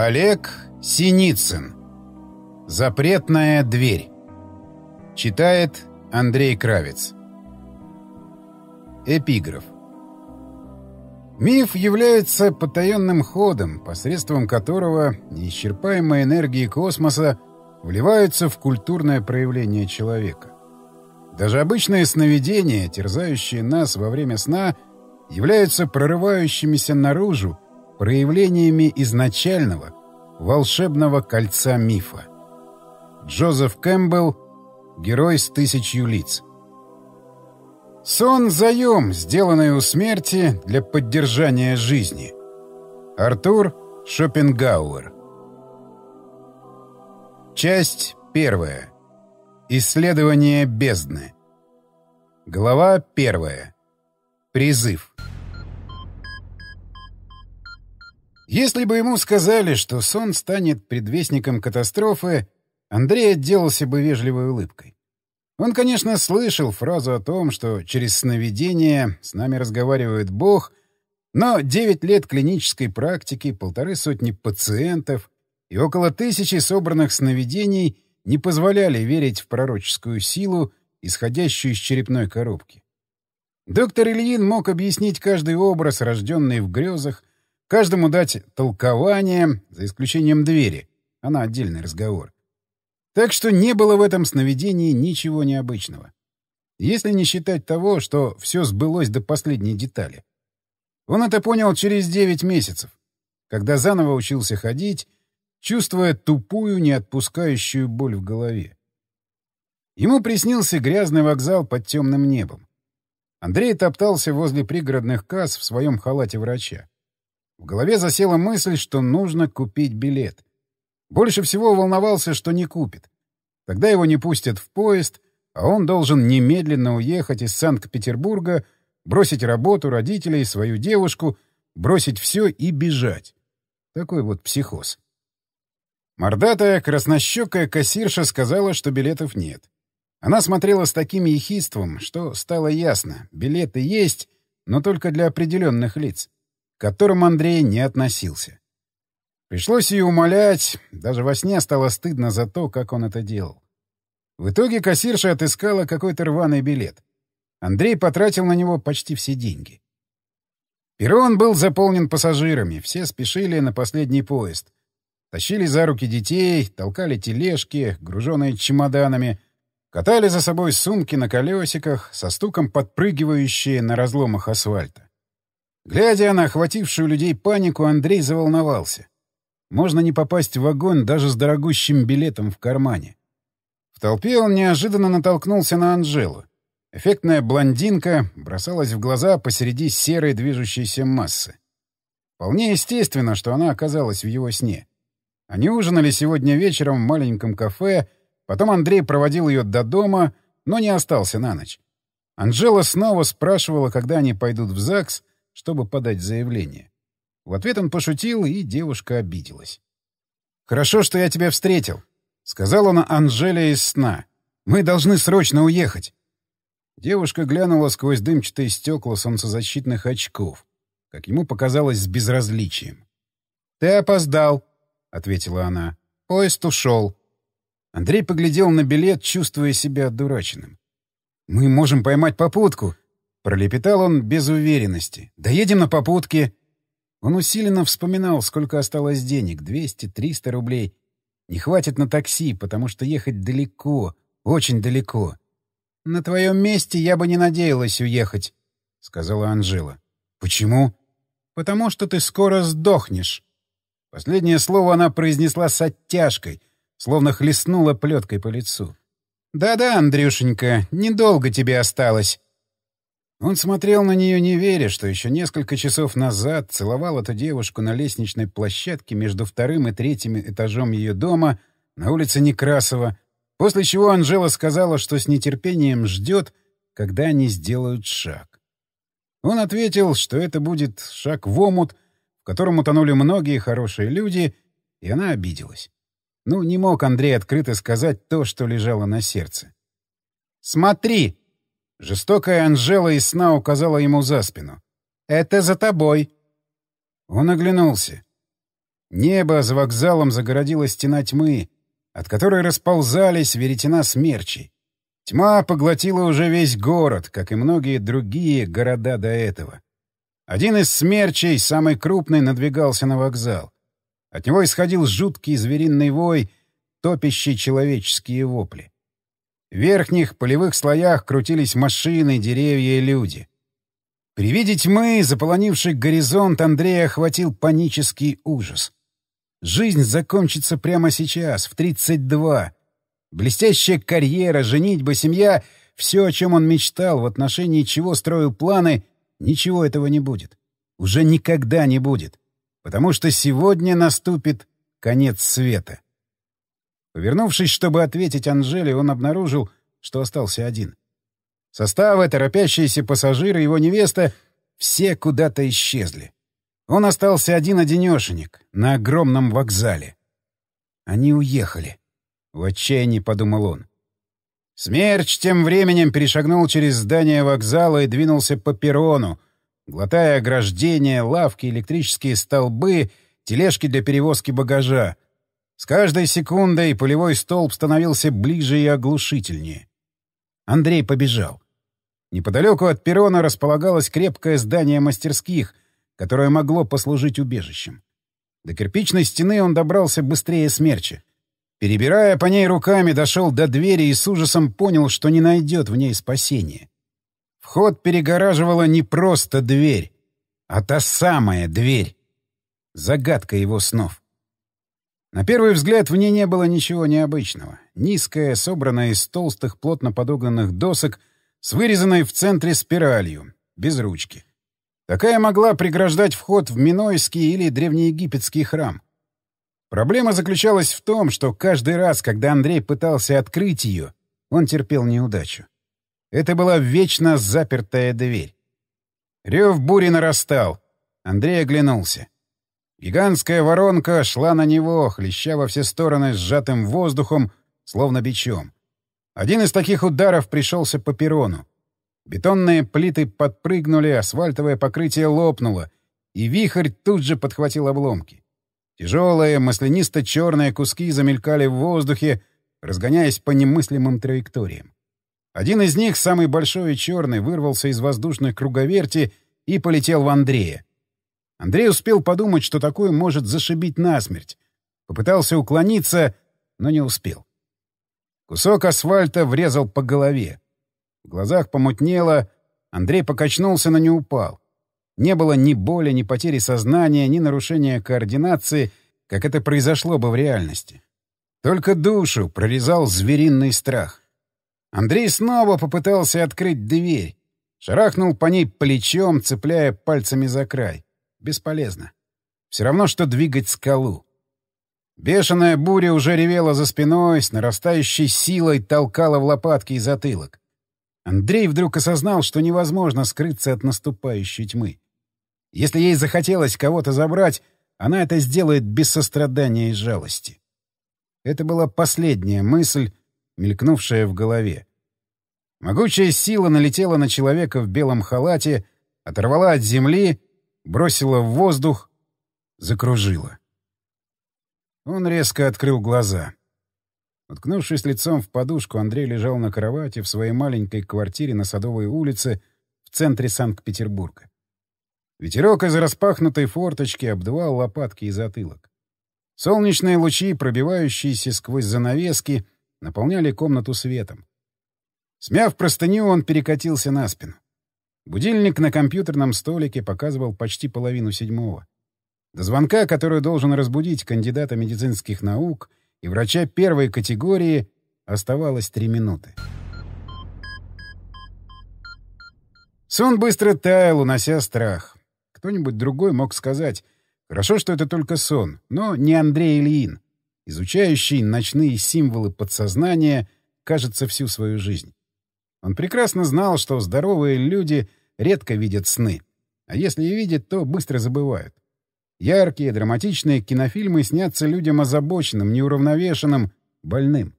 Олег Синицын. Запретная дверь. Читает Андрей Кравец. Эпиграф. Миф является потаенным ходом, посредством которого неисчерпаемые энергии космоса вливаются в культурное проявление человека. Даже обычные сновидения, терзающие нас во время сна, являются прорывающимися наружу проявлениями изначального волшебного кольца мифа. Джозеф Кэмпбелл «Герой с тысячью лиц». Сон — заем, сделанный у смерти для поддержания жизни. Артур Шопенгауэр. Часть первая. Исследование бездны. Глава первая. Призыв. Если бы ему сказали, что сон станет предвестником катастрофы, Андрей отделался бы вежливой улыбкой. Он, конечно, слышал фразу о том, что через сновидение с нами разговаривает Бог, но 9 лет клинической практики, полторы сотни пациентов и около тысячи собранных сновидений не позволяли верить в пророческую силу, исходящую из черепной коробки. Доктор Ильин мог объяснить каждый образ, рожденный в грезах, Каждому дать толкование, за исключением двери. Она отдельный разговор. Так что не было в этом сновидении ничего необычного. Если не считать того, что все сбылось до последней детали. Он это понял через 9 месяцев, когда заново учился ходить, чувствуя тупую, не отпускающую боль в голове. Ему приснился грязный вокзал под темным небом. Андрей топтался возле пригородных касс в своем халате врача. В голове засела мысль, что нужно купить билет. Больше всего волновался, что не купит. Тогда его не пустят в поезд, а он должен немедленно уехать из Санкт-Петербурга, бросить работу, родителей, свою девушку, бросить все и бежать. Такой вот психоз. Мордатая, краснощекая кассирша сказала, что билетов нет. Она смотрела с таким ехидством, что стало ясно — билеты есть, но только для определенных лиц к которым Андрей не относился. Пришлось ее умолять, даже во сне стало стыдно за то, как он это делал. В итоге кассирша отыскала какой-то рваный билет. Андрей потратил на него почти все деньги. Перрон был заполнен пассажирами, все спешили на последний поезд. Тащили за руки детей, толкали тележки, груженные чемоданами, катали за собой сумки на колесиках, со стуком подпрыгивающие на разломах асфальта. Глядя на охватившую людей панику, Андрей заволновался. Можно не попасть в огонь даже с дорогущим билетом в кармане. В толпе он неожиданно натолкнулся на Анжелу. Эффектная блондинка бросалась в глаза посреди серой движущейся массы. Вполне естественно, что она оказалась в его сне. Они ужинали сегодня вечером в маленьком кафе, потом Андрей проводил ее до дома, но не остался на ночь. Анжела снова спрашивала, когда они пойдут в ЗАГС, чтобы подать заявление. В ответ он пошутил, и девушка обиделась. «Хорошо, что я тебя встретил», — сказала она Анжеле из сна. «Мы должны срочно уехать». Девушка глянула сквозь дымчатые стекла солнцезащитных очков, как ему показалось, с безразличием. «Ты опоздал», — ответила она. «Поезд ушел». Андрей поглядел на билет, чувствуя себя одураченным. «Мы можем поймать попутку. Пролепетал он без уверенности. «Доедем на попутке!» Он усиленно вспоминал, сколько осталось денег — 200-300 рублей. Не хватит на такси, потому что ехать далеко, очень далеко. «На твоем месте я бы не надеялась уехать», — сказала Анжела. «Почему?» «Потому что ты скоро сдохнешь». Последнее слово она произнесла с оттяжкой, словно хлестнула плеткой по лицу. «Да-да, Андрюшенька, недолго тебе осталось. Он смотрел на нее, не веря, что еще несколько часов назад целовал эту девушку на лестничной площадке между вторым и третьим этажом ее дома на улице Некрасова, после чего Анжела сказала, что с нетерпением ждет, когда они сделают шаг. Он ответил, что это будет шаг в омут, в котором утонули многие хорошие люди, и она обиделась. Ну, не мог Андрей открыто сказать то, что лежало на сердце. «Смотри!» Жестокая Анжела из сна указала ему за спину. «Это за тобой!» Он оглянулся. Небо за вокзалом загородила стена тьмы, от которой расползались веретена смерчей. Тьма поглотила уже весь город, как и многие другие города до этого. Один из смерчей, самый крупный, надвигался на вокзал. От него исходил жуткий звериный вой, топящий человеческие вопли. В верхних полевых слоях крутились машины, деревья и люди. При виде тьмы, заполонившей горизонт, Андрея охватил панический ужас. Жизнь закончится прямо сейчас, в 32. Блестящая карьера, женитьба, семья — все, о чем он мечтал, в отношении чего строил планы, ничего этого не будет. Уже никогда не будет. Потому что сегодня наступит конец света. Повернувшись, чтобы ответить Анжеле, он обнаружил, что остался один. Составы, торопящиеся пассажиры, его невеста — все куда-то исчезли. Он остался один-одинешенек на огромном вокзале. Они уехали. В отчаянии подумал он. Смерч тем временем перешагнул через здание вокзала и двинулся по перрону, глотая ограждения, лавки, электрические столбы, тележки для перевозки багажа — с каждой секундой полевой столб становился ближе и оглушительнее. Андрей побежал. Неподалеку от перрона располагалось крепкое здание мастерских, которое могло послужить убежищем. До кирпичной стены он добрался быстрее смерчи. Перебирая по ней руками, дошел до двери и с ужасом понял, что не найдет в ней спасения. Вход перегораживала не просто дверь, а та самая дверь. Загадка его снов. На первый взгляд в ней не было ничего необычного. Низкая, собранная из толстых, плотно подогнанных досок, с вырезанной в центре спиралью, без ручки. Такая могла преграждать вход в Минойский или древнеегипетский храм. Проблема заключалась в том, что каждый раз, когда Андрей пытался открыть ее, он терпел неудачу. Это была вечно запертая дверь. Рев бури нарастал. Андрей оглянулся. Гигантская воронка шла на него, хлеща во все стороны сжатым воздухом, словно бичом. Один из таких ударов пришелся по перрону. Бетонные плиты подпрыгнули, асфальтовое покрытие лопнуло, и вихрь тут же подхватил обломки. Тяжелые, маслянисто-черные куски замелькали в воздухе, разгоняясь по немыслимым траекториям. Один из них, самый большой и черный, вырвался из воздушной круговерти и полетел в Андрея. Андрей успел подумать, что такое может зашибить насмерть. Попытался уклониться, но не успел. Кусок асфальта врезал по голове. В глазах помутнело, Андрей покачнулся, но не упал. Не было ни боли, ни потери сознания, ни нарушения координации, как это произошло бы в реальности. Только душу прорезал звериный страх. Андрей снова попытался открыть дверь. Шарахнул по ней плечом, цепляя пальцами за край. Бесполезно. Все равно, что двигать скалу. Бешеная буря уже ревела за спиной, с нарастающей силой толкала в лопатки и затылок. Андрей вдруг осознал, что невозможно скрыться от наступающей тьмы. Если ей захотелось кого-то забрать, она это сделает без сострадания и жалости. Это была последняя мысль, мелькнувшая в голове. Могучая сила налетела на человека в белом халате, оторвала от земли бросила в воздух, закружила. Он резко открыл глаза. Уткнувшись лицом в подушку, Андрей лежал на кровати в своей маленькой квартире на Садовой улице в центре Санкт-Петербурга. Ветерок из распахнутой форточки обдувал лопатки и затылок. Солнечные лучи, пробивающиеся сквозь занавески, наполняли комнату светом. Смяв простыню, он перекатился на спину. Будильник на компьютерном столике показывал почти половину седьмого. До звонка, который должен разбудить кандидата медицинских наук и врача первой категории, оставалось три минуты. Сон быстро таял, унося страх. Кто-нибудь другой мог сказать, хорошо, что это только сон, но не Андрей Ильин, изучающий ночные символы подсознания, кажется, всю свою жизнь. Он прекрасно знал, что здоровые люди редко видят сны. А если и видят, то быстро забывают. Яркие, драматичные кинофильмы снятся людям озабоченным, неуравновешенным, больным.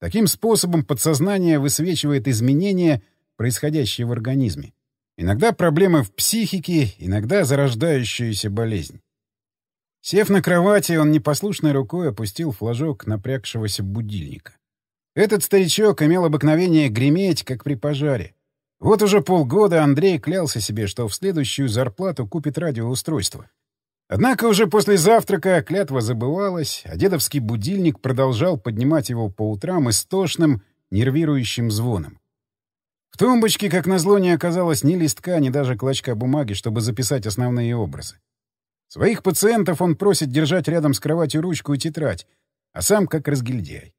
Таким способом подсознание высвечивает изменения, происходящие в организме. Иногда проблемы в психике, иногда зарождающуюся болезнь. Сев на кровати, он непослушной рукой опустил флажок напрягшегося будильника. Этот старичок имел обыкновение греметь, как при пожаре. Вот уже полгода Андрей клялся себе, что в следующую зарплату купит радиоустройство. Однако уже после завтрака клятва забывалась, а дедовский будильник продолжал поднимать его по утрам истошным, нервирующим звоном. В тумбочке, как назло, не оказалось ни листка, ни даже клочка бумаги, чтобы записать основные образы. Своих пациентов он просит держать рядом с кроватью ручку и тетрадь, а сам как разгильдяй.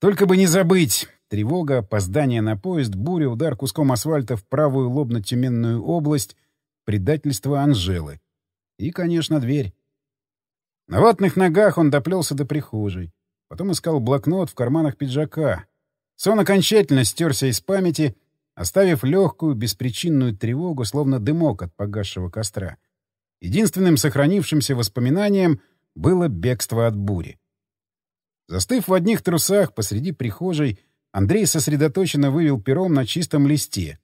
Только бы не забыть, Тревога, опоздание на поезд, буря, удар куском асфальта в правую лобно-теменную область, предательство Анжелы. И, конечно, дверь. На ватных ногах он доплелся до прихожей. Потом искал блокнот в карманах пиджака. Сон окончательно стерся из памяти, оставив легкую, беспричинную тревогу, словно дымок от погасшего костра. Единственным сохранившимся воспоминанием было бегство от бури. Застыв в одних трусах посреди прихожей, Андрей сосредоточенно вывел пером на чистом листе.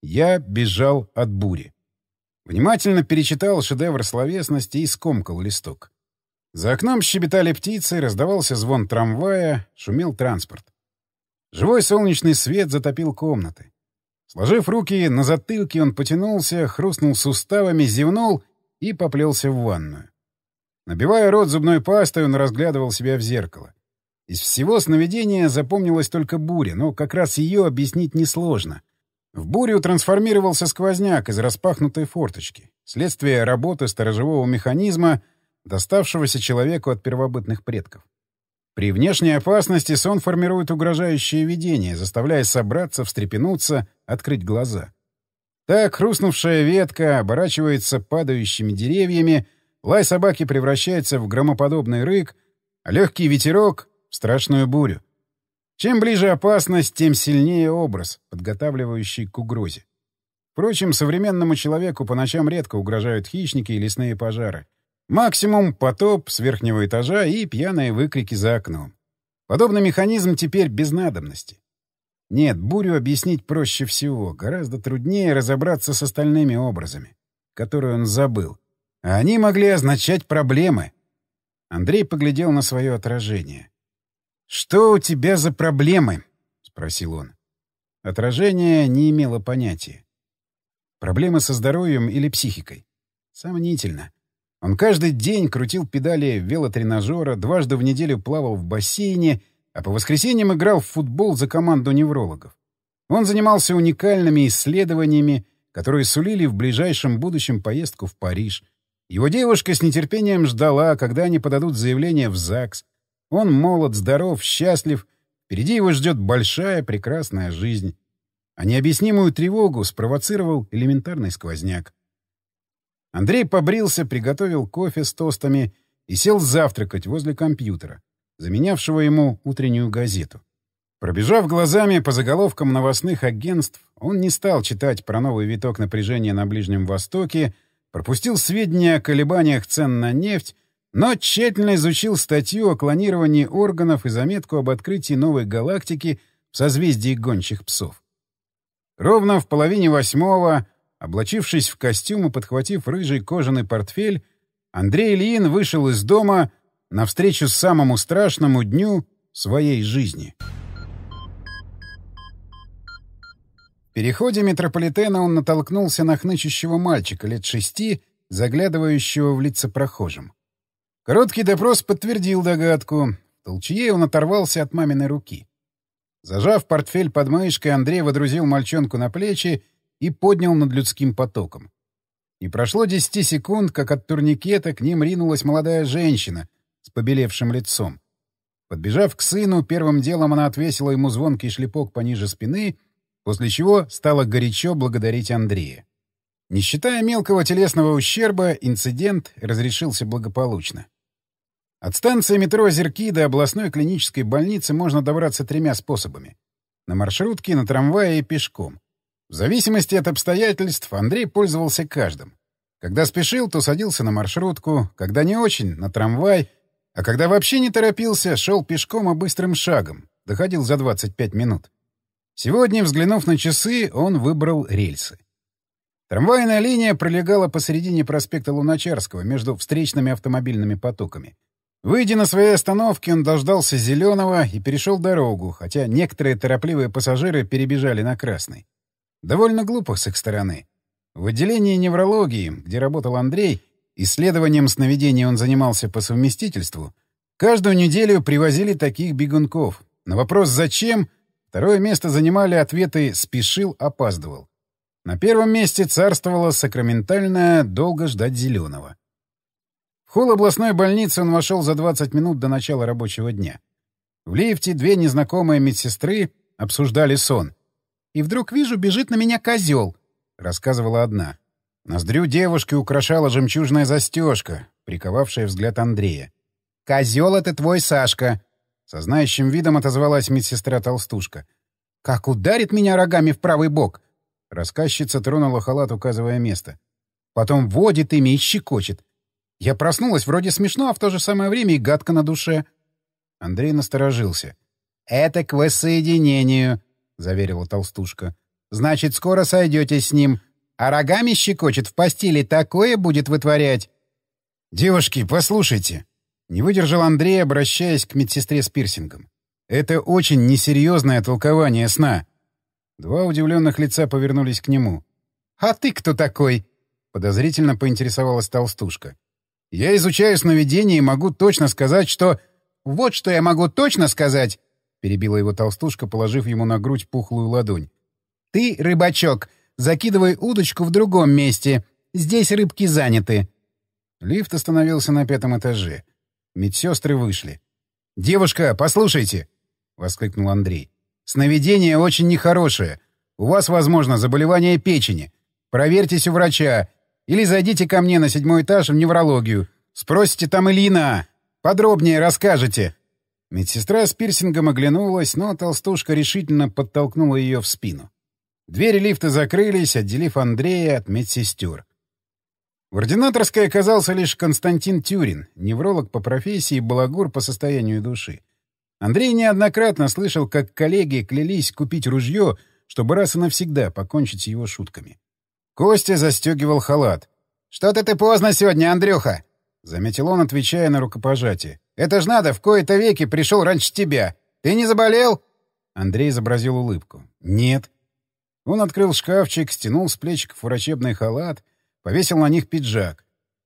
Я бежал от бури. Внимательно перечитал шедевр словесности и скомкал листок. За окном щебетали птицы, раздавался звон трамвая, шумел транспорт. Живой солнечный свет затопил комнаты. Сложив руки на затылке, он потянулся, хрустнул суставами, зевнул и поплелся в ванную. Набивая рот зубной пастой, он разглядывал себя в зеркало. Из всего сновидения запомнилась только буря, но как раз ее объяснить несложно. В бурю трансформировался сквозняк из распахнутой форточки, следствие работы сторожевого механизма, доставшегося человеку от первобытных предков. При внешней опасности сон формирует угрожающее видение, заставляя собраться, встрепенуться, открыть глаза. Так хрустнувшая ветка оборачивается падающими деревьями, лай собаки превращается в громоподобный рык, а легкий ветерок страшную бурю. Чем ближе опасность, тем сильнее образ, подготавливающий к угрозе. Впрочем, современному человеку по ночам редко угрожают хищники и лесные пожары. Максимум — потоп с верхнего этажа и пьяные выкрики за окном. Подобный механизм теперь без надобности. Нет, бурю объяснить проще всего, гораздо труднее разобраться с остальными образами, которые он забыл. А они могли означать проблемы. Андрей поглядел на свое отражение. «Что у тебя за проблемы?» — спросил он. Отражение не имело понятия. Проблемы со здоровьем или психикой? Сомнительно. Он каждый день крутил педали велотренажера, дважды в неделю плавал в бассейне, а по воскресеньям играл в футбол за команду неврологов. Он занимался уникальными исследованиями, которые сулили в ближайшем будущем поездку в Париж. Его девушка с нетерпением ждала, когда они подадут заявление в ЗАГС, он молод, здоров, счастлив. Впереди его ждет большая, прекрасная жизнь. А необъяснимую тревогу спровоцировал элементарный сквозняк. Андрей побрился, приготовил кофе с тостами и сел завтракать возле компьютера, заменявшего ему утреннюю газету. Пробежав глазами по заголовкам новостных агентств, он не стал читать про новый виток напряжения на Ближнем Востоке, пропустил сведения о колебаниях цен на нефть но тщательно изучил статью о клонировании органов и заметку об открытии новой галактики в созвездии гончих псов. Ровно в половине восьмого, облачившись в костюм и подхватив рыжий кожаный портфель, Андрей Ильин вышел из дома навстречу самому страшному дню своей жизни. В переходе метрополитена он натолкнулся на хнычущего мальчика лет шести, заглядывающего в лица прохожим. Короткий допрос подтвердил догадку. толчье он оторвался от маминой руки. Зажав портфель под мышкой, Андрей водрузил мальчонку на плечи и поднял над людским потоком. Не прошло десяти секунд, как от турникета к ним ринулась молодая женщина с побелевшим лицом. Подбежав к сыну, первым делом она отвесила ему звонкий шлепок пониже спины, после чего стала горячо благодарить Андрея. Не считая мелкого телесного ущерба, инцидент разрешился благополучно. От станции метро «Озерки» до областной клинической больницы можно добраться тремя способами. На маршрутке, на трамвае и пешком. В зависимости от обстоятельств Андрей пользовался каждым. Когда спешил, то садился на маршрутку, когда не очень — на трамвай, а когда вообще не торопился, шел пешком и быстрым шагом, доходил за 25 минут. Сегодня, взглянув на часы, он выбрал рельсы. Трамвайная линия пролегала посередине проспекта Луначарского между встречными автомобильными потоками — Выйдя на своей остановке, он дождался зеленого и перешел дорогу, хотя некоторые торопливые пассажиры перебежали на красный. Довольно глупо с их стороны. В отделении неврологии, где работал Андрей, исследованием сновидений он занимался по совместительству, каждую неделю привозили таких бегунков. На вопрос «Зачем?» второе место занимали ответы «Спешил, опаздывал». На первом месте царствовала сакраментальная «Долго ждать зеленого» холл областной больницы он вошел за 20 минут до начала рабочего дня. В лифте две незнакомые медсестры обсуждали сон. «И вдруг вижу, бежит на меня козел», — рассказывала одна. Ноздрю девушки украшала жемчужная застежка, приковавшая взгляд Андрея. «Козел — это твой Сашка», — со знающим видом отозвалась медсестра-толстушка. «Как ударит меня рогами в правый бок!» Рассказчица тронула халат, указывая место. Потом водит ими и щекочет. Я проснулась вроде смешно, а в то же самое время и гадко на душе. Андрей насторожился. «Это к воссоединению», — заверила толстушка. «Значит, скоро сойдетесь с ним. А рогами щекочет в постели, такое будет вытворять». «Девушки, послушайте», — не выдержал Андрей, обращаясь к медсестре с пирсингом. «Это очень несерьезное толкование сна». Два удивленных лица повернулись к нему. «А ты кто такой?» — подозрительно поинтересовалась толстушка. Я изучаю сновидения и могу точно сказать, что... Вот что я могу точно сказать!» Перебила его толстушка, положив ему на грудь пухлую ладонь. «Ты, рыбачок, закидывай удочку в другом месте. Здесь рыбки заняты». Лифт остановился на пятом этаже. Медсестры вышли. «Девушка, послушайте!» — воскликнул Андрей. «Сновидение очень нехорошее. У вас, возможно, заболевание печени. Проверьтесь у врача или зайдите ко мне на седьмой этаж в неврологию. Спросите там Илина. Подробнее расскажете». Медсестра с пирсингом оглянулась, но толстушка решительно подтолкнула ее в спину. Двери лифта закрылись, отделив Андрея от медсестер. В ординаторской оказался лишь Константин Тюрин, невролог по профессии и балагур по состоянию души. Андрей неоднократно слышал, как коллеги клялись купить ружье, чтобы раз и навсегда покончить с его шутками. Костя застегивал халат. «Что-то ты поздно сегодня, Андрюха!» — заметил он, отвечая на рукопожатие. «Это ж надо, в кои-то веки пришел раньше тебя. Ты не заболел?» Андрей изобразил улыбку. «Нет». Он открыл шкафчик, стянул с плечиков врачебный халат, повесил на них пиджак.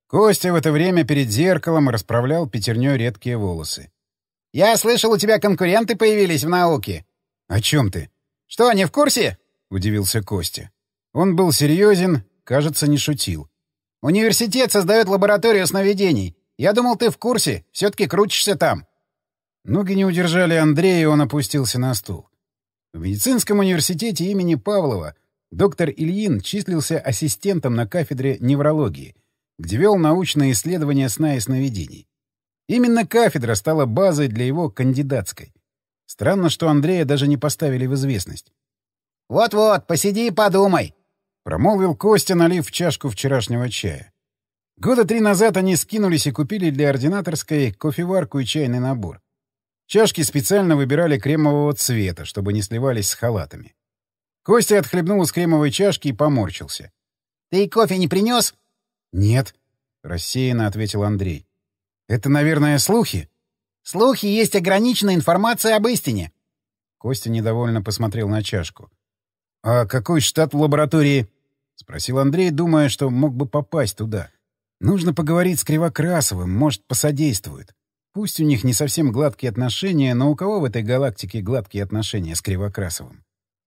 Костя в это время перед зеркалом расправлял пятерней редкие волосы. «Я слышал, у тебя конкуренты появились в науке». «О чем ты?» «Что, не в курсе?» — удивился Костя. Он был серьезен, кажется, не шутил. «Университет создает лабораторию сновидений. Я думал, ты в курсе. Все-таки крутишься там». Ноги не удержали Андрея, и он опустился на стул. В медицинском университете имени Павлова доктор Ильин числился ассистентом на кафедре неврологии, где вел научные исследования сна и сновидений. Именно кафедра стала базой для его кандидатской. Странно, что Андрея даже не поставили в известность. «Вот-вот, посиди и подумай. Промолвил Костя, налив в чашку вчерашнего чая. Года три назад они скинулись и купили для ординаторской кофеварку и чайный набор. Чашки специально выбирали кремового цвета, чтобы не сливались с халатами. Костя отхлебнул из кремовой чашки и поморщился. — Ты и кофе не принес? — Нет, — рассеянно ответил Андрей. — Это, наверное, слухи? — Слухи есть ограниченная информация об истине. Костя недовольно посмотрел на чашку. — А какой штат в лаборатории? — спросил Андрей, думая, что мог бы попасть туда. «Нужно поговорить с Кривокрасовым, может, посодействует. Пусть у них не совсем гладкие отношения, но у кого в этой галактике гладкие отношения с Кривокрасовым?»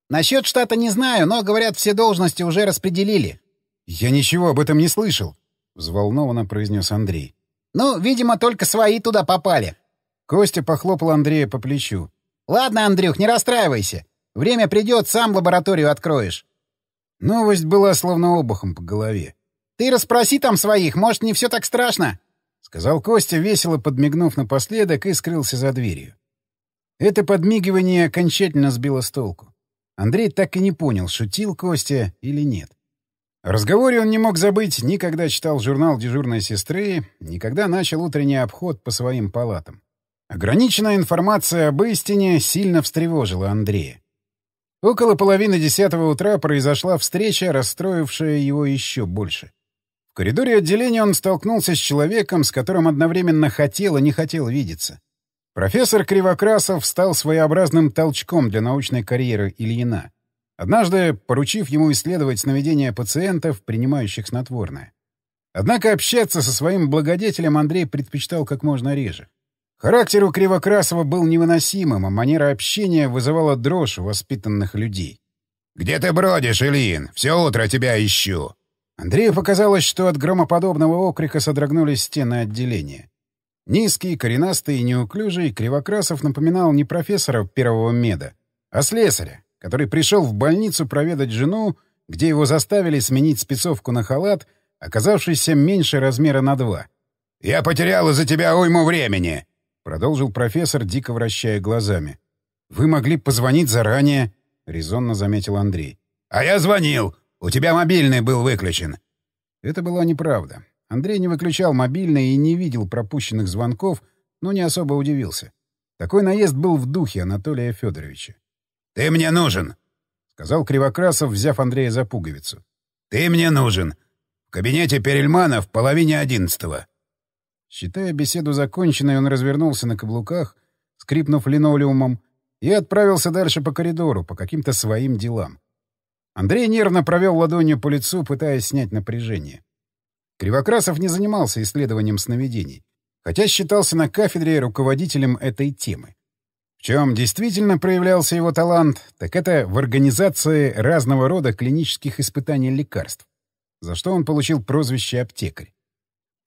«Насчет штата не знаю, но, говорят, все должности уже распределили». «Я ничего об этом не слышал», — взволнованно произнес Андрей. «Ну, видимо, только свои туда попали». Костя похлопал Андрея по плечу. «Ладно, Андрюх, не расстраивайся. Время придет, сам лабораторию откроешь. Новость была словно обухом по голове. «Ты расспроси там своих, может, не все так страшно!» — сказал Костя, весело подмигнув напоследок, и скрылся за дверью. Это подмигивание окончательно сбило с толку. Андрей так и не понял, шутил Костя или нет. О разговоре он не мог забыть, никогда читал журнал дежурной сестры, никогда начал утренний обход по своим палатам. Ограниченная информация об истине сильно встревожила Андрея. Около половины десятого утра произошла встреча, расстроившая его еще больше. В коридоре отделения он столкнулся с человеком, с которым одновременно хотел и не хотел видеться. Профессор Кривокрасов стал своеобразным толчком для научной карьеры Ильина, однажды поручив ему исследовать сновидения пациентов, принимающих снотворное. Однако общаться со своим благодетелем Андрей предпочитал как можно реже. Характер у Кривокрасова был невыносимым, а манера общения вызывала дрожь у воспитанных людей. «Где ты бродишь, Ильин? Все утро тебя ищу!» Андрею показалось, что от громоподобного окрика содрогнулись стены отделения. Низкий, коренастый и неуклюжий, Кривокрасов напоминал не профессора первого меда, а слесаря, который пришел в больницу проведать жену, где его заставили сменить спецовку на халат, оказавшийся меньше размера на два. «Я потерял из-за тебя уйму времени!» — продолжил профессор, дико вращая глазами. «Вы могли позвонить заранее», — резонно заметил Андрей. «А я звонил! У тебя мобильный был выключен!» Это была неправда. Андрей не выключал мобильный и не видел пропущенных звонков, но не особо удивился. Такой наезд был в духе Анатолия Федоровича. «Ты мне нужен!» — сказал Кривокрасов, взяв Андрея за пуговицу. «Ты мне нужен! В кабинете Перельмана в половине одиннадцатого. Считая беседу законченной, он развернулся на каблуках, скрипнув линолеумом, и отправился дальше по коридору, по каким-то своим делам. Андрей нервно провел ладонью по лицу, пытаясь снять напряжение. Кривокрасов не занимался исследованием сновидений, хотя считался на кафедре руководителем этой темы. В чем действительно проявлялся его талант, так это в организации разного рода клинических испытаний лекарств, за что он получил прозвище «аптекарь».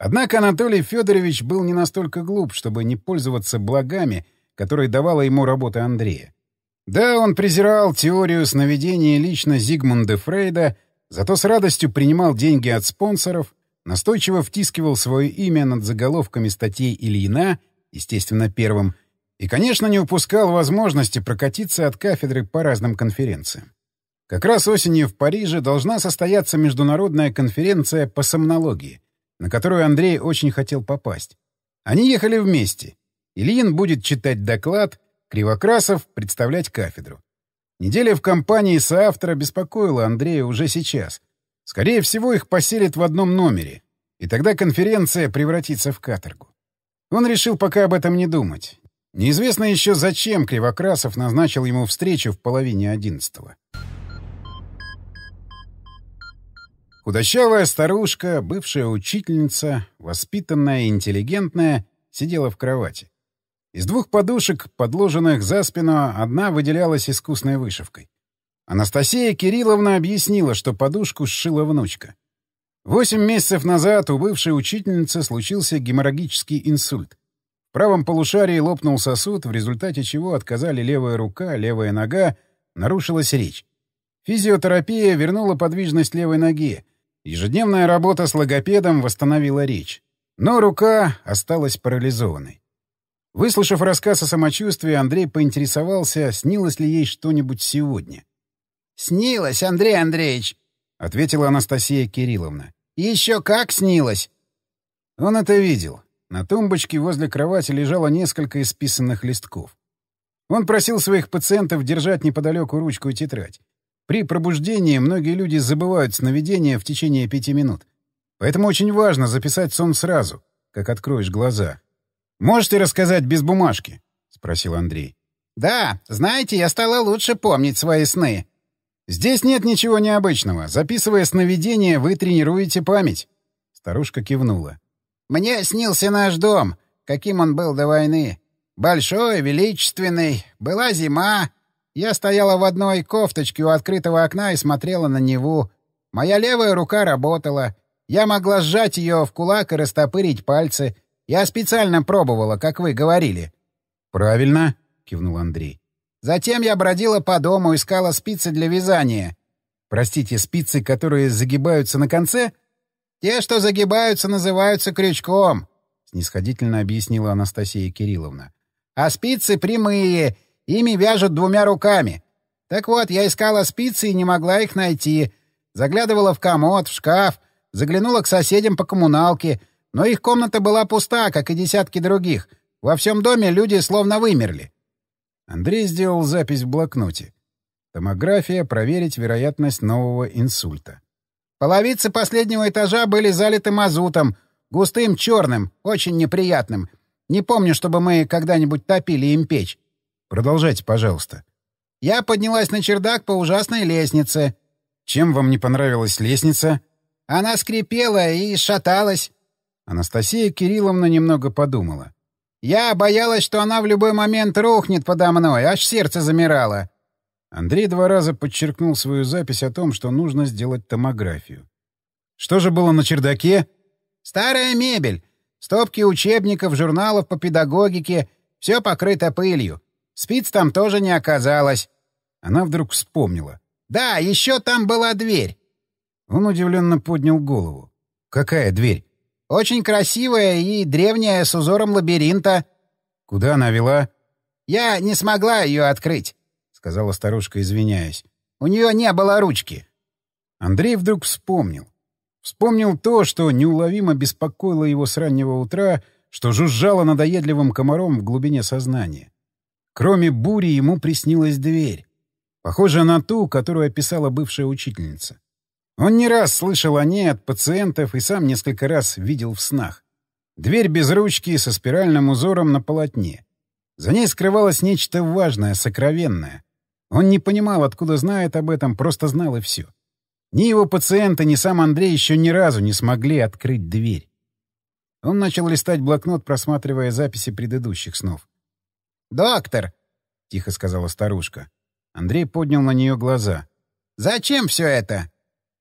Однако Анатолий Федорович был не настолько глуп, чтобы не пользоваться благами, которые давала ему работа Андрея. Да, он презирал теорию сновидения лично Зигмунда Фрейда, зато с радостью принимал деньги от спонсоров, настойчиво втискивал свое имя над заголовками статей Ильина, естественно, первым, и, конечно, не упускал возможности прокатиться от кафедры по разным конференциям. Как раз осенью в Париже должна состояться международная конференция по сомнологии — на которую Андрей очень хотел попасть. Они ехали вместе. Ильин будет читать доклад, Кривокрасов — представлять кафедру. Неделя в компании соавтора беспокоила Андрея уже сейчас. Скорее всего, их поселят в одном номере, и тогда конференция превратится в каторгу. Он решил пока об этом не думать. Неизвестно еще, зачем Кривокрасов назначил ему встречу в половине одиннадцатого. Худощавая старушка, бывшая учительница, воспитанная и интеллигентная, сидела в кровати. Из двух подушек, подложенных за спину, одна выделялась искусной вышивкой. Анастасия Кирилловна объяснила, что подушку сшила внучка. Восемь месяцев назад у бывшей учительницы случился геморрагический инсульт. В правом полушарии лопнул сосуд, в результате чего отказали левая рука, левая нога, нарушилась речь. Физиотерапия вернула подвижность левой ноге. Ежедневная работа с логопедом восстановила речь. Но рука осталась парализованной. Выслушав рассказ о самочувствии, Андрей поинтересовался, снилось ли ей что-нибудь сегодня. «Снилось, Андрей Андреевич!» — ответила Анастасия Кирилловна. «Еще как снилось!» Он это видел. На тумбочке возле кровати лежало несколько исписанных листков. Он просил своих пациентов держать неподалеку ручку и тетрадь. При пробуждении многие люди забывают сновидения в течение пяти минут. Поэтому очень важно записать сон сразу, как откроешь глаза. «Можете рассказать без бумажки?» — спросил Андрей. «Да, знаете, я стала лучше помнить свои сны». «Здесь нет ничего необычного. Записывая сновидение, вы тренируете память». Старушка кивнула. «Мне снился наш дом, каким он был до войны. Большой, величественный. Была зима, я стояла в одной кофточке у открытого окна и смотрела на него. Моя левая рука работала. Я могла сжать ее в кулак и растопырить пальцы. Я специально пробовала, как вы говорили. — Правильно, — кивнул Андрей. Затем я бродила по дому, искала спицы для вязания. — Простите, спицы, которые загибаются на конце? — Те, что загибаются, называются крючком, — снисходительно объяснила Анастасия Кирилловна. — А спицы прямые — Ими вяжут двумя руками. Так вот, я искала спицы и не могла их найти. Заглядывала в комод, в шкаф, заглянула к соседям по коммуналке, но их комната была пуста, как и десятки других. Во всем доме люди словно вымерли. Андрей сделал запись в блокноте. Томография — проверить вероятность нового инсульта. Половицы последнего этажа были залиты мазутом, густым черным, очень неприятным. Не помню, чтобы мы когда-нибудь топили им печь. Продолжайте, пожалуйста. Я поднялась на чердак по ужасной лестнице. Чем вам не понравилась лестница? Она скрипела и шаталась. Анастасия Кирилловна немного подумала. Я боялась, что она в любой момент рухнет подо мной, аж сердце замирало. Андрей два раза подчеркнул свою запись о том, что нужно сделать томографию. Что же было на чердаке? Старая мебель, стопки учебников, журналов по педагогике, все покрыто пылью. Спиц там тоже не оказалось. Она вдруг вспомнила. «Да, еще там была дверь!» Он удивленно поднял голову. «Какая дверь?» «Очень красивая и древняя, с узором лабиринта». «Куда она вела?» «Я не смогла ее открыть», — сказала старушка, извиняясь. «У нее не было ручки». Андрей вдруг вспомнил. Вспомнил то, что неуловимо беспокоило его с раннего утра, что жужжало надоедливым комаром в глубине сознания. Кроме бури ему приснилась дверь. похожая на ту, которую описала бывшая учительница. Он не раз слышал о ней от пациентов и сам несколько раз видел в снах. Дверь без ручки со спиральным узором на полотне. За ней скрывалось нечто важное, сокровенное. Он не понимал, откуда знает об этом, просто знал и все. Ни его пациенты, ни сам Андрей еще ни разу не смогли открыть дверь. Он начал листать блокнот, просматривая записи предыдущих снов. «Доктор!» — тихо сказала старушка. Андрей поднял на нее глаза. «Зачем все это?»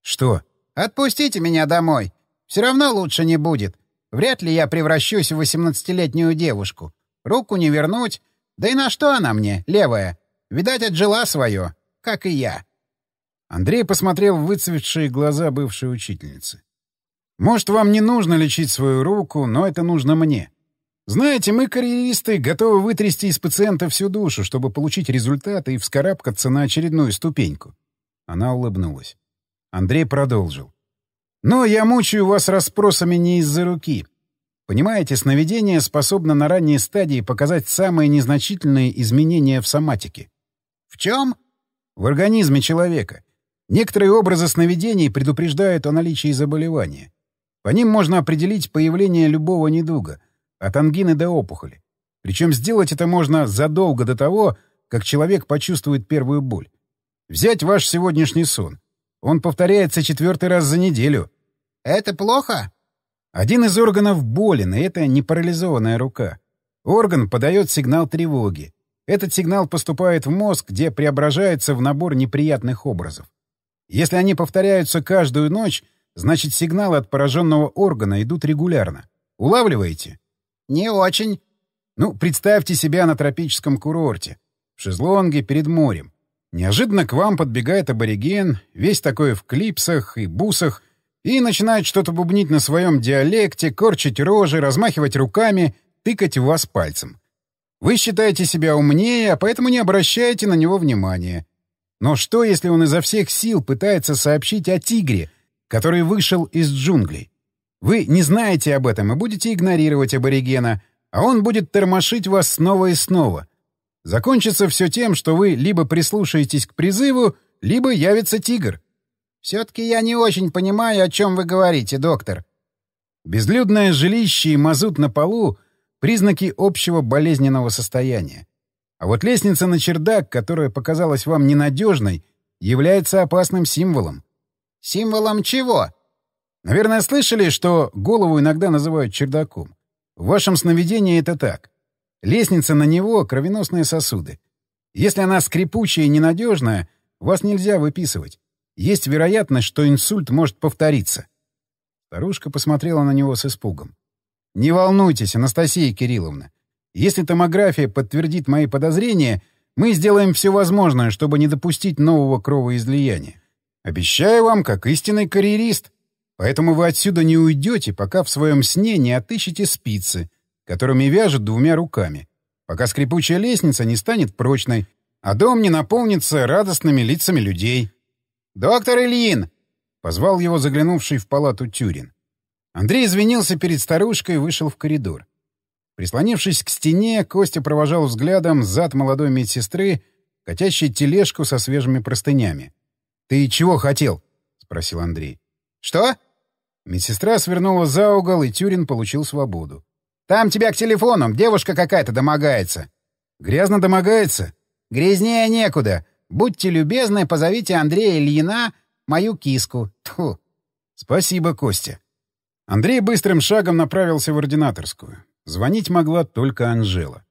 «Что?» «Отпустите меня домой. Все равно лучше не будет. Вряд ли я превращусь в восемнадцатилетнюю девушку. Руку не вернуть. Да и на что она мне, левая? Видать, отжила свое, как и я». Андрей посмотрел в выцветшие глаза бывшей учительницы. «Может, вам не нужно лечить свою руку, но это нужно мне. Знаете, мы, карьеристы, готовы вытрясти из пациента всю душу, чтобы получить результаты и вскарабкаться на очередную ступеньку. Она улыбнулась. Андрей продолжил. Но я мучаю вас расспросами не из-за руки. Понимаете, сновидение способно на ранней стадии показать самые незначительные изменения в соматике. В чем? В организме человека. Некоторые образы сновидений предупреждают о наличии заболевания. По ним можно определить появление любого недуга — от ангины до опухоли. Причем сделать это можно задолго до того, как человек почувствует первую боль. Взять ваш сегодняшний сон. Он повторяется четвертый раз за неделю. Это плохо? Один из органов болен, и это не парализованная рука. Орган подает сигнал тревоги. Этот сигнал поступает в мозг, где преображается в набор неприятных образов. Если они повторяются каждую ночь, значит сигналы от пораженного органа идут регулярно. Улавливаете? «Не очень». Ну, представьте себя а на тропическом курорте, в шезлонге перед морем. Неожиданно к вам подбегает абориген, весь такой в клипсах и бусах, и начинает что-то бубнить на своем диалекте, корчить рожи, размахивать руками, тыкать в вас пальцем. Вы считаете себя умнее, а поэтому не обращаете на него внимания. Но что, если он изо всех сил пытается сообщить о тигре, который вышел из джунглей? Вы не знаете об этом и будете игнорировать аборигена, а он будет тормошить вас снова и снова. Закончится все тем, что вы либо прислушаетесь к призыву, либо явится тигр. Все-таки я не очень понимаю, о чем вы говорите, доктор. Безлюдное жилище и мазут на полу — признаки общего болезненного состояния. А вот лестница на чердак, которая показалась вам ненадежной, является опасным символом. Символом чего? Наверное, слышали, что голову иногда называют чердаком. В вашем сновидении это так. Лестница на него — кровеносные сосуды. Если она скрипучая и ненадежная, вас нельзя выписывать. Есть вероятность, что инсульт может повториться. Старушка посмотрела на него с испугом. «Не волнуйтесь, Анастасия Кирилловна. Если томография подтвердит мои подозрения, мы сделаем все возможное, чтобы не допустить нового кровоизлияния. Обещаю вам, как истинный карьерист». Поэтому вы отсюда не уйдете, пока в своем сне не отыщете спицы, которыми вяжут двумя руками, пока скрипучая лестница не станет прочной, а дом не наполнится радостными лицами людей. «Доктор Ильин!» — позвал его заглянувший в палату Тюрин. Андрей извинился перед старушкой и вышел в коридор. Прислонившись к стене, Костя провожал взглядом зад молодой медсестры, катящей тележку со свежими простынями. «Ты чего хотел?» — спросил Андрей. «Что?» Медсестра свернула за угол, и Тюрин получил свободу. «Там тебя к телефону, девушка какая-то домогается». «Грязно домогается?» «Грязнее некуда. Будьте любезны, позовите Андрея Ильина, мою киску. Тьфу». «Спасибо, Костя». Андрей быстрым шагом направился в ординаторскую. Звонить могла только Анжела.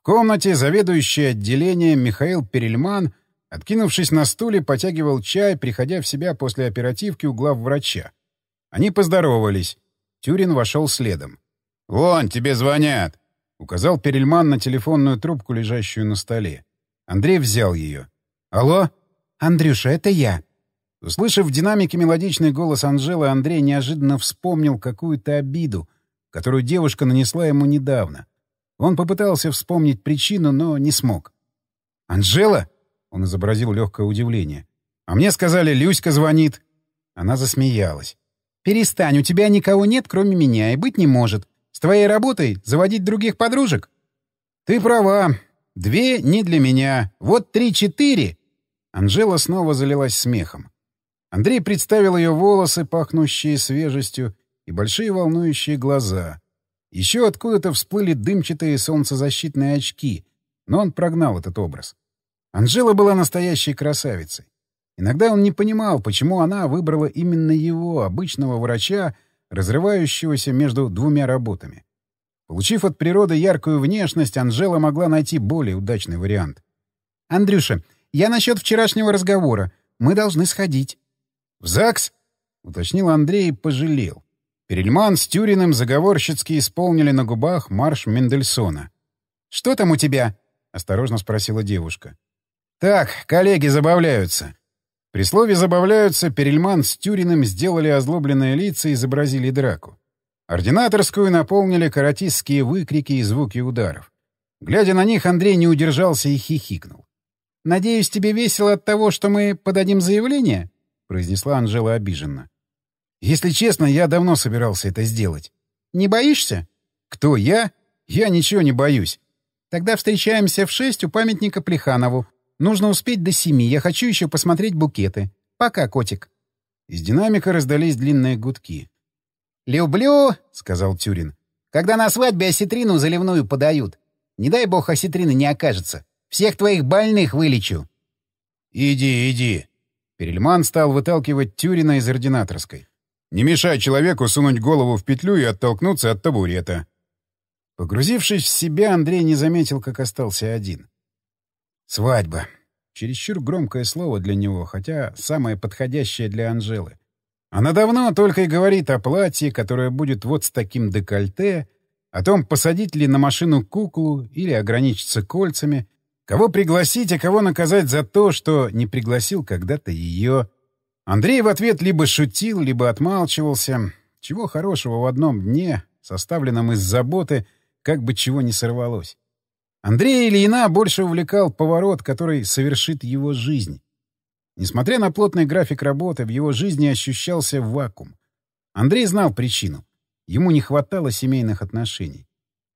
В комнате заведующий отделением Михаил Перельман, откинувшись на стуле, потягивал чай, приходя в себя после оперативки у главврача. врача. Они поздоровались. Тюрин вошел следом. «Вон, тебе звонят!» — указал Перельман на телефонную трубку, лежащую на столе. Андрей взял ее. «Алло? Андрюша, это я!» Услышав в динамике мелодичный голос Анжелы, Андрей неожиданно вспомнил какую-то обиду, которую девушка нанесла ему недавно. Он попытался вспомнить причину, но не смог. «Анжела?» — он изобразил легкое удивление. «А мне сказали, Люська звонит». Она засмеялась. «Перестань, у тебя никого нет, кроме меня, и быть не может. С твоей работой заводить других подружек?» «Ты права. Две не для меня. Вот три-четыре!» Анжела снова залилась смехом. Андрей представил ее волосы, пахнущие свежестью, и большие волнующие глаза. Еще откуда-то всплыли дымчатые солнцезащитные очки, но он прогнал этот образ. Анжела была настоящей красавицей. Иногда он не понимал, почему она выбрала именно его, обычного врача, разрывающегося между двумя работами. Получив от природы яркую внешность, Анжела могла найти более удачный вариант. «Андрюша, я насчет вчерашнего разговора. Мы должны сходить». «В ЗАГС?» — уточнил Андрей и пожалел. Перельман с Тюриным заговорщицки исполнили на губах марш Мендельсона. «Что там у тебя?» — осторожно спросила девушка. «Так, коллеги забавляются. При слове «забавляются» Перельман с Тюриным сделали озлобленные лица и изобразили драку. Ординаторскую наполнили каратистские выкрики и звуки ударов. Глядя на них, Андрей не удержался и хихикнул. «Надеюсь, тебе весело от того, что мы подадим заявление?» — произнесла Анжела обиженно. «Если честно, я давно собирался это сделать». «Не боишься?» «Кто, я? Я ничего не боюсь». «Тогда встречаемся в шесть у памятника Плеханову. Нужно успеть до семи. Я хочу еще посмотреть букеты. Пока, котик». Из динамика раздались длинные гудки. «Люблю», — сказал Тюрин, — «когда на свадьбе осетрину заливную подают. Не дай бог осетрина не окажется. Всех твоих больных вылечу». «Иди, иди». Перельман стал выталкивать Тюрина из ординаторской. «Не мешай человеку сунуть голову в петлю и оттолкнуться от табурета». Погрузившись в себя, Андрей не заметил, как остался один. Свадьба. Чересчур громкое слово для него, хотя самое подходящее для Анжелы. Она давно только и говорит о платье, которое будет вот с таким декольте, о том, посадить ли на машину куклу или ограничиться кольцами, кого пригласить, а кого наказать за то, что не пригласил когда-то ее. Андрей в ответ либо шутил, либо отмалчивался. Чего хорошего в одном дне, составленном из заботы, как бы чего не сорвалось. Андрея Ильина больше увлекал поворот, который совершит его жизнь. Несмотря на плотный график работы, в его жизни ощущался вакуум. Андрей знал причину. Ему не хватало семейных отношений.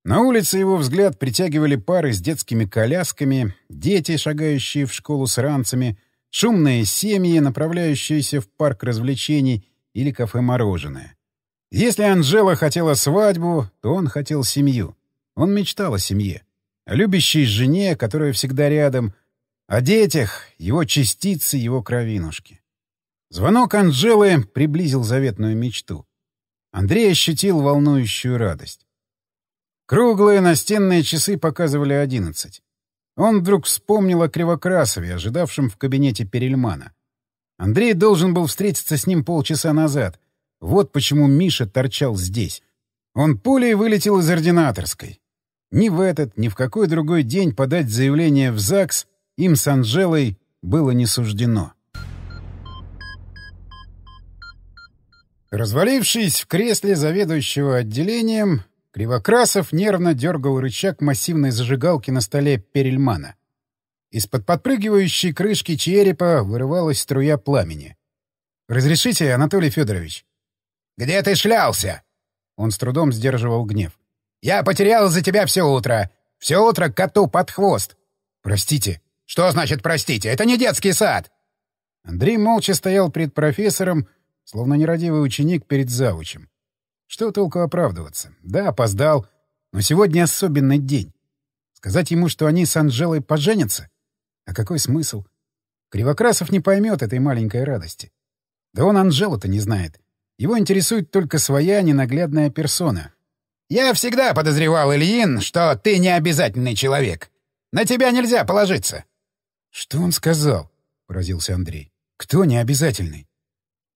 На улице его взгляд притягивали пары с детскими колясками, дети, шагающие в школу с ранцами, шумные семьи, направляющиеся в парк развлечений или кафе-мороженое. Если Анжела хотела свадьбу, то он хотел семью. Он мечтал о семье о любящей жене, которая всегда рядом, о детях, его частицы, его кровинушки. Звонок Анжелы приблизил заветную мечту. Андрей ощутил волнующую радость. Круглые настенные часы показывали одиннадцать. Он вдруг вспомнил о Кривокрасове, ожидавшем в кабинете Перельмана. Андрей должен был встретиться с ним полчаса назад. Вот почему Миша торчал здесь. Он пулей вылетел из ординаторской. Ни в этот, ни в какой другой день подать заявление в ЗАГС им с Анжелой было не суждено. Развалившись в кресле заведующего отделением, Кривокрасов нервно дергал рычаг массивной зажигалки на столе Перельмана. Из-под подпрыгивающей крышки черепа вырывалась струя пламени. «Разрешите, Анатолий Федорович?» «Где ты шлялся?» Он с трудом сдерживал гнев. Я потерял за тебя все утро. Все утро коту под хвост. Простите. Что значит «простите»? Это не детский сад. Андрей молча стоял перед профессором, словно нерадивый ученик перед завучем. Что толку оправдываться? Да, опоздал, но сегодня особенный день. Сказать ему, что они с Анжелой поженятся? А какой смысл? Кривокрасов не поймет этой маленькой радости. Да он Анжелу-то не знает. Его интересует только своя ненаглядная персона — я всегда подозревал, Ильин, что ты необязательный человек. На тебя нельзя положиться. — Что он сказал? — поразился Андрей. — Кто необязательный?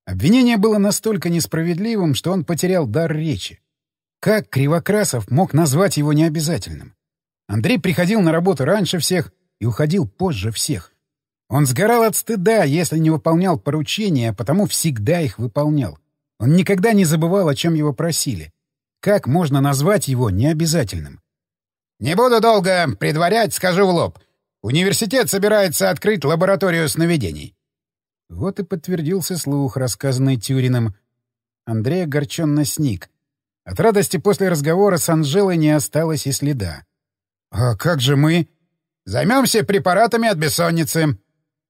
Обвинение было настолько несправедливым, что он потерял дар речи. Как Кривокрасов мог назвать его необязательным? Андрей приходил на работу раньше всех и уходил позже всех. Он сгорал от стыда, если не выполнял поручения, а потому всегда их выполнял. Он никогда не забывал, о чем его просили. Как можно назвать его необязательным? «Не буду долго предварять, скажу в лоб. Университет собирается открыть лабораторию сновидений». Вот и подтвердился слух, рассказанный Тюриным. Андрей огорченно сник. От радости после разговора с Анжелой не осталось и следа. «А как же мы?» «Займемся препаратами от бессонницы».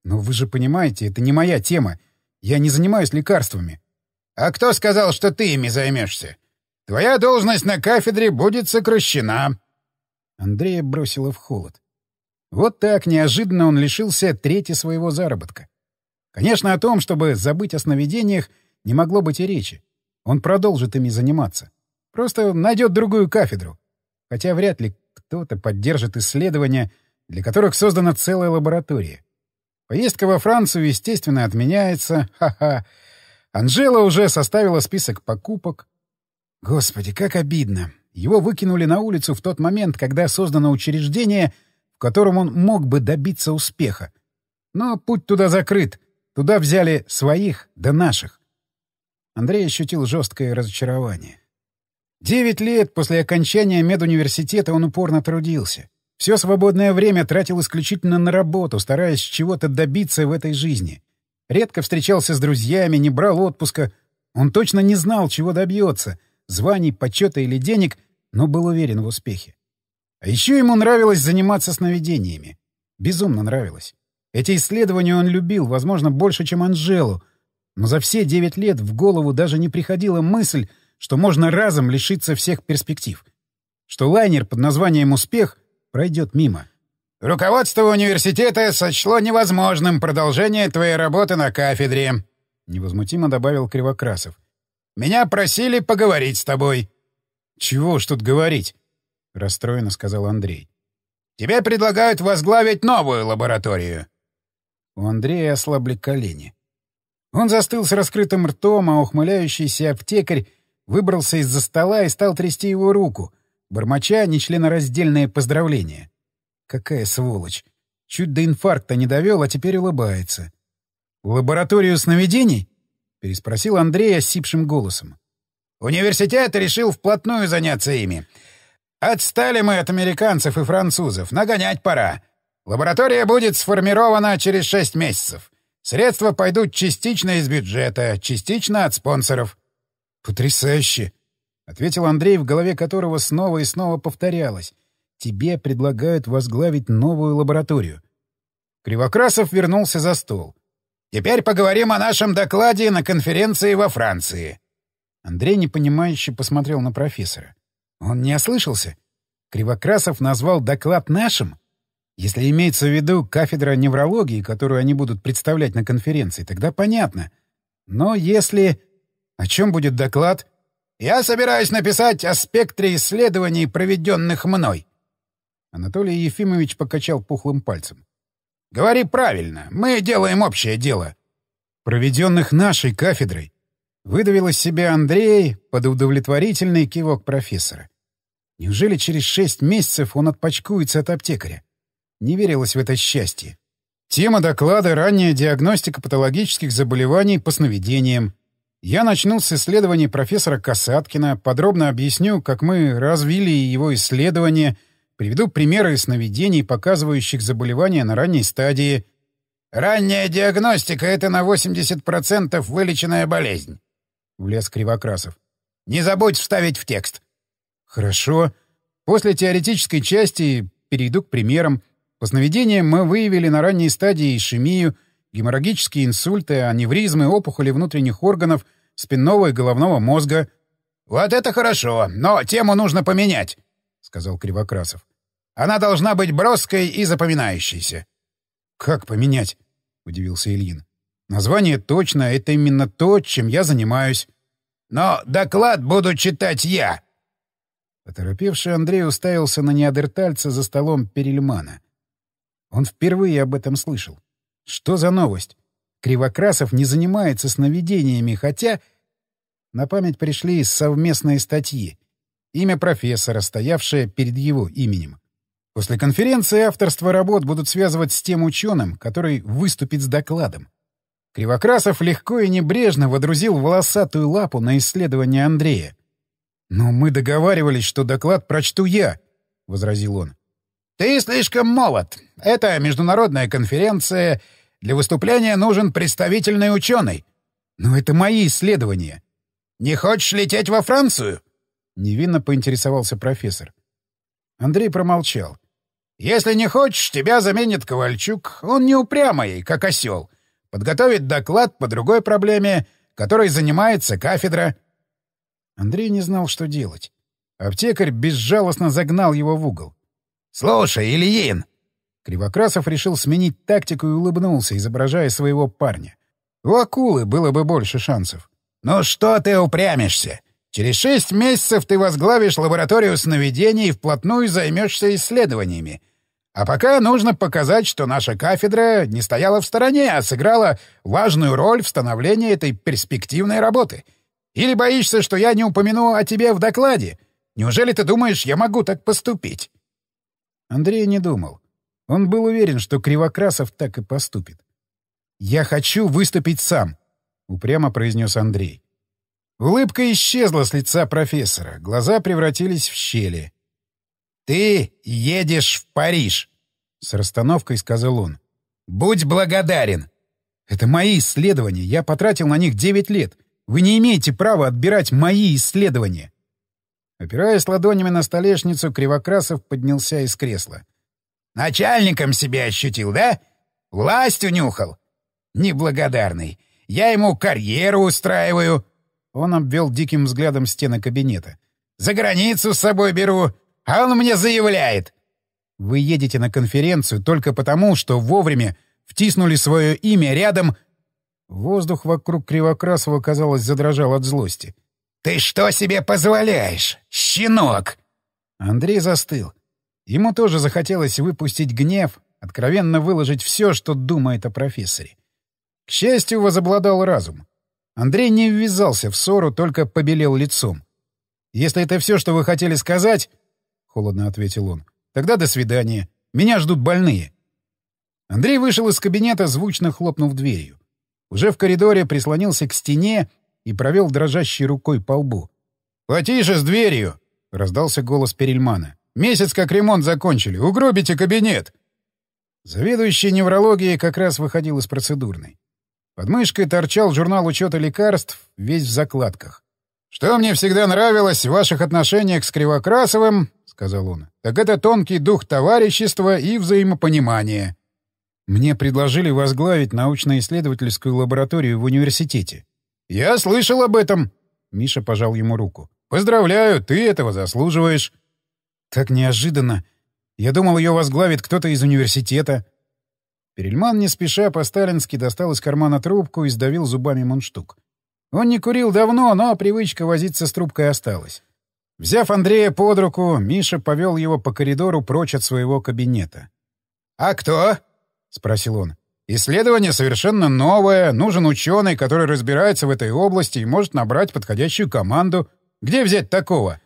«Но вы же понимаете, это не моя тема. Я не занимаюсь лекарствами». «А кто сказал, что ты ими займешься? Твоя должность на кафедре будет сокращена. Андрея бросило в холод. Вот так неожиданно он лишился трети своего заработка. Конечно, о том, чтобы забыть о сновидениях, не могло быть и речи. Он продолжит ими заниматься. Просто найдет другую кафедру. Хотя вряд ли кто-то поддержит исследования, для которых создана целая лаборатория. Поездка во Францию, естественно, отменяется. Ха-ха. Анжела уже составила список покупок. Господи, как обидно. Его выкинули на улицу в тот момент, когда создано учреждение, в котором он мог бы добиться успеха. Но путь туда закрыт. Туда взяли своих, да наших. Андрей ощутил жесткое разочарование. Девять лет после окончания медуниверситета он упорно трудился. Все свободное время тратил исключительно на работу, стараясь чего-то добиться в этой жизни. Редко встречался с друзьями, не брал отпуска. Он точно не знал, чего добьется — званий, почета или денег, но был уверен в успехе. А еще ему нравилось заниматься сновидениями. Безумно нравилось. Эти исследования он любил, возможно, больше, чем Анжелу, но за все девять лет в голову даже не приходила мысль, что можно разом лишиться всех перспектив. Что лайнер под названием «Успех» пройдет мимо. «Руководство университета сочло невозможным продолжение твоей работы на кафедре», — невозмутимо добавил Кривокрасов. Меня просили поговорить с тобой». «Чего ж тут говорить?» — расстроенно сказал Андрей. «Тебе предлагают возглавить новую лабораторию». У Андрея ослабли колени. Он застыл с раскрытым ртом, а ухмыляющийся аптекарь выбрался из-за стола и стал трясти его руку, бормоча нечленораздельное поздравление. Какая сволочь! Чуть до инфаркта не довел, а теперь улыбается. «Лабораторию сновидений?» переспросил Андрей осипшим голосом. «Университет решил вплотную заняться ими. Отстали мы от американцев и французов. Нагонять пора. Лаборатория будет сформирована через шесть месяцев. Средства пойдут частично из бюджета, частично от спонсоров». «Потрясающе!» — ответил Андрей, в голове которого снова и снова повторялось. «Тебе предлагают возглавить новую лабораторию». Кривокрасов вернулся за стол. Теперь поговорим о нашем докладе на конференции во Франции. Андрей непонимающе посмотрел на профессора. Он не ослышался? Кривокрасов назвал доклад нашим? Если имеется в виду кафедра неврологии, которую они будут представлять на конференции, тогда понятно. Но если... О чем будет доклад? Я собираюсь написать о спектре исследований, проведенных мной. Анатолий Ефимович покачал пухлым пальцем. Говори правильно. Мы делаем общее дело. Проведенных нашей кафедрой. Выдавил из себя Андрей под удовлетворительный кивок профессора. Неужели через шесть месяцев он отпочкуется от аптекаря? Не верилось в это счастье. Тема доклада — ранняя диагностика патологических заболеваний по сновидениям. Я начну с исследований профессора Касаткина, подробно объясню, как мы развили его исследования — Приведу примеры сновидений, показывающих заболевания на ранней стадии. «Ранняя диагностика — это на 80% вылеченная болезнь», — влез Кривокрасов. «Не забудь вставить в текст». «Хорошо. После теоретической части перейду к примерам. По сновидениям мы выявили на ранней стадии ишемию, геморрагические инсульты, аневризмы, опухоли внутренних органов, спинного и головного мозга». «Вот это хорошо, но тему нужно поменять», — сказал Кривокрасов. Она должна быть броской и запоминающейся. — Как поменять? — удивился Ильин. — Название точно, это именно то, чем я занимаюсь. — Но доклад буду читать я! Поторопевший Андрей уставился на неадертальца за столом Перельмана. Он впервые об этом слышал. Что за новость? Кривокрасов не занимается сновидениями, хотя... На память пришли совместные статьи. Имя профессора, стоявшее перед его именем. После конференции авторство работ будут связывать с тем ученым, который выступит с докладом. Кривокрасов легко и небрежно водрузил волосатую лапу на исследование Андрея. «Но мы договаривались, что доклад прочту я», — возразил он. «Ты слишком молод. Это международная конференция. Для выступления нужен представительный ученый. Но это мои исследования». «Не хочешь лететь во Францию?» — невинно поинтересовался профессор. Андрей промолчал. Если не хочешь, тебя заменит Ковальчук. Он не упрямый, как осел. Подготовит доклад по другой проблеме, которой занимается кафедра. Андрей не знал, что делать. Аптекарь безжалостно загнал его в угол. «Слушай, Ильин!» Кривокрасов решил сменить тактику и улыбнулся, изображая своего парня. У акулы было бы больше шансов. «Ну что ты упрямишься? Через шесть месяцев ты возглавишь лабораторию сновидений и вплотную займешься исследованиями. А пока нужно показать, что наша кафедра не стояла в стороне, а сыграла важную роль в становлении этой перспективной работы. Или боишься, что я не упомяну о тебе в докладе? Неужели ты думаешь, я могу так поступить?» Андрей не думал. Он был уверен, что Кривокрасов так и поступит. «Я хочу выступить сам», — упрямо произнес Андрей. Улыбка исчезла с лица профессора, глаза превратились в щели. «Ты едешь в Париж!» — с расстановкой сказал он. «Будь благодарен!» «Это мои исследования. Я потратил на них 9 лет. Вы не имеете права отбирать мои исследования!» Опираясь ладонями на столешницу, Кривокрасов поднялся из кресла. «Начальником себя ощутил, да? Власть унюхал? Неблагодарный. Я ему карьеру устраиваю!» Он обвел диким взглядом стены кабинета. «За границу с собой беру. А он мне заявляет. Вы едете на конференцию только потому, что вовремя втиснули свое имя рядом... Воздух вокруг Кривокрасова, казалось, задрожал от злости. «Ты что себе позволяешь, щенок?» Андрей застыл. Ему тоже захотелось выпустить гнев, откровенно выложить все, что думает о профессоре. К счастью, возобладал разум. Андрей не ввязался в ссору, только побелел лицом. «Если это все, что вы хотели сказать, — холодно ответил он. «Тогда до свидания. Меня ждут больные». Андрей вышел из кабинета, звучно хлопнув дверью. Уже в коридоре прислонился к стене и провел дрожащей рукой по лбу. «Потише с дверью!» — раздался голос Перельмана. «Месяц как ремонт закончили. Угробите кабинет!» Заведующий неврологией как раз выходил из процедурной. Под мышкой торчал журнал учета лекарств, весь в закладках. «Что мне всегда нравилось в ваших отношениях с Кривокрасовым, сказал он. «Так это тонкий дух товарищества и взаимопонимания». Мне предложили возглавить научно-исследовательскую лабораторию в университете. «Я слышал об этом!» — Миша пожал ему руку. «Поздравляю, ты этого заслуживаешь!» «Так неожиданно! Я думал, ее возглавит кто-то из университета!» Перельман не спеша по-сталински достал из кармана трубку и сдавил зубами мундштук. Он не курил давно, но привычка возиться с трубкой осталась. Взяв Андрея под руку, Миша повел его по коридору прочь от своего кабинета. «А кто?» — спросил он. «Исследование совершенно новое. Нужен ученый, который разбирается в этой области и может набрать подходящую команду. Где взять такого?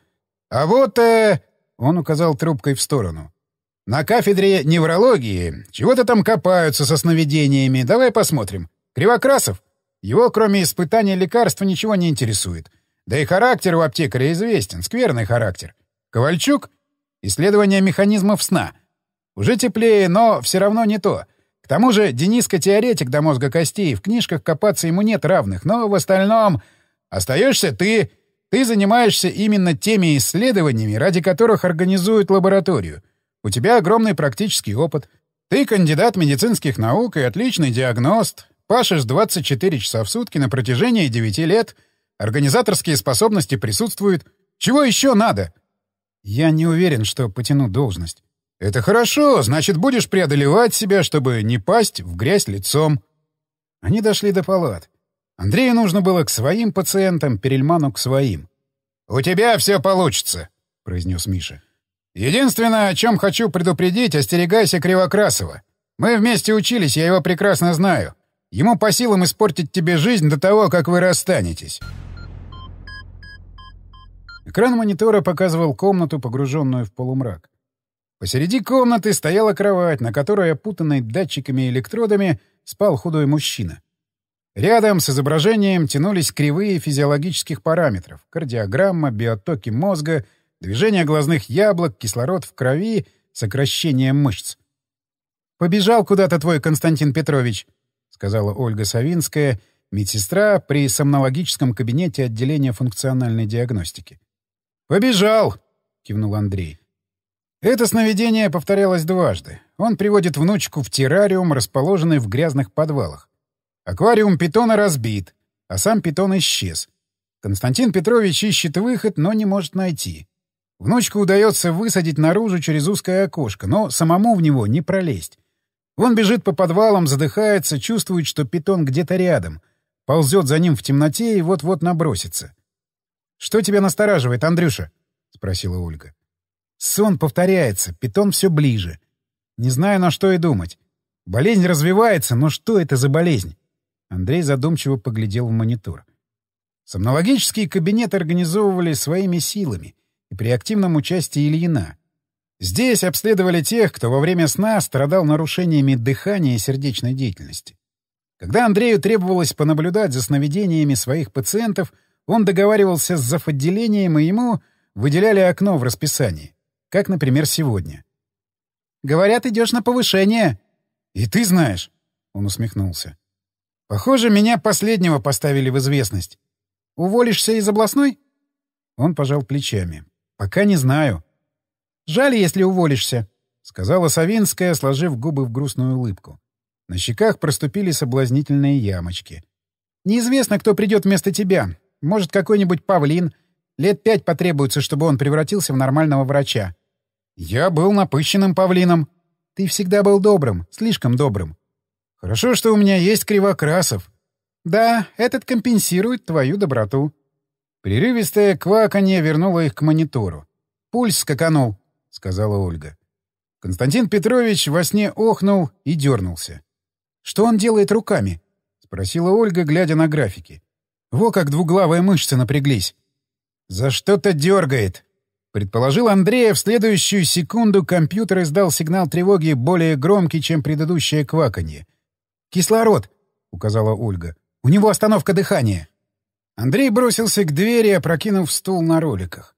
А вот...» э... — он указал трубкой в сторону. «На кафедре неврологии. Чего-то там копаются со сновидениями. Давай посмотрим. Кривокрасов? Его, кроме испытания лекарства, ничего не интересует. Да и характер у аптекаря известен, скверный характер. Ковальчук — исследование механизмов сна. Уже теплее, но все равно не то. К тому же Дениска теоретик до мозга костей, в книжках копаться ему нет равных, но в остальном остаешься ты. Ты занимаешься именно теми исследованиями, ради которых организуют лабораторию. У тебя огромный практический опыт. Ты кандидат медицинских наук и отличный диагност. Пашешь 24 часа в сутки на протяжении 9 лет — Организаторские способности присутствуют. Чего еще надо? Я не уверен, что потяну должность. Это хорошо, значит, будешь преодолевать себя, чтобы не пасть в грязь лицом. Они дошли до палат. Андрею нужно было к своим пациентам, Перельману к своим. «У тебя все получится», — произнес Миша. «Единственное, о чем хочу предупредить, остерегайся Кривокрасова. Мы вместе учились, я его прекрасно знаю. Ему по силам испортить тебе жизнь до того, как вы расстанетесь. Экран монитора показывал комнату, погруженную в полумрак. Посреди комнаты стояла кровать, на которой, опутанной датчиками и электродами, спал худой мужчина. Рядом с изображением тянулись кривые физиологических параметров — кардиограмма, биотоки мозга, движение глазных яблок, кислород в крови, сокращение мышц. «Побежал куда-то твой Константин Петрович», сказала Ольга Савинская, медсестра при сомнологическом кабинете отделения функциональной диагностики. «Побежал!» — кивнул Андрей. Это сновидение повторялось дважды. Он приводит внучку в террариум, расположенный в грязных подвалах. Аквариум питона разбит, а сам питон исчез. Константин Петрович ищет выход, но не может найти. Внучку удается высадить наружу через узкое окошко, но самому в него не пролезть. Он бежит по подвалам, задыхается, чувствует, что питон где-то рядом. Ползет за ним в темноте и вот-вот набросится. «Что тебя настораживает, Андрюша?» — спросила Ольга. «Сон повторяется, питон все ближе. Не знаю, на что и думать. Болезнь развивается, но что это за болезнь?» Андрей задумчиво поглядел в монитор. Сомнологический кабинет организовывали своими силами и при активном участии Ильина — Здесь обследовали тех, кто во время сна страдал нарушениями дыхания и сердечной деятельности. Когда Андрею требовалось понаблюдать за сновидениями своих пациентов, он договаривался с завотделением, и ему выделяли окно в расписании, как, например, сегодня. «Говорят, идешь на повышение». «И ты знаешь», — он усмехнулся. «Похоже, меня последнего поставили в известность. Уволишься из областной?» Он пожал плечами. «Пока не знаю. Жаль, если уволишься, — сказала Савинская, сложив губы в грустную улыбку. На щеках проступили соблазнительные ямочки. «Неизвестно, кто придет вместо тебя. Может, какой-нибудь павлин. Лет пять потребуется, чтобы он превратился в нормального врача». «Я был напыщенным павлином». «Ты всегда был добрым, слишком добрым». «Хорошо, что у меня есть Кривокрасов». «Да, этот компенсирует твою доброту». Прерывистое кваканье вернуло их к монитору. Пульс скаканул сказала Ольга. Константин Петрович во сне охнул и дернулся. «Что он делает руками?» — спросила Ольга, глядя на графики. «Во как двуглавые мышцы напряглись!» «За что-то дергает!» — предположил Андрея. В следующую секунду компьютер издал сигнал тревоги более громкий, чем предыдущее кваканье. «Кислород!» — указала Ольга. «У него остановка дыхания!» Андрей бросился к двери, опрокинув стул на роликах.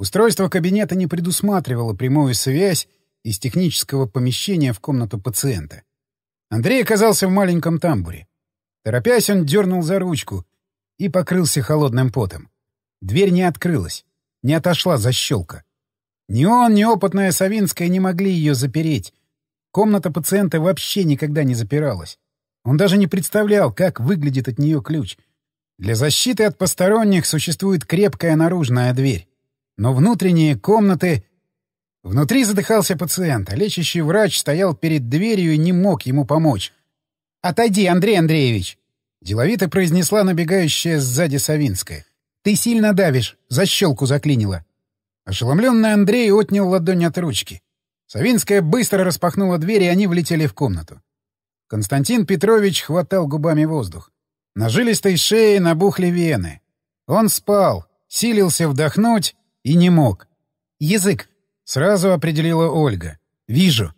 Устройство кабинета не предусматривало прямую связь из технического помещения в комнату пациента. Андрей оказался в маленьком тамбуре. Торопясь, он дернул за ручку и покрылся холодным потом. Дверь не открылась, не отошла защелка. Ни он, ни опытная Савинская не могли ее запереть. Комната пациента вообще никогда не запиралась. Он даже не представлял, как выглядит от нее ключ. Для защиты от посторонних существует крепкая наружная дверь но внутренние комнаты... Внутри задыхался пациент, а лечащий врач стоял перед дверью и не мог ему помочь. «Отойди, Андрей Андреевич!» — деловито произнесла набегающая сзади Савинская. «Ты сильно давишь, защелку заклинила». Ошеломленный Андрей отнял ладонь от ручки. Савинская быстро распахнула дверь, и они влетели в комнату. Константин Петрович хватал губами воздух. На жилистой шее набухли вены. Он спал, силился вдохнуть, и не мог. «Язык!» — сразу определила Ольга. «Вижу».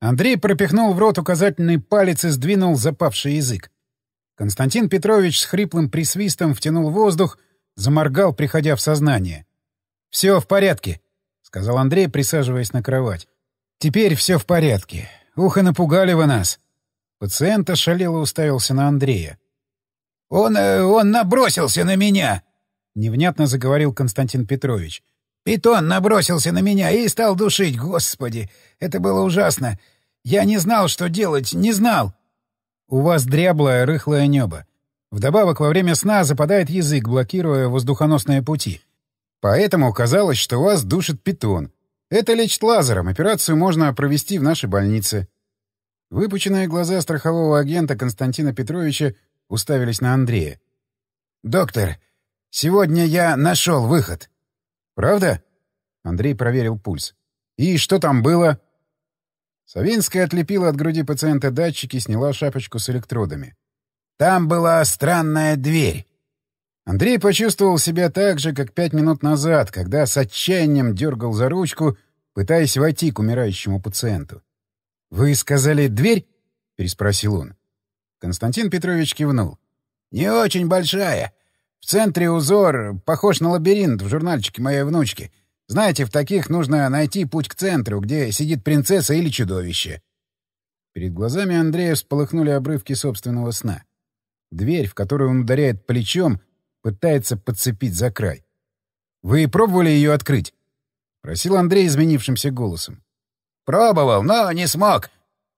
Андрей пропихнул в рот указательный палец и сдвинул запавший язык. Константин Петрович с хриплым присвистом втянул воздух, заморгал, приходя в сознание. «Все в порядке», — сказал Андрей, присаживаясь на кровать. «Теперь все в порядке. Ух, напугали вы нас». Пациент ошалело уставился на Андрея. «Он... Э, он набросился на меня!» — невнятно заговорил Константин Петрович. «Питон набросился на меня и стал душить, господи! Это было ужасно! Я не знал, что делать, не знал!» «У вас дряблое, рыхлое небо. Вдобавок, во время сна западает язык, блокируя воздухоносные пути. Поэтому казалось, что вас душит питон. Это лечит лазером, операцию можно провести в нашей больнице». Выпученные глаза страхового агента Константина Петровича уставились на Андрея. «Доктор, Сегодня я нашел выход. Правда? Андрей проверил пульс. И что там было? Савинская отлепила от груди пациента датчики и сняла шапочку с электродами. Там была странная дверь. Андрей почувствовал себя так же, как пять минут назад, когда с отчаянием дергал за ручку, пытаясь войти к умирающему пациенту. «Вы сказали дверь?» — переспросил он. Константин Петрович кивнул. «Не очень большая. В центре узор, похож на лабиринт в журнальчике моей внучки. Знаете, в таких нужно найти путь к центру, где сидит принцесса или чудовище. Перед глазами Андрея всполыхнули обрывки собственного сна. Дверь, в которую он ударяет плечом, пытается подцепить за край. «Вы пробовали ее открыть?» — просил Андрей изменившимся голосом. «Пробовал, но не смог.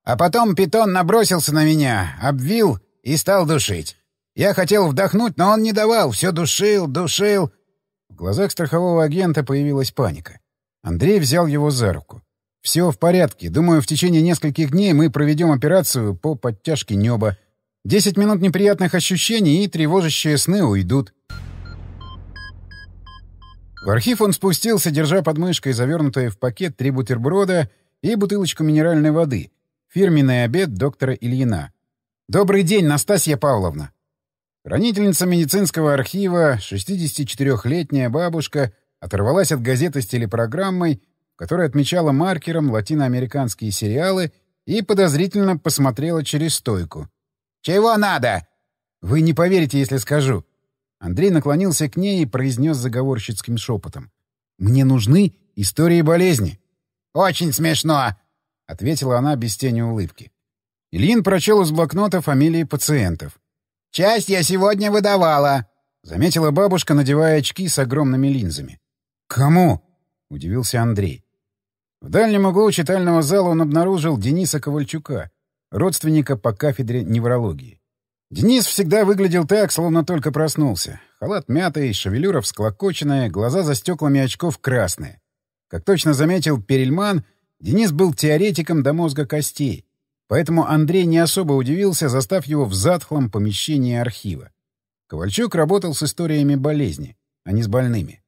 А потом питон набросился на меня, обвил и стал душить. Я хотел вдохнуть, но он не давал. Все душил, душил. В глазах страхового агента появилась паника. Андрей взял его за руку. «Все в порядке. Думаю, в течение нескольких дней мы проведем операцию по подтяжке неба. Десять минут неприятных ощущений и тревожащие сны уйдут». В архив он спустился, держа под мышкой завернутые в пакет три бутерброда и бутылочку минеральной воды. Фирменный обед доктора Ильина. «Добрый день, Настасья Павловна!» Хранительница медицинского архива, 64-летняя бабушка, оторвалась от газеты с телепрограммой, которая отмечала маркером латиноамериканские сериалы и подозрительно посмотрела через стойку. «Чего надо?» «Вы не поверите, если скажу». Андрей наклонился к ней и произнес заговорщицким шепотом. «Мне нужны истории болезни». «Очень смешно», — ответила она без тени улыбки. Ильин прочел из блокнота фамилии пациентов — «Часть я сегодня выдавала», — заметила бабушка, надевая очки с огромными линзами. «Кому?» — удивился Андрей. В дальнем углу читального зала он обнаружил Дениса Ковальчука, родственника по кафедре неврологии. Денис всегда выглядел так, словно только проснулся. Халат мятый, шевелюра всклокоченная, глаза за стеклами очков красные. Как точно заметил Перельман, Денис был теоретиком до мозга костей, Поэтому Андрей не особо удивился, застав его в затхлом помещении архива. Ковальчук работал с историями болезни, а не с больными.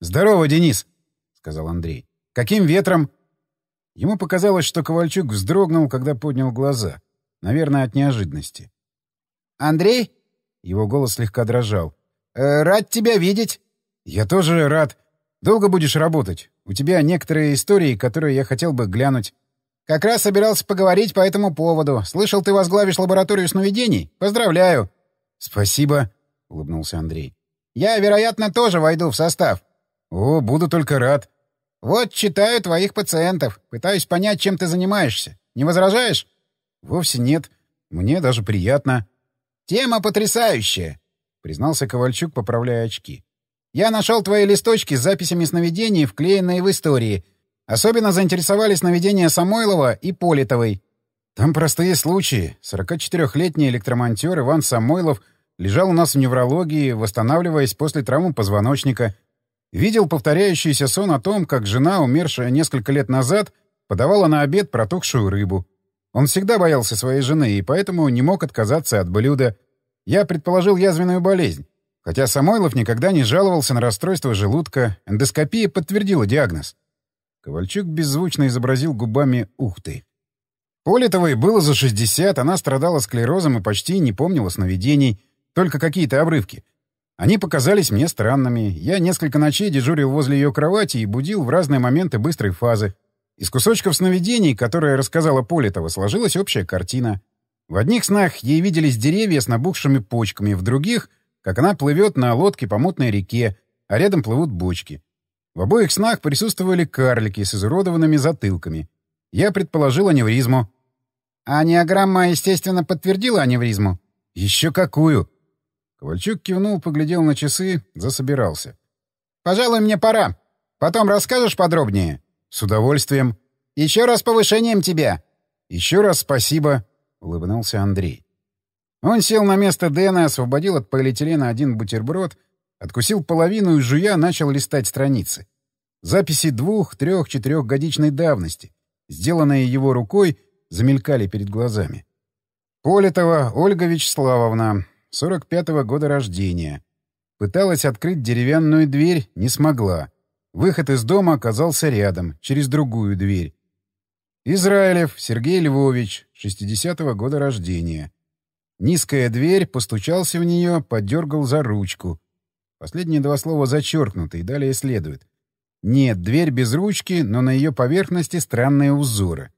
«Здорово, Денис!» — сказал Андрей. «Каким ветром?» Ему показалось, что Ковальчук вздрогнул, когда поднял глаза. Наверное, от неожиданности. «Андрей?» — его голос слегка дрожал. «Э, «Рад тебя видеть!» «Я тоже рад. Долго будешь работать? У тебя некоторые истории, которые я хотел бы глянуть». Как раз собирался поговорить по этому поводу. Слышал, ты возглавишь лабораторию сновидений? Поздравляю. Спасибо, улыбнулся Андрей. Я, вероятно, тоже войду в состав. О, буду только рад. Вот читаю твоих пациентов. Пытаюсь понять, чем ты занимаешься. Не возражаешь? Вовсе нет. Мне даже приятно. Тема потрясающая, признался Ковальчук, поправляя очки. Я нашел твои листочки с записями сновидений, вклеенные в истории — Особенно заинтересовались наведения Самойлова и Политовой. Там простые случаи. 44-летний электромонтер Иван Самойлов лежал у нас в неврологии, восстанавливаясь после травмы позвоночника. Видел повторяющийся сон о том, как жена, умершая несколько лет назад, подавала на обед протухшую рыбу. Он всегда боялся своей жены и поэтому не мог отказаться от блюда. Я предположил язвенную болезнь. Хотя Самойлов никогда не жаловался на расстройство желудка, эндоскопия подтвердила диагноз. Ковальчук беззвучно изобразил губами «Ух ты!». Политовой было за 60, она страдала склерозом и почти не помнила сновидений, только какие-то обрывки. Они показались мне странными. Я несколько ночей дежурил возле ее кровати и будил в разные моменты быстрой фазы. Из кусочков сновидений, которые рассказала Политова, сложилась общая картина. В одних снах ей виделись деревья с набухшими почками, в других — как она плывет на лодке по мутной реке, а рядом плывут бочки. В обоих снах присутствовали карлики с изуродованными затылками. Я предположил аневризму. А неограмма, естественно, подтвердила аневризму. Еще какую? Ковальчук кивнул, поглядел на часы, засобирался. Пожалуй, мне пора. Потом расскажешь подробнее? С удовольствием. Еще раз повышением тебя. Еще раз спасибо, улыбнулся Андрей. Он сел на место Дэна, освободил от полиэтилена один бутерброд — Откусил половину и, жуя, начал листать страницы. Записи двух, трех, четырехгодичной давности, сделанные его рукой, замелькали перед глазами. Политова Ольга Вячеславовна, 45-го года рождения. Пыталась открыть деревянную дверь, не смогла. Выход из дома оказался рядом, через другую дверь. Израилев Сергей Львович, 60-го года рождения. Низкая дверь, постучался в нее, подергал за ручку. Последние два слова зачеркнуты, и далее следует. Нет, дверь без ручки, но на ее поверхности странные узоры.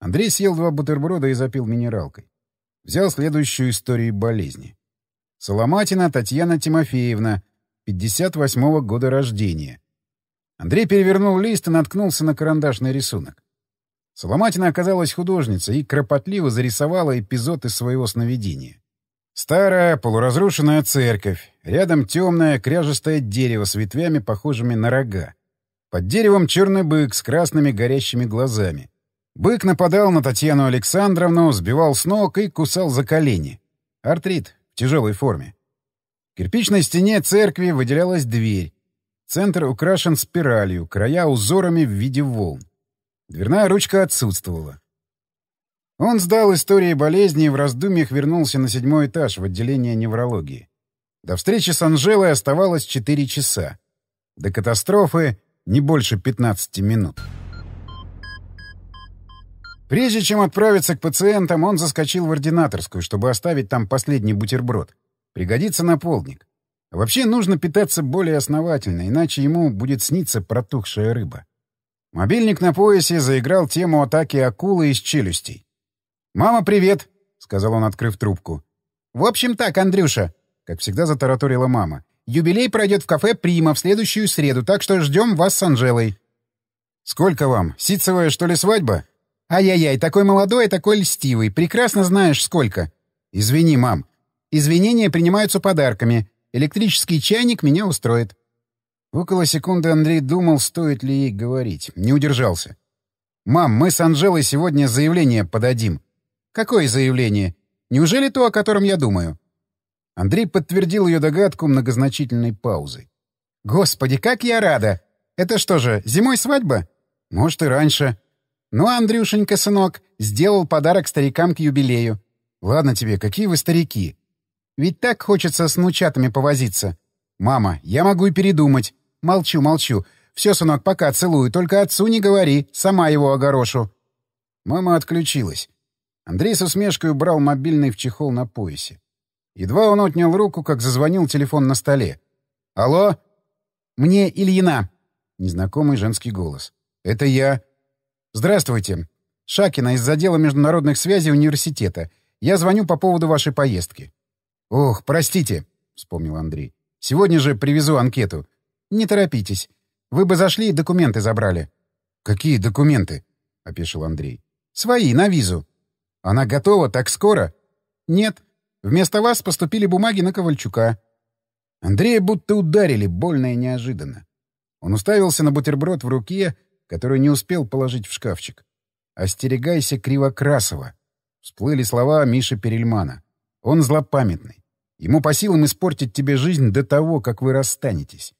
Андрей съел два бутерброда и запил минералкой. Взял следующую историю болезни. Соломатина Татьяна Тимофеевна, 58-го года рождения. Андрей перевернул лист и наткнулся на карандашный рисунок. Соломатина оказалась художницей и кропотливо зарисовала эпизод из своего сновидения. Старая полуразрушенная церковь, Рядом темное, кряжестое дерево с ветвями, похожими на рога. Под деревом черный бык с красными горящими глазами. Бык нападал на Татьяну Александровну, сбивал с ног и кусал за колени. Артрит в тяжелой форме. В кирпичной стене церкви выделялась дверь. Центр украшен спиралью, края узорами в виде волн. Дверная ручка отсутствовала. Он сдал истории болезни и в раздумьях вернулся на седьмой этаж в отделение неврологии. До встречи с Анжелой оставалось 4 часа. До катастрофы не больше 15 минут. Прежде чем отправиться к пациентам, он заскочил в ординаторскую, чтобы оставить там последний бутерброд. Пригодится на полдник. вообще нужно питаться более основательно, иначе ему будет сниться протухшая рыба. Мобильник на поясе заиграл тему атаки акулы из челюстей. «Мама, привет!» — сказал он, открыв трубку. «В общем так, Андрюша, — как всегда затараторила мама. «Юбилей пройдет в кафе «Прима» в следующую среду, так что ждем вас с Анжелой». «Сколько вам? Ситцевая, что ли, свадьба?» «Ай-яй-яй, такой молодой, и а такой льстивый. Прекрасно знаешь, сколько». «Извини, мам». «Извинения принимаются подарками. Электрический чайник меня устроит». Около секунды Андрей думал, стоит ли ей говорить. Не удержался. «Мам, мы с Анжелой сегодня заявление подадим». «Какое заявление? Неужели то, о котором я думаю?» Андрей подтвердил ее догадку многозначительной паузой. «Господи, как я рада! Это что же, зимой свадьба?» «Может, и раньше». «Ну, Андрюшенька, сынок, сделал подарок старикам к юбилею». «Ладно тебе, какие вы старики?» «Ведь так хочется с внучатами повозиться». «Мама, я могу и передумать». «Молчу, молчу. Все, сынок, пока целую, только отцу не говори, сама его огорошу». Мама отключилась. Андрей с усмешкой убрал мобильный в чехол на поясе. Едва он отнял руку, как зазвонил телефон на столе. «Алло?» «Мне Ильина». Незнакомый женский голос. «Это я». «Здравствуйте. Шакина из отдела международных связей университета. Я звоню по поводу вашей поездки». «Ох, простите», — вспомнил Андрей. «Сегодня же привезу анкету». «Не торопитесь. Вы бы зашли и документы забрали». «Какие документы?» — опешил Андрей. «Свои, на визу». «Она готова так скоро?» «Нет, Вместо вас поступили бумаги на Ковальчука. Андрея будто ударили, больно и неожиданно. Он уставился на бутерброд в руке, который не успел положить в шкафчик. «Остерегайся Кривокрасова», — всплыли слова Миши Перельмана. «Он злопамятный. Ему по силам испортить тебе жизнь до того, как вы расстанетесь».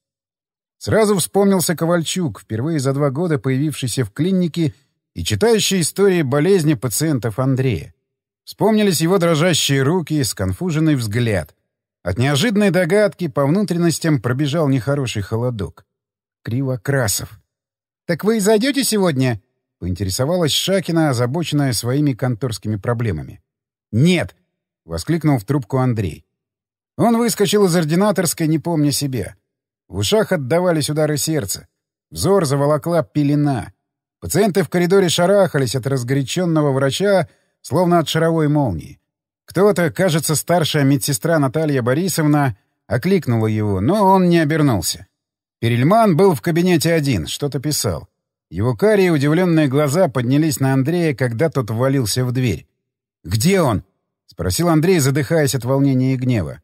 Сразу вспомнился Ковальчук, впервые за два года появившийся в клинике и читающий истории болезни пациентов Андрея. Вспомнились его дрожащие руки и сконфуженный взгляд. От неожиданной догадки по внутренностям пробежал нехороший холодок. Кривокрасов. «Так вы и зайдете сегодня?» — поинтересовалась Шакина, озабоченная своими конторскими проблемами. «Нет!» — воскликнул в трубку Андрей. Он выскочил из ординаторской, не помня себя. В ушах отдавались удары сердца. Взор заволокла пелена. Пациенты в коридоре шарахались от разгоряченного врача, словно от шаровой молнии. Кто-то, кажется, старшая медсестра Наталья Борисовна, окликнула его, но он не обернулся. Перельман был в кабинете один, что-то писал. Его карие удивленные глаза поднялись на Андрея, когда тот ввалился в дверь. «Где он?» — спросил Андрей, задыхаясь от волнения и гнева.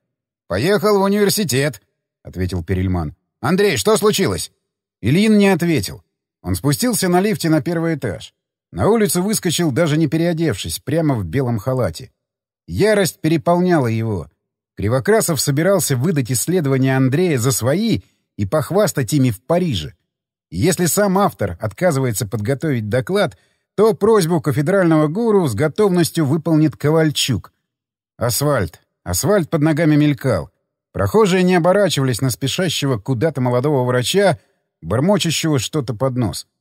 «Поехал в университет», — ответил Перельман. «Андрей, что случилось?» Ильин не ответил. Он спустился на лифте на первый этаж. На улицу выскочил, даже не переодевшись, прямо в белом халате. Ярость переполняла его. Кривокрасов собирался выдать исследования Андрея за свои и похвастать ими в Париже. И если сам автор отказывается подготовить доклад, то просьбу кафедрального гуру с готовностью выполнит Ковальчук. Асфальт. Асфальт под ногами мелькал. Прохожие не оборачивались на спешащего куда-то молодого врача, бормочущего что-то под нос. —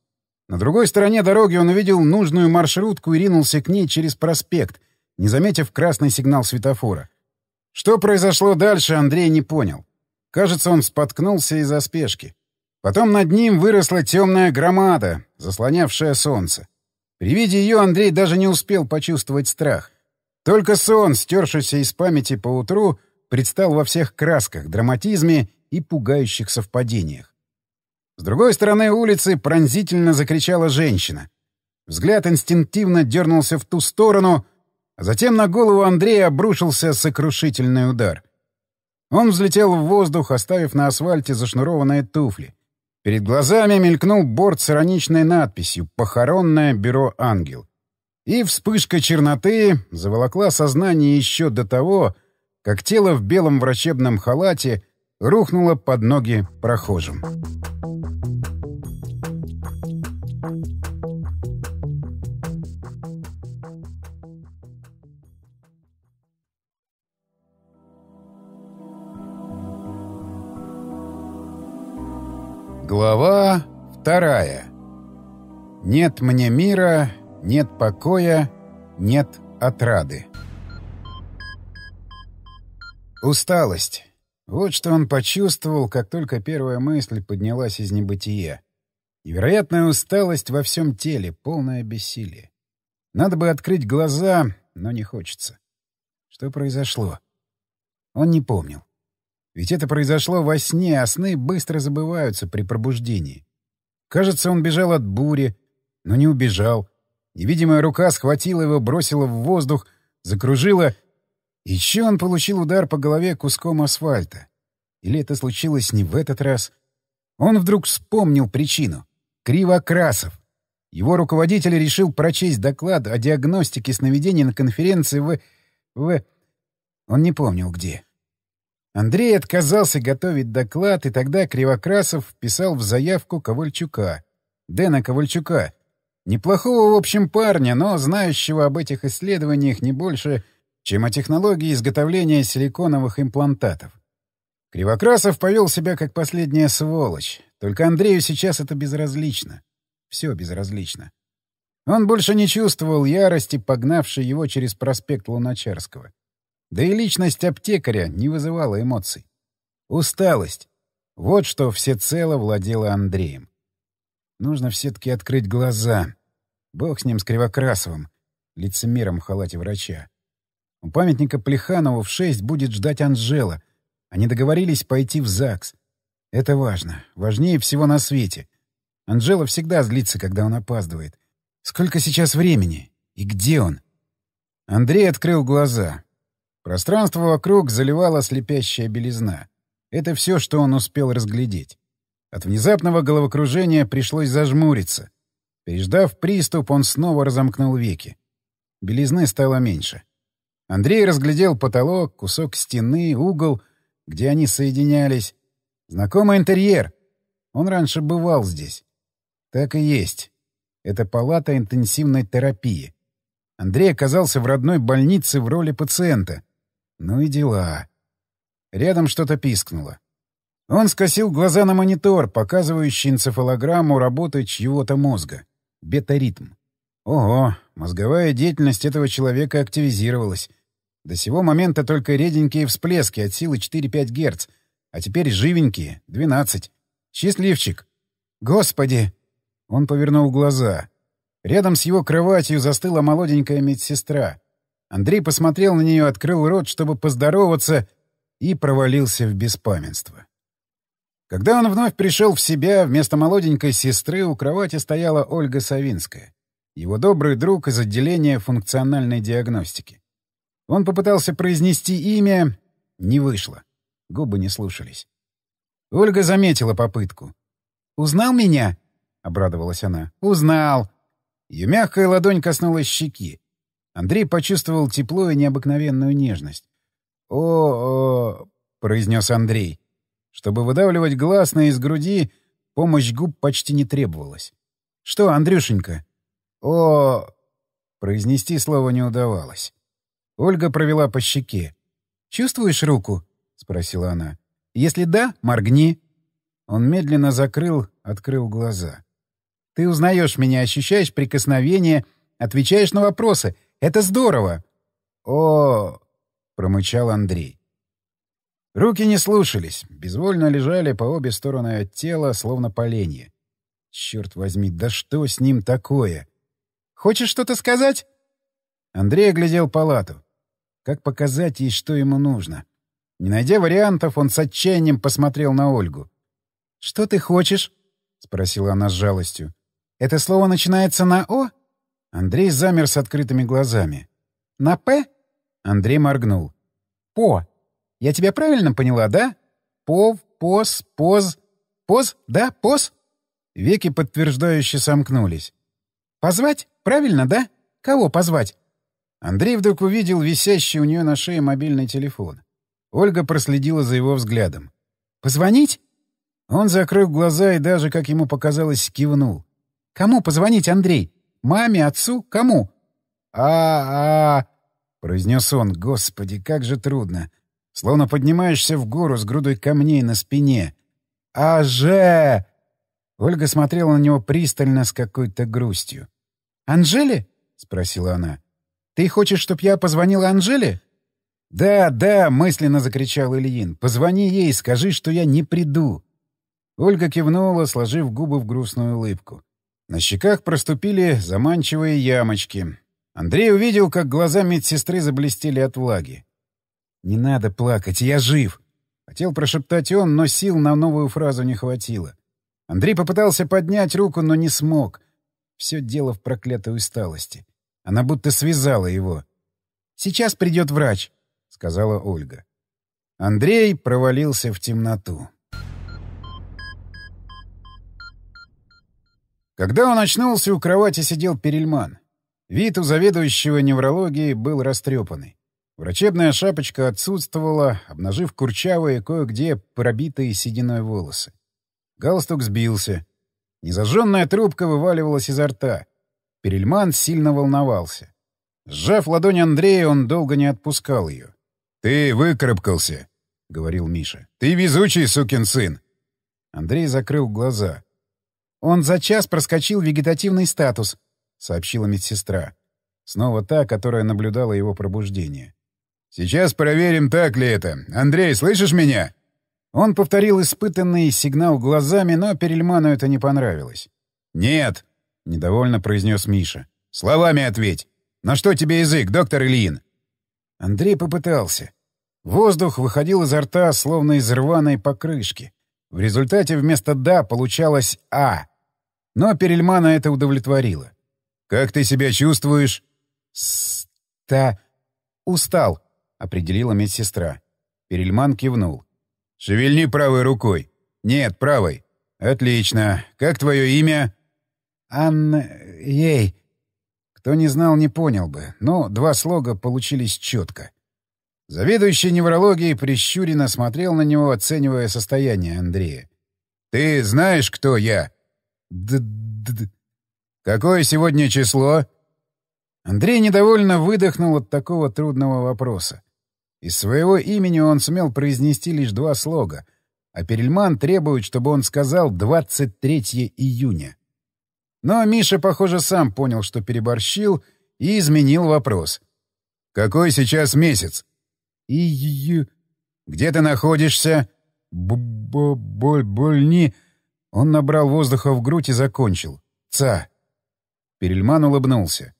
на другой стороне дороги он увидел нужную маршрутку и ринулся к ней через проспект, не заметив красный сигнал светофора. Что произошло дальше, Андрей не понял. Кажется, он споткнулся из-за спешки. Потом над ним выросла темная громада, заслонявшая солнце. При виде ее Андрей даже не успел почувствовать страх. Только сон, стершийся из памяти поутру, предстал во всех красках, драматизме и пугающих совпадениях. С другой стороны улицы пронзительно закричала женщина. Взгляд инстинктивно дернулся в ту сторону, а затем на голову Андрея обрушился сокрушительный удар. Он взлетел в воздух, оставив на асфальте зашнурованные туфли. Перед глазами мелькнул борт с ироничной надписью «Похоронное бюро «Ангел». И вспышка черноты заволокла сознание еще до того, как тело в белом врачебном халате рухнуло под ноги прохожим. Глава вторая. Нет мне мира, нет покоя, нет отрады. Усталость. Вот что он почувствовал, как только первая мысль поднялась из небытия. Невероятная усталость во всем теле, полное бессилие. Надо бы открыть глаза, но не хочется. Что произошло? Он не помнил. Ведь это произошло во сне, а сны быстро забываются при пробуждении. Кажется, он бежал от бури, но не убежал. Невидимая рука схватила его, бросила в воздух, закружила. Еще он получил удар по голове куском асфальта. Или это случилось не в этот раз? Он вдруг вспомнил причину. Кривокрасов. Его руководитель решил прочесть доклад о диагностике сновидений на конференции в... в... Он не помнил где. Андрей отказался готовить доклад, и тогда Кривокрасов вписал в заявку Ковальчука. Дэна Ковальчука. Неплохого, в общем, парня, но знающего об этих исследованиях не больше, чем о технологии изготовления силиконовых имплантатов. Кривокрасов повел себя как последняя сволочь. Только Андрею сейчас это безразлично. Все безразлично. Он больше не чувствовал ярости, погнавшей его через проспект Луначарского. Да и личность аптекаря не вызывала эмоций. Усталость. Вот что всецело владело Андреем. Нужно все-таки открыть глаза. Бог с ним, с Кривокрасовым, лицемером в халате врача. У памятника Плеханову в шесть будет ждать Анжела. Они договорились пойти в ЗАГС. Это важно. Важнее всего на свете. Анжела всегда злится, когда он опаздывает. Сколько сейчас времени? И где он? Андрей открыл глаза. Пространство вокруг заливала слепящая белизна. Это все, что он успел разглядеть. От внезапного головокружения пришлось зажмуриться. Переждав приступ, он снова разомкнул веки. Белизны стало меньше. Андрей разглядел потолок, кусок стены, угол, где они соединялись. Знакомый интерьер. Он раньше бывал здесь. Так и есть. Это палата интенсивной терапии. Андрей оказался в родной больнице в роли пациента — ну и дела. Рядом что-то пискнуло. Он скосил глаза на монитор, показывающий энцефалограмму работы чьего-то мозга. Бета-ритм. Ого, мозговая деятельность этого человека активизировалась. До сего момента только реденькие всплески от силы 4-5 Гц, а теперь живенькие, 12. Счастливчик! Господи! Он повернул глаза. Рядом с его кроватью застыла молоденькая медсестра. Андрей посмотрел на нее, открыл рот, чтобы поздороваться, и провалился в беспамятство. Когда он вновь пришел в себя, вместо молоденькой сестры у кровати стояла Ольга Савинская, его добрый друг из отделения функциональной диагностики. Он попытался произнести имя, не вышло. Губы не слушались. Ольга заметила попытку. «Узнал меня?» — обрадовалась она. «Узнал!» Ее мягкая ладонь коснулась щеки. Андрей почувствовал тепло и необыкновенную нежность. «О-о-о!» — произнес Андрей. Чтобы выдавливать гласные из груди, помощь губ почти не требовалась. «Что, Андрюшенька?» «О!» — произнести слово не удавалось. Ольга провела по щеке. «Чувствуешь руку?» — спросила она. «Если да, моргни». Он медленно закрыл, открыл глаза. «Ты узнаешь меня, ощущаешь прикосновение, отвечаешь на вопросы — это здорово!» «О!» — промычал Андрей. Руки не слушались, безвольно лежали по обе стороны от тела, словно поленья. Черт возьми, да что с ним такое? «Хочешь что-то сказать?» Андрей оглядел палату. Как показать ей, что ему нужно? Не найдя вариантов, он с отчаянием посмотрел на Ольгу. «Что ты хочешь?» — спросила она с жалостью. «Это слово начинается на «о»?» Андрей замер с открытыми глазами. «На «П»?» Андрей моргнул. «По. Я тебя правильно поняла, да? Пов, пос, поз. Поз, да, поз?» Веки подтверждающе сомкнулись. «Позвать? Правильно, да? Кого позвать?» Андрей вдруг увидел висящий у нее на шее мобильный телефон. Ольга проследила за его взглядом. «Позвонить?» Он закрыл глаза и даже, как ему показалось, кивнул. «Кому позвонить, Андрей? Маме, отцу? Кому? А-а-а... произнес он. Господи, как же трудно. Словно поднимаешься в гору с грудой камней на спине. А Ольга смотрела на него пристально с какой-то грустью. Анжели? спросила она. «Ты хочешь, чтоб я позвонила Анжели? «Да, да!» — мысленно закричал Ильин. «Позвони ей, скажи, что я не приду!» Ольга кивнула, сложив губы в грустную улыбку. На щеках проступили заманчивые ямочки. Андрей увидел, как глаза медсестры заблестели от влаги. «Не надо плакать, я жив!» Хотел прошептать он, но сил на новую фразу не хватило. Андрей попытался поднять руку, но не смог. Все дело в проклятой усталости. Она будто связала его. «Сейчас придет врач», — сказала Ольга. Андрей провалился в темноту. Когда он очнулся, у кровати сидел Перельман. Вид у заведующего неврологии был растрепанный. Врачебная шапочка отсутствовала, обнажив курчавые, кое-где пробитые сединой волосы. Галстук сбился. Незажженная трубка вываливалась изо рта. Перельман сильно волновался. Сжав ладонь Андрея, он долго не отпускал ее. «Ты выкарабкался», — говорил Миша. «Ты везучий, сукин сын!» Андрей закрыл глаза. «Он за час проскочил вегетативный статус», — сообщила медсестра. Снова та, которая наблюдала его пробуждение. «Сейчас проверим, так ли это. Андрей, слышишь меня?» Он повторил испытанный сигнал глазами, но Перельману это не понравилось. «Нет», — недовольно произнес Миша. «Словами ответь. На что тебе язык, доктор Ильин?» Андрей попытался. Воздух выходил изо рта, словно из рваной покрышки. В результате вместо «да» получалось «а». Но Перельмана это удовлетворило. «Как ты себя чувствуешь?» «Ста... устал», — определила медсестра. Перельман кивнул. «Шевельни правой рукой». «Нет, правой». «Отлично. Как твое имя?» Ан... ей...» Кто не знал, не понял бы, но два слога получились четко. Заведующий неврологией прищуренно смотрел на него, оценивая состояние Андрея. «Ты знаешь, кто я?» д д д «Какое сегодня число?» Андрей недовольно выдохнул от такого трудного вопроса. Из своего имени он смел произнести лишь два слога, а Перельман требует, чтобы он сказал 23 июня. Но Миша, похоже, сам понял, что переборщил, и изменил вопрос. «Какой сейчас месяц?» «Ию...» «Где ты находишься?» «Б-бо-боль-больни...» -боль он набрал воздуха в грудь и закончил. «Ца!» Перельман улыбнулся.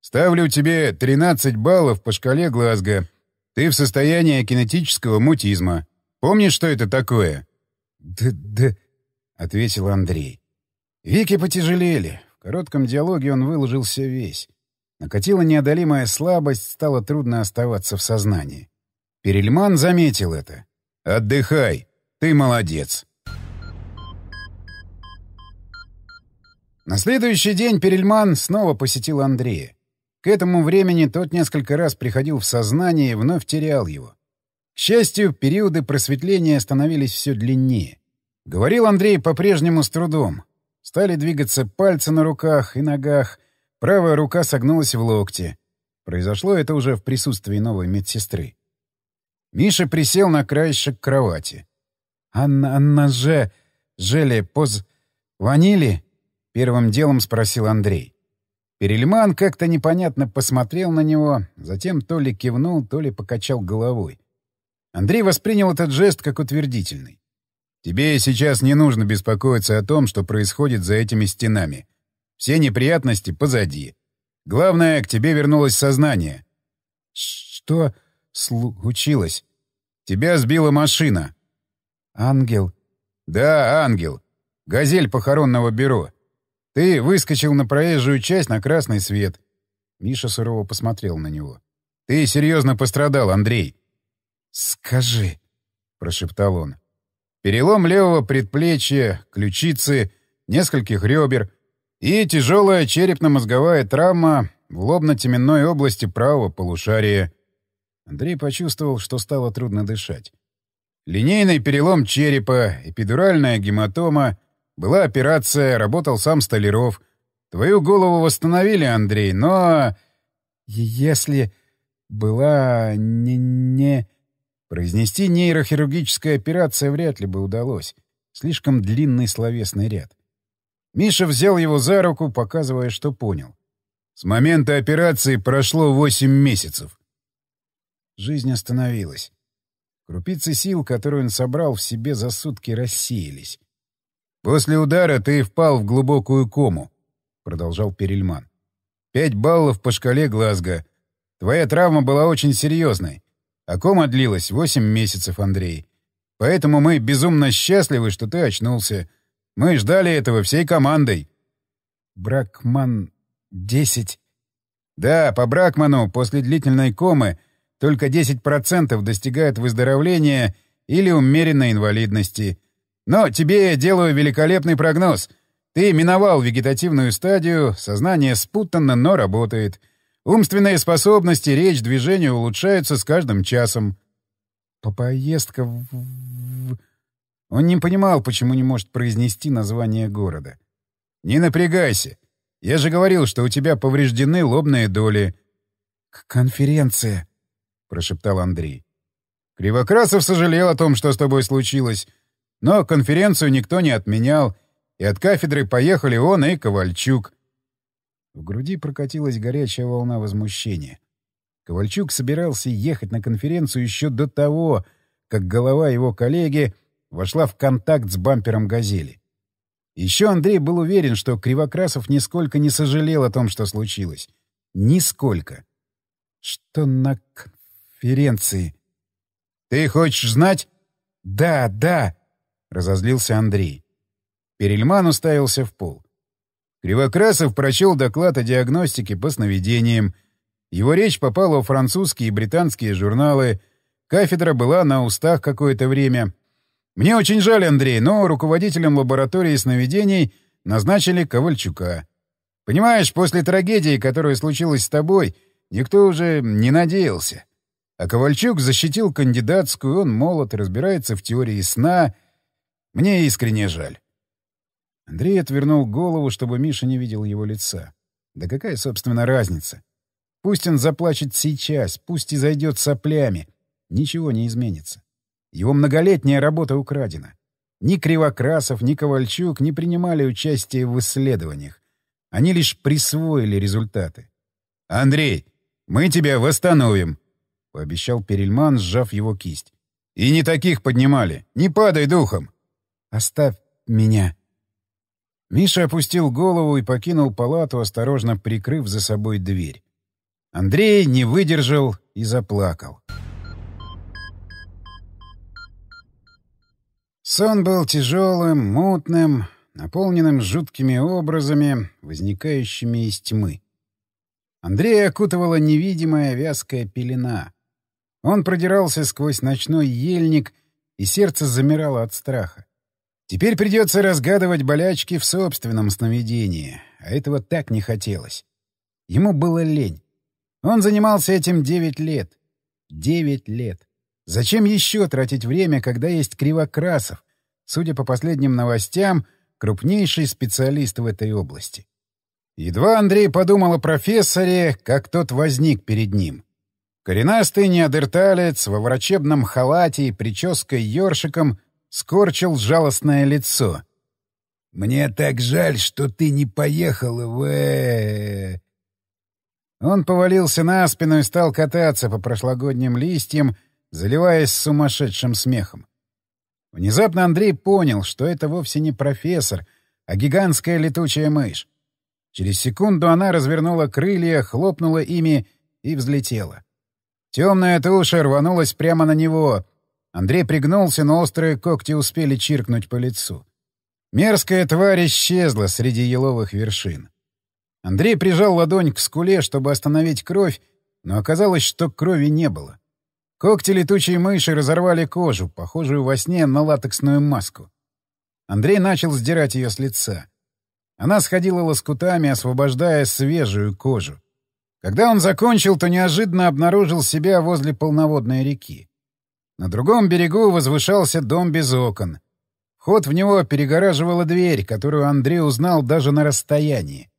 «Ставлю тебе 13 баллов по шкале Глазго. Ты в состоянии кинетического мутизма. Помнишь, что это такое?» «Да-да», — ответил Андрей. Вики потяжелели. В коротком диалоге он выложился весь. Накатила неодолимая слабость, стало трудно оставаться в сознании. Перельман заметил это. «Отдыхай, ты молодец!» На следующий день Перельман снова посетил Андрея. К этому времени тот несколько раз приходил в сознание и вновь терял его. К счастью, периоды просветления становились все длиннее. Говорил Андрей по-прежнему с трудом. Стали двигаться пальцы на руках и ногах, правая рука согнулась в локте. Произошло это уже в присутствии новой медсестры. Миша присел на краешек кровати. «Анна, Анна же... Желе, поз... Ванили?» Первым делом спросил Андрей. Перельман как-то непонятно посмотрел на него, затем то ли кивнул, то ли покачал головой. Андрей воспринял этот жест как утвердительный. «Тебе сейчас не нужно беспокоиться о том, что происходит за этими стенами. Все неприятности позади. Главное, к тебе вернулось сознание». «Что случилось?» «Тебя сбила машина». «Ангел». «Да, ангел. Газель похоронного бюро. Ты выскочил на проезжую часть на красный свет. Миша сурово посмотрел на него. Ты серьезно пострадал, Андрей. Скажи, прошептал он. Перелом левого предплечья, ключицы, нескольких ребер и тяжелая черепно-мозговая травма в лобно-теменной области правого полушария. Андрей почувствовал, что стало трудно дышать. Линейный перелом черепа, эпидуральная гематома, была операция, работал сам Столяров. Твою голову восстановили, Андрей, но... Если была не... не... Произнести нейрохирургическая операция вряд ли бы удалось. Слишком длинный словесный ряд. Миша взял его за руку, показывая, что понял. С момента операции прошло восемь месяцев. Жизнь остановилась. Крупицы сил, которые он собрал в себе за сутки, рассеялись. «После удара ты впал в глубокую кому», — продолжал Перельман. «Пять баллов по шкале Глазго. Твоя травма была очень серьезной. А кома длилась восемь месяцев, Андрей. Поэтому мы безумно счастливы, что ты очнулся. Мы ждали этого всей командой». «Бракман... десять...» «Да, по Бракману после длительной комы только десять процентов достигают выздоровления или умеренной инвалидности». Но тебе я делаю великолепный прогноз. Ты миновал вегетативную стадию, сознание спутанно, но работает. Умственные способности, речь, движение улучшаются с каждым часом. По поездка в... Он не понимал, почему не может произнести название города. «Не напрягайся. Я же говорил, что у тебя повреждены лобные доли». К конференции, прошептал Андрей. Кривокрасов сожалел о том, что с тобой случилось, но конференцию никто не отменял, и от кафедры поехали он и Ковальчук. В груди прокатилась горячая волна возмущения. Ковальчук собирался ехать на конференцию еще до того, как голова его коллеги вошла в контакт с бампером «Газели». Еще Андрей был уверен, что Кривокрасов нисколько не сожалел о том, что случилось. Нисколько. Что на конференции? — Ты хочешь знать? — Да, да. — разозлился Андрей. Перельман уставился в пол. Кривокрасов прочел доклад о диагностике по сновидениям. Его речь попала в французские и британские журналы. Кафедра была на устах какое-то время. «Мне очень жаль, Андрей, но руководителем лаборатории сновидений назначили Ковальчука. Понимаешь, после трагедии, которая случилась с тобой, никто уже не надеялся. А Ковальчук защитил кандидатскую, он молод, разбирается в теории сна — мне искренне жаль. Андрей отвернул голову, чтобы Миша не видел его лица. Да какая, собственно, разница? Пусть он заплачет сейчас, пусть и зайдет соплями. Ничего не изменится. Его многолетняя работа украдена. Ни Кривокрасов, ни Ковальчук не принимали участие в исследованиях. Они лишь присвоили результаты. «Андрей, мы тебя восстановим», — пообещал Перельман, сжав его кисть. «И не таких поднимали. Не падай духом». Оставь меня. Миша опустил голову и покинул палату, осторожно прикрыв за собой дверь. Андрей не выдержал и заплакал. Сон был тяжелым, мутным, наполненным жуткими образами, возникающими из тьмы. Андрея окутывала невидимая вязкая пелена. Он продирался сквозь ночной ельник, и сердце замирало от страха. Теперь придется разгадывать болячки в собственном сновидении, а этого так не хотелось. Ему было лень. Он занимался этим девять лет. Девять лет. Зачем еще тратить время, когда есть Кривокрасов, судя по последним новостям, крупнейший специалист в этой области? Едва Андрей подумал о профессоре, как тот возник перед ним. Коренастый неандерталец во врачебном халате и прической ёршиком скорчил жалостное лицо. «Мне так жаль, что ты не поехал в...» э-» Он повалился на спину и стал кататься по прошлогодним листьям, заливаясь сумасшедшим смехом. Внезапно Андрей понял, что это вовсе не профессор, а гигантская летучая мышь. Через секунду она развернула крылья, хлопнула ими и взлетела. Темная туша рванулась прямо на него — Андрей пригнулся, но острые когти успели чиркнуть по лицу. Мерзкая тварь исчезла среди еловых вершин. Андрей прижал ладонь к скуле, чтобы остановить кровь, но оказалось, что крови не было. Когти летучей мыши разорвали кожу, похожую во сне на латексную маску. Андрей начал сдирать ее с лица. Она сходила лоскутами, освобождая свежую кожу. Когда он закончил, то неожиданно обнаружил себя возле полноводной реки. На другом берегу возвышался дом без окон. Вход в него перегораживала дверь, которую Андрей узнал даже на расстоянии.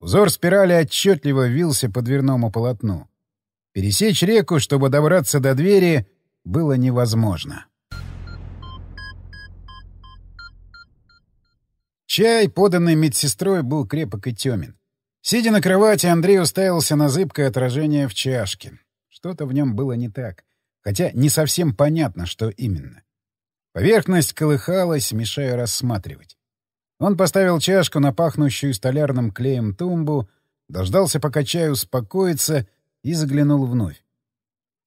Узор спирали отчетливо вился по дверному полотну. Пересечь реку, чтобы добраться до двери, было невозможно. Чай, поданный медсестрой, был крепок и темен. Сидя на кровати, Андрей уставился на зыбкое отражение в чашке. Что-то в нем было не так хотя не совсем понятно, что именно. Поверхность колыхалась, мешая рассматривать. Он поставил чашку на пахнущую столярным клеем тумбу, дождался, пока чай успокоится, и заглянул вновь.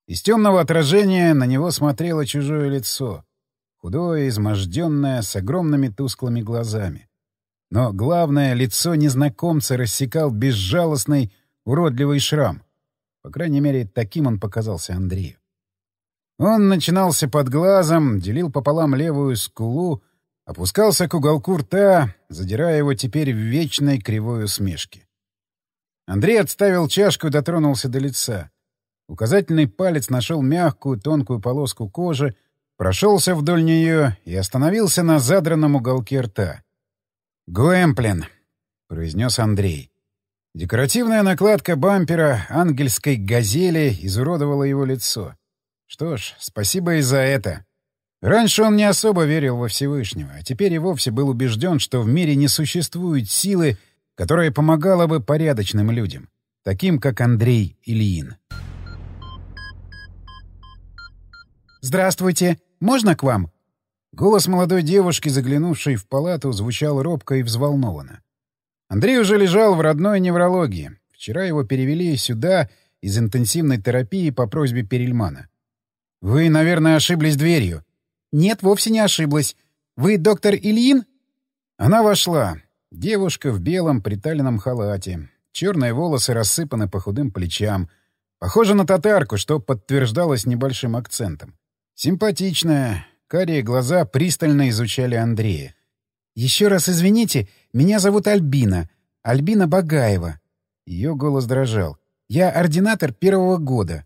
Из темного отражения на него смотрело чужое лицо, худое, изможденное, с огромными тусклыми глазами. Но главное, лицо незнакомца рассекал безжалостный, уродливый шрам. По крайней мере, таким он показался Андрею. Он начинался под глазом, делил пополам левую скулу, опускался к уголку рта, задирая его теперь в вечной кривой усмешке. Андрей отставил чашку и дотронулся до лица. Указательный палец нашел мягкую, тонкую полоску кожи, прошелся вдоль нее и остановился на задранном уголке рта. «Гуэмплин», — произнес Андрей. Декоративная накладка бампера ангельской «Газели» изуродовала его лицо. Что ж, спасибо и за это. Раньше он не особо верил во Всевышнего, а теперь и вовсе был убежден, что в мире не существует силы, которая помогала бы порядочным людям, таким как Андрей Ильин. «Здравствуйте! Можно к вам?» Голос молодой девушки, заглянувшей в палату, звучал робко и взволнованно. Андрей уже лежал в родной неврологии. Вчера его перевели сюда из интенсивной терапии по просьбе Перельмана. «Вы, наверное, ошиблись дверью». «Нет, вовсе не ошиблась. Вы доктор Ильин?» Она вошла. Девушка в белом приталенном халате. Черные волосы рассыпаны по худым плечам. Похожа на татарку, что подтверждалось небольшим акцентом. Симпатичная. Карие глаза пристально изучали Андрея. «Еще раз извините, меня зовут Альбина. Альбина Багаева». Ее голос дрожал. «Я ординатор первого года».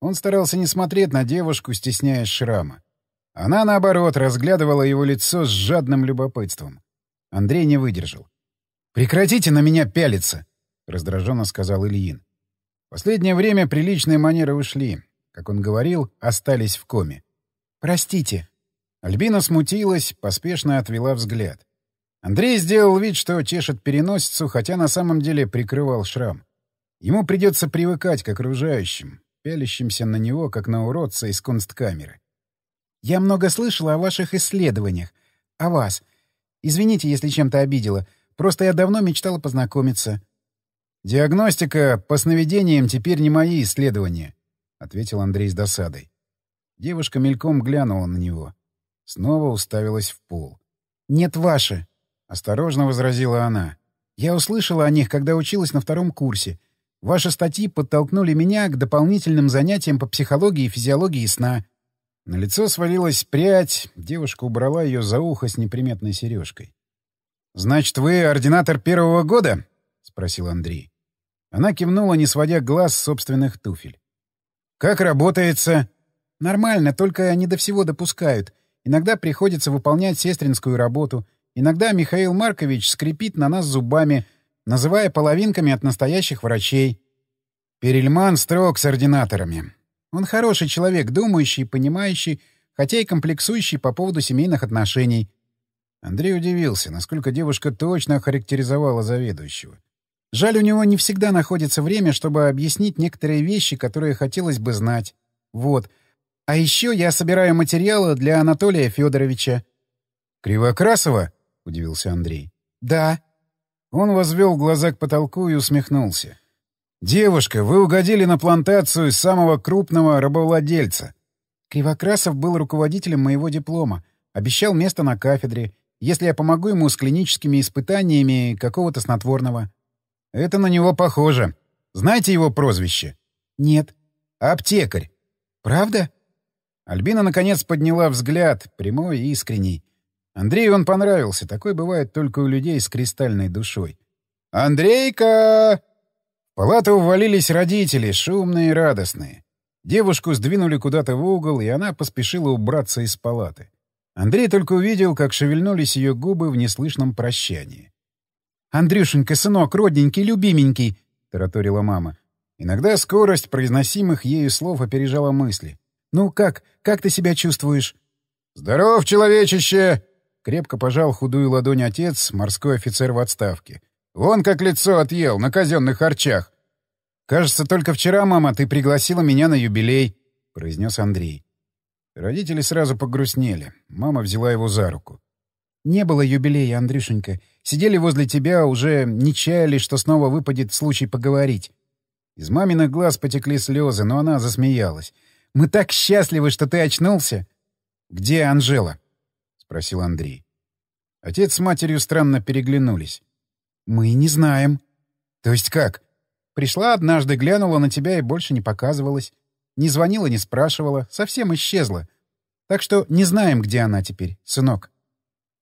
Он старался не смотреть на девушку, стесняясь шрама. Она, наоборот, разглядывала его лицо с жадным любопытством. Андрей не выдержал. «Прекратите на меня пялиться!» — раздраженно сказал Ильин. В последнее время приличные манеры ушли. Как он говорил, остались в коме. «Простите». Альбина смутилась, поспешно отвела взгляд. Андрей сделал вид, что чешет переносицу, хотя на самом деле прикрывал шрам. Ему придется привыкать к окружающим, пялящимся на него, как на уродца из консткамеры. «Я много слышала о ваших исследованиях. О вас. Извините, если чем-то обидела. Просто я давно мечтала познакомиться». «Диагностика по сновидениям теперь не мои исследования», — ответил Андрей с досадой. Девушка мельком глянула на него. Снова уставилась в пол. «Нет, ваши», — осторожно возразила она. «Я услышала о них, когда училась на втором курсе. Ваши статьи подтолкнули меня к дополнительным занятиям по психологии и физиологии сна. На лицо свалилась прядь, девушка убрала ее за ухо с неприметной сережкой. «Значит, вы ординатор первого года?» — спросил Андрей. Она кивнула, не сводя глаз с собственных туфель. «Как работается?» «Нормально, только они до всего допускают. Иногда приходится выполнять сестринскую работу. Иногда Михаил Маркович скрипит на нас зубами — называя половинками от настоящих врачей. Перельман строг с ординаторами. Он хороший человек, думающий, понимающий, хотя и комплексующий по поводу семейных отношений. Андрей удивился, насколько девушка точно охарактеризовала заведующего. Жаль, у него не всегда находится время, чтобы объяснить некоторые вещи, которые хотелось бы знать. Вот. А еще я собираю материалы для Анатолия Федоровича. Кривокрасова? удивился Андрей. Да. Он возвел глаза к потолку и усмехнулся. «Девушка, вы угодили на плантацию самого крупного рабовладельца». Кривокрасов был руководителем моего диплома, обещал место на кафедре, если я помогу ему с клиническими испытаниями какого-то снотворного. Это на него похоже. Знаете его прозвище? Нет. Аптекарь. Правда? Альбина, наконец, подняла взгляд, прямой и искренний. Андрею он понравился, такой бывает только у людей с кристальной душой. «Андрейка!» В палату увалились родители, шумные и радостные. Девушку сдвинули куда-то в угол, и она поспешила убраться из палаты. Андрей только увидел, как шевельнулись ее губы в неслышном прощании. «Андрюшенька, сынок, родненький, любименький!» — тараторила мама. Иногда скорость произносимых ею слов опережала мысли. «Ну как? Как ты себя чувствуешь?» «Здоров, человечище!» Крепко пожал худую ладонь отец, морской офицер в отставке. «Вон как лицо отъел, на казенных харчах!» «Кажется, только вчера, мама, ты пригласила меня на юбилей», — произнес Андрей. Родители сразу погрустнели. Мама взяла его за руку. «Не было юбилея, Андрюшенька. Сидели возле тебя, уже не чаяли, что снова выпадет случай поговорить». Из маминых глаз потекли слезы, но она засмеялась. «Мы так счастливы, что ты очнулся!» «Где Анжела?» спросил Андрей. Отец с матерью странно переглянулись. «Мы не знаем». «То есть как?» «Пришла однажды, глянула на тебя и больше не показывалась. Не звонила, не спрашивала. Совсем исчезла. Так что не знаем, где она теперь, сынок».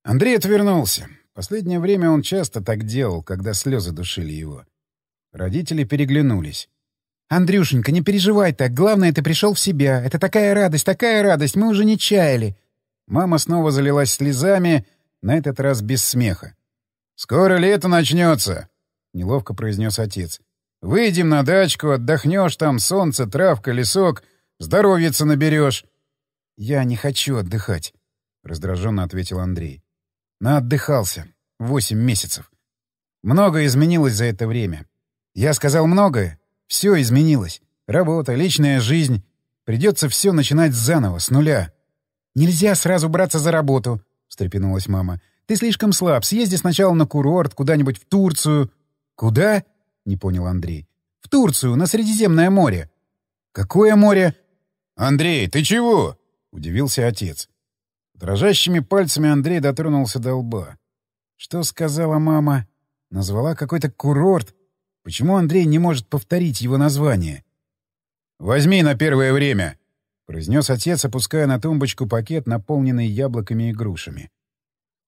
Андрей отвернулся. Последнее время он часто так делал, когда слезы душили его. Родители переглянулись. «Андрюшенька, не переживай так. Главное, ты пришел в себя. Это такая радость, такая радость. Мы уже не чаяли. Мама снова залилась слезами, на этот раз без смеха. «Скоро лето начнется», — неловко произнес отец. «Выйдем на дачку, отдохнешь там, солнце, травка, лесок, здоровьица наберешь». «Я не хочу отдыхать», — раздраженно ответил Андрей. «Наотдыхался. Восемь месяцев. Многое изменилось за это время. Я сказал многое. Все изменилось. Работа, личная жизнь. Придется все начинать заново, с нуля. «Нельзя сразу браться за работу», — встрепенулась мама. «Ты слишком слаб. Съезди сначала на курорт, куда-нибудь в Турцию». «Куда?» — не понял Андрей. «В Турцию, на Средиземное море». «Какое море?» «Андрей, ты чего?» — удивился отец. Дрожащими пальцами Андрей дотронулся до лба. «Что сказала мама?» Назвала какой-то курорт. Почему Андрей не может повторить его название? «Возьми на первое время», — произнес отец, опуская на тумбочку пакет, наполненный яблоками и грушами.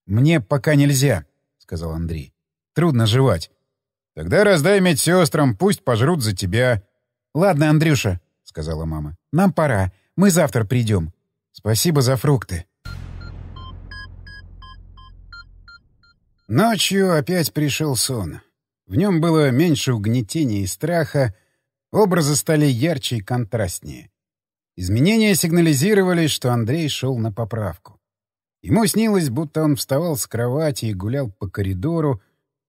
«Мне пока нельзя», — сказал Андрей. «Трудно жевать». «Тогда раздай медсестрам, пусть пожрут за тебя». «Ладно, Андрюша», — сказала мама. «Нам пора. Мы завтра придем. Спасибо за фрукты». Ночью опять пришел сон. В нем было меньше угнетения и страха, образы стали ярче и контрастнее. Изменения сигнализировали, что Андрей шел на поправку. Ему снилось, будто он вставал с кровати и гулял по коридору,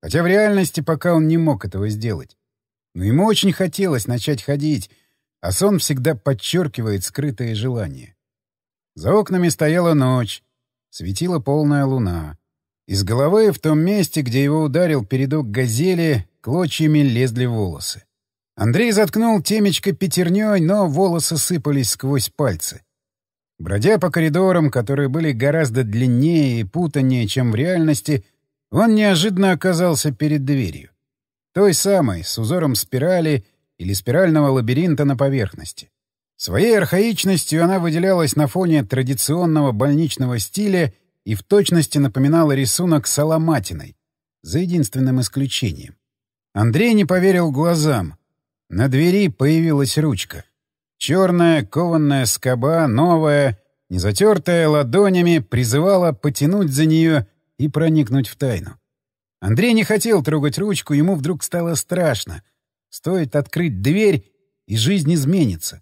хотя в реальности пока он не мог этого сделать. Но ему очень хотелось начать ходить, а сон всегда подчеркивает скрытое желание. За окнами стояла ночь, светила полная луна. Из головы в том месте, где его ударил передок газели, клочьями лезли волосы. Андрей заткнул темечко пятерней, но волосы сыпались сквозь пальцы. Бродя по коридорам, которые были гораздо длиннее и путаннее, чем в реальности, он неожиданно оказался перед дверью. Той самой, с узором спирали или спирального лабиринта на поверхности. Своей архаичностью она выделялась на фоне традиционного больничного стиля и в точности напоминала рисунок Соломатиной, за единственным исключением. Андрей не поверил глазам. На двери появилась ручка. Черная кованная скоба, новая, не затертая ладонями, призывала потянуть за нее и проникнуть в тайну. Андрей не хотел трогать ручку, ему вдруг стало страшно. Стоит открыть дверь, и жизнь изменится.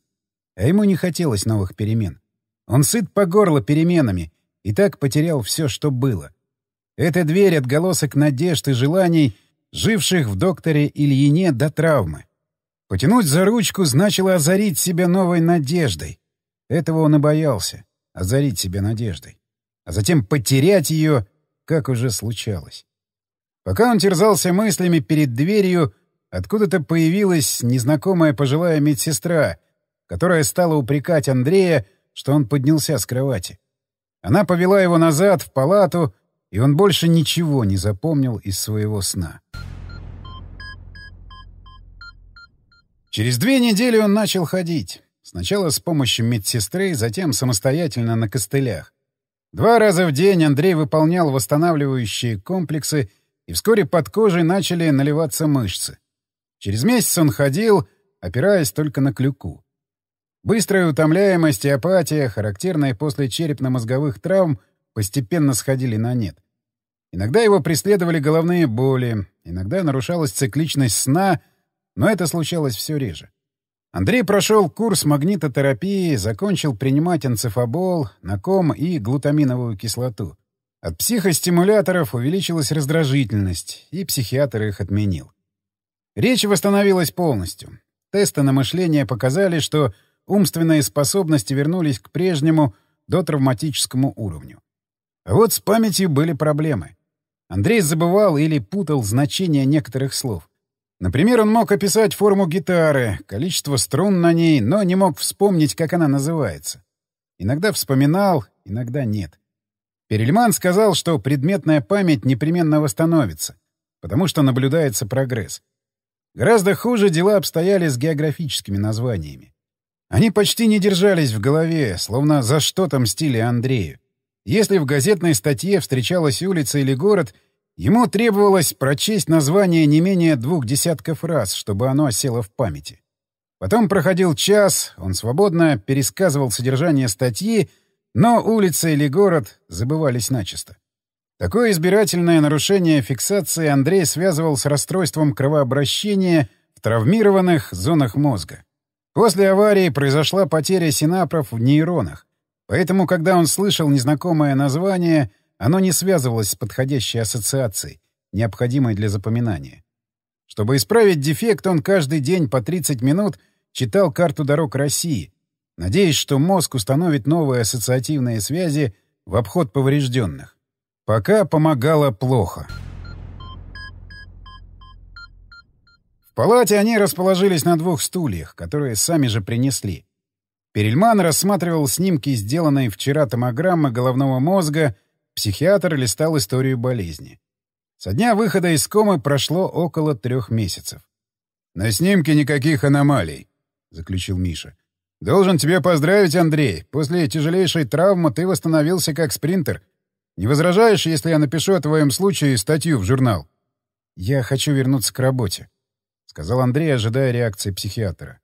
А ему не хотелось новых перемен. Он сыт по горло переменами и так потерял все, что было. Эта дверь — отголосок надежд и желаний, живших в докторе Ильине до травмы. Потянуть за ручку значило озарить себя новой надеждой. Этого он и боялся — озарить себя надеждой. А затем потерять ее, как уже случалось. Пока он терзался мыслями перед дверью, откуда-то появилась незнакомая пожилая медсестра, которая стала упрекать Андрея, что он поднялся с кровати. Она повела его назад в палату, и он больше ничего не запомнил из своего сна. Через две недели он начал ходить. Сначала с помощью медсестры, затем самостоятельно на костылях. Два раза в день Андрей выполнял восстанавливающие комплексы, и вскоре под кожей начали наливаться мышцы. Через месяц он ходил, опираясь только на клюку. Быстрая утомляемость и апатия, характерные после черепно-мозговых травм, постепенно сходили на нет. Иногда его преследовали головные боли, иногда нарушалась цикличность сна — но это случалось все реже. Андрей прошел курс магнитотерапии, закончил принимать энцефабол, наком и глутаминовую кислоту. От психостимуляторов увеличилась раздражительность, и психиатр их отменил. Речь восстановилась полностью. Тесты на мышление показали, что умственные способности вернулись к прежнему дотравматическому уровню. А вот с памятью были проблемы. Андрей забывал или путал значение некоторых слов. Например, он мог описать форму гитары, количество струн на ней, но не мог вспомнить, как она называется. Иногда вспоминал, иногда нет. Перельман сказал, что предметная память непременно восстановится, потому что наблюдается прогресс. Гораздо хуже дела обстояли с географическими названиями. Они почти не держались в голове, словно за что-то мстили Андрею. Если в газетной статье встречалась улица или город — Ему требовалось прочесть название не менее двух десятков раз, чтобы оно осело в памяти. Потом проходил час, он свободно пересказывал содержание статьи, но улица или город забывались начисто. Такое избирательное нарушение фиксации Андрей связывал с расстройством кровообращения в травмированных зонах мозга. После аварии произошла потеря синапров в нейронах, поэтому, когда он слышал незнакомое название — оно не связывалось с подходящей ассоциацией, необходимой для запоминания. Чтобы исправить дефект, он каждый день по 30 минут читал карту дорог России, надеясь, что мозг установит новые ассоциативные связи в обход поврежденных. Пока помогало плохо. В палате они расположились на двух стульях, которые сами же принесли. Перельман рассматривал снимки, сделанные вчера томограммы головного мозга Психиатр листал историю болезни. Со дня выхода из комы прошло около трех месяцев. «На снимке никаких аномалий», — заключил Миша. «Должен тебе поздравить, Андрей. После тяжелейшей травмы ты восстановился как спринтер. Не возражаешь, если я напишу о твоем случае статью в журнал?» «Я хочу вернуться к работе», — сказал Андрей, ожидая реакции психиатра.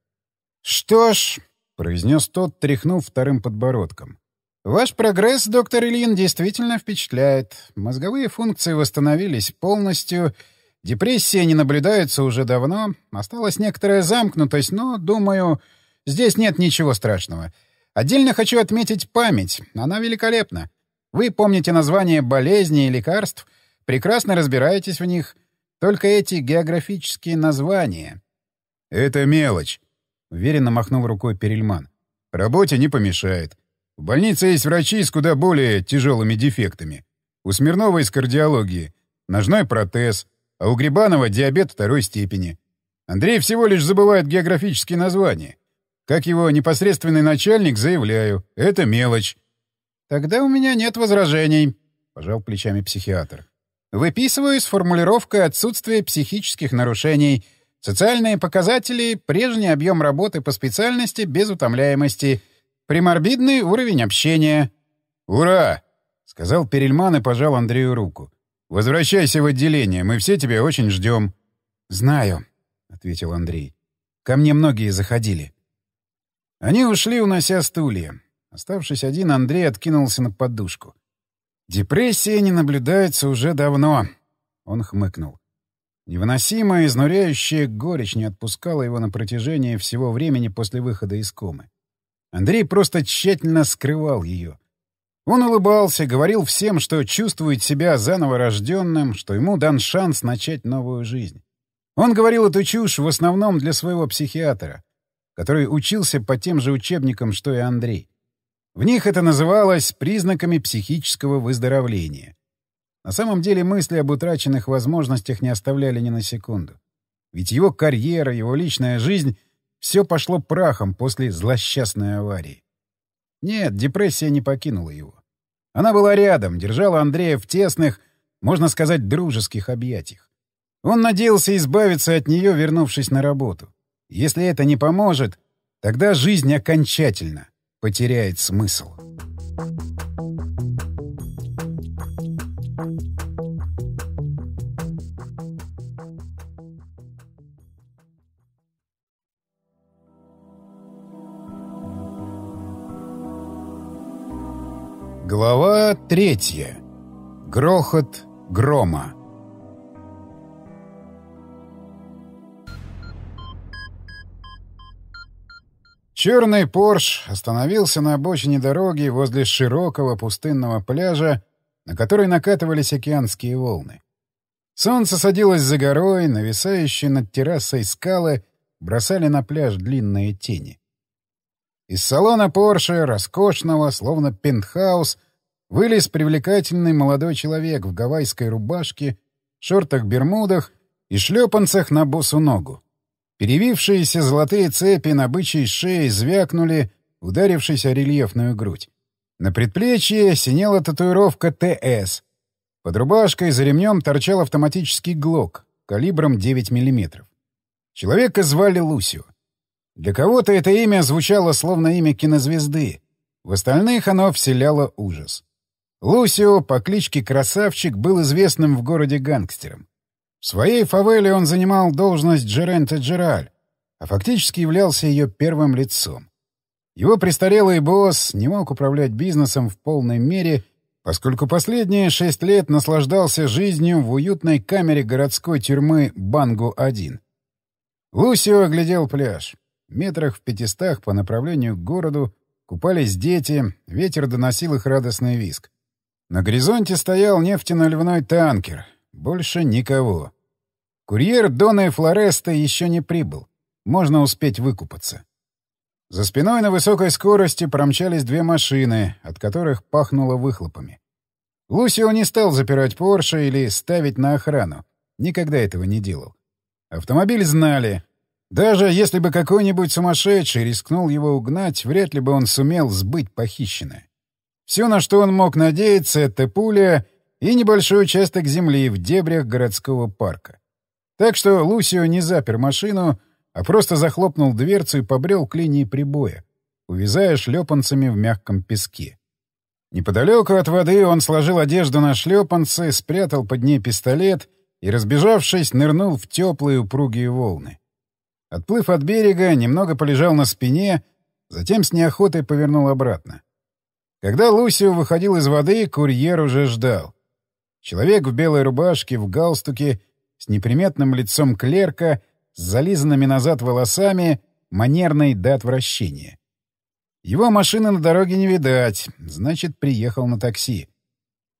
«Что ж», — произнес тот, тряхнув вторым подбородком. Ваш прогресс, доктор Ильин, действительно впечатляет. Мозговые функции восстановились полностью, депрессия не наблюдается уже давно, осталась некоторая замкнутость, но, думаю, здесь нет ничего страшного. Отдельно хочу отметить память, она великолепна. Вы помните названия болезней и лекарств, прекрасно разбираетесь в них, только эти географические названия. — Это мелочь, — уверенно махнул рукой Перельман. — Работе не помешает. В больнице есть врачи с куда более тяжелыми дефектами. У Смирнова из кардиологии ножной протез, а у Грибанова диабет второй степени. Андрей всего лишь забывает географические названия. Как его непосредственный начальник, заявляю, это мелочь. «Тогда у меня нет возражений», — пожал плечами психиатр. «Выписываю с формулировкой отсутствие психических нарушений, социальные показатели, прежний объем работы по специальности без утомляемости — Приморбидный уровень общения. «Ура!» — сказал Перельман и пожал Андрею руку. «Возвращайся в отделение, мы все тебя очень ждем». «Знаю», — ответил Андрей. «Ко мне многие заходили». Они ушли, унося стулья. Оставшись один, Андрей откинулся на подушку. «Депрессия не наблюдается уже давно», — он хмыкнул. Невыносимая, изнуряющая горечь не отпускала его на протяжении всего времени после выхода из комы. Андрей просто тщательно скрывал ее. Он улыбался, говорил всем, что чувствует себя заново рожденным, что ему дан шанс начать новую жизнь. Он говорил эту чушь в основном для своего психиатра, который учился по тем же учебникам, что и Андрей. В них это называлось признаками психического выздоровления. На самом деле мысли об утраченных возможностях не оставляли ни на секунду. Ведь его карьера, его личная жизнь — все пошло прахом после злосчастной аварии. Нет, депрессия не покинула его. Она была рядом, держала Андрея в тесных, можно сказать, дружеских объятиях. Он надеялся избавиться от нее, вернувшись на работу. Если это не поможет, тогда жизнь окончательно потеряет смысл. Thank you. Глава третья. Грохот грома. Черный Порш остановился на обочине дороги возле широкого пустынного пляжа, на который накатывались океанские волны. Солнце садилось за горой, нависающие над террасой скалы бросали на пляж длинные тени. Из салона Порше, роскошного, словно пентхаус, вылез привлекательный молодой человек в гавайской рубашке, шортах-бермудах и шлепанцах на босу ногу. Перевившиеся золотые цепи на бычьей шее звякнули, ударившись о рельефную грудь. На предплечье синела татуировка ТС. Под рубашкой за ремнем торчал автоматический глок калибром 9 мм. Человека звали Лусио. Для кого-то это имя звучало словно имя кинозвезды. В остальных оно вселяло ужас. Лусио по кличке Красавчик был известным в городе гангстером. В своей фавеле он занимал должность Джерента Джераль, а фактически являлся ее первым лицом. Его престарелый босс не мог управлять бизнесом в полной мере, поскольку последние шесть лет наслаждался жизнью в уютной камере городской тюрьмы Бангу-1. Лусио оглядел пляж. Метрах в пятистах по направлению к городу купались дети, ветер доносил их радостный виск. На горизонте стоял нефтяно танкер. Больше никого. Курьер Дона и Флореста еще не прибыл. Можно успеть выкупаться. За спиной на высокой скорости промчались две машины, от которых пахнуло выхлопами. Лусио не стал запирать Порше или ставить на охрану. Никогда этого не делал. Автомобиль знали, даже если бы какой-нибудь сумасшедший рискнул его угнать, вряд ли бы он сумел сбыть похищенное. Все, на что он мог надеяться, — это пуля и небольшой участок земли в дебрях городского парка. Так что Лусио не запер машину, а просто захлопнул дверцу и побрел к линии прибоя, увязая шлепанцами в мягком песке. Неподалеку от воды он сложил одежду на шлепанцы, спрятал под ней пистолет и, разбежавшись, нырнул в теплые упругие волны. Отплыв от берега, немного полежал на спине, затем с неохотой повернул обратно. Когда Лусио выходил из воды, курьер уже ждал. Человек в белой рубашке, в галстуке, с неприметным лицом клерка, с зализанными назад волосами, манерной до отвращения. Его машины на дороге не видать, значит, приехал на такси.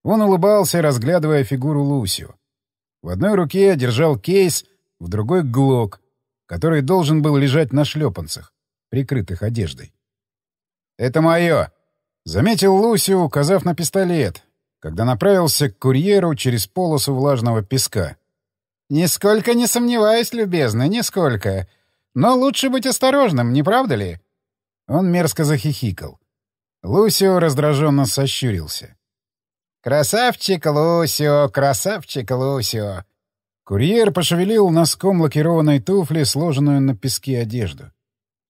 Он улыбался, разглядывая фигуру Лусио. В одной руке держал кейс, в другой — глок который должен был лежать на шлепанцах, прикрытых одеждой. «Это мое!» — заметил Луси, указав на пистолет, когда направился к курьеру через полосу влажного песка. «Нисколько не сомневаюсь, любезно, нисколько. Но лучше быть осторожным, не правда ли?» Он мерзко захихикал. Лусио раздраженно сощурился. «Красавчик Лусио, красавчик Лусио! Курьер пошевелил носком лакированной туфли, сложенную на песке одежду.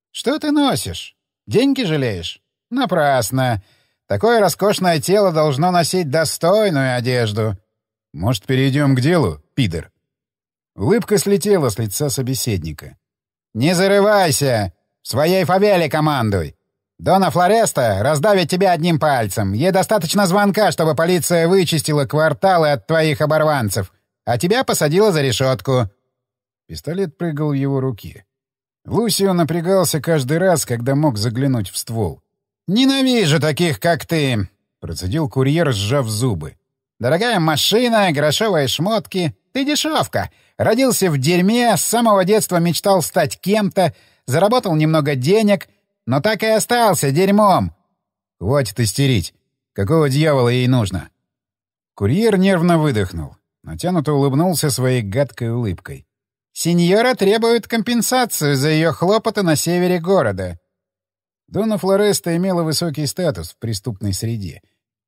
«Что ты носишь? Деньги жалеешь? Напрасно. Такое роскошное тело должно носить достойную одежду». «Может, перейдем к делу, пидор?» Улыбка слетела с лица собеседника. «Не зарывайся! В своей фавеле командуй! Дона Флореста раздавит тебя одним пальцем. Ей достаточно звонка, чтобы полиция вычистила кварталы от твоих оборванцев» а тебя посадила за решетку». Пистолет прыгал в его руки. Лусио напрягался каждый раз, когда мог заглянуть в ствол. «Ненавижу таких, как ты!» — процедил курьер, сжав зубы. «Дорогая машина, грошовые шмотки. Ты дешевка. Родился в дерьме, с самого детства мечтал стать кем-то, заработал немного денег, но так и остался дерьмом». «Хватит истерить. Какого дьявола ей нужно?» Курьер нервно выдохнул. Натянуто улыбнулся своей гадкой улыбкой. «Синьора требует компенсацию за ее хлопоты на севере города». Дона Флореста имела высокий статус в преступной среде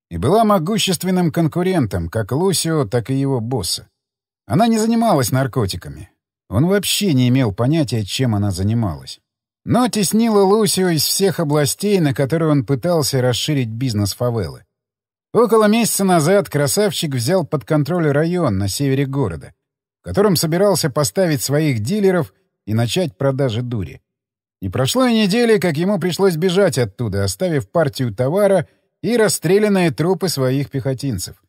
и была могущественным конкурентом как Лусио, так и его босса. Она не занималась наркотиками. Он вообще не имел понятия, чем она занималась. Но теснила Лусио из всех областей, на которые он пытался расширить бизнес фавелы. Около месяца назад красавчик взял под контроль район на севере города, в котором собирался поставить своих дилеров и начать продажи дури. Не прошло и недели, как ему пришлось бежать оттуда, оставив партию товара и расстрелянные трупы своих пехотинцев.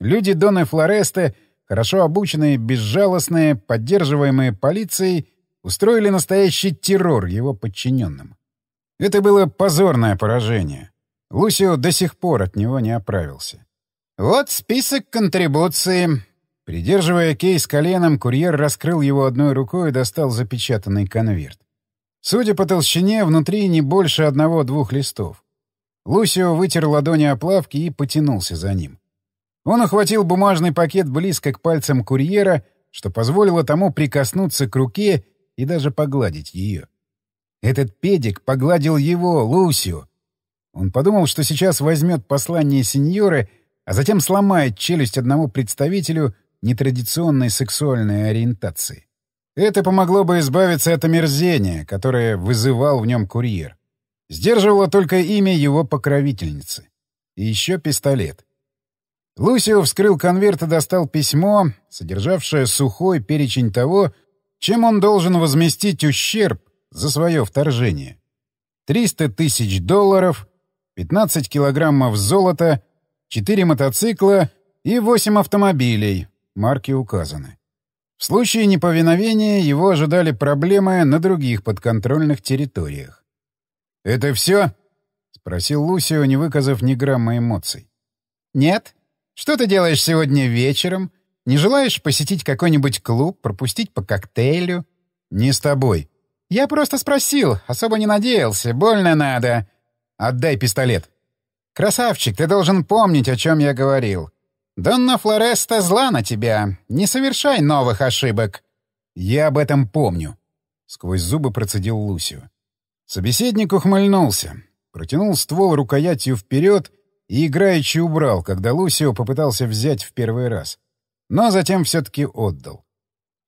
Люди Дона Флореста, хорошо обученные, безжалостные, поддерживаемые полицией, устроили настоящий террор его подчиненным. Это было позорное поражение. Лусио до сих пор от него не оправился. «Вот список контрибуции». Придерживая кейс коленом, курьер раскрыл его одной рукой и достал запечатанный конверт. Судя по толщине, внутри не больше одного-двух листов. Лусио вытер ладони о плавки и потянулся за ним. Он ухватил бумажный пакет близко к пальцам курьера, что позволило тому прикоснуться к руке и даже погладить ее. Этот педик погладил его, Лусио, он подумал, что сейчас возьмет послание сеньоры, а затем сломает челюсть одному представителю нетрадиционной сексуальной ориентации. Это помогло бы избавиться от омерзения, которое вызывал в нем курьер. Сдерживало только имя его покровительницы. И еще пистолет. Лусио вскрыл конверт и достал письмо, содержавшее сухой перечень того, чем он должен возместить ущерб за свое вторжение. 300 тысяч долларов, 15 килограммов золота, 4 мотоцикла и 8 автомобилей, марки указаны. В случае неповиновения его ожидали проблемы на других подконтрольных территориях. «Это все?» — спросил Лусио, не выказав ни грамма эмоций. «Нет. Что ты делаешь сегодня вечером? Не желаешь посетить какой-нибудь клуб, пропустить по коктейлю?» «Не с тобой». «Я просто спросил, особо не надеялся, больно надо. Отдай пистолет. Красавчик, ты должен помнить, о чем я говорил. Донна Флореста зла на тебя. Не совершай новых ошибок. Я об этом помню. Сквозь зубы процедил Лусио. Собеседник ухмыльнулся, протянул ствол рукоятью вперед и играючи убрал, когда Лусио попытался взять в первый раз. Но затем все-таки отдал.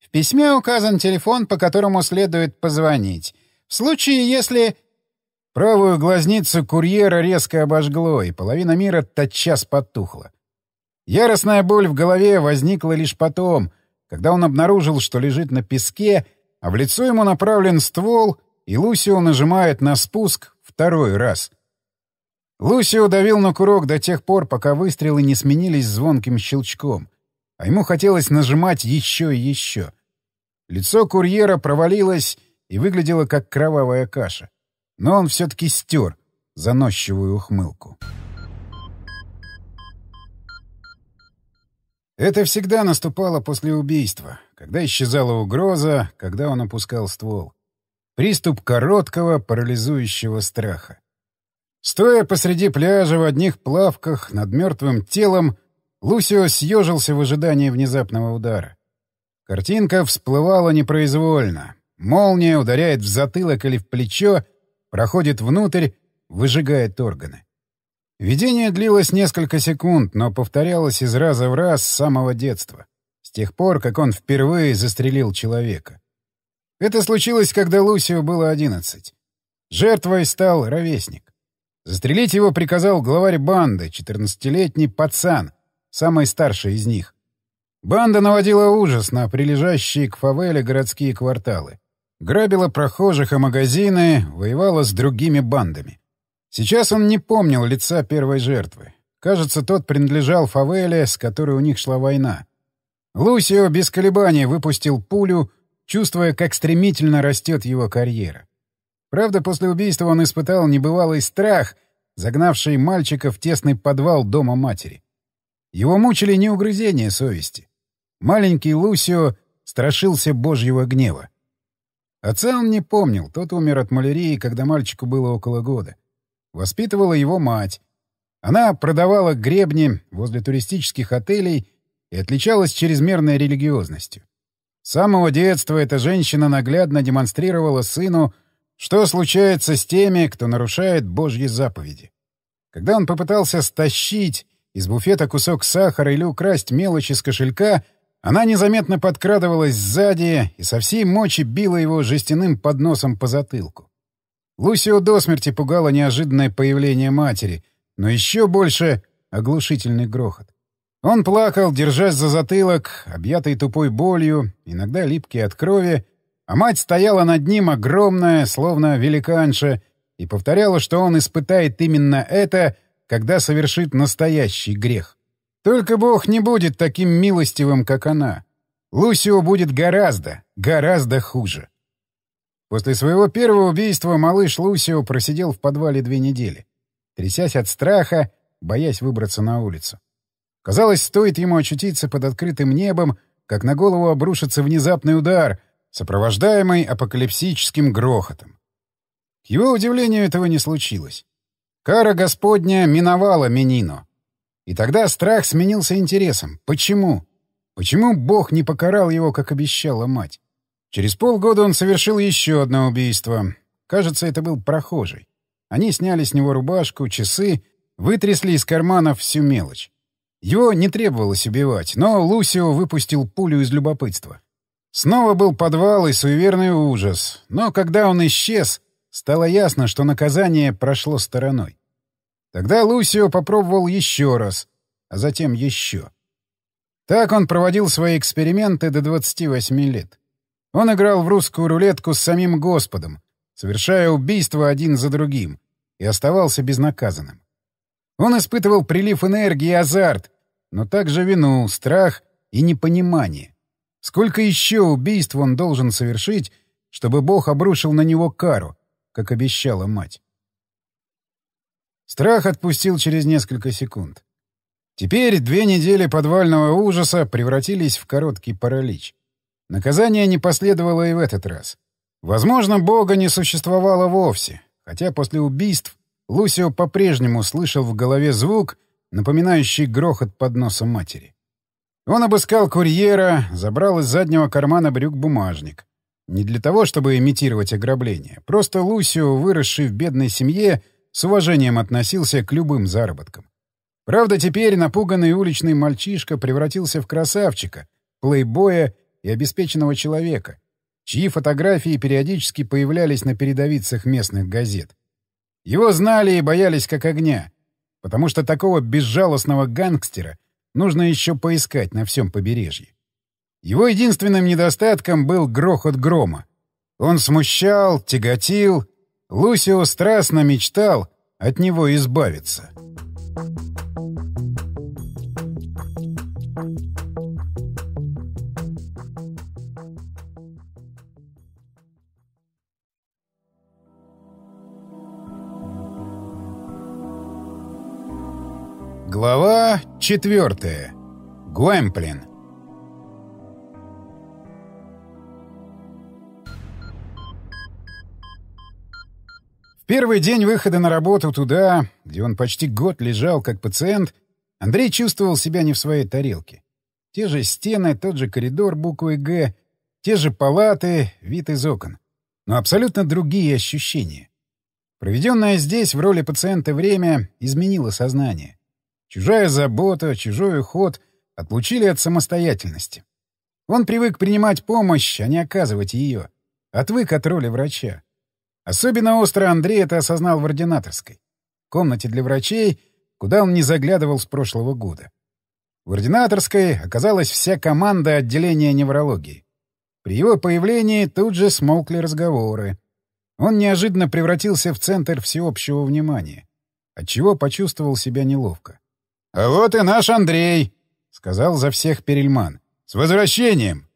В письме указан телефон, по которому следует позвонить. В случае, если... Правую глазницу курьера резко обожгло, и половина мира тотчас потухла. Яростная боль в голове возникла лишь потом, когда он обнаружил, что лежит на песке, а в лицо ему направлен ствол, и Лусио нажимает на спуск второй раз. Лусио давил на курок до тех пор, пока выстрелы не сменились звонким щелчком, а ему хотелось нажимать еще и еще. Лицо курьера провалилось и выглядело как кровавая каша. Но он все-таки стер заносчивую ухмылку. Это всегда наступало после убийства, когда исчезала угроза, когда он опускал ствол. Приступ короткого, парализующего страха. Стоя посреди пляжа в одних плавках над мертвым телом, Лусио съежился в ожидании внезапного удара. Картинка всплывала непроизвольно. Молния ударяет в затылок или в плечо, проходит внутрь, выжигает органы. Видение длилось несколько секунд, но повторялось из раза в раз с самого детства, с тех пор, как он впервые застрелил человека. Это случилось, когда Лусио было 11. Жертвой стал ровесник. Застрелить его приказал главарь банды, 14-летний пацан, самый старший из них. Банда наводила ужас на прилежащие к фавеле городские кварталы. Грабила прохожих и магазины, воевала с другими бандами. Сейчас он не помнил лица первой жертвы. Кажется, тот принадлежал фавеле, с которой у них шла война. Лусио без колебаний выпустил пулю, чувствуя, как стремительно растет его карьера. Правда, после убийства он испытал небывалый страх, загнавший мальчика в тесный подвал дома матери. Его мучили неугрызения совести. Маленький Лусио страшился божьего гнева. Отца он не помнил, тот умер от малярии, когда мальчику было около года. Воспитывала его мать. Она продавала гребни возле туристических отелей и отличалась чрезмерной религиозностью. С самого детства эта женщина наглядно демонстрировала сыну, что случается с теми, кто нарушает Божьи заповеди. Когда он попытался стащить из буфета кусок сахара или украсть мелочь из кошелька — она незаметно подкрадывалась сзади и со всей мочи била его жестяным подносом по затылку. Лусио до смерти пугало неожиданное появление матери, но еще больше — оглушительный грохот. Он плакал, держась за затылок, объятый тупой болью, иногда липкий от крови, а мать стояла над ним огромная, словно великанша, и повторяла, что он испытает именно это, когда совершит настоящий грех — только Бог не будет таким милостивым, как она. Лусио будет гораздо, гораздо хуже. После своего первого убийства малыш Лусио просидел в подвале две недели, трясясь от страха, боясь выбраться на улицу. Казалось, стоит ему очутиться под открытым небом, как на голову обрушится внезапный удар, сопровождаемый апокалипсическим грохотом. К его удивлению, этого не случилось. Кара Господня миновала Менину, и тогда страх сменился интересом. Почему? Почему Бог не покарал его, как обещала мать? Через полгода он совершил еще одно убийство. Кажется, это был прохожий. Они сняли с него рубашку, часы, вытрясли из карманов всю мелочь. Его не требовалось убивать, но Лусио выпустил пулю из любопытства. Снова был подвал и суеверный ужас, но когда он исчез, стало ясно, что наказание прошло стороной. Тогда Лусио попробовал еще раз, а затем еще. Так он проводил свои эксперименты до 28 лет. Он играл в русскую рулетку с самим Господом, совершая убийства один за другим, и оставался безнаказанным. Он испытывал прилив энергии и азарт, но также вину, страх и непонимание. Сколько еще убийств он должен совершить, чтобы Бог обрушил на него кару, как обещала мать? Страх отпустил через несколько секунд. Теперь две недели подвального ужаса превратились в короткий паралич. Наказание не последовало и в этот раз. Возможно, Бога не существовало вовсе, хотя после убийств Лусио по-прежнему слышал в голове звук, напоминающий грохот под носом матери. Он обыскал курьера, забрал из заднего кармана брюк бумажник. Не для того, чтобы имитировать ограбление. Просто Лусио, выросший в бедной семье, с уважением относился к любым заработкам. Правда, теперь напуганный уличный мальчишка превратился в красавчика, плейбоя и обеспеченного человека, чьи фотографии периодически появлялись на передовицах местных газет. Его знали и боялись как огня, потому что такого безжалостного гангстера нужно еще поискать на всем побережье. Его единственным недостатком был грохот грома. Он смущал, тяготил, Лусио страстно мечтал от него избавиться. Глава четвертая. Гуэмплин. первый день выхода на работу туда, где он почти год лежал как пациент, Андрей чувствовал себя не в своей тарелке. Те же стены, тот же коридор буквы «Г», те же палаты, вид из окон. Но абсолютно другие ощущения. Проведенное здесь в роли пациента время изменило сознание. Чужая забота, чужой уход отлучили от самостоятельности. Он привык принимать помощь, а не оказывать ее. Отвык от роли врача. Особенно остро Андрей это осознал в ординаторской. Комнате для врачей, куда он не заглядывал с прошлого года. В ординаторской оказалась вся команда отделения неврологии. При его появлении тут же смолкли разговоры. Он неожиданно превратился в центр всеобщего внимания, отчего почувствовал себя неловко. — А вот и наш Андрей! — сказал за всех Перельман. — С возвращением!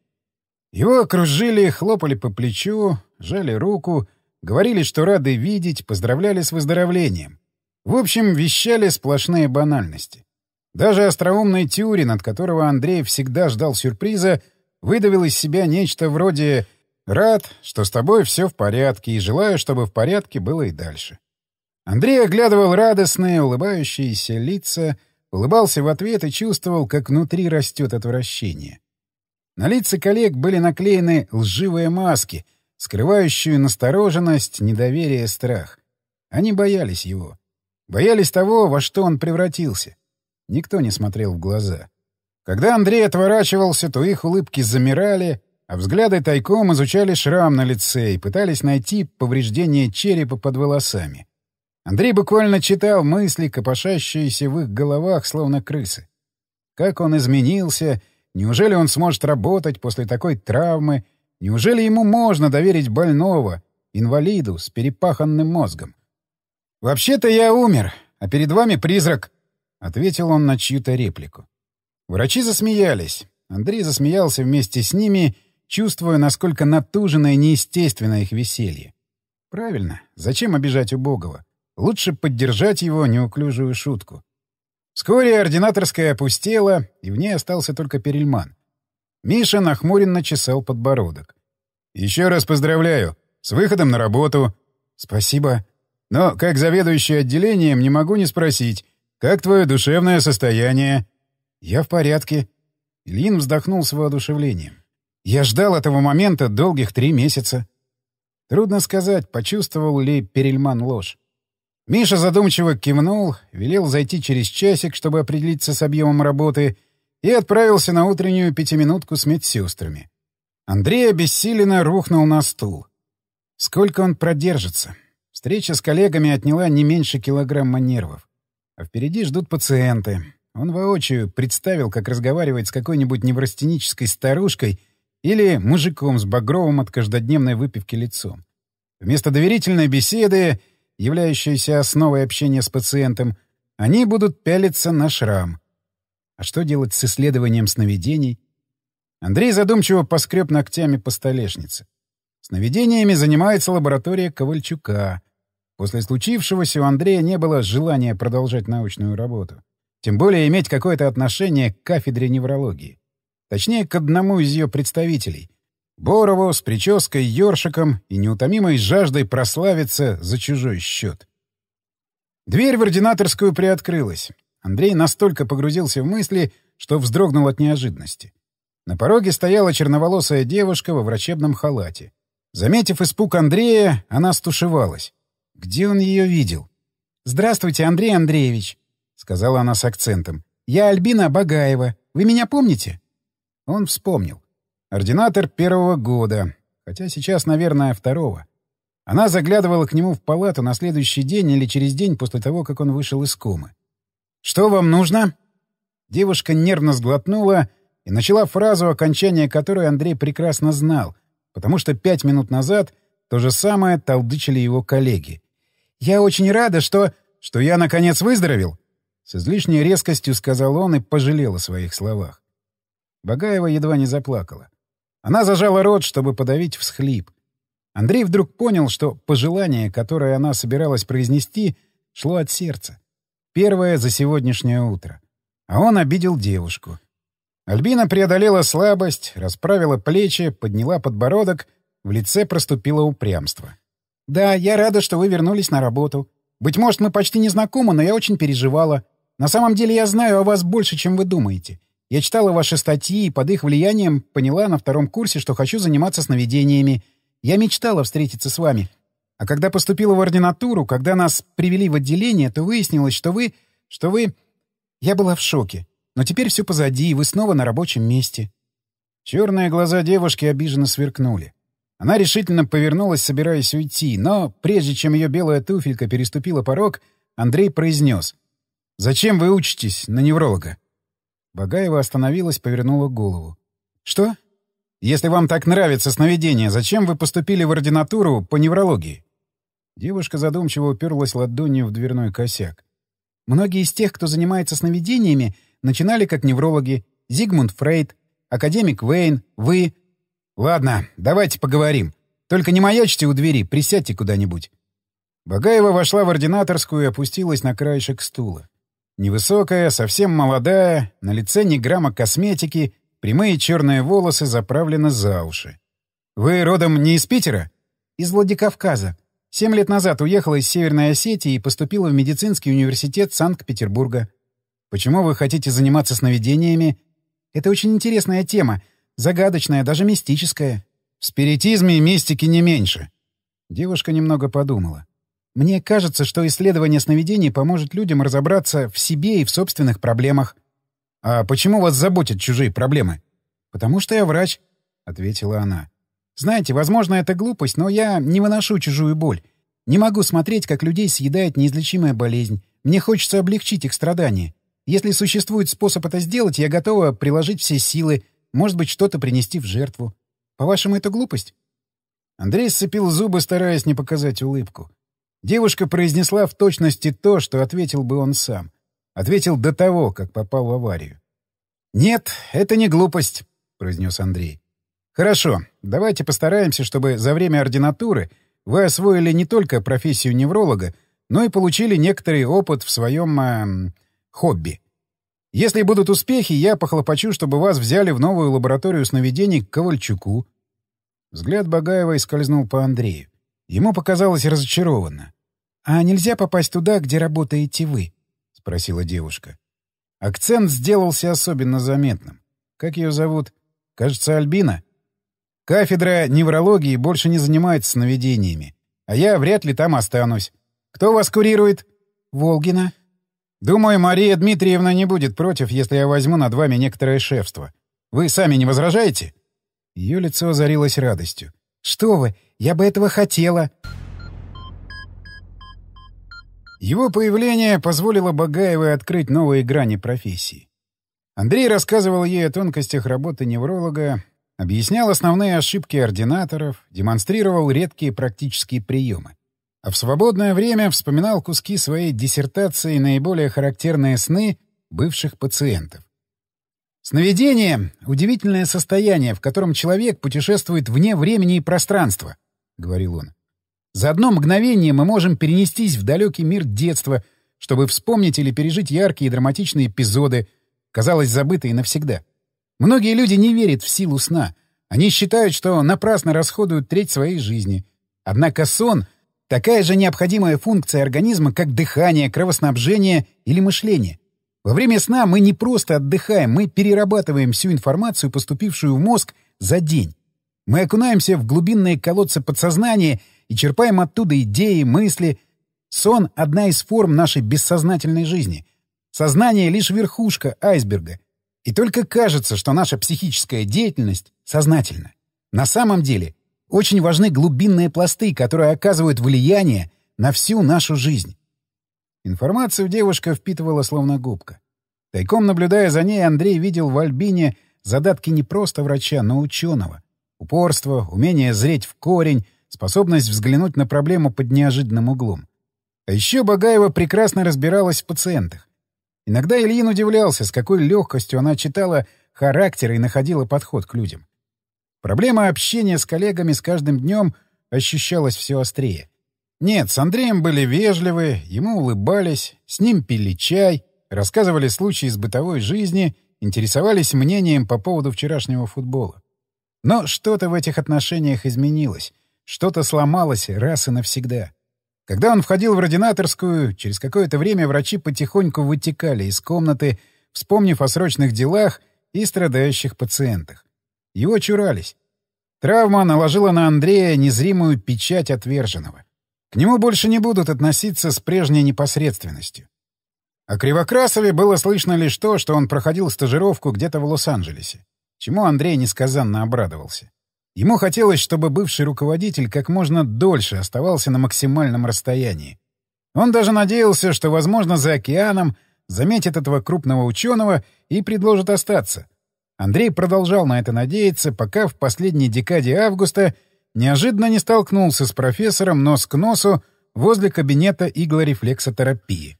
Его окружили, хлопали по плечу, жали руку — Говорили, что рады видеть, поздравляли с выздоровлением. В общем, вещали сплошные банальности. Даже остроумный Тюрин, от которого Андрей всегда ждал сюрприза, выдавил из себя нечто вроде «Рад, что с тобой все в порядке, и желаю, чтобы в порядке было и дальше». Андрей оглядывал радостные, улыбающиеся лица, улыбался в ответ и чувствовал, как внутри растет отвращение. На лица коллег были наклеены лживые маски — скрывающую настороженность, недоверие, страх. Они боялись его. Боялись того, во что он превратился. Никто не смотрел в глаза. Когда Андрей отворачивался, то их улыбки замирали, а взгляды тайком изучали шрам на лице и пытались найти повреждение черепа под волосами. Андрей буквально читал мысли, копошащиеся в их головах, словно крысы. Как он изменился, неужели он сможет работать после такой травмы — Неужели ему можно доверить больного, инвалиду с перепаханным мозгом? «Вообще-то я умер, а перед вами призрак», — ответил он на чью-то реплику. Врачи засмеялись. Андрей засмеялся вместе с ними, чувствуя, насколько натужено и неестественно их веселье. Правильно, зачем обижать убогого? Лучше поддержать его неуклюжую шутку. Вскоре ординаторская опустела, и в ней остался только Перельман. Миша нахмуренно чесал подбородок. «Еще раз поздравляю. С выходом на работу». «Спасибо. Но, как заведующий отделением, не могу не спросить, как твое душевное состояние?» «Я в порядке». Ильин вздохнул с воодушевлением. «Я ждал этого момента долгих три месяца». Трудно сказать, почувствовал ли Перельман ложь. Миша задумчиво кивнул, велел зайти через часик, чтобы определиться с объемом работы — и отправился на утреннюю пятиминутку с медсестрами. Андрей обессиленно рухнул на стул. Сколько он продержится? Встреча с коллегами отняла не меньше килограмма нервов. А впереди ждут пациенты. Он воочию представил, как разговаривает с какой-нибудь неврастенической старушкой или мужиком с багровым от каждодневной выпивки лицом. Вместо доверительной беседы, являющейся основой общения с пациентом, они будут пялиться на шрам — а что делать с исследованием сновидений? Андрей задумчиво поскреб ногтями по столешнице. Сновидениями занимается лаборатория Ковальчука. После случившегося у Андрея не было желания продолжать научную работу. Тем более иметь какое-то отношение к кафедре неврологии. Точнее, к одному из ее представителей. Борову с прической, ёршиком и неутомимой жаждой прославиться за чужой счет. Дверь в ординаторскую приоткрылась. Андрей настолько погрузился в мысли, что вздрогнул от неожиданности. На пороге стояла черноволосая девушка во врачебном халате. Заметив испуг Андрея, она стушевалась. Где он ее видел? «Здравствуйте, Андрей Андреевич», — сказала она с акцентом. «Я Альбина Багаева. Вы меня помните?» Он вспомнил. Ординатор первого года, хотя сейчас, наверное, второго. Она заглядывала к нему в палату на следующий день или через день после того, как он вышел из комы. «Что вам нужно?» Девушка нервно сглотнула и начала фразу, окончание которой Андрей прекрасно знал, потому что пять минут назад то же самое толдычили его коллеги. «Я очень рада, что... что я, наконец, выздоровел!» С излишней резкостью сказал он и пожалел о своих словах. Багаева едва не заплакала. Она зажала рот, чтобы подавить всхлип. Андрей вдруг понял, что пожелание, которое она собиралась произнести, шло от сердца. Первое за сегодняшнее утро. А он обидел девушку. Альбина преодолела слабость, расправила плечи, подняла подбородок, в лице проступило упрямство. «Да, я рада, что вы вернулись на работу. Быть может, мы почти не знакомы, но я очень переживала. На самом деле я знаю о вас больше, чем вы думаете. Я читала ваши статьи и под их влиянием поняла на втором курсе, что хочу заниматься сновидениями. Я мечтала встретиться с вами. А когда поступила в ординатуру, когда нас привели в отделение, то выяснилось, что вы... что вы... Я была в шоке. Но теперь все позади, и вы снова на рабочем месте. Черные глаза девушки обиженно сверкнули. Она решительно повернулась, собираясь уйти, но прежде чем ее белая туфелька переступила порог, Андрей произнес. «Зачем вы учитесь на невролога?» Багаева остановилась, повернула голову. «Что?» «Если вам так нравится сновидение, зачем вы поступили в ординатуру по неврологии?» Девушка задумчиво уперлась ладонью в дверной косяк. Многие из тех, кто занимается сновидениями, начинали как неврологи. Зигмунд Фрейд, академик Вейн, вы... Ладно, давайте поговорим. Только не маячьте у двери, присядьте куда-нибудь. Багаева вошла в ординаторскую и опустилась на краешек стула. Невысокая, совсем молодая, на лице ни грамма косметики, прямые черные волосы заправлены за уши. «Вы родом не из Питера?» «Из Владикавказа. Семь лет назад уехала из Северной Осетии и поступила в медицинский университет Санкт-Петербурга. Почему вы хотите заниматься сновидениями? Это очень интересная тема, загадочная, даже мистическая. В спиритизме и мистике не меньше. Девушка немного подумала. Мне кажется, что исследование сновидений поможет людям разобраться в себе и в собственных проблемах. А почему вас заботят чужие проблемы? Потому что я врач, ответила она. Знаете, возможно, это глупость, но я не выношу чужую боль. Не могу смотреть, как людей съедает неизлечимая болезнь. Мне хочется облегчить их страдания. Если существует способ это сделать, я готова приложить все силы, может быть, что-то принести в жертву. По-вашему, это глупость?» Андрей сцепил зубы, стараясь не показать улыбку. Девушка произнесла в точности то, что ответил бы он сам. Ответил до того, как попал в аварию. «Нет, это не глупость», — произнес Андрей. Хорошо, давайте постараемся, чтобы за время ординатуры вы освоили не только профессию невролога, но и получили некоторый опыт в своем э, хобби. Если будут успехи, я похлопочу, чтобы вас взяли в новую лабораторию сновидений к Ковальчуку. Взгляд Багаевой скользнул по Андрею. Ему показалось разочарованно. «А нельзя попасть туда, где работаете вы?» — спросила девушка. Акцент сделался особенно заметным. «Как ее зовут? Кажется, Альбина?» Кафедра неврологии больше не занимается сновидениями. А я вряд ли там останусь. Кто вас курирует? Волгина. Думаю, Мария Дмитриевна не будет против, если я возьму над вами некоторое шефство. Вы сами не возражаете? Ее лицо озарилось радостью. Что вы, я бы этого хотела. Его появление позволило Багаевой открыть новые грани профессии. Андрей рассказывал ей о тонкостях работы невролога, Объяснял основные ошибки ординаторов, демонстрировал редкие практические приемы. А в свободное время вспоминал куски своей диссертации наиболее характерные сны бывших пациентов. «Сновидение — удивительное состояние, в котором человек путешествует вне времени и пространства», — говорил он. «За одно мгновение мы можем перенестись в далекий мир детства, чтобы вспомнить или пережить яркие и драматичные эпизоды, казалось, забытые навсегда. Многие люди не верят в силу сна. Они считают, что напрасно расходуют треть своей жизни. Однако сон — такая же необходимая функция организма, как дыхание, кровоснабжение или мышление. Во время сна мы не просто отдыхаем, мы перерабатываем всю информацию, поступившую в мозг, за день. Мы окунаемся в глубинные колодцы подсознания и черпаем оттуда идеи, мысли. Сон — одна из форм нашей бессознательной жизни. Сознание — лишь верхушка айсберга — и только кажется, что наша психическая деятельность сознательна. На самом деле очень важны глубинные пласты, которые оказывают влияние на всю нашу жизнь. Информацию девушка впитывала словно губка. Тайком наблюдая за ней, Андрей видел в Альбине задатки не просто врача, но ученого. Упорство, умение зреть в корень, способность взглянуть на проблему под неожиданным углом. А еще Багаева прекрасно разбиралась в пациентах. Иногда Ильин удивлялся, с какой легкостью она читала характер и находила подход к людям. Проблема общения с коллегами с каждым днем ощущалась все острее. Нет, с Андреем были вежливы, ему улыбались, с ним пили чай, рассказывали случаи из бытовой жизни, интересовались мнением по поводу вчерашнего футбола. Но что-то в этих отношениях изменилось, что-то сломалось раз и навсегда. Когда он входил в ординаторскую, через какое-то время врачи потихоньку вытекали из комнаты, вспомнив о срочных делах и страдающих пациентах. Его чурались. Травма наложила на Андрея незримую печать отверженного. К нему больше не будут относиться с прежней непосредственностью. О Кривокрасове было слышно лишь то, что он проходил стажировку где-то в Лос-Анджелесе, чему Андрей несказанно обрадовался. Ему хотелось, чтобы бывший руководитель как можно дольше оставался на максимальном расстоянии. Он даже надеялся, что, возможно, за океаном заметит этого крупного ученого и предложит остаться. Андрей продолжал на это надеяться, пока в последней декаде августа неожиданно не столкнулся с профессором нос к носу возле кабинета иглорефлексотерапии.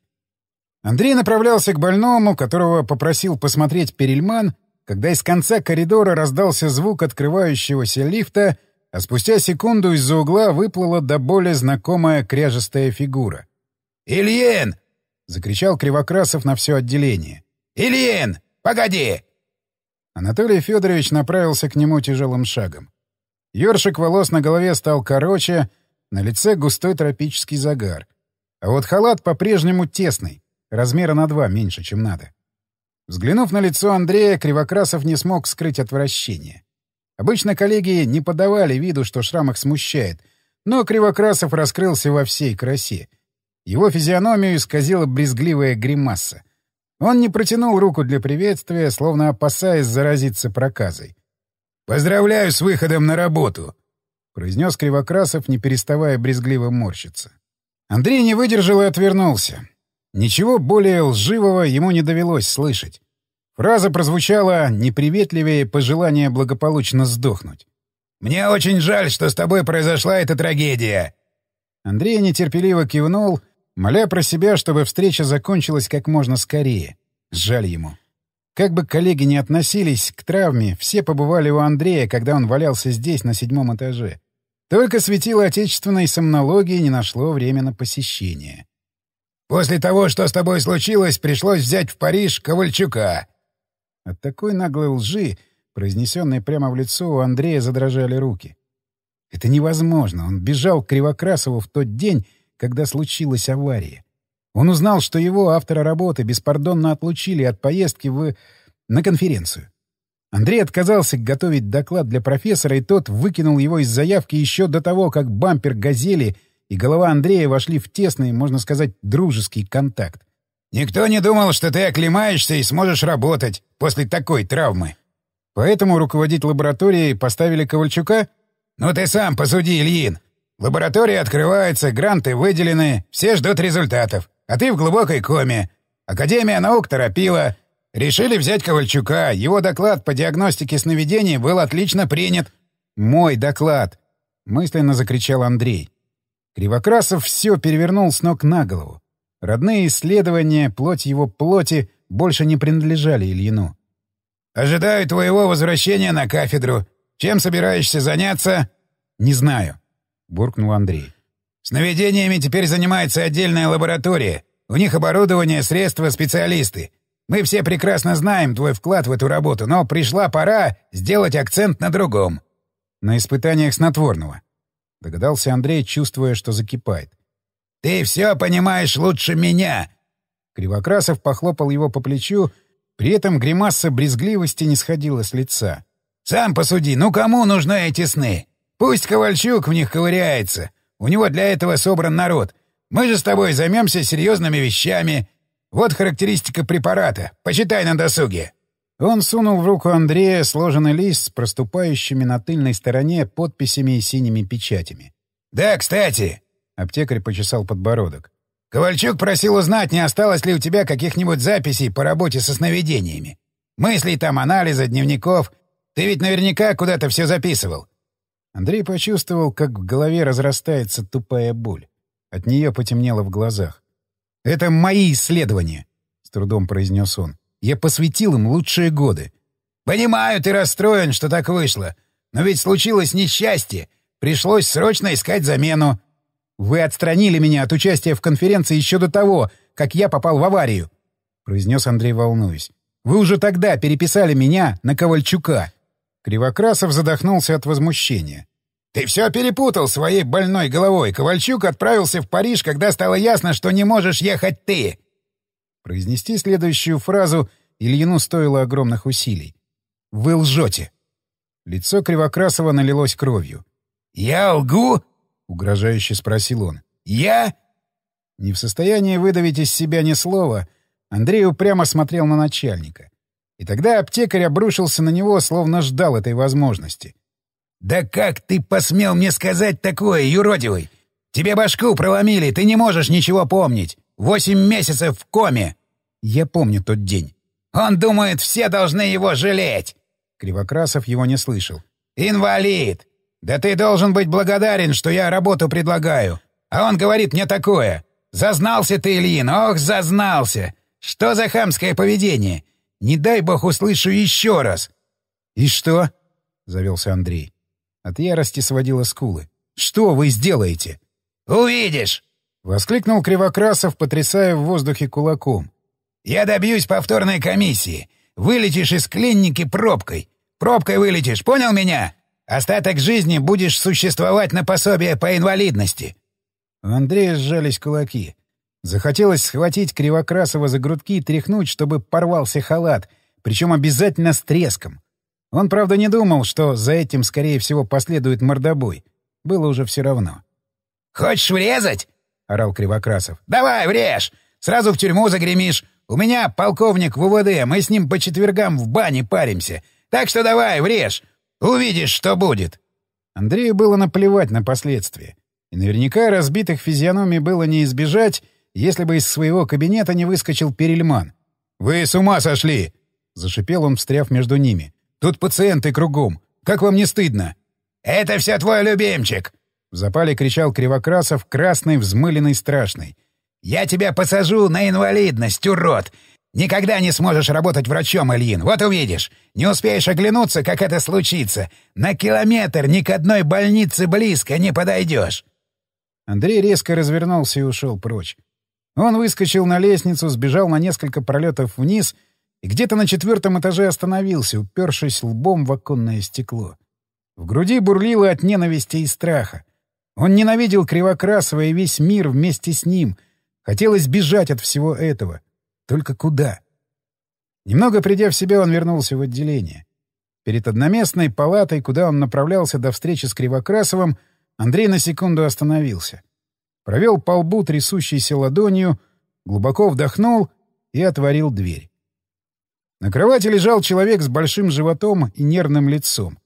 Андрей направлялся к больному, которого попросил посмотреть Перельман, когда из конца коридора раздался звук открывающегося лифта, а спустя секунду из-за угла выплыла до боли знакомая кряжестая фигура. «Ильин!» — закричал Кривокрасов на все отделение. «Ильин! Погоди!» Анатолий Федорович направился к нему тяжелым шагом. Ёршик волос на голове стал короче, на лице густой тропический загар. А вот халат по-прежнему тесный, размера на два меньше, чем надо. Взглянув на лицо Андрея, Кривокрасов не смог скрыть отвращение. Обычно коллеги не подавали виду, что шрам их смущает, но Кривокрасов раскрылся во всей красе. Его физиономию исказила брезгливая гримаса. Он не протянул руку для приветствия, словно опасаясь заразиться проказой. «Поздравляю с выходом на работу!» — произнес Кривокрасов, не переставая брезгливо морщиться. Андрей не выдержал и отвернулся. Ничего более лживого ему не довелось слышать. Фраза прозвучала неприветливее пожелания благополучно сдохнуть. «Мне очень жаль, что с тобой произошла эта трагедия!» Андрей нетерпеливо кивнул, моля про себя, чтобы встреча закончилась как можно скорее. Жаль ему. Как бы коллеги ни относились к травме, все побывали у Андрея, когда он валялся здесь, на седьмом этаже. Только светило отечественной сомнологии не нашло время на посещение. После того, что с тобой случилось, пришлось взять в Париж Ковальчука». От такой наглой лжи, произнесенной прямо в лицо, у Андрея задрожали руки. Это невозможно. Он бежал к Кривокрасову в тот день, когда случилась авария. Он узнал, что его, автора работы, беспардонно отлучили от поездки в... на конференцию. Андрей отказался готовить доклад для профессора, и тот выкинул его из заявки еще до того, как бампер «Газели» и голова Андрея вошли в тесный, можно сказать, дружеский контакт. «Никто не думал, что ты оклемаешься и сможешь работать после такой травмы». Поэтому руководить лабораторией поставили Ковальчука? «Ну ты сам посуди, Ильин. Лаборатория открывается, гранты выделены, все ждут результатов. А ты в глубокой коме. Академия наук торопила. Решили взять Ковальчука. Его доклад по диагностике сновидений был отлично принят». «Мой доклад!» — мысленно закричал Андрей. Кривокрасов все перевернул с ног на голову. Родные исследования, плоть его плоти больше не принадлежали Ильину. «Ожидаю твоего возвращения на кафедру. Чем собираешься заняться?» «Не знаю», — буркнул Андрей. «Сновидениями теперь занимается отдельная лаборатория. У них оборудование, средства, специалисты. Мы все прекрасно знаем твой вклад в эту работу, но пришла пора сделать акцент на другом». «На испытаниях снотворного», — догадался Андрей, чувствуя, что закипает. «Ты все понимаешь лучше меня!» Кривокрасов похлопал его по плечу, при этом гримаса брезгливости не сходила с лица. «Сам посуди, ну кому нужны эти сны? Пусть Ковальчук в них ковыряется. У него для этого собран народ. Мы же с тобой займемся серьезными вещами. Вот характеристика препарата. Почитай на досуге». Он сунул в руку Андрея сложенный лист с проступающими на тыльной стороне подписями и синими печатями. «Да, кстати!» — аптекарь почесал подбородок. «Ковальчук просил узнать, не осталось ли у тебя каких-нибудь записей по работе со сновидениями. Мыслей там, анализа, дневников. Ты ведь наверняка куда-то все записывал». Андрей почувствовал, как в голове разрастается тупая боль. От нее потемнело в глазах. «Это мои исследования», — с трудом произнес он. Я посвятил им лучшие годы. «Понимаю, ты расстроен, что так вышло. Но ведь случилось несчастье. Пришлось срочно искать замену». «Вы отстранили меня от участия в конференции еще до того, как я попал в аварию», — произнес Андрей, волнуясь. «Вы уже тогда переписали меня на Ковальчука». Кривокрасов задохнулся от возмущения. «Ты все перепутал своей больной головой. Ковальчук отправился в Париж, когда стало ясно, что не можешь ехать ты. Произнести следующую фразу Ильину стоило огромных усилий. «Вы лжете!» Лицо Кривокрасова налилось кровью. «Я лгу?» — угрожающе спросил он. «Я?» Не в состоянии выдавить из себя ни слова, Андрей упрямо смотрел на начальника. И тогда аптекарь обрушился на него, словно ждал этой возможности. «Да как ты посмел мне сказать такое, юродивый? Тебе башку проломили, ты не можешь ничего помнить! Восемь месяцев в коме!» Я помню тот день. «Он думает, все должны его жалеть!» Кривокрасов его не слышал. «Инвалид! Да ты должен быть благодарен, что я работу предлагаю. А он говорит мне такое. Зазнался ты, Ильин, ох, зазнался! Что за хамское поведение? Не дай бог услышу еще раз!» «И что?» — завелся Андрей. От ярости сводила скулы. «Что вы сделаете?» «Увидишь!» — воскликнул Кривокрасов, потрясая в воздухе кулаком. Я добьюсь повторной комиссии. Вылетишь из клиники пробкой. Пробкой вылетишь, понял меня? Остаток жизни будешь существовать на пособие по инвалидности». У Андрея сжались кулаки. Захотелось схватить Кривокрасова за грудки и тряхнуть, чтобы порвался халат, причем обязательно с треском. Он, правда, не думал, что за этим, скорее всего, последует мордобой. Было уже все равно. «Хочешь врезать?» — орал Кривокрасов. «Давай, врежь! Сразу в тюрьму загремишь. У меня полковник ВВД, мы с ним по четвергам в бане паримся. Так что давай, врежь. Увидишь, что будет. Андрею было наплевать на последствия. И наверняка разбитых физиономий было не избежать, если бы из своего кабинета не выскочил Перельман. «Вы с ума сошли!» — зашипел он, встряв между ними. «Тут пациенты кругом. Как вам не стыдно?» «Это все твой любимчик!» — в запале кричал Кривокрасов, красный, взмыленный, страшный. «Я тебя посажу на инвалидность, урод! Никогда не сможешь работать врачом, Ильин, вот увидишь! Не успеешь оглянуться, как это случится! На километр ни к одной больнице близко не подойдешь!» Андрей резко развернулся и ушел прочь. Он выскочил на лестницу, сбежал на несколько пролетов вниз и где-то на четвертом этаже остановился, упершись лбом в оконное стекло. В груди бурлило от ненависти и страха. Он ненавидел Кривокрасова и весь мир вместе с ним — Хотелось бежать от всего этого. Только куда? Немного придя в себя, он вернулся в отделение. Перед одноместной палатой, куда он направлялся до встречи с Кривокрасовым, Андрей на секунду остановился. Провел по лбу трясущейся ладонью, глубоко вдохнул и отворил дверь. На кровати лежал человек с большим животом и нервным лицом.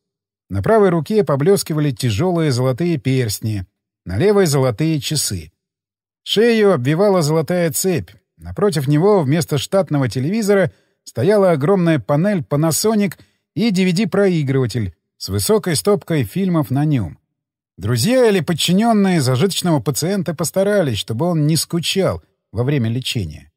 На правой руке поблескивали тяжелые золотые перстни, на левой — золотые часы. Шею обвивала золотая цепь. Напротив него вместо штатного телевизора стояла огромная панель Panasonic и DVD-проигрыватель с высокой стопкой фильмов на нем. Друзья или подчиненные зажиточного пациента постарались, чтобы он не скучал во время лечения.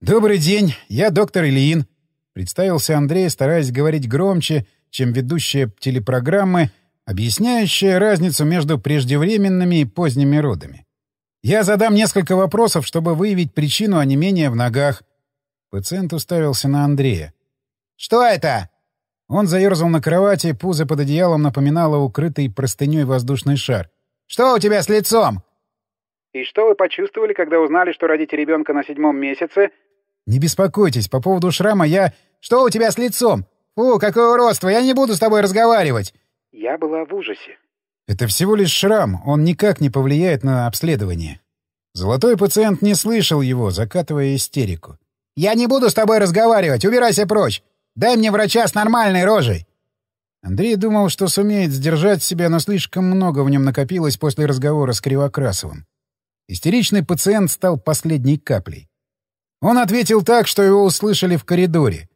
«Добрый день, я доктор Ильин», — представился Андрей, стараясь говорить громче, чем ведущая телепрограммы, объясняющая разницу между преждевременными и поздними родами. Я задам несколько вопросов, чтобы выявить причину онемения в ногах. Пациент уставился на Андрея. «Что это?» Он заерзал на кровати, пузо под одеялом напоминало укрытый простыней воздушный шар. «Что у тебя с лицом?» «И что вы почувствовали, когда узнали, что родите ребенка на седьмом месяце?» «Не беспокойтесь, по поводу шрама я...» «Что у тебя с лицом? Фу, какое уродство! Я не буду с тобой разговаривать!» Я была в ужасе. Это всего лишь шрам, он никак не повлияет на обследование. Золотой пациент не слышал его, закатывая истерику. «Я не буду с тобой разговаривать, убирайся прочь! Дай мне врача с нормальной рожей!» Андрей думал, что сумеет сдержать себя, но слишком много в нем накопилось после разговора с Кривокрасовым. Истеричный пациент стал последней каплей. Он ответил так, что его услышали в коридоре.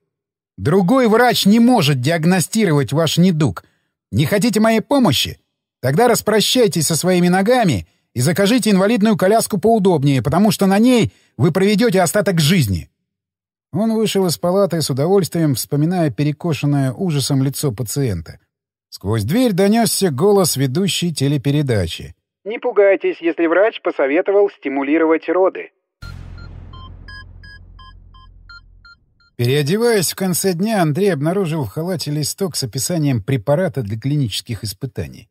«Другой врач не может диагностировать ваш недуг. Не хотите моей помощи? Тогда распрощайтесь со своими ногами и закажите инвалидную коляску поудобнее, потому что на ней вы проведете остаток жизни». Он вышел из палаты с удовольствием, вспоминая перекошенное ужасом лицо пациента. Сквозь дверь донесся голос ведущей телепередачи. «Не пугайтесь, если врач посоветовал стимулировать роды». Переодеваясь в конце дня, Андрей обнаружил в халате листок с описанием препарата для клинических испытаний.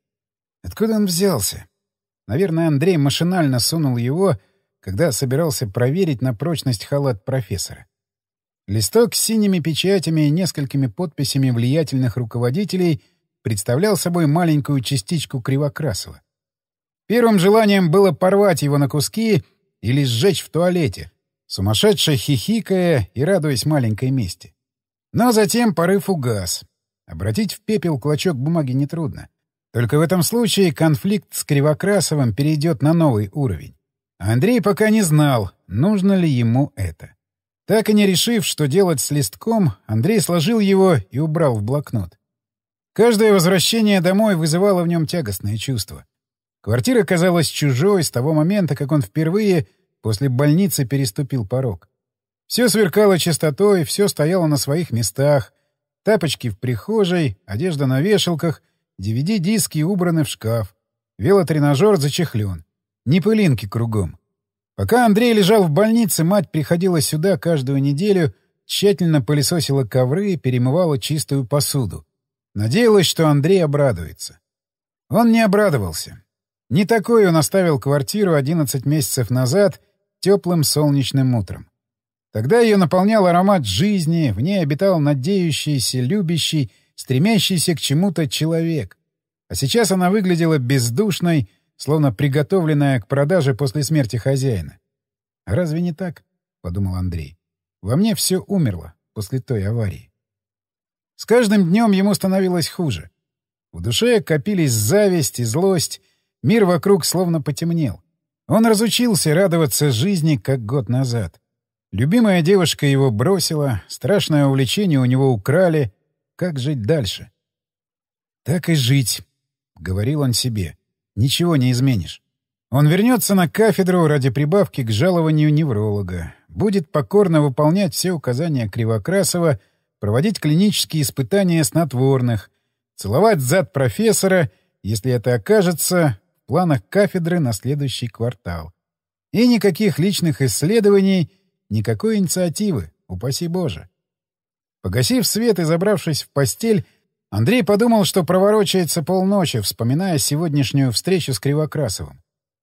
Откуда он взялся? Наверное, Андрей машинально сунул его, когда собирался проверить на прочность халат профессора. Листок с синими печатями и несколькими подписями влиятельных руководителей представлял собой маленькую частичку Кривокрасова. Первым желанием было порвать его на куски или сжечь в туалете, сумасшедше хихикая и радуясь маленькой мести. Но затем порыв угас. Обратить в пепел клочок бумаги нетрудно. Только в этом случае конфликт с Кривокрасовым перейдет на новый уровень. Андрей пока не знал, нужно ли ему это. Так и не решив, что делать с листком, Андрей сложил его и убрал в блокнот. Каждое возвращение домой вызывало в нем тягостные чувства. Квартира казалась чужой с того момента, как он впервые после больницы переступил порог. Все сверкало чистотой, все стояло на своих местах. Тапочки в прихожей, одежда на вешалках — DVD-диски убраны в шкаф. Велотренажер зачехлен. не пылинки кругом. Пока Андрей лежал в больнице, мать приходила сюда каждую неделю, тщательно пылесосила ковры и перемывала чистую посуду. Надеялась, что Андрей обрадуется. Он не обрадовался. Не такой он оставил квартиру 11 месяцев назад теплым солнечным утром. Тогда ее наполнял аромат жизни, в ней обитал надеющийся, любящий стремящийся к чему-то человек. А сейчас она выглядела бездушной, словно приготовленная к продаже после смерти хозяина. «А «Разве не так?» — подумал Андрей. «Во мне все умерло после той аварии». С каждым днем ему становилось хуже. В душе копились зависть и злость, мир вокруг словно потемнел. Он разучился радоваться жизни, как год назад. Любимая девушка его бросила, страшное увлечение у него украли, как жить дальше? «Так и жить», — говорил он себе. «Ничего не изменишь. Он вернется на кафедру ради прибавки к жалованию невролога, будет покорно выполнять все указания Кривокрасова, проводить клинические испытания снотворных, целовать зад профессора, если это окажется, в планах кафедры на следующий квартал. И никаких личных исследований, никакой инициативы, упаси Боже. Погасив свет и забравшись в постель, Андрей подумал, что проворочается полночи, вспоминая сегодняшнюю встречу с Кривокрасовым.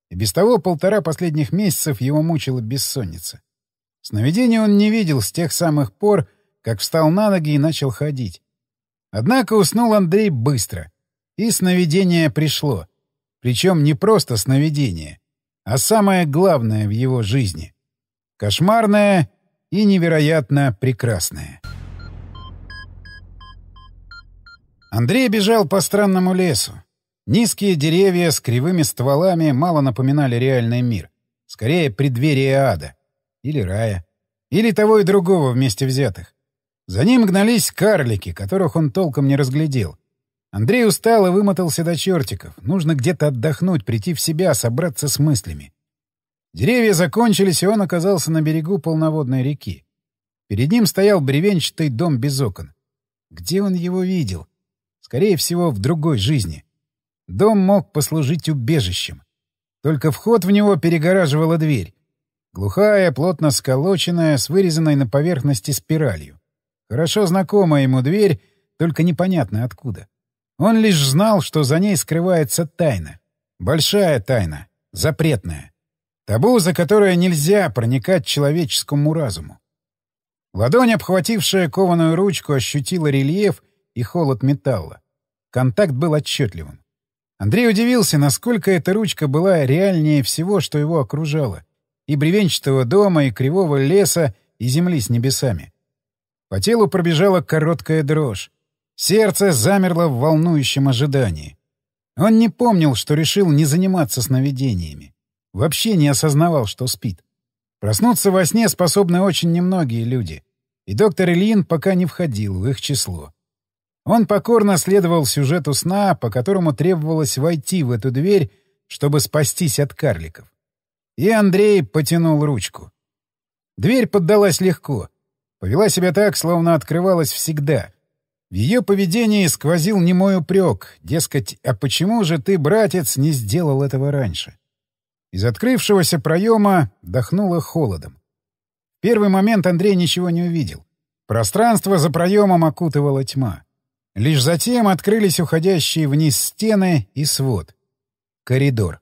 И без того полтора последних месяцев его мучила бессонница. Сновидений он не видел с тех самых пор, как встал на ноги и начал ходить. Однако уснул Андрей быстро. И сновидение пришло. Причем не просто сновидение, а самое главное в его жизни. Кошмарное и невероятно прекрасное. Андрей бежал по странному лесу. Низкие деревья с кривыми стволами мало напоминали реальный мир. Скорее, преддверие ада. Или рая. Или того и другого вместе взятых. За ним гнались карлики, которых он толком не разглядел. Андрей устал и вымотался до чертиков. Нужно где-то отдохнуть, прийти в себя, собраться с мыслями. Деревья закончились, и он оказался на берегу полноводной реки. Перед ним стоял бревенчатый дом без окон. Где он его видел? Скорее всего, в другой жизни. Дом мог послужить убежищем. Только вход в него перегораживала дверь. Глухая, плотно сколоченная, с вырезанной на поверхности спиралью. Хорошо знакомая ему дверь, только непонятно откуда. Он лишь знал, что за ней скрывается тайна. Большая тайна, запретная. Табу, за которое нельзя проникать человеческому разуму. Ладонь, обхватившая кованую ручку, ощутила рельеф и холод металла. Контакт был отчетливым. Андрей удивился, насколько эта ручка была реальнее всего, что его окружало. И бревенчатого дома, и кривого леса, и земли с небесами. По телу пробежала короткая дрожь. Сердце замерло в волнующем ожидании. Он не помнил, что решил не заниматься сновидениями. Вообще не осознавал, что спит. Проснуться во сне способны очень немногие люди. И доктор Ильин пока не входил в их число. Он покорно следовал сюжету сна, по которому требовалось войти в эту дверь, чтобы спастись от карликов. И Андрей потянул ручку. Дверь поддалась легко. Повела себя так, словно открывалась всегда. В ее поведении сквозил немой упрек, дескать, «А почему же ты, братец, не сделал этого раньше?» Из открывшегося проема дохнуло холодом. В первый момент Андрей ничего не увидел. Пространство за проемом окутывала тьма. Лишь затем открылись уходящие вниз стены и свод. Коридор.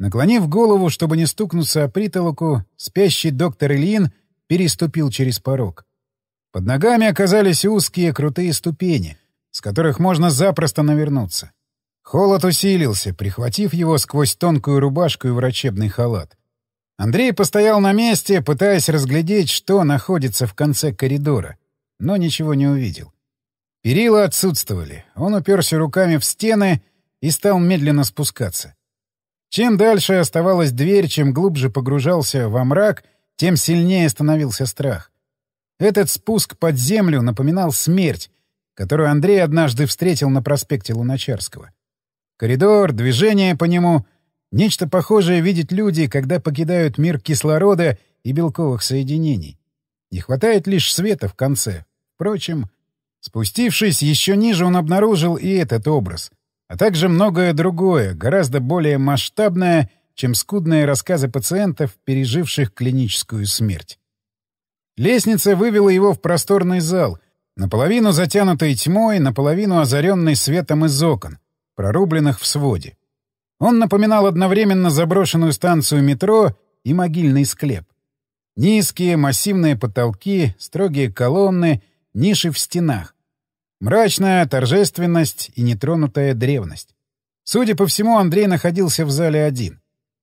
Наклонив голову, чтобы не стукнуться о притолоку, спящий доктор Ильин переступил через порог. Под ногами оказались узкие крутые ступени, с которых можно запросто навернуться. Холод усилился, прихватив его сквозь тонкую рубашку и врачебный халат. Андрей постоял на месте, пытаясь разглядеть, что находится в конце коридора, но ничего не увидел. Перила отсутствовали. Он уперся руками в стены и стал медленно спускаться. Чем дальше оставалась дверь, чем глубже погружался во мрак, тем сильнее становился страх. Этот спуск под землю напоминал смерть, которую Андрей однажды встретил на проспекте Луначарского. Коридор, движение по нему — нечто похожее видеть люди, когда покидают мир кислорода и белковых соединений. Не хватает лишь света в конце. Впрочем, Спустившись еще ниже, он обнаружил и этот образ, а также многое другое, гораздо более масштабное, чем скудные рассказы пациентов, переживших клиническую смерть. Лестница вывела его в просторный зал, наполовину затянутый тьмой, наполовину озаренный светом из окон, прорубленных в своде. Он напоминал одновременно заброшенную станцию метро и могильный склеп. Низкие массивные потолки, строгие колонны — ниши в стенах. Мрачная торжественность и нетронутая древность. Судя по всему, Андрей находился в зале один.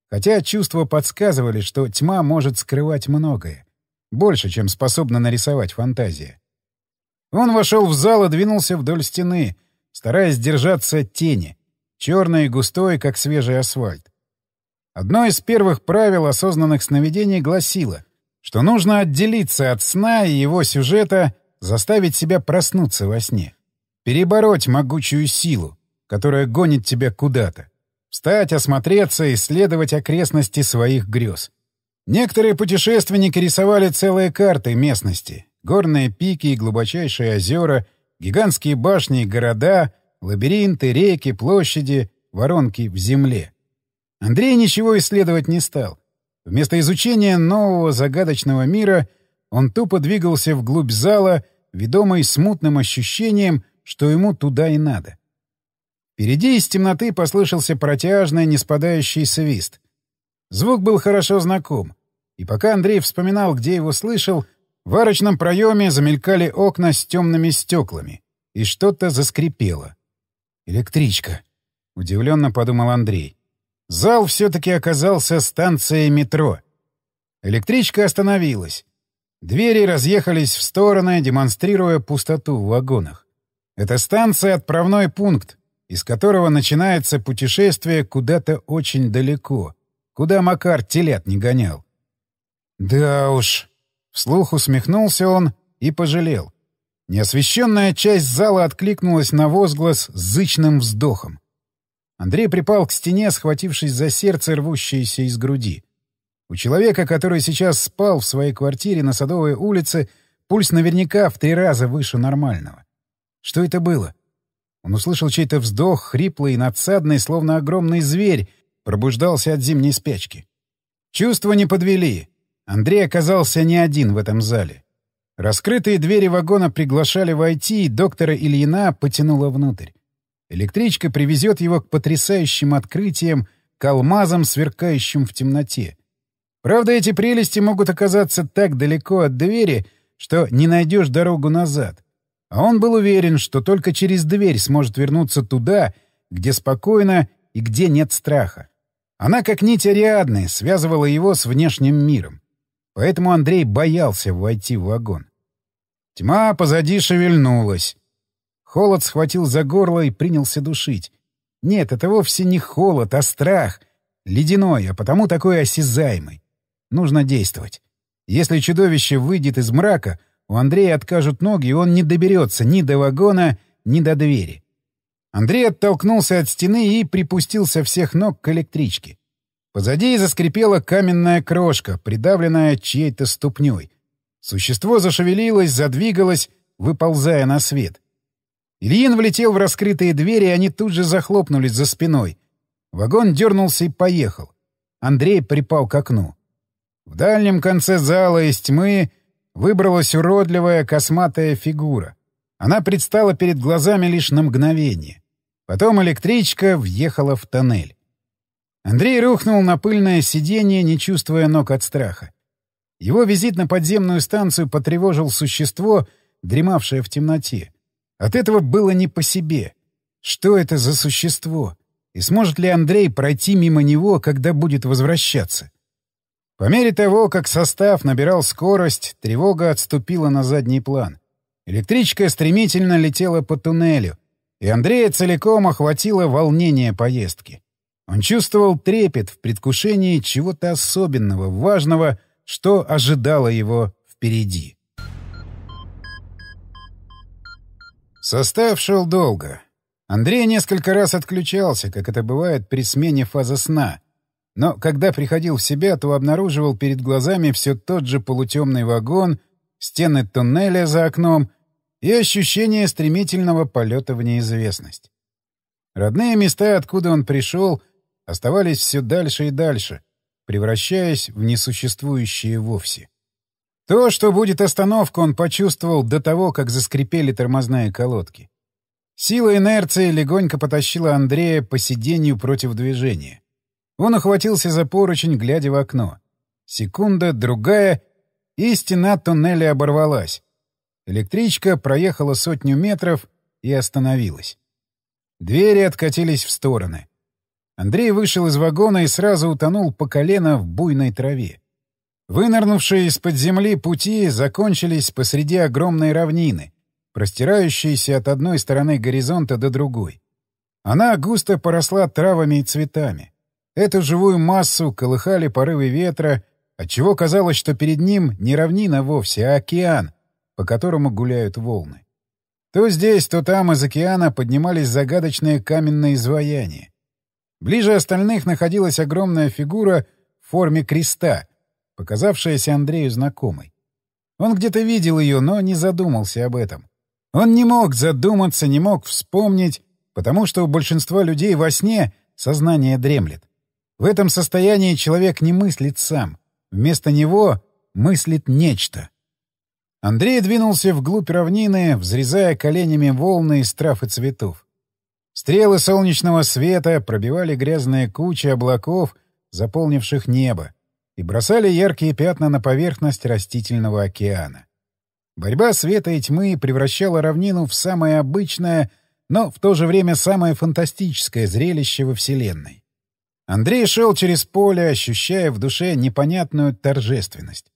Хотя чувства подсказывали, что тьма может скрывать многое. Больше, чем способна нарисовать фантазия. Он вошел в зал и двинулся вдоль стены, стараясь держаться тени, черной и густой, как свежий асфальт. Одно из первых правил осознанных сновидений гласило, что нужно отделиться от сна и его сюжета заставить себя проснуться во сне, перебороть могучую силу, которая гонит тебя куда-то, встать, осмотреться, исследовать окрестности своих грез. Некоторые путешественники рисовали целые карты местности, горные пики и глубочайшие озера, гигантские башни и города, лабиринты, реки, площади, воронки в земле. Андрей ничего исследовать не стал. Вместо изучения нового загадочного мира он тупо двигался вглубь зала ведомый смутным ощущением, что ему туда и надо. Впереди из темноты послышался протяжный, неспадающий свист. Звук был хорошо знаком, и пока Андрей вспоминал, где его слышал, в арочном проеме замелькали окна с темными стеклами, и что-то заскрипело. «Электричка», — удивленно подумал Андрей. Зал все-таки оказался станцией метро. Электричка остановилась. Двери разъехались в стороны, демонстрируя пустоту в вагонах. Это станция — отправной пункт, из которого начинается путешествие куда-то очень далеко, куда Макар телят не гонял. «Да уж», — вслух усмехнулся он и пожалел. Неосвещенная часть зала откликнулась на возглас зычным вздохом. Андрей припал к стене, схватившись за сердце, рвущееся из груди. У человека, который сейчас спал в своей квартире на Садовой улице, пульс наверняка в три раза выше нормального. Что это было? Он услышал чей-то вздох, хриплый и надсадный, словно огромный зверь, пробуждался от зимней спячки. Чувства не подвели. Андрей оказался не один в этом зале. Раскрытые двери вагона приглашали войти, и доктора Ильина потянуло внутрь. Электричка привезет его к потрясающим открытиям, к алмазам, сверкающим в темноте — Правда, эти прелести могут оказаться так далеко от двери, что не найдешь дорогу назад. А он был уверен, что только через дверь сможет вернуться туда, где спокойно и где нет страха. Она, как нить Ариадны, связывала его с внешним миром. Поэтому Андрей боялся войти в вагон. Тьма позади шевельнулась. Холод схватил за горло и принялся душить. Нет, это вовсе не холод, а страх. Ледяной, а потому такой осязаемый. Нужно действовать. Если чудовище выйдет из мрака, у Андрея откажут ноги, и он не доберется ни до вагона, ни до двери. Андрей оттолкнулся от стены и припустился всех ног к электричке. Позади заскрипела каменная крошка, придавленная чьей-то ступней. Существо зашевелилось, задвигалось, выползая на свет. Ильин влетел в раскрытые двери, и они тут же захлопнулись за спиной. Вагон дернулся и поехал. Андрей припал к окну. В дальнем конце зала из тьмы выбралась уродливая косматая фигура. Она предстала перед глазами лишь на мгновение. Потом электричка въехала в тоннель. Андрей рухнул на пыльное сиденье, не чувствуя ног от страха. Его визит на подземную станцию потревожил существо, дремавшее в темноте. От этого было не по себе. Что это за существо? И сможет ли Андрей пройти мимо него, когда будет возвращаться? По мере того, как состав набирал скорость, тревога отступила на задний план. Электричка стремительно летела по туннелю, и Андрея целиком охватило волнение поездки. Он чувствовал трепет в предвкушении чего-то особенного, важного, что ожидало его впереди. Состав шел долго. Андрей несколько раз отключался, как это бывает при смене фазы сна — но когда приходил в себя, то обнаруживал перед глазами все тот же полутемный вагон, стены туннеля за окном и ощущение стремительного полета в неизвестность. Родные места, откуда он пришел, оставались все дальше и дальше, превращаясь в несуществующие вовсе. То, что будет остановка, он почувствовал до того, как заскрипели тормозные колодки. Сила инерции легонько потащила Андрея по сиденью против движения. Он ухватился за поручень, глядя в окно. Секунда, другая, и стена туннеля оборвалась. Электричка проехала сотню метров и остановилась. Двери откатились в стороны. Андрей вышел из вагона и сразу утонул по колено в буйной траве. Вынырнувшие из-под земли пути закончились посреди огромной равнины, простирающейся от одной стороны горизонта до другой. Она густо поросла травами и цветами. Эту живую массу колыхали порывы ветра, отчего казалось, что перед ним не равнина вовсе, а океан, по которому гуляют волны. То здесь, то там из океана поднимались загадочные каменные изваяния. Ближе остальных находилась огромная фигура в форме креста, показавшаяся Андрею знакомой. Он где-то видел ее, но не задумался об этом. Он не мог задуматься, не мог вспомнить, потому что у большинства людей во сне сознание дремлет. В этом состоянии человек не мыслит сам. Вместо него мыслит нечто. Андрей двинулся вглубь равнины, взрезая коленями волны из трав и цветов. Стрелы солнечного света пробивали грязные кучи облаков, заполнивших небо, и бросали яркие пятна на поверхность растительного океана. Борьба света и тьмы превращала равнину в самое обычное, но в то же время самое фантастическое зрелище во Вселенной. Андрей шел через поле, ощущая в душе непонятную торжественность.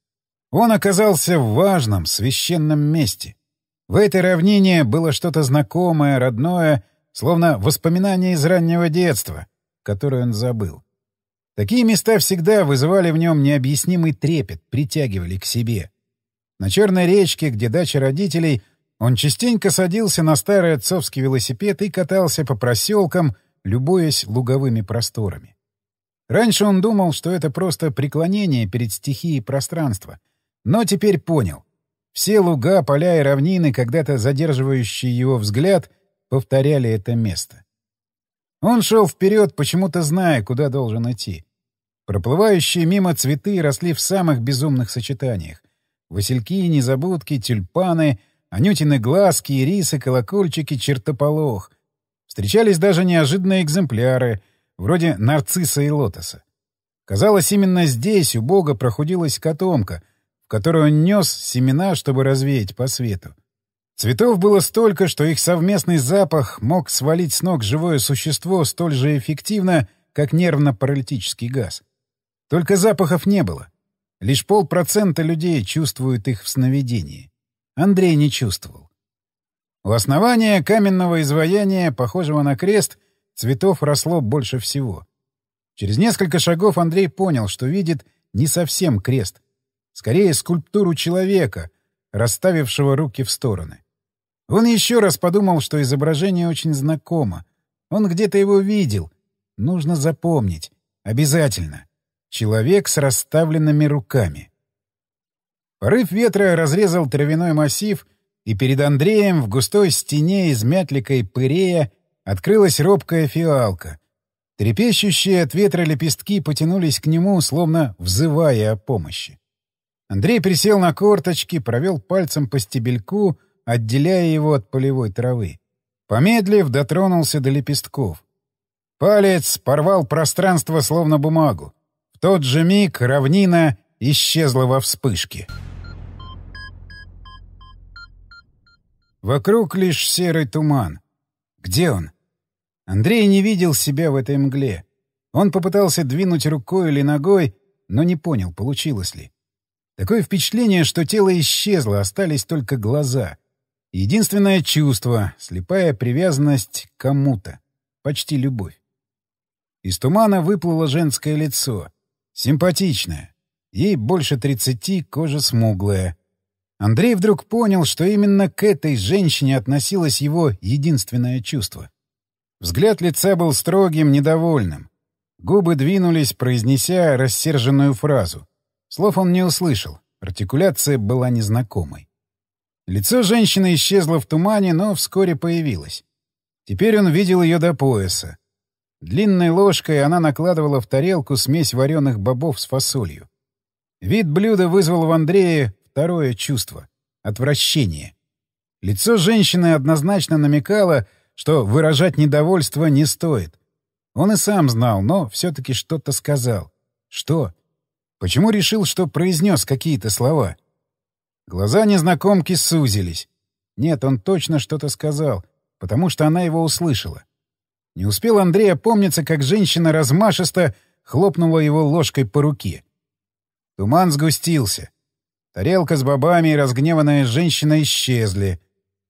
Он оказался в важном, священном месте. В этой равнине было что-то знакомое, родное, словно воспоминание из раннего детства, которое он забыл. Такие места всегда вызывали в нем необъяснимый трепет, притягивали к себе. На Черной речке, где дача родителей, он частенько садился на старый отцовский велосипед и катался по проселкам, любуясь луговыми просторами. Раньше он думал, что это просто преклонение перед стихией пространства. Но теперь понял. Все луга, поля и равнины, когда-то задерживающие его взгляд, повторяли это место. Он шел вперед, почему-то зная, куда должен идти. Проплывающие мимо цветы росли в самых безумных сочетаниях. Васильки, незабудки, тюльпаны, анютины глазки, ирисы, колокольчики, чертополох. Встречались даже неожиданные экземпляры — вроде нарцисса и лотоса. Казалось, именно здесь у Бога прохудилась котомка, в которую он нес семена, чтобы развеять по свету. Цветов было столько, что их совместный запах мог свалить с ног живое существо столь же эффективно, как нервно-паралитический газ. Только запахов не было. Лишь полпроцента людей чувствуют их в сновидении. Андрей не чувствовал. У основания каменного изваяния, похожего на крест, Цветов росло больше всего. Через несколько шагов Андрей понял, что видит не совсем крест. Скорее, скульптуру человека, расставившего руки в стороны. Он еще раз подумал, что изображение очень знакомо. Он где-то его видел. Нужно запомнить. Обязательно. Человек с расставленными руками. Порыв ветра разрезал травяной массив, и перед Андреем в густой стене из мятлика и пырея Открылась робкая фиалка. Трепещущие от ветра лепестки потянулись к нему, словно взывая о помощи. Андрей присел на корточки, провел пальцем по стебельку, отделяя его от полевой травы. Помедлив, дотронулся до лепестков. Палец порвал пространство, словно бумагу. В тот же миг равнина исчезла во вспышке. Вокруг лишь серый туман. Где он? Андрей не видел себя в этой мгле. Он попытался двинуть рукой или ногой, но не понял, получилось ли. Такое впечатление, что тело исчезло, остались только глаза. Единственное чувство — слепая привязанность к кому-то. Почти любовь. Из тумана выплыло женское лицо. Симпатичное. Ей больше тридцати, кожа смуглая. Андрей вдруг понял, что именно к этой женщине относилось его единственное чувство — Взгляд лица был строгим, недовольным. Губы двинулись, произнеся рассерженную фразу. Слов он не услышал, артикуляция была незнакомой. Лицо женщины исчезло в тумане, но вскоре появилось. Теперь он видел ее до пояса. Длинной ложкой она накладывала в тарелку смесь вареных бобов с фасолью. Вид блюда вызвал в Андрее второе чувство — отвращение. Лицо женщины однозначно намекало — что выражать недовольство не стоит. Он и сам знал, но все-таки что-то сказал. Что? Почему решил, что произнес какие-то слова? Глаза незнакомки сузились. Нет, он точно что-то сказал, потому что она его услышала. Не успел Андрей опомниться, как женщина размашисто хлопнула его ложкой по руке. Туман сгустился. Тарелка с бобами и разгневанная женщина исчезли.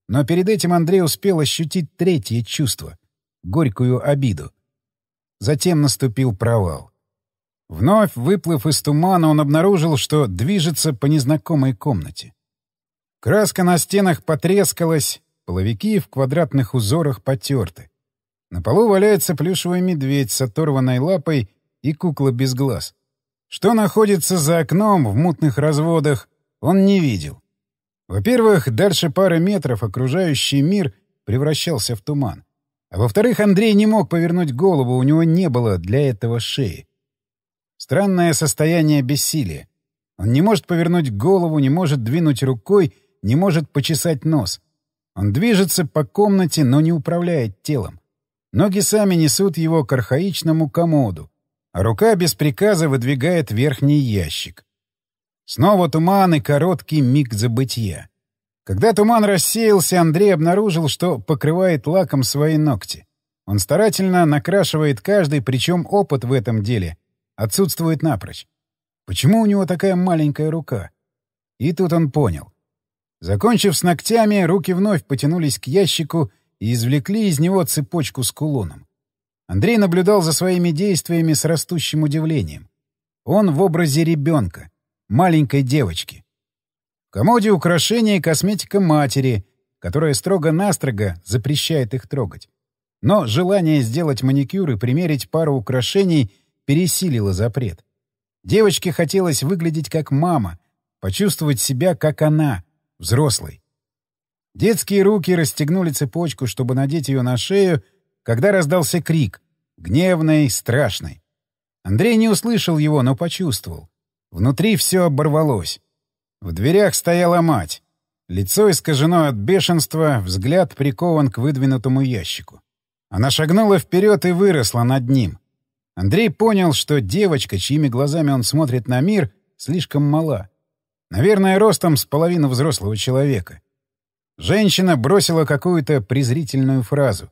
Но перед этим Андрей успел ощутить третье чувство — горькую обиду. Затем наступил провал. Вновь, выплыв из тумана, он обнаружил, что движется по незнакомой комнате. Краска на стенах потрескалась, половики в квадратных узорах потерты. На полу валяется плюшевый медведь с оторванной лапой и кукла без глаз. Что находится за окном в мутных разводах, он не видел. Во-первых, дальше пары метров окружающий мир превращался в туман. А во-вторых, Андрей не мог повернуть голову, у него не было для этого шеи. Странное состояние бессилия. Он не может повернуть голову, не может двинуть рукой, не может почесать нос. Он движется по комнате, но не управляет телом. Ноги сами несут его к архаичному комоду, а рука без приказа выдвигает верхний ящик. Снова туман и короткий миг забытья. Когда туман рассеялся, Андрей обнаружил, что покрывает лаком свои ногти. Он старательно накрашивает каждый, причем опыт в этом деле отсутствует напрочь. Почему у него такая маленькая рука? И тут он понял. Закончив с ногтями, руки вновь потянулись к ящику и извлекли из него цепочку с кулоном. Андрей наблюдал за своими действиями с растущим удивлением. Он в образе ребенка — маленькой девочки. В комоде украшения и косметика матери, которая строго-настрого запрещает их трогать. Но желание сделать маникюр и примерить пару украшений пересилило запрет. Девочке хотелось выглядеть как мама, почувствовать себя как она, взрослой. Детские руки расстегнули цепочку, чтобы надеть ее на шею, когда раздался крик, гневный, страшный. Андрей не услышал его, но почувствовал. Внутри все оборвалось. В дверях стояла мать. Лицо искажено от бешенства, взгляд прикован к выдвинутому ящику. Она шагнула вперед и выросла над ним. Андрей понял, что девочка, чьими глазами он смотрит на мир, слишком мала. Наверное, ростом с половину взрослого человека. Женщина бросила какую-то презрительную фразу.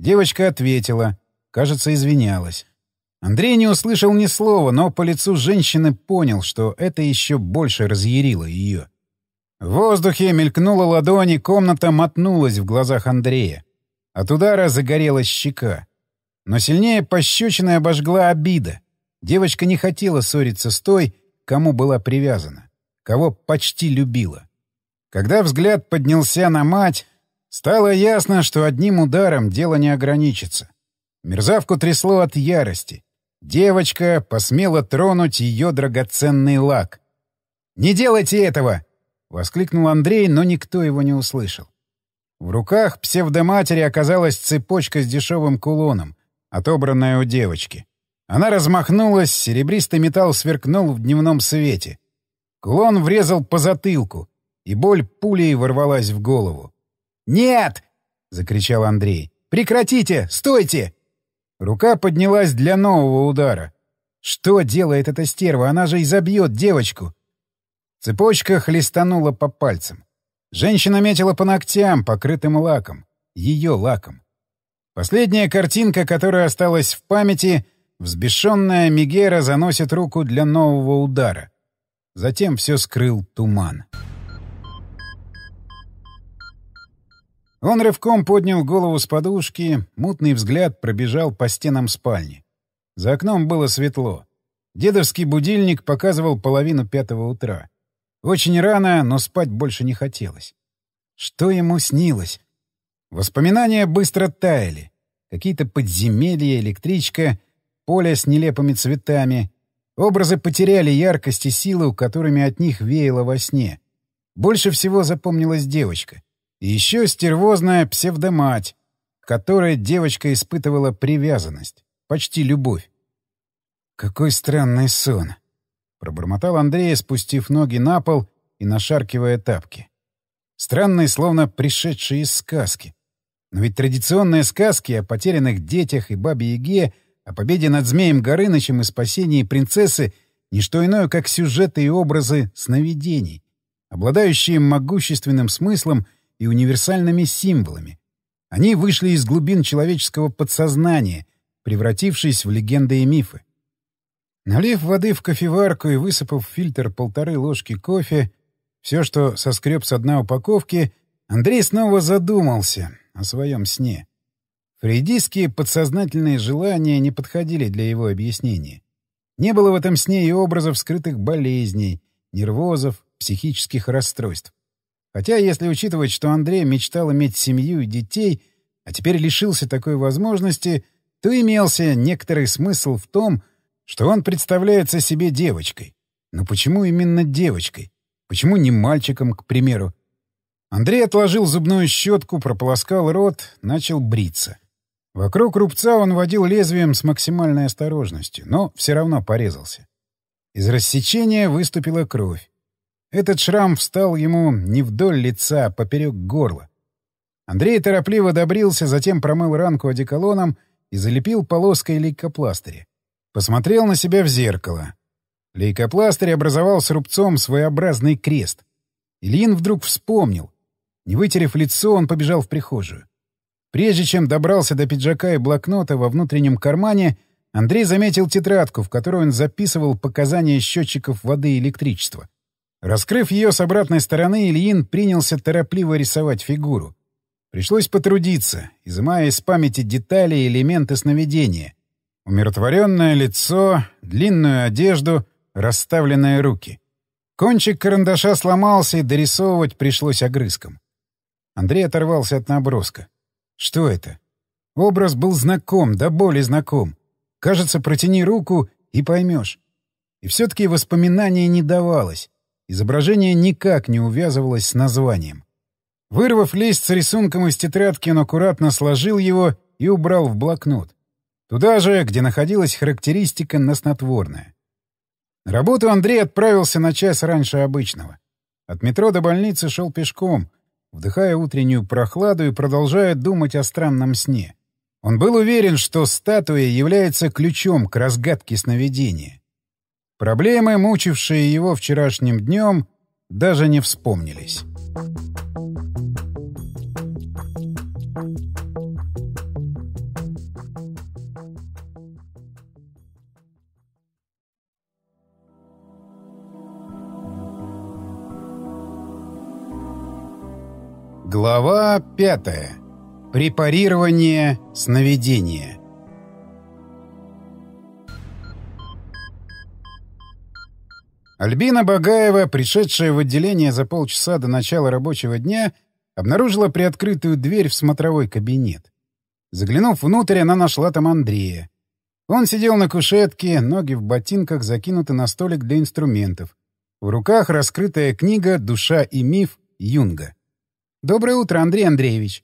Девочка ответила, кажется, извинялась. Андрей не услышал ни слова, но по лицу женщины понял, что это еще больше разъярило ее. В воздухе мелькнула ладонь, и комната мотнулась в глазах Андрея. От удара загорелась щека. Но сильнее пощечиной обожгла обида. Девочка не хотела ссориться с той, кому была привязана, кого почти любила. Когда взгляд поднялся на мать, стало ясно, что одним ударом дело не ограничится. Мерзавку трясло от ярости. Девочка посмела тронуть ее драгоценный лак. «Не делайте этого!» — воскликнул Андрей, но никто его не услышал. В руках псевдоматери оказалась цепочка с дешевым кулоном, отобранная у девочки. Она размахнулась, серебристый металл сверкнул в дневном свете. Кулон врезал по затылку, и боль пулей ворвалась в голову. «Нет!» — закричал Андрей. «Прекратите! Стойте!» Рука поднялась для нового удара. Что делает эта стерва? Она же и забьет девочку. Цепочка хлестанула по пальцам. Женщина метила по ногтям, покрытым лаком. Ее лаком. Последняя картинка, которая осталась в памяти, взбешенная Мегера заносит руку для нового удара. Затем все скрыл туман. Он рывком поднял голову с подушки, мутный взгляд пробежал по стенам спальни. За окном было светло. Дедовский будильник показывал половину пятого утра. Очень рано, но спать больше не хотелось. Что ему снилось? Воспоминания быстро таяли. Какие-то подземелья, электричка, поле с нелепыми цветами. Образы потеряли яркость и силу, которыми от них веяло во сне. Больше всего запомнилась девочка — и еще стервозная псевдомать, к которой девочка испытывала привязанность, почти любовь. «Какой странный сон!» — пробормотал Андрей, спустив ноги на пол и нашаркивая тапки. Странный, словно пришедший из сказки. Но ведь традиционные сказки о потерянных детях и бабе-яге, о победе над змеем Горынычем и спасении принцессы — ничто иное, как сюжеты и образы сновидений, обладающие могущественным смыслом и универсальными символами. Они вышли из глубин человеческого подсознания, превратившись в легенды и мифы. Налив воды в кофеварку и высыпав в фильтр полторы ложки кофе, все, что соскреб с дна упаковки, Андрей снова задумался о своем сне. Фрейдистские подсознательные желания не подходили для его объяснения. Не было в этом сне и образов скрытых болезней, нервозов, психических расстройств. Хотя, если учитывать, что Андрей мечтал иметь семью и детей, а теперь лишился такой возможности, то имелся некоторый смысл в том, что он представляется себе девочкой. Но почему именно девочкой? Почему не мальчиком, к примеру? Андрей отложил зубную щетку, прополоскал рот, начал бриться. Вокруг рубца он водил лезвием с максимальной осторожностью, но все равно порезался. Из рассечения выступила кровь. Этот шрам встал ему не вдоль лица, а поперек горла. Андрей торопливо добрился, затем промыл ранку одеколоном и залепил полоской лейкопластыря. Посмотрел на себя в зеркало. Лейкопластырь образовал с рубцом своеобразный крест. Ильин вдруг вспомнил. Не вытерев лицо, он побежал в прихожую. Прежде чем добрался до пиджака и блокнота во внутреннем кармане, Андрей заметил тетрадку, в которой он записывал показания счетчиков воды и электричества. Раскрыв ее с обратной стороны, Ильин принялся торопливо рисовать фигуру. Пришлось потрудиться, изымая из памяти детали и элементы сновидения. Умиротворенное лицо, длинную одежду, расставленные руки. Кончик карандаша сломался, и дорисовывать пришлось огрызком. Андрей оторвался от наброска. Что это? Образ был знаком, да боли знаком. Кажется, протяни руку и поймешь. И все-таки воспоминание не давалось. Изображение никак не увязывалось с названием. Вырвав лист с рисунком из тетрадки, он аккуратно сложил его и убрал в блокнот. Туда же, где находилась характеристика на снотворное. работу Андрей отправился на час раньше обычного. От метро до больницы шел пешком, вдыхая утреннюю прохладу и продолжая думать о странном сне. Он был уверен, что статуя является ключом к разгадке сновидения. Проблемы, мучившие его вчерашним днем, даже не вспомнились. Глава 5. Препарирование сновидения. Альбина Багаева, пришедшая в отделение за полчаса до начала рабочего дня, обнаружила приоткрытую дверь в смотровой кабинет. Заглянув внутрь, она нашла там Андрея. Он сидел на кушетке, ноги в ботинках закинуты на столик для инструментов. В руках раскрытая книга «Душа и миф» Юнга. «Доброе утро, Андрей Андреевич!»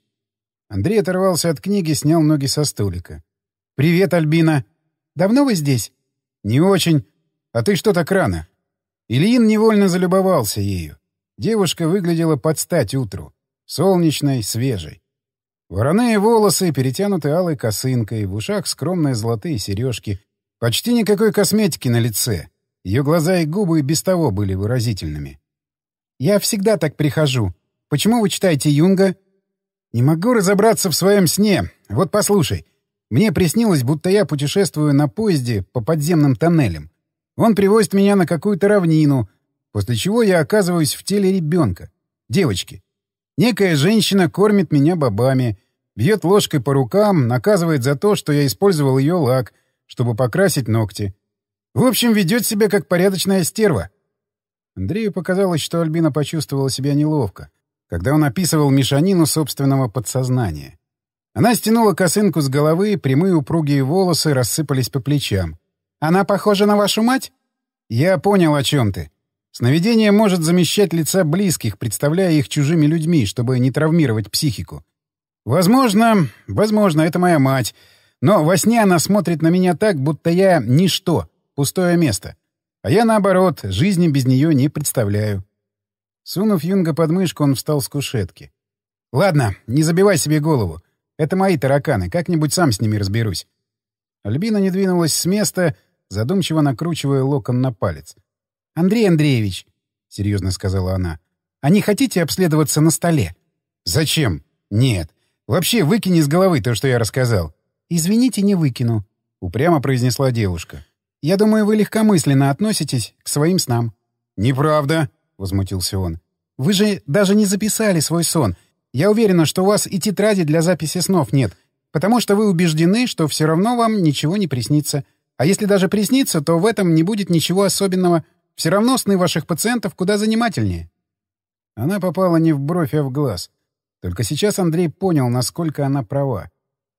Андрей оторвался от книги, снял ноги со столика. «Привет, Альбина!» «Давно вы здесь?» «Не очень. А ты что так рано? Ильин невольно залюбовался ею. Девушка выглядела под стать утру. Солнечной, свежей. Вороные волосы, перетянуты алой косынкой, в ушах скромные золотые сережки. Почти никакой косметики на лице. Ее глаза и губы и без того были выразительными. «Я всегда так прихожу. Почему вы читаете Юнга?» «Не могу разобраться в своем сне. Вот послушай. Мне приснилось, будто я путешествую на поезде по подземным тоннелям. Он привозит меня на какую-то равнину, после чего я оказываюсь в теле ребенка, девочки. Некая женщина кормит меня бобами, бьет ложкой по рукам, наказывает за то, что я использовал ее лак, чтобы покрасить ногти. В общем, ведет себя как порядочная стерва. Андрею показалось, что Альбина почувствовала себя неловко, когда он описывал мешанину собственного подсознания. Она стянула косынку с головы, прямые упругие волосы рассыпались по плечам. Она похожа на вашу мать? Я понял, о чем ты. Сновидение может замещать лица близких, представляя их чужими людьми, чтобы не травмировать психику. Возможно, возможно, это моя мать. Но во сне она смотрит на меня так, будто я ничто, пустое место. А я, наоборот, жизни без нее не представляю. Сунув Юнга под мышку, он встал с кушетки. «Ладно, не забивай себе голову. Это мои тараканы, как-нибудь сам с ними разберусь». Альбина не двинулась с места, — задумчиво накручивая локон на палец. «Андрей Андреевич», — серьезно сказала она, — «а не хотите обследоваться на столе?» «Зачем? Нет. Вообще выкини из головы то, что я рассказал». «Извините, не выкину», — упрямо произнесла девушка. «Я думаю, вы легкомысленно относитесь к своим снам». «Неправда», — возмутился он. «Вы же даже не записали свой сон. Я уверена, что у вас и тетради для записи снов нет, потому что вы убеждены, что все равно вам ничего не приснится. А если даже приснится, то в этом не будет ничего особенного. Все равно сны ваших пациентов куда занимательнее. Она попала не в бровь, а в глаз. Только сейчас Андрей понял, насколько она права.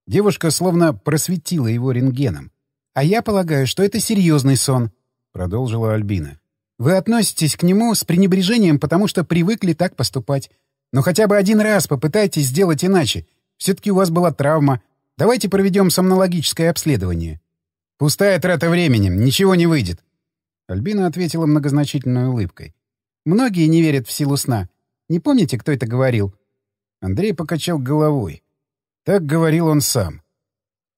Девушка словно просветила его рентгеном. «А я полагаю, что это серьезный сон», — продолжила Альбина. «Вы относитесь к нему с пренебрежением, потому что привыкли так поступать. Но хотя бы один раз попытайтесь сделать иначе. Все-таки у вас была травма. Давайте проведем сомнологическое обследование». Пустая трата времени, ничего не выйдет. Альбина ответила многозначительной улыбкой. Многие не верят в силу сна. Не помните, кто это говорил? Андрей покачал головой. Так говорил он сам.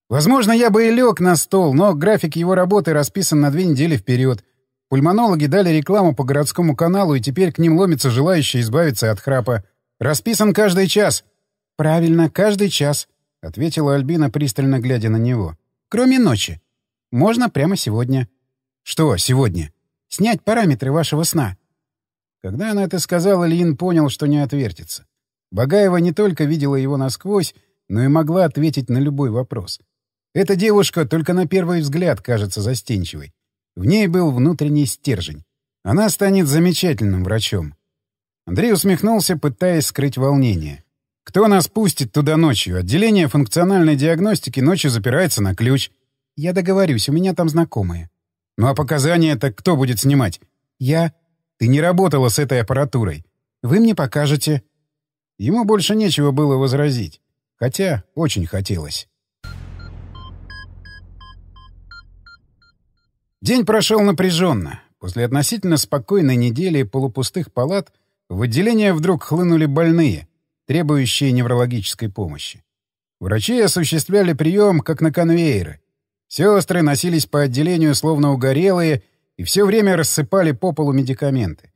Возможно, я бы и лег на стол, но график его работы расписан на две недели вперед. Пульмонологи дали рекламу по городскому каналу, и теперь к ним ломятся желающие избавиться от храпа. Расписан каждый час. Правильно, каждый час, — ответила Альбина, пристально глядя на него. Кроме ночи. Можно прямо сегодня. Что сегодня? Снять параметры вашего сна. Когда она это сказала, Лин понял, что не отвертится. Багаева не только видела его насквозь, но и могла ответить на любой вопрос. Эта девушка только на первый взгляд кажется застенчивой. В ней был внутренний стержень. Она станет замечательным врачом. Андрей усмехнулся, пытаясь скрыть волнение. «Кто нас пустит туда ночью? Отделение функциональной диагностики ночью запирается на ключ. Я договорюсь, у меня там знакомые. Ну а показания-то кто будет снимать? Я... Ты не работала с этой аппаратурой. Вы мне покажете. Ему больше нечего было возразить. Хотя очень хотелось. День прошел напряженно. После относительно спокойной недели полупустых палат в отделение вдруг хлынули больные, требующие неврологической помощи. Врачи осуществляли прием, как на конвейеры, Сестры носились по отделению, словно угорелые, и все время рассыпали по полу медикаменты.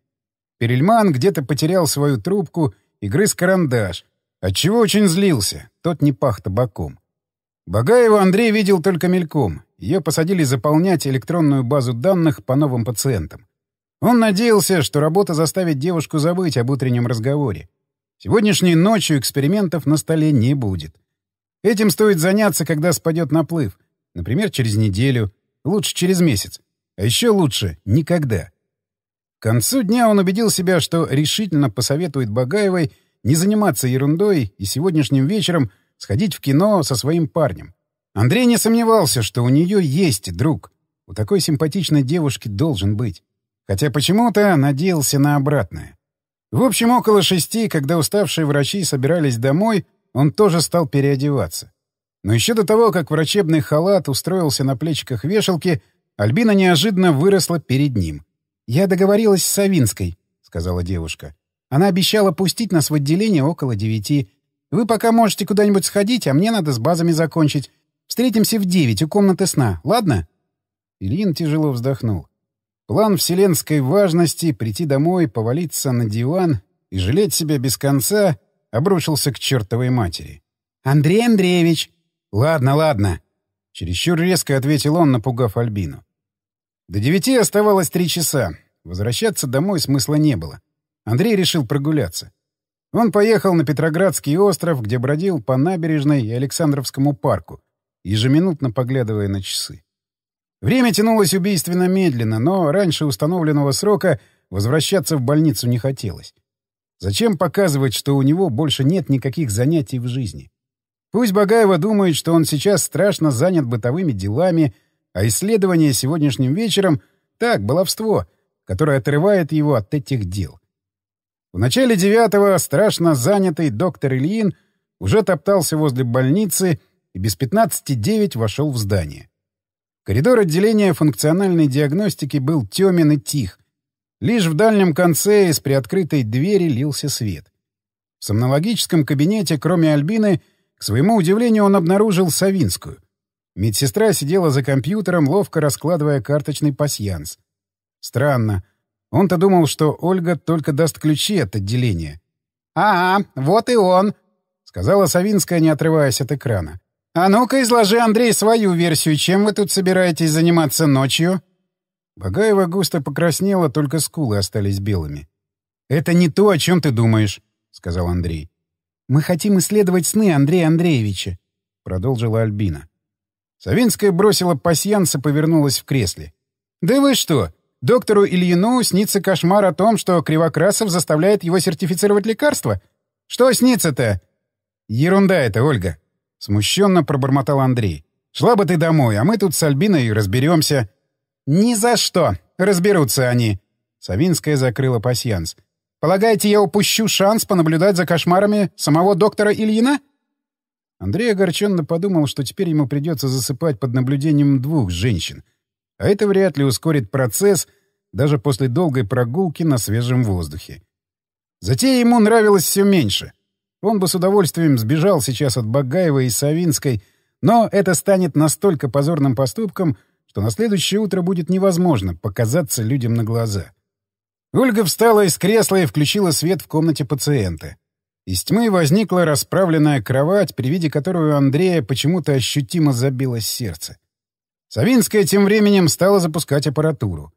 Перельман где-то потерял свою трубку и грыз карандаш, отчего очень злился, тот не пах табаком. Багаева Андрей видел только мельком. Ее посадили заполнять электронную базу данных по новым пациентам. Он надеялся, что работа заставит девушку забыть об утреннем разговоре. Сегодняшней ночью экспериментов на столе не будет. Этим стоит заняться, когда спадет наплыв, Например, через неделю, лучше через месяц, а еще лучше — никогда. К концу дня он убедил себя, что решительно посоветует Багаевой не заниматься ерундой и сегодняшним вечером сходить в кино со своим парнем. Андрей не сомневался, что у нее есть друг. У такой симпатичной девушки должен быть. Хотя почему-то надеялся на обратное. В общем, около шести, когда уставшие врачи собирались домой, он тоже стал переодеваться. Но еще до того, как врачебный халат устроился на плечиках вешалки, Альбина неожиданно выросла перед ним. «Я договорилась с Савинской», — сказала девушка. «Она обещала пустить нас в отделение около девяти. Вы пока можете куда-нибудь сходить, а мне надо с базами закончить. Встретимся в девять у комнаты сна, ладно?» Ильин тяжело вздохнул. План вселенской важности — прийти домой, повалиться на диван и жалеть себя без конца — обрушился к чертовой матери. «Андрей Андреевич!» «Ладно, ладно», — чересчур резко ответил он, напугав Альбину. До девяти оставалось три часа. Возвращаться домой смысла не было. Андрей решил прогуляться. Он поехал на Петроградский остров, где бродил по набережной и Александровскому парку, ежеминутно поглядывая на часы. Время тянулось убийственно медленно, но раньше установленного срока возвращаться в больницу не хотелось. Зачем показывать, что у него больше нет никаких занятий в жизни? Пусть Багаева думает, что он сейчас страшно занят бытовыми делами, а исследование сегодняшним вечером — так, баловство, которое отрывает его от этих дел. В начале девятого страшно занятый доктор Ильин уже топтался возле больницы и без 15.09 вошел в здание. Коридор отделения функциональной диагностики был темен и тих. Лишь в дальнем конце из приоткрытой двери лился свет. В сомнологическом кабинете, кроме Альбины, — к своему удивлению он обнаружил Савинскую. Медсестра сидела за компьютером, ловко раскладывая карточный пасьянс. Странно. Он-то думал, что Ольга только даст ключи от отделения. «А, -а вот и он!» — сказала Савинская, не отрываясь от экрана. «А ну-ка, изложи, Андрей, свою версию. Чем вы тут собираетесь заниматься ночью?» Багаева густо покраснела, только скулы остались белыми. «Это не то, о чем ты думаешь», — сказал Андрей. Мы хотим исследовать сны Андрея Андреевича», — продолжила Альбина. Савинская бросила пасьянс и повернулась в кресле. «Да вы что! Доктору Ильину снится кошмар о том, что Кривокрасов заставляет его сертифицировать лекарства? Что снится-то?» «Ерунда это, Ольга!» — смущенно пробормотал Андрей. «Шла бы ты домой, а мы тут с Альбиной разберемся». «Ни за что! Разберутся они!» Савинская закрыла пасьянс. Полагаете, я упущу шанс понаблюдать за кошмарами самого доктора Ильина? Андрей огорченно подумал, что теперь ему придется засыпать под наблюдением двух женщин. А это вряд ли ускорит процесс даже после долгой прогулки на свежем воздухе. Затея ему нравилось все меньше. Он бы с удовольствием сбежал сейчас от Багаева и Савинской, но это станет настолько позорным поступком, что на следующее утро будет невозможно показаться людям на глаза. Ольга встала из кресла и включила свет в комнате пациента. Из тьмы возникла расправленная кровать, при виде которой у Андрея почему-то ощутимо забилось сердце. Савинская тем временем стала запускать аппаратуру.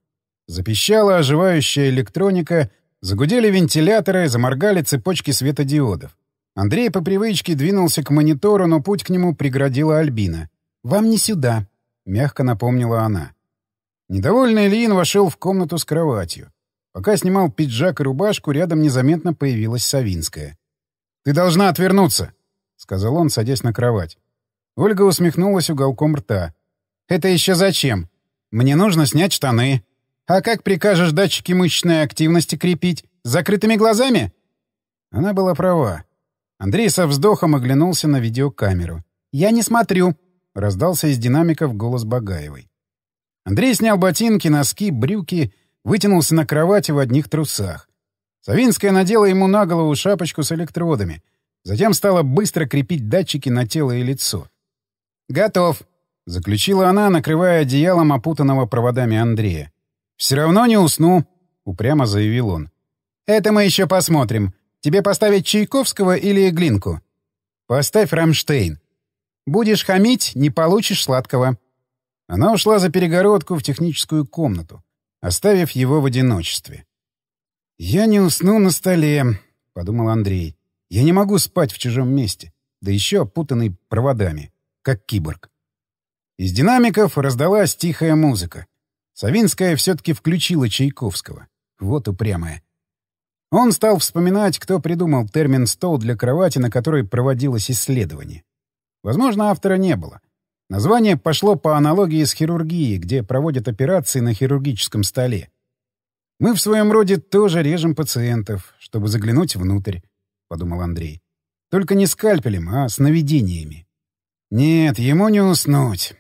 Запищала оживающая электроника, загудели вентиляторы, заморгали цепочки светодиодов. Андрей по привычке двинулся к монитору, но путь к нему преградила Альбина. «Вам не сюда», — мягко напомнила она. Недовольный Лин вошел в комнату с кроватью. Пока снимал пиджак и рубашку, рядом незаметно появилась Савинская. «Ты должна отвернуться!» — сказал он, садясь на кровать. Ольга усмехнулась уголком рта. «Это еще зачем? Мне нужно снять штаны. А как прикажешь датчики мышечной активности крепить? С закрытыми глазами?» Она была права. Андрей со вздохом оглянулся на видеокамеру. «Я не смотрю!» — раздался из динамиков голос Багаевой. Андрей снял ботинки, носки, брюки Вытянулся на кровати в одних трусах. Савинская надела ему на голову шапочку с электродами. Затем стала быстро крепить датчики на тело и лицо. «Готов», — заключила она, накрывая одеялом опутанного проводами Андрея. «Все равно не усну», — упрямо заявил он. «Это мы еще посмотрим. Тебе поставить Чайковского или Глинку?» «Поставь Рамштейн. Будешь хамить, не получишь сладкого». Она ушла за перегородку в техническую комнату оставив его в одиночестве. «Я не усну на столе», — подумал Андрей. «Я не могу спать в чужом месте, да еще опутанный проводами, как киборг». Из динамиков раздалась тихая музыка. Савинская все-таки включила Чайковского. Вот упрямая. Он стал вспоминать, кто придумал термин «стол» для кровати, на которой проводилось исследование. Возможно, автора не было. Название пошло по аналогии с хирургией, где проводят операции на хирургическом столе. Мы в своем роде тоже режем пациентов, чтобы заглянуть внутрь, — подумал Андрей. Только не скальпелем, а сновидениями. Нет, ему не уснуть.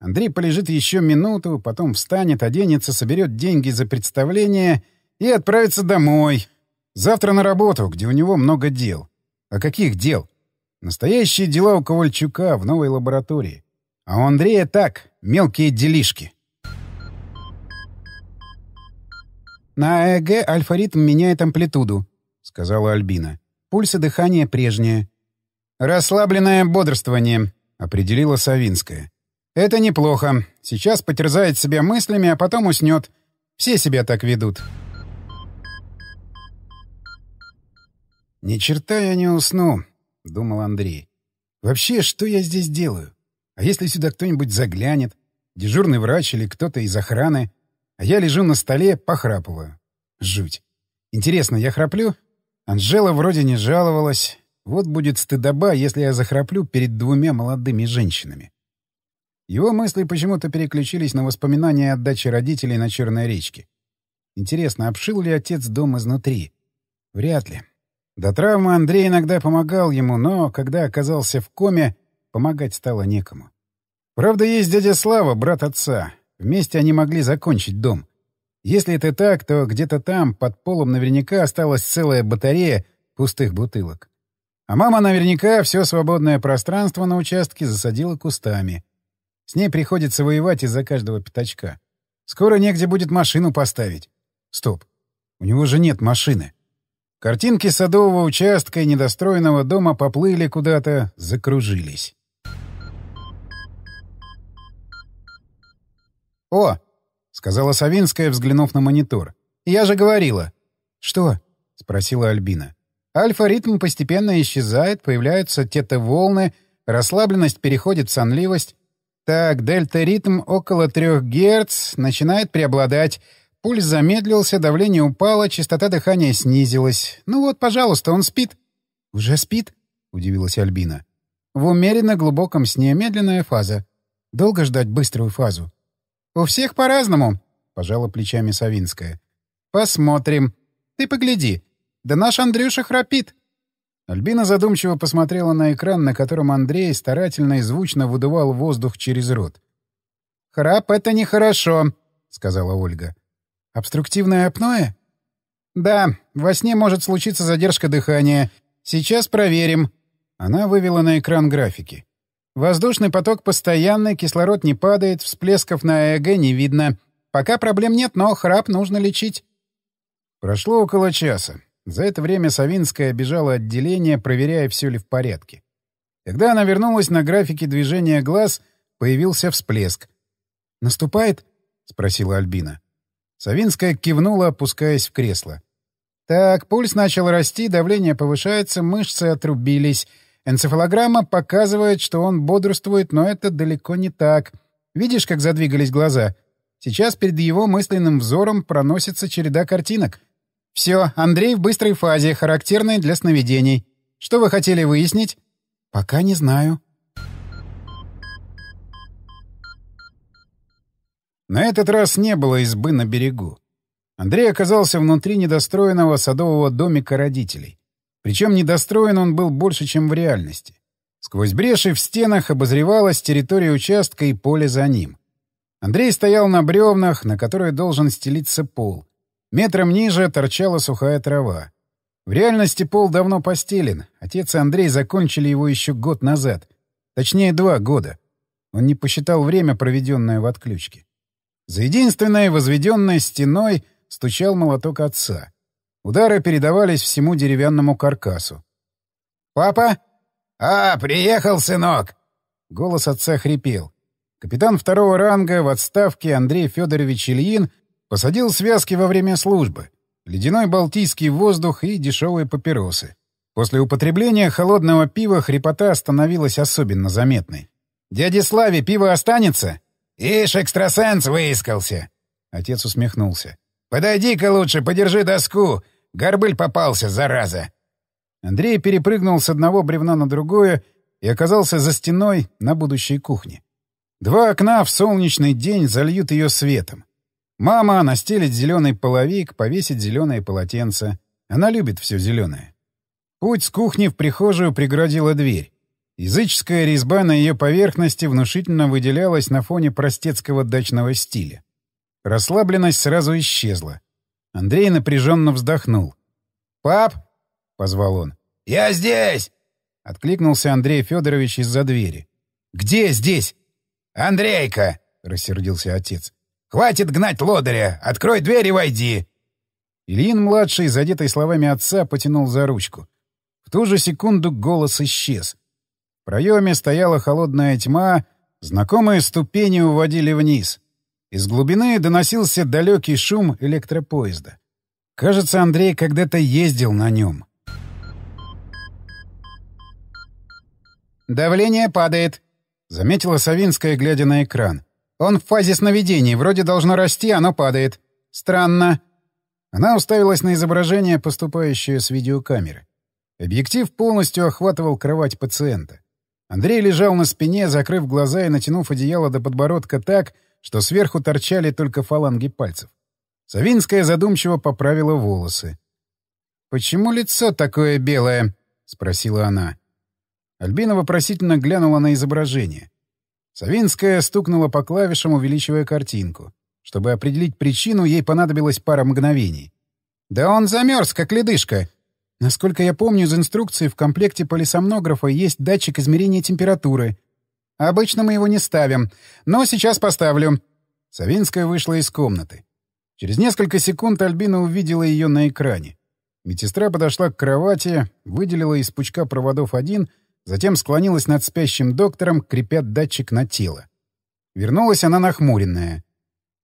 Андрей полежит еще минуту, потом встанет, оденется, соберет деньги за представление и отправится домой. Завтра на работу, где у него много дел. А каких дел? Настоящие дела у Ковальчука в новой лаборатории. А у Андрея так, мелкие делишки. «На ЭЭГ альфа-ритм меняет амплитуду», — сказала Альбина. «Пульс и дыхание прежнее». «Расслабленное бодрствование», — определила Савинская. «Это неплохо. Сейчас потерзает себя мыслями, а потом уснет. Все себя так ведут». «Ни черта я не усну», — думал Андрей. «Вообще, что я здесь делаю? А если сюда кто-нибудь заглянет? Дежурный врач или кто-то из охраны? А я лежу на столе, похрапываю. Жуть. Интересно, я храплю? Анжела вроде не жаловалась. Вот будет стыдоба, если я захраплю перед двумя молодыми женщинами. Его мысли почему-то переключились на воспоминания о даче родителей на Черной речке. Интересно, обшил ли отец дом изнутри? Вряд ли. До травмы Андрей иногда помогал ему, но, когда оказался в коме, помогать стало некому. Правда, есть дядя Слава, брат отца. Вместе они могли закончить дом. Если это так, то где-то там, под полом, наверняка осталась целая батарея пустых бутылок. А мама наверняка все свободное пространство на участке засадила кустами. С ней приходится воевать из-за каждого пятачка. Скоро негде будет машину поставить. Стоп. У него же нет машины. Картинки садового участка и недостроенного дома поплыли куда-то, закружились. «О!» — сказала Савинская, взглянув на монитор. «Я же говорила». «Что?» — спросила Альбина. «Альфа-ритм постепенно исчезает, появляются тета-волны, расслабленность переходит в сонливость. Так, дельта-ритм около 3 Гц начинает преобладать. Пульс замедлился, давление упало, частота дыхания снизилась. Ну вот, пожалуйста, он спит». «Уже спит?» — удивилась Альбина. «В умеренно глубоком сне медленная фаза. Долго ждать быструю фазу?» «У всех по-разному», — пожала плечами Савинская. «Посмотрим. Ты погляди. Да наш Андрюша храпит». Альбина задумчиво посмотрела на экран, на котором Андрей старательно и звучно выдувал воздух через рот. «Храп — это нехорошо», — сказала Ольга. «Обструктивное апноэ?» «Да, во сне может случиться задержка дыхания. Сейчас проверим». Она вывела на экран графики. Воздушный поток постоянный, кислород не падает, всплесков на ЭЭГ не видно. Пока проблем нет, но храп нужно лечить. Прошло около часа. За это время Савинская бежала отделение, проверяя, все ли в порядке. Когда она вернулась на графике движения глаз, появился всплеск. «Наступает?» — спросила Альбина. Савинская кивнула, опускаясь в кресло. «Так, пульс начал расти, давление повышается, мышцы отрубились. Энцефалограмма показывает, что он бодрствует, но это далеко не так. Видишь, как задвигались глаза? Сейчас перед его мысленным взором проносится череда картинок. Все, Андрей в быстрой фазе, характерной для сновидений. Что вы хотели выяснить? Пока не знаю. На этот раз не было избы на берегу. Андрей оказался внутри недостроенного садового домика родителей. Причем недостроен он был больше, чем в реальности. Сквозь бреши в стенах обозревалась территория участка и поле за ним. Андрей стоял на бревнах, на которые должен стелиться пол. Метром ниже торчала сухая трава. В реальности пол давно постелен. Отец и Андрей закончили его еще год назад. Точнее, два года. Он не посчитал время, проведенное в отключке. За единственной возведенной стеной стучал молоток отца. Удары передавались всему деревянному каркасу. «Папа?» «А, приехал, сынок!» Голос отца хрипел. Капитан второго ранга в отставке Андрей Федорович Ильин посадил связки во время службы, ледяной балтийский воздух и дешевые папиросы. После употребления холодного пива хрипота становилась особенно заметной. «Дяде Славе пиво останется?» «Ишь, экстрасенс выискался!» Отец усмехнулся. «Подойди-ка лучше, подержи доску. Горбыль попался, зараза!» Андрей перепрыгнул с одного бревна на другое и оказался за стеной на будущей кухне. Два окна в солнечный день зальют ее светом. Мама настелит зеленый половик, повесит зеленое полотенце. Она любит все зеленое. Путь с кухни в прихожую преградила дверь. Языческая резьба на ее поверхности внушительно выделялась на фоне простецкого дачного стиля. Расслабленность сразу исчезла. Андрей напряженно вздохнул. «Пап!» — позвал он. «Я здесь!» — откликнулся Андрей Федорович из-за двери. «Где здесь?» «Андрейка!» — рассердился отец. «Хватит гнать лодыря! Открой дверь и войди!» Ильин-младший, задетый словами отца, потянул за ручку. В ту же секунду голос исчез. В проеме стояла холодная тьма, знакомые ступени уводили вниз. Из глубины доносился далекий шум электропоезда. Кажется, Андрей когда-то ездил на нем. «Давление падает», — заметила Савинская, глядя на экран. «Он в фазе сновидений. Вроде должно расти, оно падает. Странно». Она уставилась на изображение, поступающее с видеокамеры. Объектив полностью охватывал кровать пациента. Андрей лежал на спине, закрыв глаза и натянув одеяло до подбородка так, что сверху торчали только фаланги пальцев. Савинская задумчиво поправила волосы. «Почему лицо такое белое?» — спросила она. Альбина вопросительно глянула на изображение. Савинская стукнула по клавишам, увеличивая картинку. Чтобы определить причину, ей понадобилось пара мгновений. «Да он замерз, как ледышка!» Насколько я помню из инструкции, в комплекте полисомнографа есть датчик измерения температуры. Обычно мы его не ставим, но сейчас поставлю». Савинская вышла из комнаты. Через несколько секунд Альбина увидела ее на экране. Медсестра подошла к кровати, выделила из пучка проводов один, затем склонилась над спящим доктором, крепя датчик на тело. Вернулась она нахмуренная.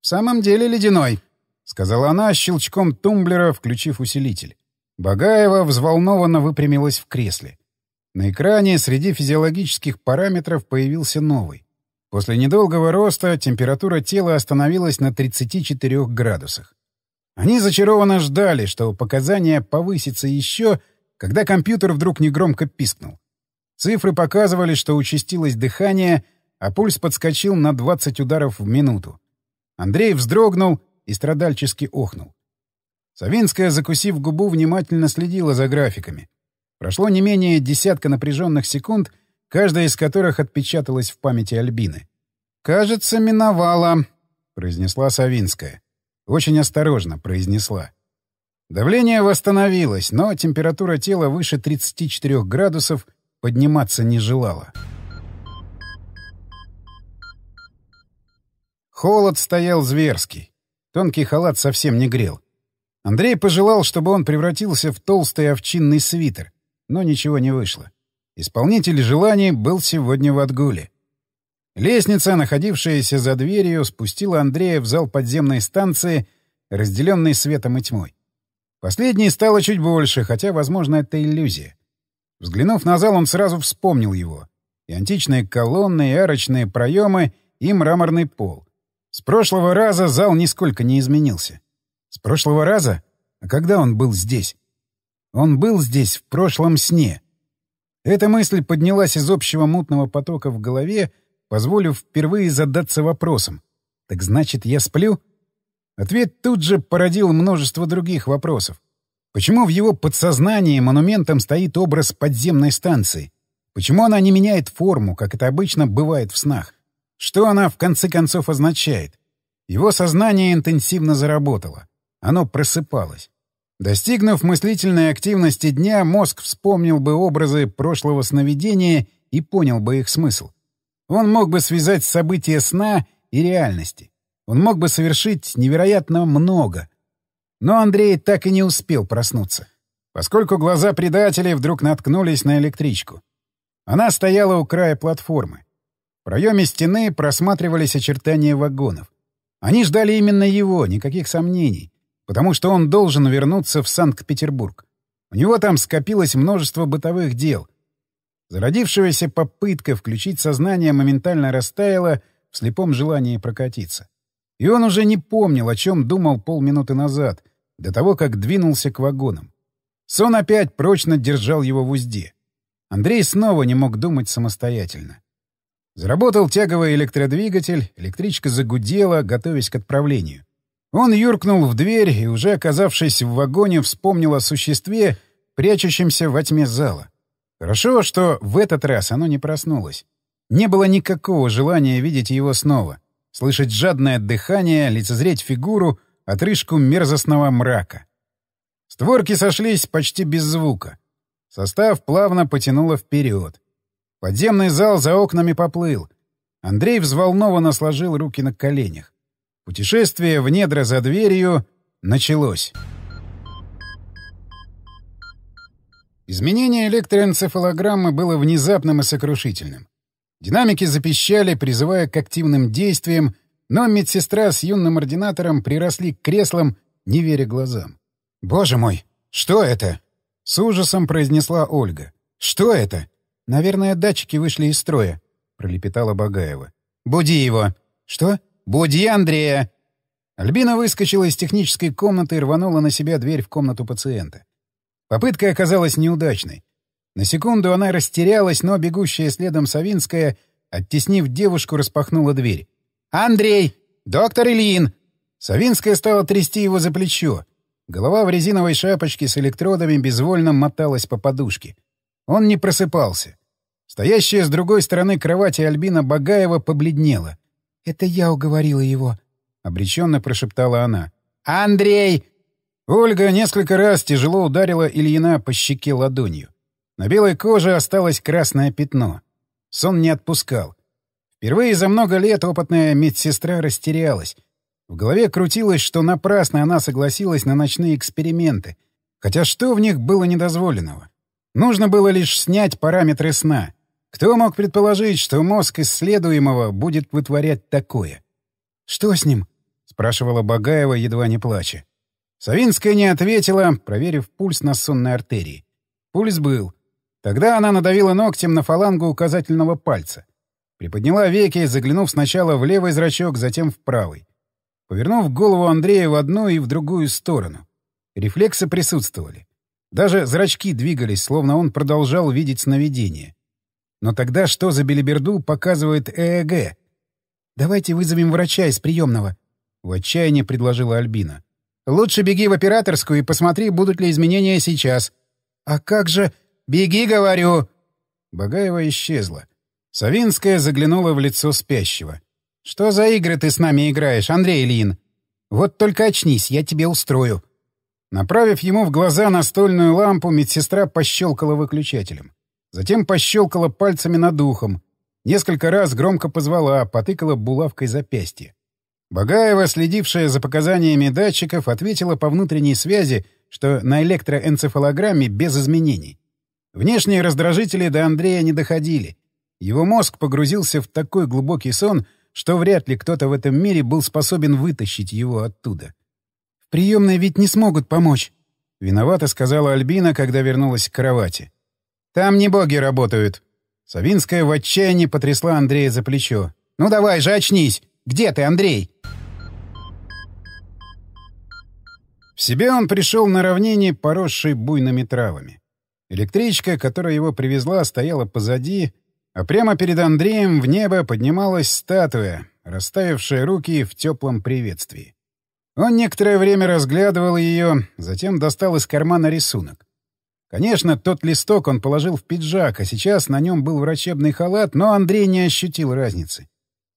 «В самом деле ледяной», — сказала она щелчком тумблера, включив усилитель. Багаева взволнованно выпрямилась в кресле. На экране среди физиологических параметров появился новый. После недолгого роста температура тела остановилась на 34 градусах. Они зачарованно ждали, что показания повысятся еще, когда компьютер вдруг негромко пискнул. Цифры показывали, что участилось дыхание, а пульс подскочил на 20 ударов в минуту. Андрей вздрогнул и страдальчески охнул. Савинская, закусив губу, внимательно следила за графиками. Прошло не менее десятка напряженных секунд, каждая из которых отпечаталась в памяти Альбины. «Кажется, миновала», — произнесла Савинская. Очень осторожно произнесла. Давление восстановилось, но температура тела выше 34 градусов подниматься не желала. Холод стоял зверский. Тонкий халат совсем не грел. Андрей пожелал, чтобы он превратился в толстый овчинный свитер, но ничего не вышло. Исполнитель желаний был сегодня в отгуле. Лестница, находившаяся за дверью, спустила Андрея в зал подземной станции, разделенный светом и тьмой. Последней стало чуть больше, хотя, возможно, это иллюзия. Взглянув на зал, он сразу вспомнил его. И античные колонны, и арочные проемы, и мраморный пол. С прошлого раза зал нисколько не изменился. С прошлого раза? А когда он был здесь? Он был здесь в прошлом сне. Эта мысль поднялась из общего мутного потока в голове, позволив впервые задаться вопросом. «Так значит, я сплю?» Ответ тут же породил множество других вопросов. Почему в его подсознании монументом стоит образ подземной станции? Почему она не меняет форму, как это обычно бывает в снах? Что она в конце концов означает? Его сознание интенсивно заработало. Оно просыпалось. Достигнув мыслительной активности дня, мозг вспомнил бы образы прошлого сновидения и понял бы их смысл. Он мог бы связать события сна и реальности. Он мог бы совершить невероятно много. Но Андрей так и не успел проснуться, поскольку глаза предателей вдруг наткнулись на электричку. Она стояла у края платформы. В проеме стены просматривались очертания вагонов. Они ждали именно его, никаких сомнений потому что он должен вернуться в Санкт-Петербург. У него там скопилось множество бытовых дел. Зародившаяся попытка включить сознание моментально растаяла в слепом желании прокатиться. И он уже не помнил, о чем думал полминуты назад, до того, как двинулся к вагонам. Сон опять прочно держал его в узде. Андрей снова не мог думать самостоятельно. Заработал тяговый электродвигатель, электричка загудела, готовясь к отправлению. Он юркнул в дверь и, уже оказавшись в вагоне, вспомнил о существе, прячущемся во тьме зала. Хорошо, что в этот раз оно не проснулось. Не было никакого желания видеть его снова, слышать жадное дыхание, лицезреть фигуру, отрыжку мерзостного мрака. Створки сошлись почти без звука. Состав плавно потянуло вперед. Подземный зал за окнами поплыл. Андрей взволнованно сложил руки на коленях. Путешествие в недра за дверью началось. Изменение электроэнцефалограммы было внезапным и сокрушительным. Динамики запищали, призывая к активным действиям, но медсестра с юным ординатором приросли к креслам, не веря глазам. «Боже мой! Что это?» — с ужасом произнесла Ольга. «Что это?» «Наверное, датчики вышли из строя», — пролепетала Багаева. «Буди его!» «Что?» «Буди Андрея!» Альбина выскочила из технической комнаты и рванула на себя дверь в комнату пациента. Попытка оказалась неудачной. На секунду она растерялась, но бегущая следом Савинская, оттеснив девушку, распахнула дверь. «Андрей! Доктор Ильин!» Савинская стала трясти его за плечо. Голова в резиновой шапочке с электродами безвольно моталась по подушке. Он не просыпался. Стоящая с другой стороны кровати Альбина Багаева побледнела. «Это я уговорила его», — обреченно прошептала она. «Андрей!» Ольга несколько раз тяжело ударила Ильина по щеке ладонью. На белой коже осталось красное пятно. Сон не отпускал. Впервые за много лет опытная медсестра растерялась. В голове крутилось, что напрасно она согласилась на ночные эксперименты. Хотя что в них было недозволенного? Нужно было лишь снять параметры сна. Кто мог предположить, что мозг исследуемого будет вытворять такое? — Что с ним? — спрашивала Багаева, едва не плача. Савинская не ответила, проверив пульс на сонной артерии. Пульс был. Тогда она надавила ногтем на фалангу указательного пальца. Приподняла веки, заглянув сначала в левый зрачок, затем в правый. Повернув голову Андрея в одну и в другую сторону. Рефлексы присутствовали. Даже зрачки двигались, словно он продолжал видеть сновидение. Но тогда что за белиберду показывает ЭЭГ? «Давайте вызовем врача из приемного», — в отчаянии предложила Альбина. «Лучше беги в операторскую и посмотри, будут ли изменения сейчас». «А как же...» «Беги, говорю!» Багаева исчезла. Савинская заглянула в лицо спящего. «Что за игры ты с нами играешь, Андрей Ильин? Вот только очнись, я тебе устрою». Направив ему в глаза настольную лампу, медсестра пощелкала выключателем. Затем пощелкала пальцами над ухом. Несколько раз громко позвала, потыкала булавкой запястье. Багаева, следившая за показаниями датчиков, ответила по внутренней связи, что на электроэнцефалограмме без изменений. Внешние раздражители до Андрея не доходили. Его мозг погрузился в такой глубокий сон, что вряд ли кто-то в этом мире был способен вытащить его оттуда. «В приемной ведь не смогут помочь», — Виновата, сказала Альбина, когда вернулась к кровати. «Там не боги работают». Савинская в отчаянии потрясла Андрея за плечо. «Ну давай же, очнись! Где ты, Андрей?» В себя он пришел на равнине, поросшей буйными травами. Электричка, которая его привезла, стояла позади, а прямо перед Андреем в небо поднималась статуя, расставившая руки в теплом приветствии. Он некоторое время разглядывал ее, затем достал из кармана рисунок. Конечно, тот листок он положил в пиджак, а сейчас на нем был врачебный халат, но Андрей не ощутил разницы.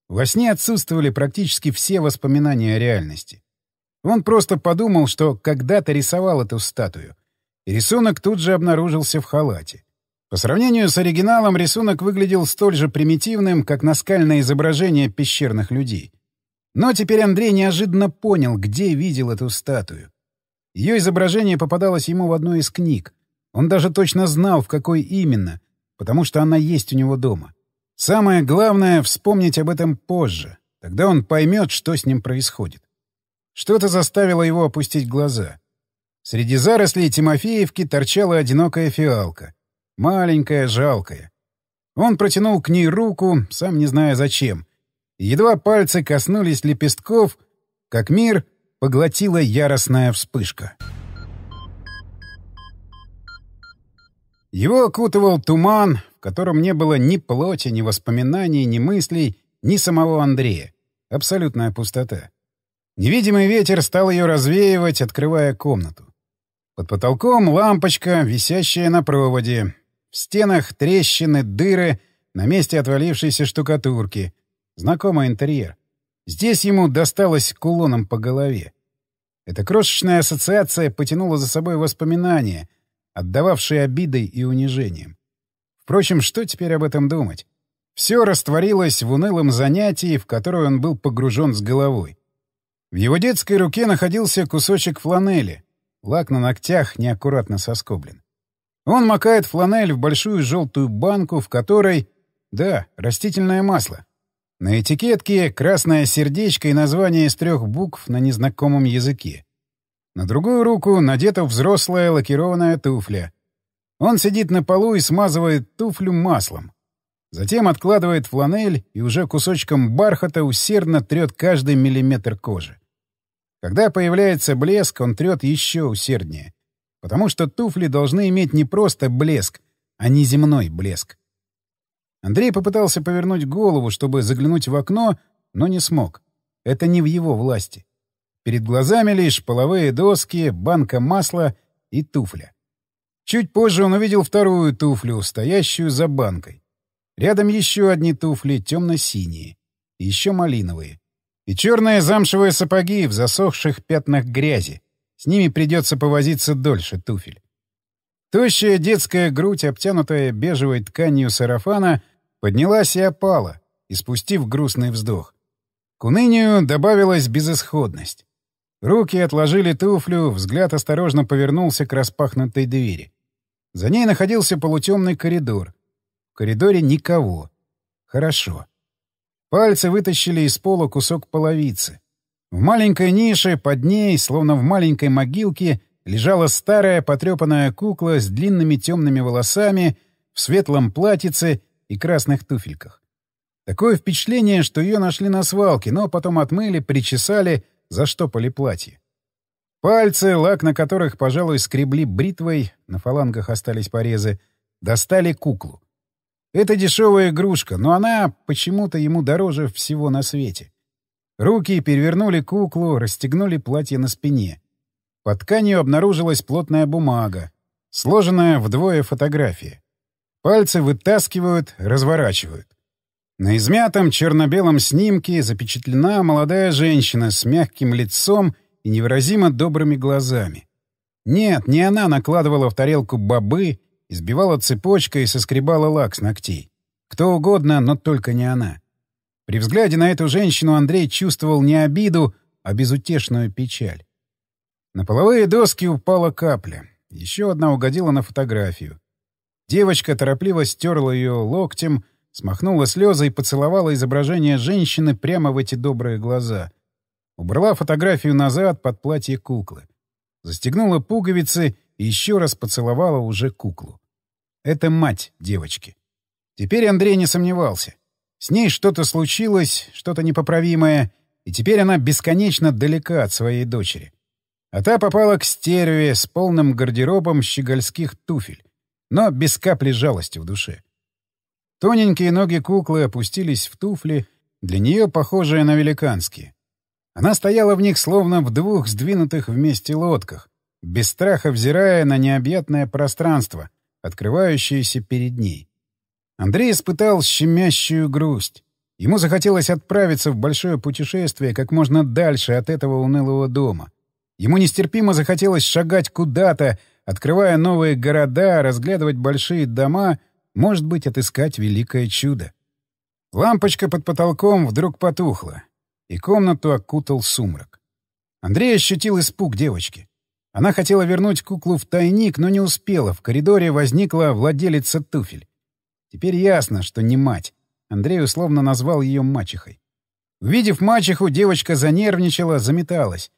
Во сне отсутствовали практически все воспоминания о реальности. Он просто подумал, что когда-то рисовал эту статую. И рисунок тут же обнаружился в халате. По сравнению с оригиналом, рисунок выглядел столь же примитивным, как наскальное изображение пещерных людей. Но теперь Андрей неожиданно понял, где видел эту статую. Ее изображение попадалось ему в одной из книг — он даже точно знал, в какой именно, потому что она есть у него дома. Самое главное — вспомнить об этом позже. Тогда он поймет, что с ним происходит. Что-то заставило его опустить глаза. Среди зарослей Тимофеевки торчала одинокая фиалка. Маленькая, жалкая. Он протянул к ней руку, сам не зная зачем. едва пальцы коснулись лепестков, как мир поглотила яростная вспышка. Его окутывал туман, в котором не было ни плоти, ни воспоминаний, ни мыслей, ни самого Андрея. Абсолютная пустота. Невидимый ветер стал ее развеивать, открывая комнату. Под потолком лампочка, висящая на проводе. В стенах трещины, дыры, на месте отвалившейся штукатурки. Знакомый интерьер. Здесь ему досталось кулоном по голове. Эта крошечная ассоциация потянула за собой воспоминания, отдававший обидой и унижением. Впрочем, что теперь об этом думать? Все растворилось в унылом занятии, в которое он был погружен с головой. В его детской руке находился кусочек фланели. Лак на ногтях неаккуратно соскоблен. Он макает фланель в большую желтую банку, в которой... Да, растительное масло. На этикетке красное сердечко и название из трех букв на незнакомом языке. На другую руку надета взрослая лакированная туфля. Он сидит на полу и смазывает туфлю маслом. Затем откладывает фланель и уже кусочком бархата усердно трет каждый миллиметр кожи. Когда появляется блеск, он трет еще усерднее. Потому что туфли должны иметь не просто блеск, а неземной блеск. Андрей попытался повернуть голову, чтобы заглянуть в окно, но не смог. Это не в его власти. Перед глазами лишь половые доски, банка масла и туфля. Чуть позже он увидел вторую туфлю, стоящую за банкой. Рядом еще одни туфли, темно-синие, и еще малиновые. И черные замшевые сапоги в засохших пятнах грязи. С ними придется повозиться дольше туфель. Тощая детская грудь, обтянутая бежевой тканью сарафана, поднялась и опала, испустив грустный вздох. К унынию добавилась безысходность. Руки отложили туфлю, взгляд осторожно повернулся к распахнутой двери. За ней находился полутемный коридор. В коридоре никого. Хорошо. Пальцы вытащили из пола кусок половицы. В маленькой нише под ней, словно в маленькой могилке, лежала старая потрепанная кукла с длинными темными волосами, в светлом платьице и красных туфельках. Такое впечатление, что ее нашли на свалке, но потом отмыли, причесали — заштопали платье. Пальцы, лак на которых, пожалуй, скребли бритвой, на фалангах остались порезы, достали куклу. Это дешевая игрушка, но она почему-то ему дороже всего на свете. Руки перевернули куклу, расстегнули платье на спине. Под тканью обнаружилась плотная бумага, сложенная вдвое фотография. Пальцы вытаскивают, разворачивают. На измятом черно-белом снимке запечатлена молодая женщина с мягким лицом и невыразимо добрыми глазами. Нет, не она накладывала в тарелку бобы, избивала цепочкой и соскребала лак с ногтей. Кто угодно, но только не она. При взгляде на эту женщину Андрей чувствовал не обиду, а безутешную печаль. На половые доски упала капля. Еще одна угодила на фотографию. Девочка торопливо стерла ее локтем — Смахнула слезы и поцеловала изображение женщины прямо в эти добрые глаза. Убрала фотографию назад под платье куклы. Застегнула пуговицы и еще раз поцеловала уже куклу. Это мать девочки. Теперь Андрей не сомневался. С ней что-то случилось, что-то непоправимое, и теперь она бесконечно далека от своей дочери. А та попала к стерве с полным гардеробом щегольских туфель, но без капли жалости в душе. Тоненькие ноги куклы опустились в туфли, для нее похожие на великанские. Она стояла в них словно в двух сдвинутых вместе лодках, без страха взирая на необъятное пространство, открывающееся перед ней. Андрей испытал щемящую грусть. Ему захотелось отправиться в большое путешествие как можно дальше от этого унылого дома. Ему нестерпимо захотелось шагать куда-то, открывая новые города, разглядывать большие дома — может быть, отыскать великое чудо. Лампочка под потолком вдруг потухла, и комнату окутал сумрак. Андрей ощутил испуг девочки. Она хотела вернуть куклу в тайник, но не успела. В коридоре возникла владелица туфель. Теперь ясно, что не мать. Андрей условно назвал ее мачехой. Увидев мачеху, девочка занервничала, заметалась.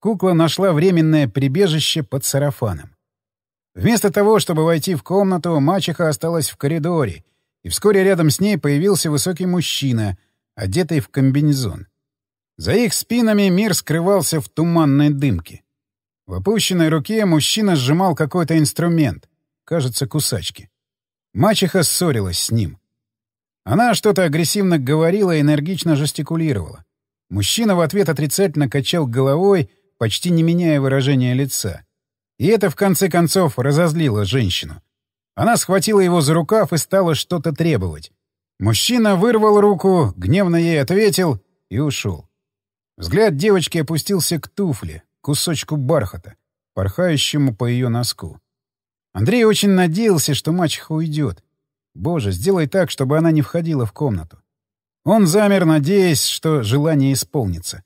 Кукла нашла временное прибежище под сарафаном. Вместо того, чтобы войти в комнату, мачеха осталась в коридоре, и вскоре рядом с ней появился высокий мужчина, одетый в комбинезон. За их спинами мир скрывался в туманной дымке. В опущенной руке мужчина сжимал какой-то инструмент, кажется, кусачки. Мачеха ссорилась с ним. Она что-то агрессивно говорила и энергично жестикулировала. Мужчина в ответ отрицательно качал головой, почти не меняя выражения лица. И это, в конце концов, разозлило женщину. Она схватила его за рукав и стала что-то требовать. Мужчина вырвал руку, гневно ей ответил и ушел. Взгляд девочки опустился к туфле, кусочку бархата, порхающему по ее носку. Андрей очень надеялся, что мачеха уйдет. Боже, сделай так, чтобы она не входила в комнату. Он замер, надеясь, что желание исполнится.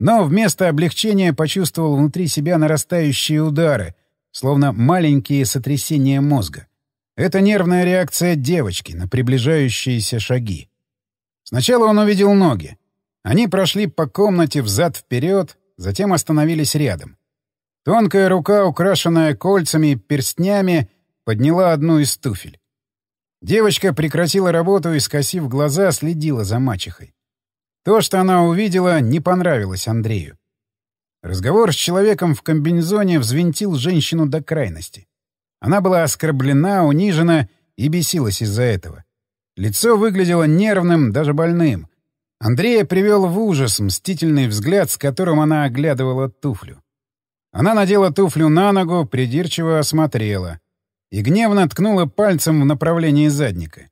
Но вместо облегчения почувствовал внутри себя нарастающие удары, словно маленькие сотрясения мозга. Это нервная реакция девочки на приближающиеся шаги. Сначала он увидел ноги. Они прошли по комнате взад-вперед, затем остановились рядом. Тонкая рука, украшенная кольцами и перстнями, подняла одну из туфель. Девочка прекратила работу и, скосив глаза, следила за мачехой. То, что она увидела, не понравилось Андрею. Разговор с человеком в комбинезоне взвинтил женщину до крайности. Она была оскорблена, унижена и бесилась из-за этого. Лицо выглядело нервным, даже больным. Андрея привел в ужас мстительный взгляд, с которым она оглядывала туфлю. Она надела туфлю на ногу, придирчиво осмотрела. И гневно ткнула пальцем в направлении задника.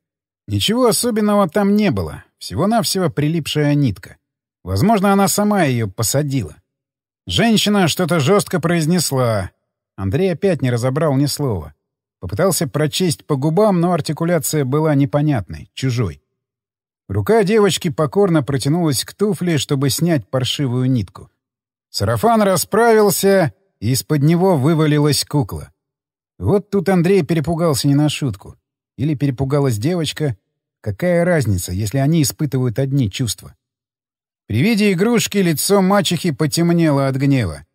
Ничего особенного там не было, всего-навсего прилипшая нитка. Возможно, она сама ее посадила. Женщина что-то жестко произнесла. Андрей опять не разобрал ни слова. Попытался прочесть по губам, но артикуляция была непонятной, чужой. Рука девочки покорно протянулась к туфле, чтобы снять паршивую нитку. Сарафан расправился, и из-под него вывалилась кукла. Вот тут Андрей перепугался не на шутку. Или перепугалась девочка, Какая разница, если они испытывают одни чувства? При виде игрушки лицо мачехи потемнело от гнева.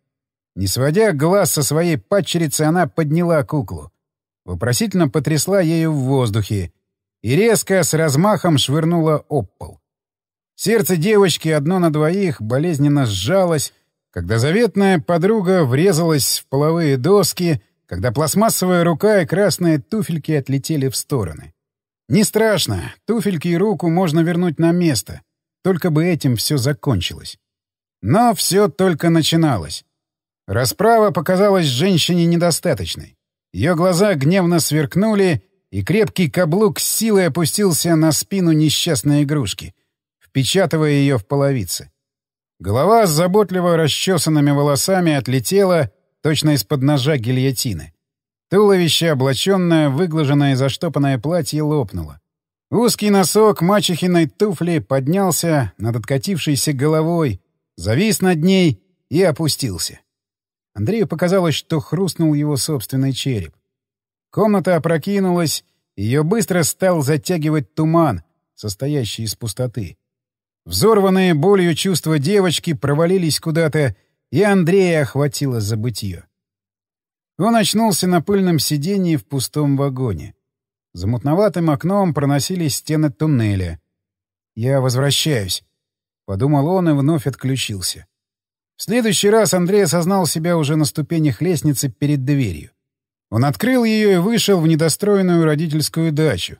Не сводя глаз со своей падчерицы, она подняла куклу. Вопросительно потрясла ею в воздухе и резко с размахом швырнула об пол. Сердце девочки одно на двоих болезненно сжалось, когда заветная подруга врезалась в половые доски, когда пластмассовая рука и красные туфельки отлетели в стороны. Не страшно. Туфельки и руку можно вернуть на место. Только бы этим все закончилось. Но все только начиналось. Расправа показалась женщине недостаточной. Ее глаза гневно сверкнули, и крепкий каблук с силой опустился на спину несчастной игрушки, впечатывая ее в половице. Голова с заботливо расчесанными волосами отлетела точно из-под ножа гильотины. Туловище, облаченное, выглаженное и заштопанное платье лопнуло. Узкий носок мачехиной туфли поднялся над откатившейся головой, завис над ней и опустился. Андрею показалось, что хрустнул его собственный череп. Комната опрокинулась, ее быстро стал затягивать туман, состоящий из пустоты. Взорванные болью чувства девочки провалились куда-то, и Андрея охватило забытье. Он очнулся на пыльном сидении в пустом вагоне. За мутноватым окном проносились стены туннеля. «Я возвращаюсь», — подумал он и вновь отключился. В следующий раз Андрей осознал себя уже на ступенях лестницы перед дверью. Он открыл ее и вышел в недостроенную родительскую дачу.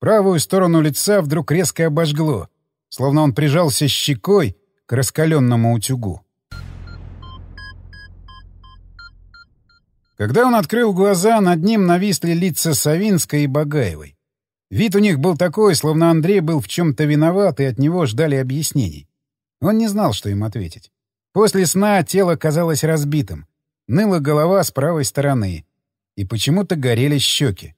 Правую сторону лица вдруг резко обожгло, словно он прижался щекой к раскаленному утюгу. Когда он открыл глаза, над ним нависли лица Савинской и Багаевой. Вид у них был такой, словно Андрей был в чем-то виноват, и от него ждали объяснений. Он не знал, что им ответить. После сна тело казалось разбитым. Ныла голова с правой стороны. И почему-то горели щеки.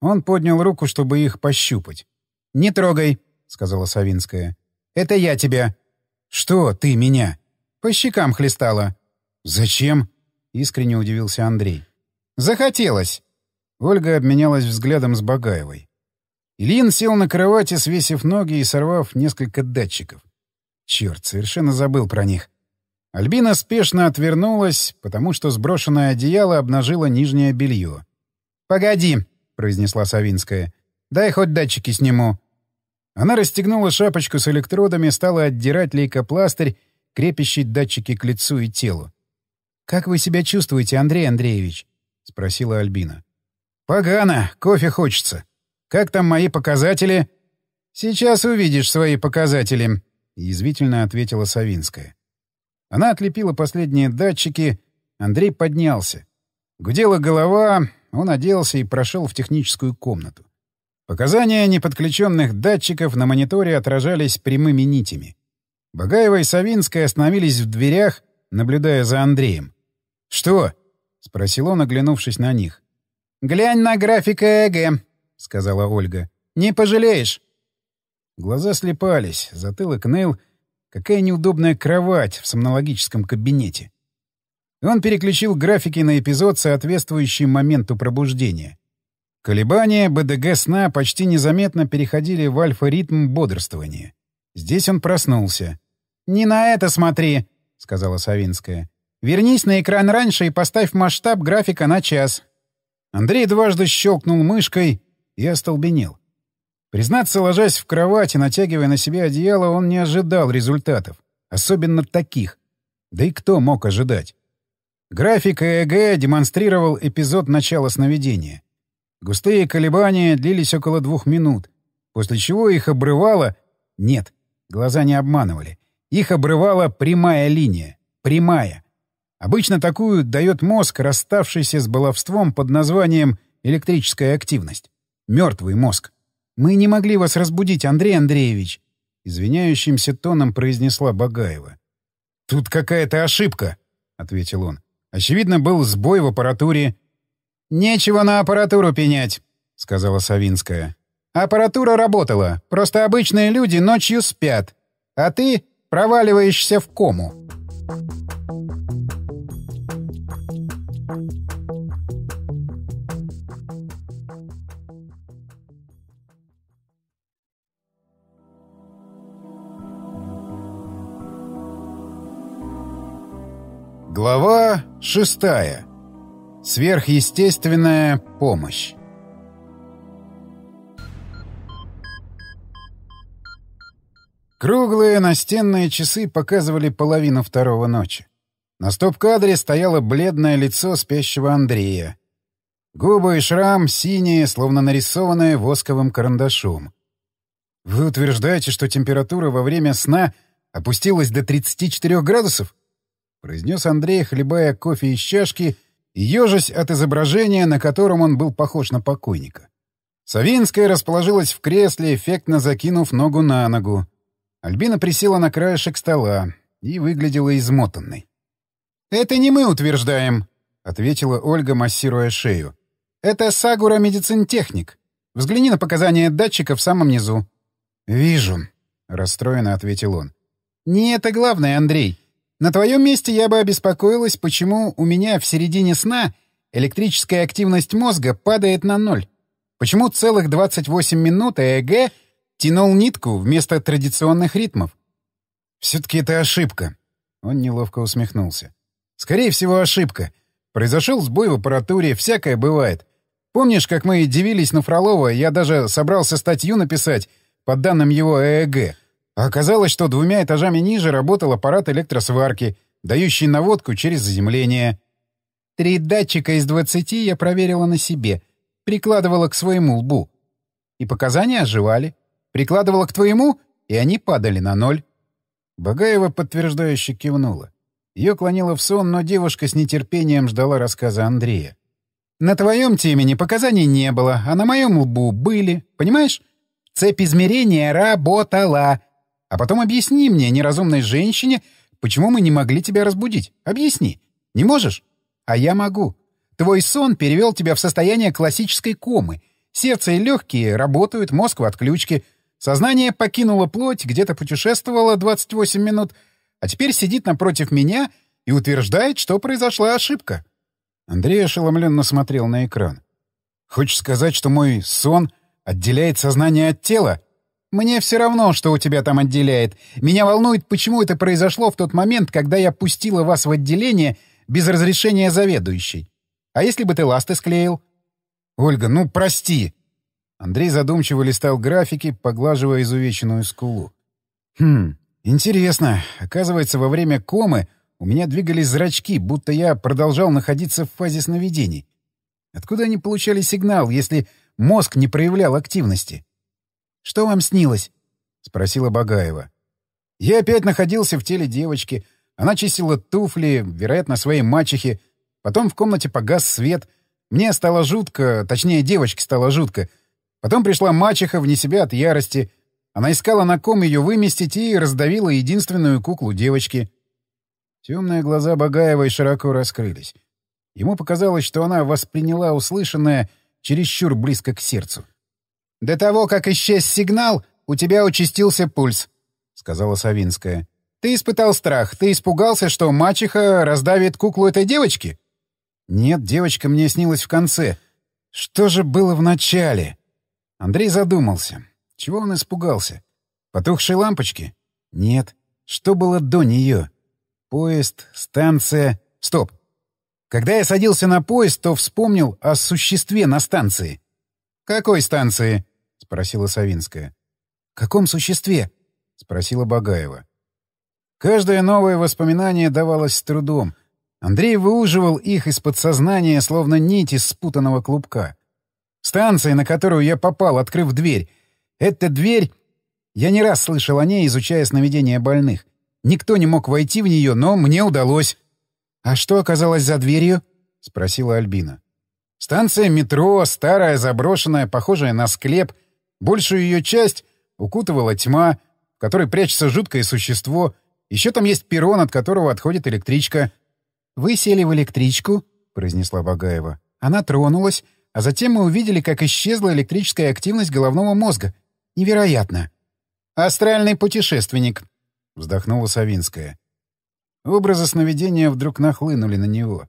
Он поднял руку, чтобы их пощупать. «Не трогай», — сказала Савинская. «Это я тебя». «Что ты меня?» «По щекам хлестала». «Зачем?» искренне удивился Андрей. «Захотелось!» Ольга обменялась взглядом с Багаевой. Ильин сел на кровати, свесив ноги и сорвав несколько датчиков. Черт, совершенно забыл про них. Альбина спешно отвернулась, потому что сброшенное одеяло обнажило нижнее белье. «Погоди», — произнесла Савинская, — «дай хоть датчики сниму». Она расстегнула шапочку с электродами, стала отдирать лейкопластырь, крепящий датчики к лицу и телу. «Как вы себя чувствуете, Андрей Андреевич?» — спросила Альбина. «Погано, кофе хочется. Как там мои показатели?» «Сейчас увидишь свои показатели», — язвительно ответила Савинская. Она отлепила последние датчики, Андрей поднялся. Гудела голова, он оделся и прошел в техническую комнату. Показания неподключенных датчиков на мониторе отражались прямыми нитями. Багаева и Савинская остановились в дверях, наблюдая за Андреем. «Что?» — спросил он, оглянувшись на них. «Глянь на график ЭЭГ», — сказала Ольга. «Не пожалеешь». Глаза слепались, затылок ныл. Какая неудобная кровать в сомнологическом кабинете. Он переключил графики на эпизод, соответствующий моменту пробуждения. Колебания БДГ сна почти незаметно переходили в альфа-ритм бодрствования. Здесь он проснулся. «Не на это смотри», — сказала Савинская. Вернись на экран раньше и поставь масштаб графика на час». Андрей дважды щелкнул мышкой и остолбенел. Признаться, ложась в кровать и натягивая на себя одеяло, он не ожидал результатов. Особенно таких. Да и кто мог ожидать? График ЭЭГ демонстрировал эпизод начала сновидения. Густые колебания длились около двух минут, после чего их обрывала... Нет, глаза не обманывали. Их обрывала прямая линия. Прямая. Обычно такую дает мозг, расставшийся с баловством под названием «электрическая активность». Мертвый мозг. «Мы не могли вас разбудить, Андрей Андреевич», — извиняющимся тоном произнесла Багаева. «Тут какая-то ошибка», — ответил он. «Очевидно, был сбой в аппаратуре». «Нечего на аппаратуру пенять», — сказала Савинская. «Аппаратура работала, просто обычные люди ночью спят, а ты проваливаешься в кому». Thank you. Глава 6. Сверхъестественная помощь. Круглые настенные часы показывали половину второго ночи. На стоп-кадре стояло бледное лицо спящего Андрея. Губы и шрам синие, словно нарисованные восковым карандашом. «Вы утверждаете, что температура во время сна опустилась до 34 градусов?» — произнес Андрей, хлебая кофе из чашки и ежась от изображения, на котором он был похож на покойника. Савинская расположилась в кресле, эффектно закинув ногу на ногу. Альбина присела на краешек стола и выглядела измотанной. «Это не мы утверждаем», — ответила Ольга, массируя шею. «Это Сагура медицинтехник. Взгляни на показания датчика в самом низу». «Вижу», — расстроенно ответил он. «Не это главное, Андрей. На твоем месте я бы обеспокоилась, почему у меня в середине сна электрическая активность мозга падает на ноль. Почему целых 28 минут ЭЭГ тянул нитку вместо традиционных ритмов? Все-таки это ошибка. Он неловко усмехнулся. Скорее всего, ошибка. Произошел сбой в аппаратуре, всякое бывает. Помнишь, как мы дивились на Фролова, я даже собрался статью написать по данным его ЭЭГ. А оказалось, что двумя этажами ниже работал аппарат электросварки, дающий наводку через заземление. Три датчика из двадцати я проверила на себе, прикладывала к своему лбу. И показания оживали. Прикладывала к твоему, и они падали на ноль. Багаева подтверждающе кивнула. Ее клонило в сон, но девушка с нетерпением ждала рассказа Андрея. «На твоем темени показаний не было, а на моем лбу были, понимаешь? Цепь измерения работала!» А потом объясни мне, неразумной женщине, почему мы не могли тебя разбудить. Объясни. Не можешь? А я могу. Твой сон перевел тебя в состояние классической комы. Сердце и легкие работают, мозг в отключке. Сознание покинуло плоть, где-то путешествовало 28 минут, а теперь сидит напротив меня и утверждает, что произошла ошибка. Андрей ошеломленно смотрел на экран. «Хочешь сказать, что мой сон отделяет сознание от тела?» Мне все равно, что у тебя там отделяет. Меня волнует, почему это произошло в тот момент, когда я пустила вас в отделение без разрешения заведующей. А если бы ты ласты склеил? Ольга, ну прости. Андрей задумчиво листал графики, поглаживая изувеченную скулу. Хм, интересно. Оказывается, во время комы у меня двигались зрачки, будто я продолжал находиться в фазе сновидений. Откуда они получали сигнал, если мозг не проявлял активности? Что вам снилось?» — спросила Багаева. «Я опять находился в теле девочки. Она чистила туфли, вероятно, своей мачехе. Потом в комнате погас свет. Мне стало жутко, точнее, девочке стало жутко. Потом пришла мачеха вне себя от ярости. Она искала, на ком ее выместить, и раздавила единственную куклу девочки». Темные глаза Багаевой широко раскрылись. Ему показалось, что она восприняла услышанное чересчур близко к сердцу. «До того, как исчез сигнал, у тебя участился пульс», — сказала Савинская. «Ты испытал страх, ты испугался, что мачеха раздавит куклу этой девочки?» «Нет, девочка мне снилась в конце. Что же было в начале?» Андрей задумался. Чего он испугался? Потухшей лампочки? Нет. Что было до нее? Поезд, станция... Стоп. Когда я садился на поезд, то вспомнил о существе на станции — «Какой станции?» — спросила Савинская. «Каком существе?» — спросила Багаева. Каждое новое воспоминание давалось с трудом. Андрей выуживал их из подсознания, словно нить из спутанного клубка. Станция, на которую я попал, открыв дверь. Эта дверь... Я не раз слышал о ней, изучая сновидения больных. Никто не мог войти в нее, но мне удалось. — А что оказалось за дверью? — спросила Альбина. Станция метро, старая, заброшенная, похожая на склеп, большую ее часть укутывала тьма, в которой прячется жуткое существо. Еще там есть перрон, от которого отходит электричка. «Вы сели в электричку», — произнесла Багаева. «Она тронулась, а затем мы увидели, как исчезла электрическая активность головного мозга. Невероятно!» «Астральный путешественник», — вздохнула Савинская. Образы сновидения вдруг нахлынули на него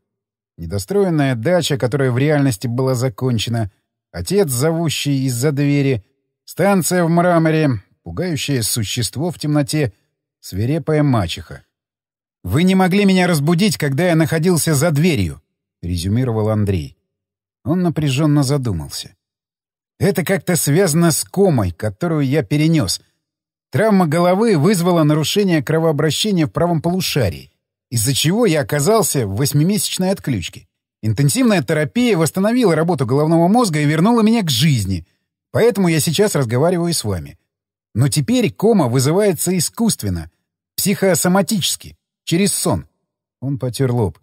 недостроенная дача, которая в реальности была закончена, отец, зовущий из-за двери, станция в мраморе, пугающее существо в темноте, свирепая мачеха. «Вы не могли меня разбудить, когда я находился за дверью», — резюмировал Андрей. Он напряженно задумался. «Это как-то связано с комой, которую я перенес. Травма головы вызвала нарушение кровообращения в правом полушарии из-за чего я оказался в восьмимесячной отключке. Интенсивная терапия восстановила работу головного мозга и вернула меня к жизни. Поэтому я сейчас разговариваю с вами. Но теперь кома вызывается искусственно, психосоматически, через сон. Он потер лоб.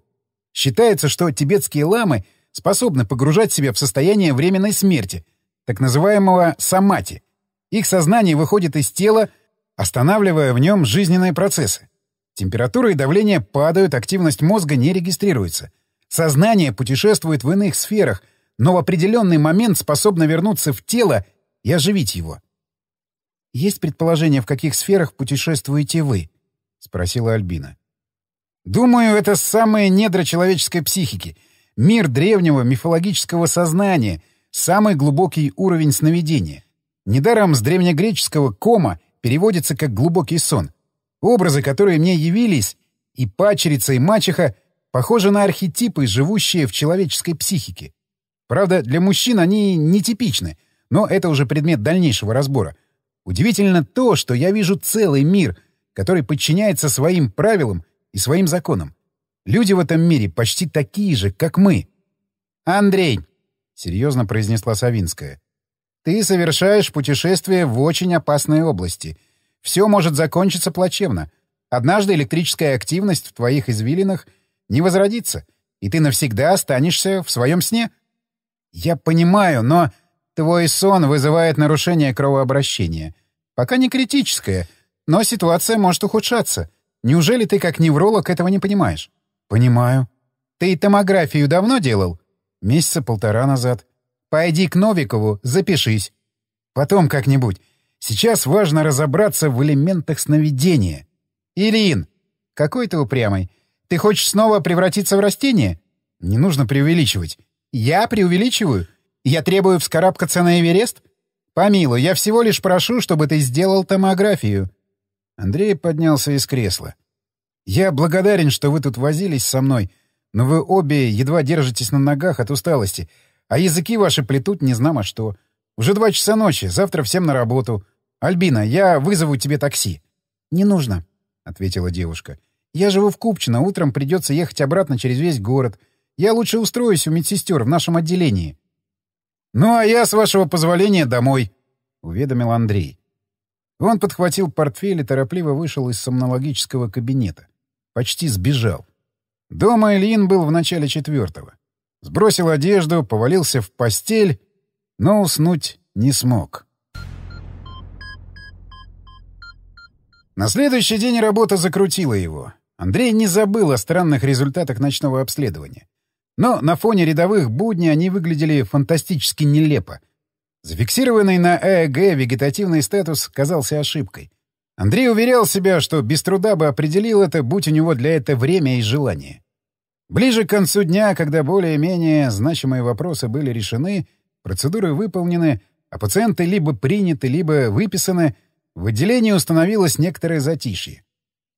Считается, что тибетские ламы способны погружать себя в состояние временной смерти, так называемого самати. Их сознание выходит из тела, останавливая в нем жизненные процессы. Температура и давление падают, активность мозга не регистрируется. Сознание путешествует в иных сферах, но в определенный момент способно вернуться в тело и оживить его. «Есть предположение, в каких сферах путешествуете вы?» — спросила Альбина. «Думаю, это самое недра человеческой психики, мир древнего мифологического сознания, самый глубокий уровень сновидения. Недаром с древнегреческого «кома» переводится как «глубокий сон». Образы, которые мне явились, и пачерица, и мачеха, похожи на архетипы, живущие в человеческой психике. Правда, для мужчин они нетипичны, но это уже предмет дальнейшего разбора. Удивительно то, что я вижу целый мир, который подчиняется своим правилам и своим законам. Люди в этом мире почти такие же, как мы. «Андрей», — серьезно произнесла Савинская, — «ты совершаешь путешествие в очень опасной области — все может закончиться плачевно. Однажды электрическая активность в твоих извилинах не возродится, и ты навсегда останешься в своем сне. Я понимаю, но твой сон вызывает нарушение кровообращения. Пока не критическое, но ситуация может ухудшаться. Неужели ты как невролог этого не понимаешь? Понимаю. Ты томографию давно делал? Месяца полтора назад. Пойди к Новикову, запишись. Потом как-нибудь. Сейчас важно разобраться в элементах сновидения. «Ирин!» «Какой ты упрямый! Ты хочешь снова превратиться в растение?» «Не нужно преувеличивать». «Я преувеличиваю? Я требую вскарабкаться на Эверест?» «Помилуй, я всего лишь прошу, чтобы ты сделал томографию». Андрей поднялся из кресла. «Я благодарен, что вы тут возились со мной, но вы обе едва держитесь на ногах от усталости, а языки ваши плетут не незнамо а что. Уже два часа ночи, завтра всем на работу. «Альбина, я вызову тебе такси». «Не нужно», — ответила девушка. «Я живу в Купчино, утром придется ехать обратно через весь город. Я лучше устроюсь у медсестер в нашем отделении». «Ну, а я, с вашего позволения, домой», — уведомил Андрей. Он подхватил портфель и торопливо вышел из сомнологического кабинета. Почти сбежал. Дома Ильин был в начале четвертого. Сбросил одежду, повалился в постель, но уснуть не смог. На следующий день работа закрутила его. Андрей не забыл о странных результатах ночного обследования. Но на фоне рядовых будней они выглядели фантастически нелепо. Зафиксированный на ЭЭГ вегетативный статус казался ошибкой. Андрей уверял себя, что без труда бы определил это, будь у него для этого время и желание. Ближе к концу дня, когда более-менее значимые вопросы были решены, процедуры выполнены, а пациенты либо приняты, либо выписаны, в отделении установилось некоторое затишье.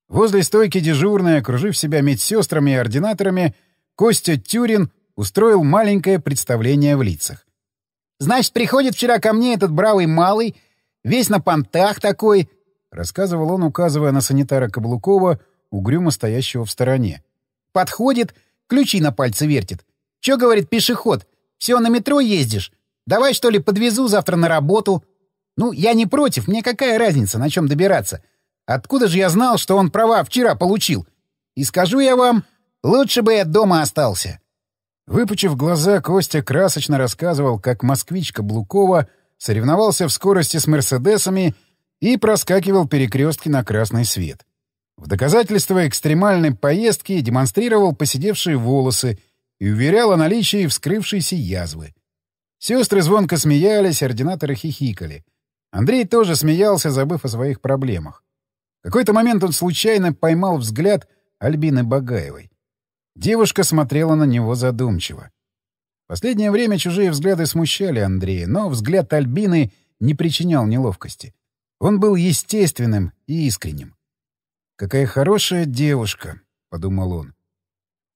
Возле стойки дежурной, окружив себя медсестрами и ординаторами, Костя Тюрин устроил маленькое представление в лицах. «Значит, приходит вчера ко мне этот бравый малый, весь на понтах такой», — рассказывал он, указывая на санитара Каблукова, угрюмо стоящего в стороне. «Подходит, ключи на пальцы вертит. Чё, — говорит, — пешеход, все на метро ездишь? Давай, что ли, подвезу завтра на работу?» Ну, я не против, мне какая разница, на чем добираться? Откуда же я знал, что он права вчера получил? И скажу я вам, лучше бы я дома остался». Выпучив глаза, Костя красочно рассказывал, как москвичка Блукова соревновался в скорости с «Мерседесами» и проскакивал перекрестки на красный свет. В доказательство экстремальной поездки демонстрировал поседевшие волосы и уверял о наличии вскрывшейся язвы. Сестры звонко смеялись, ординаторы хихикали — Андрей тоже смеялся, забыв о своих проблемах. В какой-то момент он случайно поймал взгляд Альбины Багаевой. Девушка смотрела на него задумчиво. В последнее время чужие взгляды смущали Андрея, но взгляд Альбины не причинял неловкости. Он был естественным и искренним. «Какая хорошая девушка», — подумал он.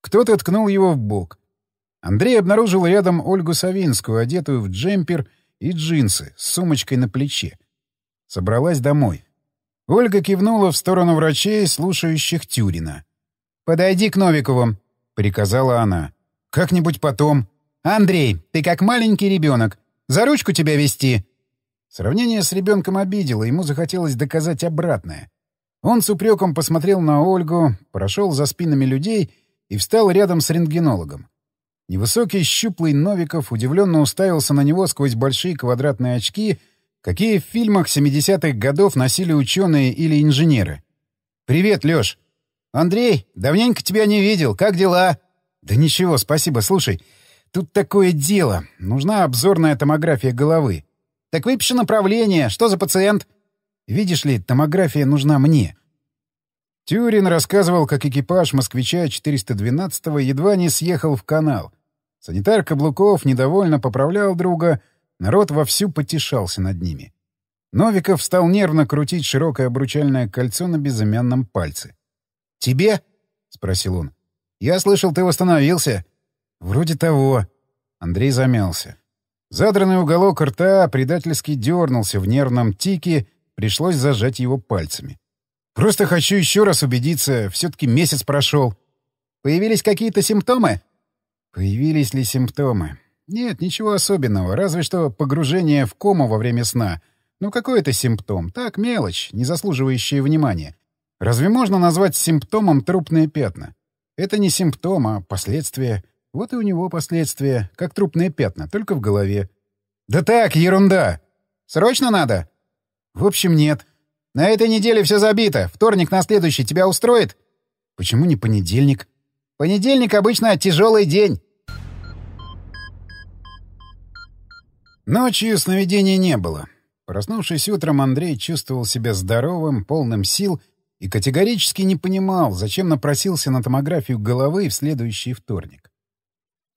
Кто-то ткнул его в бок. Андрей обнаружил рядом Ольгу Савинскую, одетую в джемпер — и джинсы с сумочкой на плече. Собралась домой. Ольга кивнула в сторону врачей, слушающих Тюрина. «Подойди к Новиковым», — приказала она. «Как-нибудь потом». «Андрей, ты как маленький ребенок. За ручку тебя вести». Сравнение с ребенком обидело, ему захотелось доказать обратное. Он с упреком посмотрел на Ольгу, прошел за спинами людей и встал рядом с рентгенологом. Невысокий, щуплый Новиков удивленно уставился на него сквозь большие квадратные очки, какие в фильмах 70-х годов носили ученые или инженеры. «Привет, Лёш!» «Андрей, давненько тебя не видел. Как дела?» «Да ничего, спасибо. Слушай, тут такое дело. Нужна обзорная томография головы». «Так выпиши направление. Что за пациент?» «Видишь ли, томография нужна мне». Тюрин рассказывал, как экипаж москвича 412-го едва не съехал в канал — Санитар Каблуков недовольно поправлял друга, народ вовсю потешался над ними. Новиков стал нервно крутить широкое обручальное кольцо на безымянном пальце. «Тебе?» — спросил он. «Я слышал, ты восстановился». «Вроде того». Андрей замялся. Задранный уголок рта предательски дернулся в нервном тике, пришлось зажать его пальцами. «Просто хочу еще раз убедиться, все-таки месяц прошел». «Появились какие-то симптомы?» Появились ли симптомы? Нет, ничего особенного, разве что погружение в кому во время сна. Ну какой это симптом? Так, мелочь, не заслуживающая внимания. Разве можно назвать симптомом трупные пятна? Это не симптом, а последствия. Вот и у него последствия, как трупные пятна, только в голове. «Да так, ерунда! Срочно надо?» «В общем, нет. На этой неделе все забито. Вторник на следующий тебя устроит?» «Почему не понедельник?» Понедельник обычно тяжелый день. Ночью сновидений не было. Проснувшись утром, Андрей чувствовал себя здоровым, полным сил и категорически не понимал, зачем напросился на томографию головы в следующий вторник.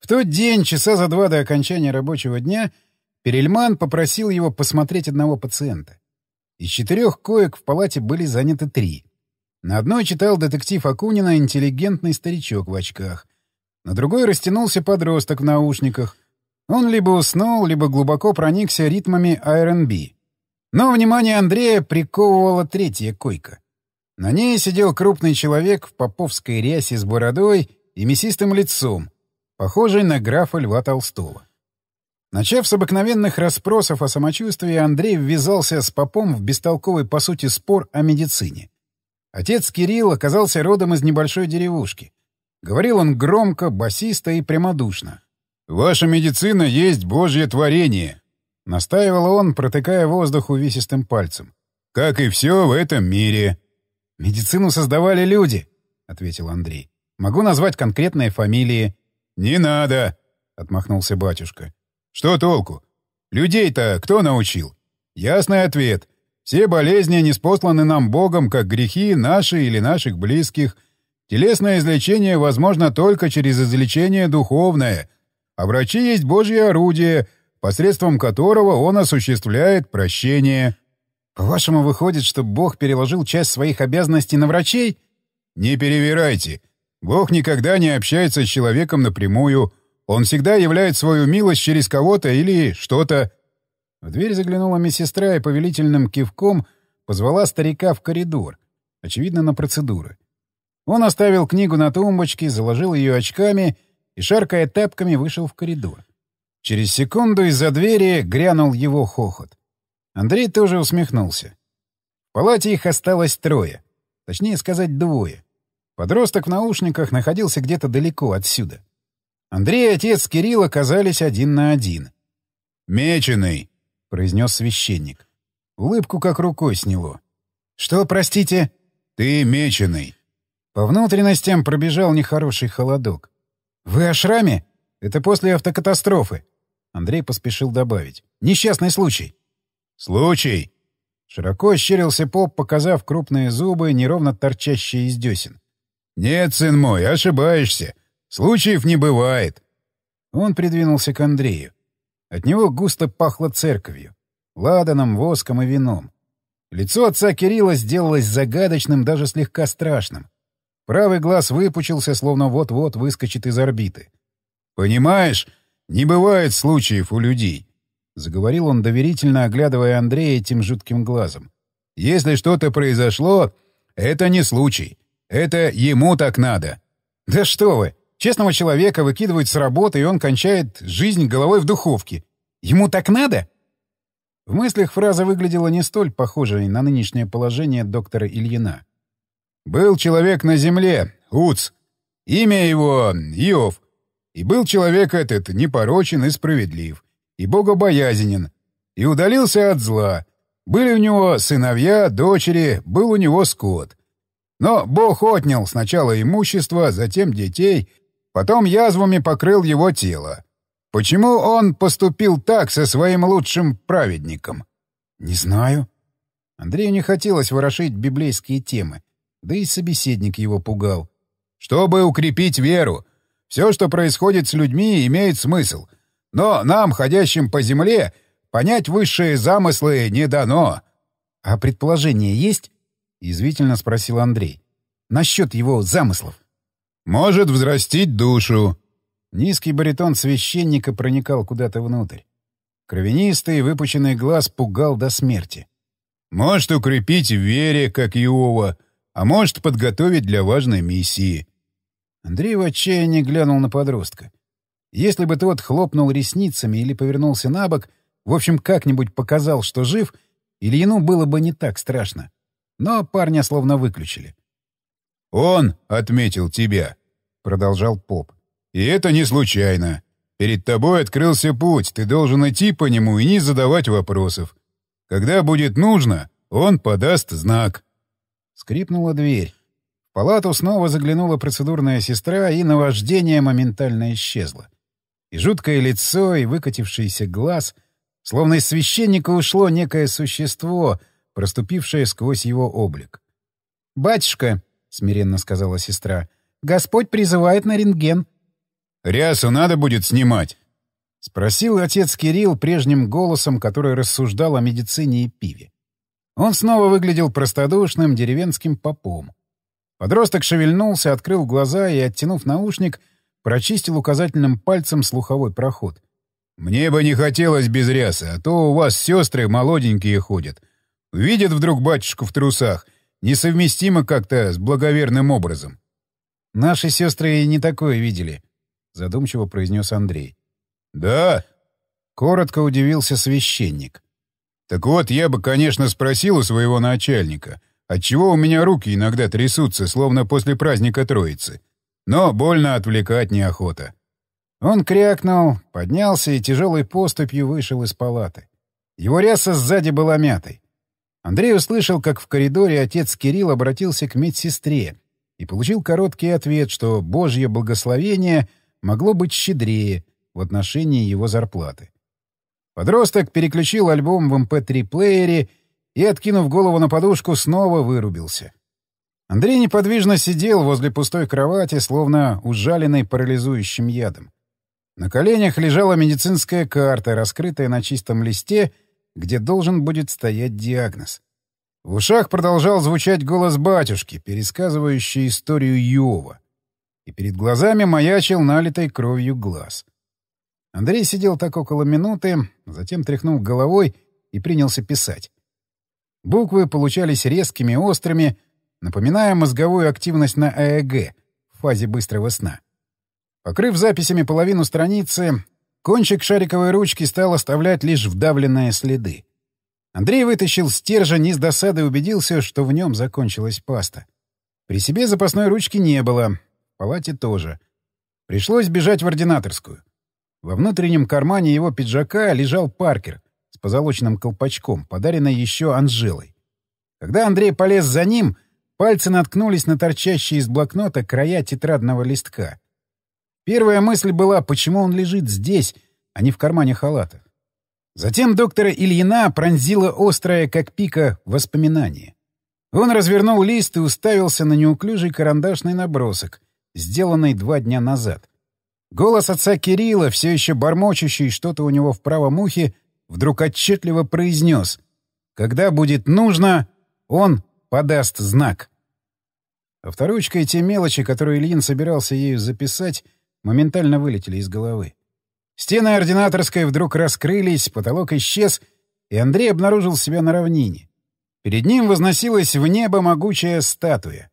В тот день, часа за два до окончания рабочего дня, Перельман попросил его посмотреть одного пациента. Из четырех коек в палате были заняты три. На одной читал детектив Акунина интеллигентный старичок в очках. На другой растянулся подросток в наушниках. Он либо уснул, либо глубоко проникся ритмами R&B. Но внимание Андрея приковывала третья койка. На ней сидел крупный человек в поповской рясе с бородой и мясистым лицом, похожий на графа Льва Толстого. Начав с обыкновенных расспросов о самочувствии, Андрей ввязался с попом в бестолковый, по сути, спор о медицине. Отец Кирилл оказался родом из небольшой деревушки. Говорил он громко, басисто и прямодушно. «Ваша медицина есть божье творение», — настаивал он, протыкая воздух увесистым пальцем. «Как и все в этом мире». «Медицину создавали люди», — ответил Андрей. «Могу назвать конкретные фамилии». «Не надо», — отмахнулся батюшка. «Что толку? Людей-то кто научил?» «Ясный ответ. Все болезни не спосланы нам Богом, как грехи наши или наших близких. Телесное излечение возможно только через излечение духовное, а врачи есть Божье орудие, посредством которого он осуществляет прощение. По-вашему, выходит, что Бог переложил часть своих обязанностей на врачей? Не перевирайте. Бог никогда не общается с человеком напрямую. Он всегда являет свою милость через кого-то или что-то. В дверь заглянула медсестра и повелительным кивком позвала старика в коридор, очевидно, на процедуры. Он оставил книгу на тумбочке, заложил ее очками и, шаркая тапками, вышел в коридор. Через секунду из-за двери грянул его хохот. Андрей тоже усмехнулся. В палате их осталось трое. Точнее сказать, двое. Подросток в наушниках находился где-то далеко отсюда. Андрей и отец Кирилл оказались один на один. «Меченый!» произнес священник. Улыбку как рукой сняло. «Что, простите?» «Ты меченый». По внутренностям пробежал нехороший холодок. «Вы о шраме? Это после автокатастрофы». Андрей поспешил добавить. «Несчастный случай». «Случай?» Широко ощерился поп, показав крупные зубы, неровно торчащие из десен. «Нет, сын мой, ошибаешься. Случаев не бывает». Он придвинулся к Андрею. От него густо пахло церковью, ладаном, воском и вином. Лицо отца Кирилла сделалось загадочным, даже слегка страшным. Правый глаз выпучился, словно вот-вот выскочит из орбиты. «Понимаешь, не бывает случаев у людей», — заговорил он доверительно, оглядывая Андрея этим жутким глазом. «Если что-то произошло, это не случай. Это ему так надо». «Да что вы!» Честного человека выкидывают с работы, и он кончает жизнь головой в духовке. Ему так надо? В мыслях фраза выглядела не столь похожей на нынешнее положение доктора Ильина. «Был человек на земле, Уц. Имя его Иов. И был человек этот непорочен и справедлив, и богобоязнен, и удалился от зла. Были у него сыновья, дочери, был у него скот. Но Бог отнял сначала имущество, затем детей — Потом язвами покрыл его тело. Почему он поступил так со своим лучшим праведником? Не знаю. Андрею не хотелось ворошить библейские темы, да и собеседник его пугал. Чтобы укрепить веру, все, что происходит с людьми, имеет смысл. Но нам, ходящим по земле, понять высшие замыслы не дано. — А предположение есть? — язвительно спросил Андрей. — Насчет его замыслов. Может взрастить душу. Низкий баритон священника проникал куда-то внутрь. Кровянистый выпученный глаз пугал до смерти. Может укрепить в вере, как Иова, а может подготовить для важной миссии. Андрей в отчаянии глянул на подростка. Если бы тот хлопнул ресницами или повернулся на бок, в общем, как-нибудь показал, что жив, Ильину было бы не так страшно. Но парня словно выключили. «Он отметил тебя», — продолжал поп. «И это не случайно. Перед тобой открылся путь, ты должен идти по нему и не задавать вопросов. Когда будет нужно, он подаст знак». Скрипнула дверь. В палату снова заглянула процедурная сестра, и наваждение моментально исчезло. И жуткое лицо, и выкатившийся глаз. Словно из священника ушло некое существо, проступившее сквозь его облик. «Батюшка!» — смиренно сказала сестра. «Господь призывает на рентген». «Рясу надо будет снимать?» — спросил отец Кирилл прежним голосом, который рассуждал о медицине и пиве. Он снова выглядел простодушным деревенским попом. Подросток шевельнулся, открыл глаза и, оттянув наушник, прочистил указательным пальцем слуховой проход. «Мне бы не хотелось без ряса, а то у вас сестры молоденькие ходят. Видят вдруг батюшку в трусах — Несовместимо как-то с благоверным образом. «Наши сестры и не такое видели», — задумчиво произнес Андрей. «Да?» — коротко удивился священник. «Так вот, я бы, конечно, спросил у своего начальника, отчего у меня руки иногда трясутся, словно после праздника Троицы. Но больно отвлекать неохота». Он крякнул, поднялся и тяжелой поступью вышел из палаты. Его ряса сзади была мятой. Андрей услышал, как в коридоре отец Кирилл обратился к медсестре и получил короткий ответ, что Божье благословение могло быть щедрее в отношении его зарплаты. Подросток переключил альбом в MP3-плеере эм и, откинув голову на подушку, снова вырубился. Андрей неподвижно сидел возле пустой кровати, словно ужаленный парализующим ядом. На коленях лежала медицинская карта, раскрытая на чистом листе — где должен будет стоять диагноз. В ушах продолжал звучать голос батюшки, пересказывающий историю Иова. И перед глазами маячил налитой кровью глаз. Андрей сидел так около минуты, затем тряхнул головой и принялся писать. Буквы получались резкими, острыми, напоминая мозговую активность на ЭЭГ в фазе быстрого сна. Покрыв записями половину страницы, Кончик шариковой ручки стал оставлять лишь вдавленные следы. Андрей вытащил стержень и с досады убедился, что в нем закончилась паста. При себе запасной ручки не было, в палате тоже. Пришлось бежать в ординаторскую. Во внутреннем кармане его пиджака лежал Паркер с позолоченным колпачком, подаренный еще Анжелой. Когда Андрей полез за ним, пальцы наткнулись на торчащие из блокнота края тетрадного листка. Первая мысль была, почему он лежит здесь, а не в кармане халата. Затем доктора Ильина пронзила острое, как пика, воспоминание. Он развернул лист и уставился на неуклюжий карандашный набросок, сделанный два дня назад. Голос отца Кирилла, все еще бормочущий что-то у него в правом ухе, вдруг отчетливо произнес «Когда будет нужно, он подаст знак». Авторучкой те мелочи, которые Ильин собирался ею записать, моментально вылетели из головы. Стены ординаторской вдруг раскрылись, потолок исчез, и Андрей обнаружил себя на равнине. Перед ним возносилась в небо могучая статуя.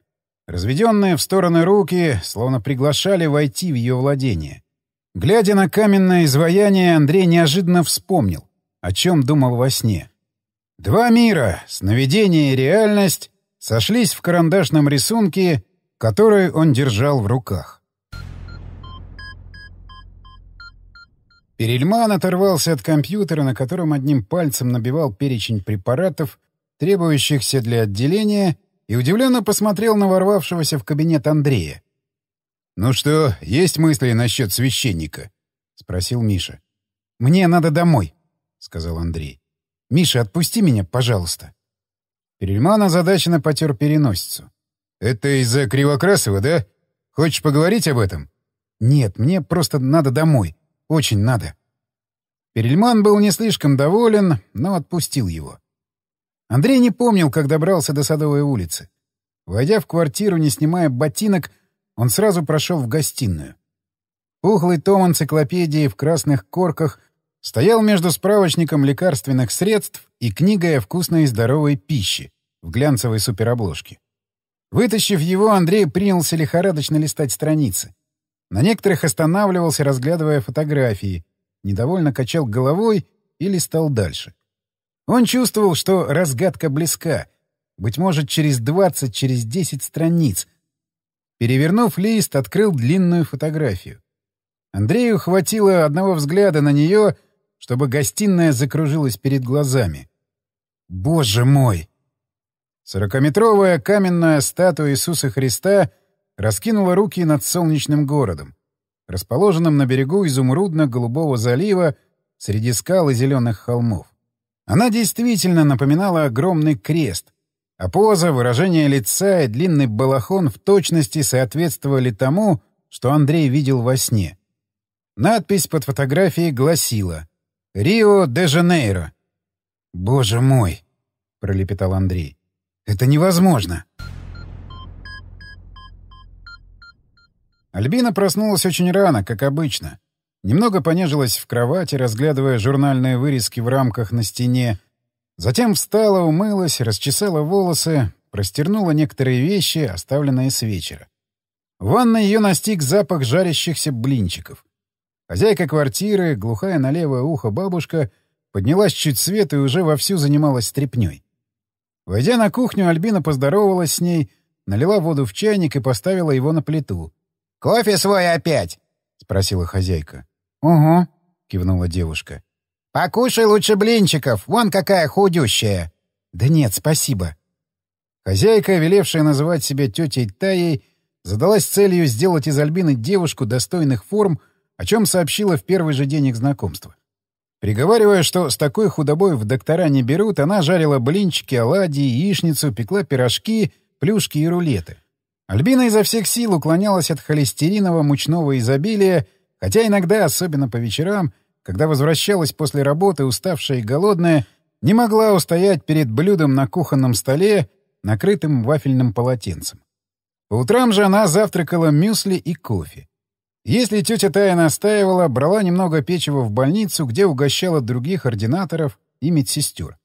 Разведенные в стороны руки словно приглашали войти в ее владение. Глядя на каменное изваяние, Андрей неожиданно вспомнил, о чем думал во сне. Два мира — сновидение и реальность — сошлись в карандашном рисунке, который он держал в руках. Перельман оторвался от компьютера, на котором одним пальцем набивал перечень препаратов, требующихся для отделения, и удивленно посмотрел на ворвавшегося в кабинет Андрея. «Ну что, есть мысли насчет священника?» — спросил Миша. «Мне надо домой», — сказал Андрей. «Миша, отпусти меня, пожалуйста». Перельман озадаченно потер переносицу. «Это из-за Кривокрасова, да? Хочешь поговорить об этом?» «Нет, мне просто надо домой. Очень надо. Перельман был не слишком доволен, но отпустил его. Андрей не помнил, как добрался до Садовой улицы. Войдя в квартиру, не снимая ботинок, он сразу прошел в гостиную. Пухлый том энциклопедии в красных корках стоял между справочником лекарственных средств и книгой о вкусной и здоровой пище в глянцевой суперобложке. Вытащив его, Андрей принялся лихорадочно листать страницы. На некоторых останавливался, разглядывая фотографии, недовольно качал головой или стал дальше. Он чувствовал, что разгадка близка, быть может, через 20, через 10 страниц. Перевернув лист, открыл длинную фотографию. Андрею хватило одного взгляда на нее, чтобы гостиная закружилась перед глазами. «Боже мой!» Сорокометровая каменная статуя Иисуса Христа — раскинула руки над солнечным городом, расположенным на берегу изумрудно-голубого залива среди скал и зеленых холмов. Она действительно напоминала огромный крест, а поза, выражение лица и длинный балахон в точности соответствовали тому, что Андрей видел во сне. Надпись под фотографией гласила «Рио-де-Жанейро». «Боже мой!» — пролепетал Андрей. «Это невозможно!» Альбина проснулась очень рано, как обычно. Немного понежилась в кровати, разглядывая журнальные вырезки в рамках на стене. Затем встала, умылась, расчесала волосы, простернула некоторые вещи, оставленные с вечера. В ванной ее настиг запах жарящихся блинчиков. Хозяйка квартиры, глухая на левое ухо бабушка, поднялась чуть свет и уже вовсю занималась стряпнёй. Войдя на кухню, Альбина поздоровалась с ней, налила воду в чайник и поставила его на плиту. «Кофе свой опять?» — спросила хозяйка. «Угу», — кивнула девушка. «Покушай лучше блинчиков, вон какая худющая!» «Да нет, спасибо». Хозяйка, велевшая называть себя тетей Таей, задалась целью сделать из Альбины девушку достойных форм, о чем сообщила в первый же день их знакомства. Приговаривая, что с такой худобой в доктора не берут, она жарила блинчики, оладьи, яичницу, пекла пирожки, плюшки и рулеты. Альбина изо всех сил уклонялась от холестеринового мучного изобилия, хотя иногда, особенно по вечерам, когда возвращалась после работы уставшая и голодная, не могла устоять перед блюдом на кухонном столе, накрытым вафельным полотенцем. По утрам же она завтракала мюсли и кофе. Если тетя Тая настаивала, брала немного печива в больницу, где угощала других ординаторов и медсестер.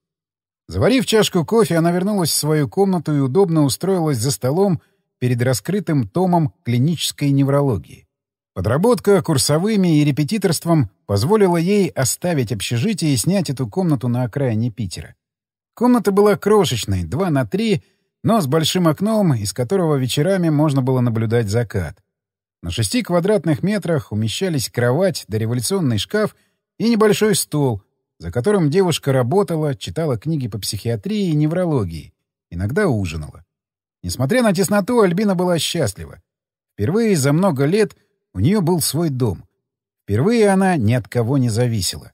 Заварив чашку кофе, она вернулась в свою комнату и удобно устроилась за столом, перед раскрытым томом клинической неврологии. Подработка курсовыми и репетиторством позволила ей оставить общежитие и снять эту комнату на окраине Питера. Комната была крошечной, 2 на 3, но с большим окном, из которого вечерами можно было наблюдать закат. На шести квадратных метрах умещались кровать, дореволюционный шкаф и небольшой стол, за которым девушка работала, читала книги по психиатрии и неврологии, иногда ужинала. Несмотря на тесноту, Альбина была счастлива. Впервые за много лет у нее был свой дом. Впервые она ни от кого не зависела.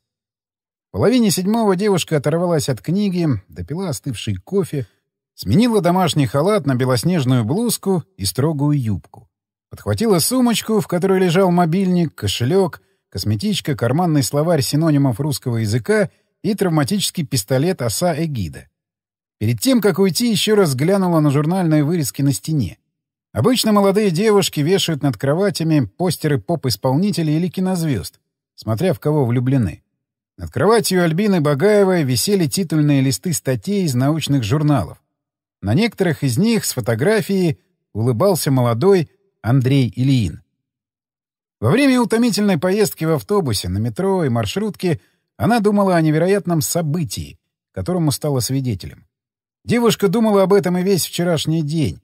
В половине седьмого девушка оторвалась от книги, допила остывший кофе, сменила домашний халат на белоснежную блузку и строгую юбку. Подхватила сумочку, в которой лежал мобильник, кошелек, косметичка, карманный словарь синонимов русского языка и травматический пистолет оса Эгида. Перед тем, как уйти, еще раз глянула на журнальные вырезки на стене. Обычно молодые девушки вешают над кроватями постеры поп-исполнителей или кинозвезд, смотря в кого влюблены. Над кроватью Альбины Багаевой висели титульные листы статей из научных журналов. На некоторых из них с фотографии улыбался молодой Андрей Ильин. Во время утомительной поездки в автобусе, на метро и маршрутке она думала о невероятном событии, которому стала свидетелем. Девушка думала об этом и весь вчерашний день.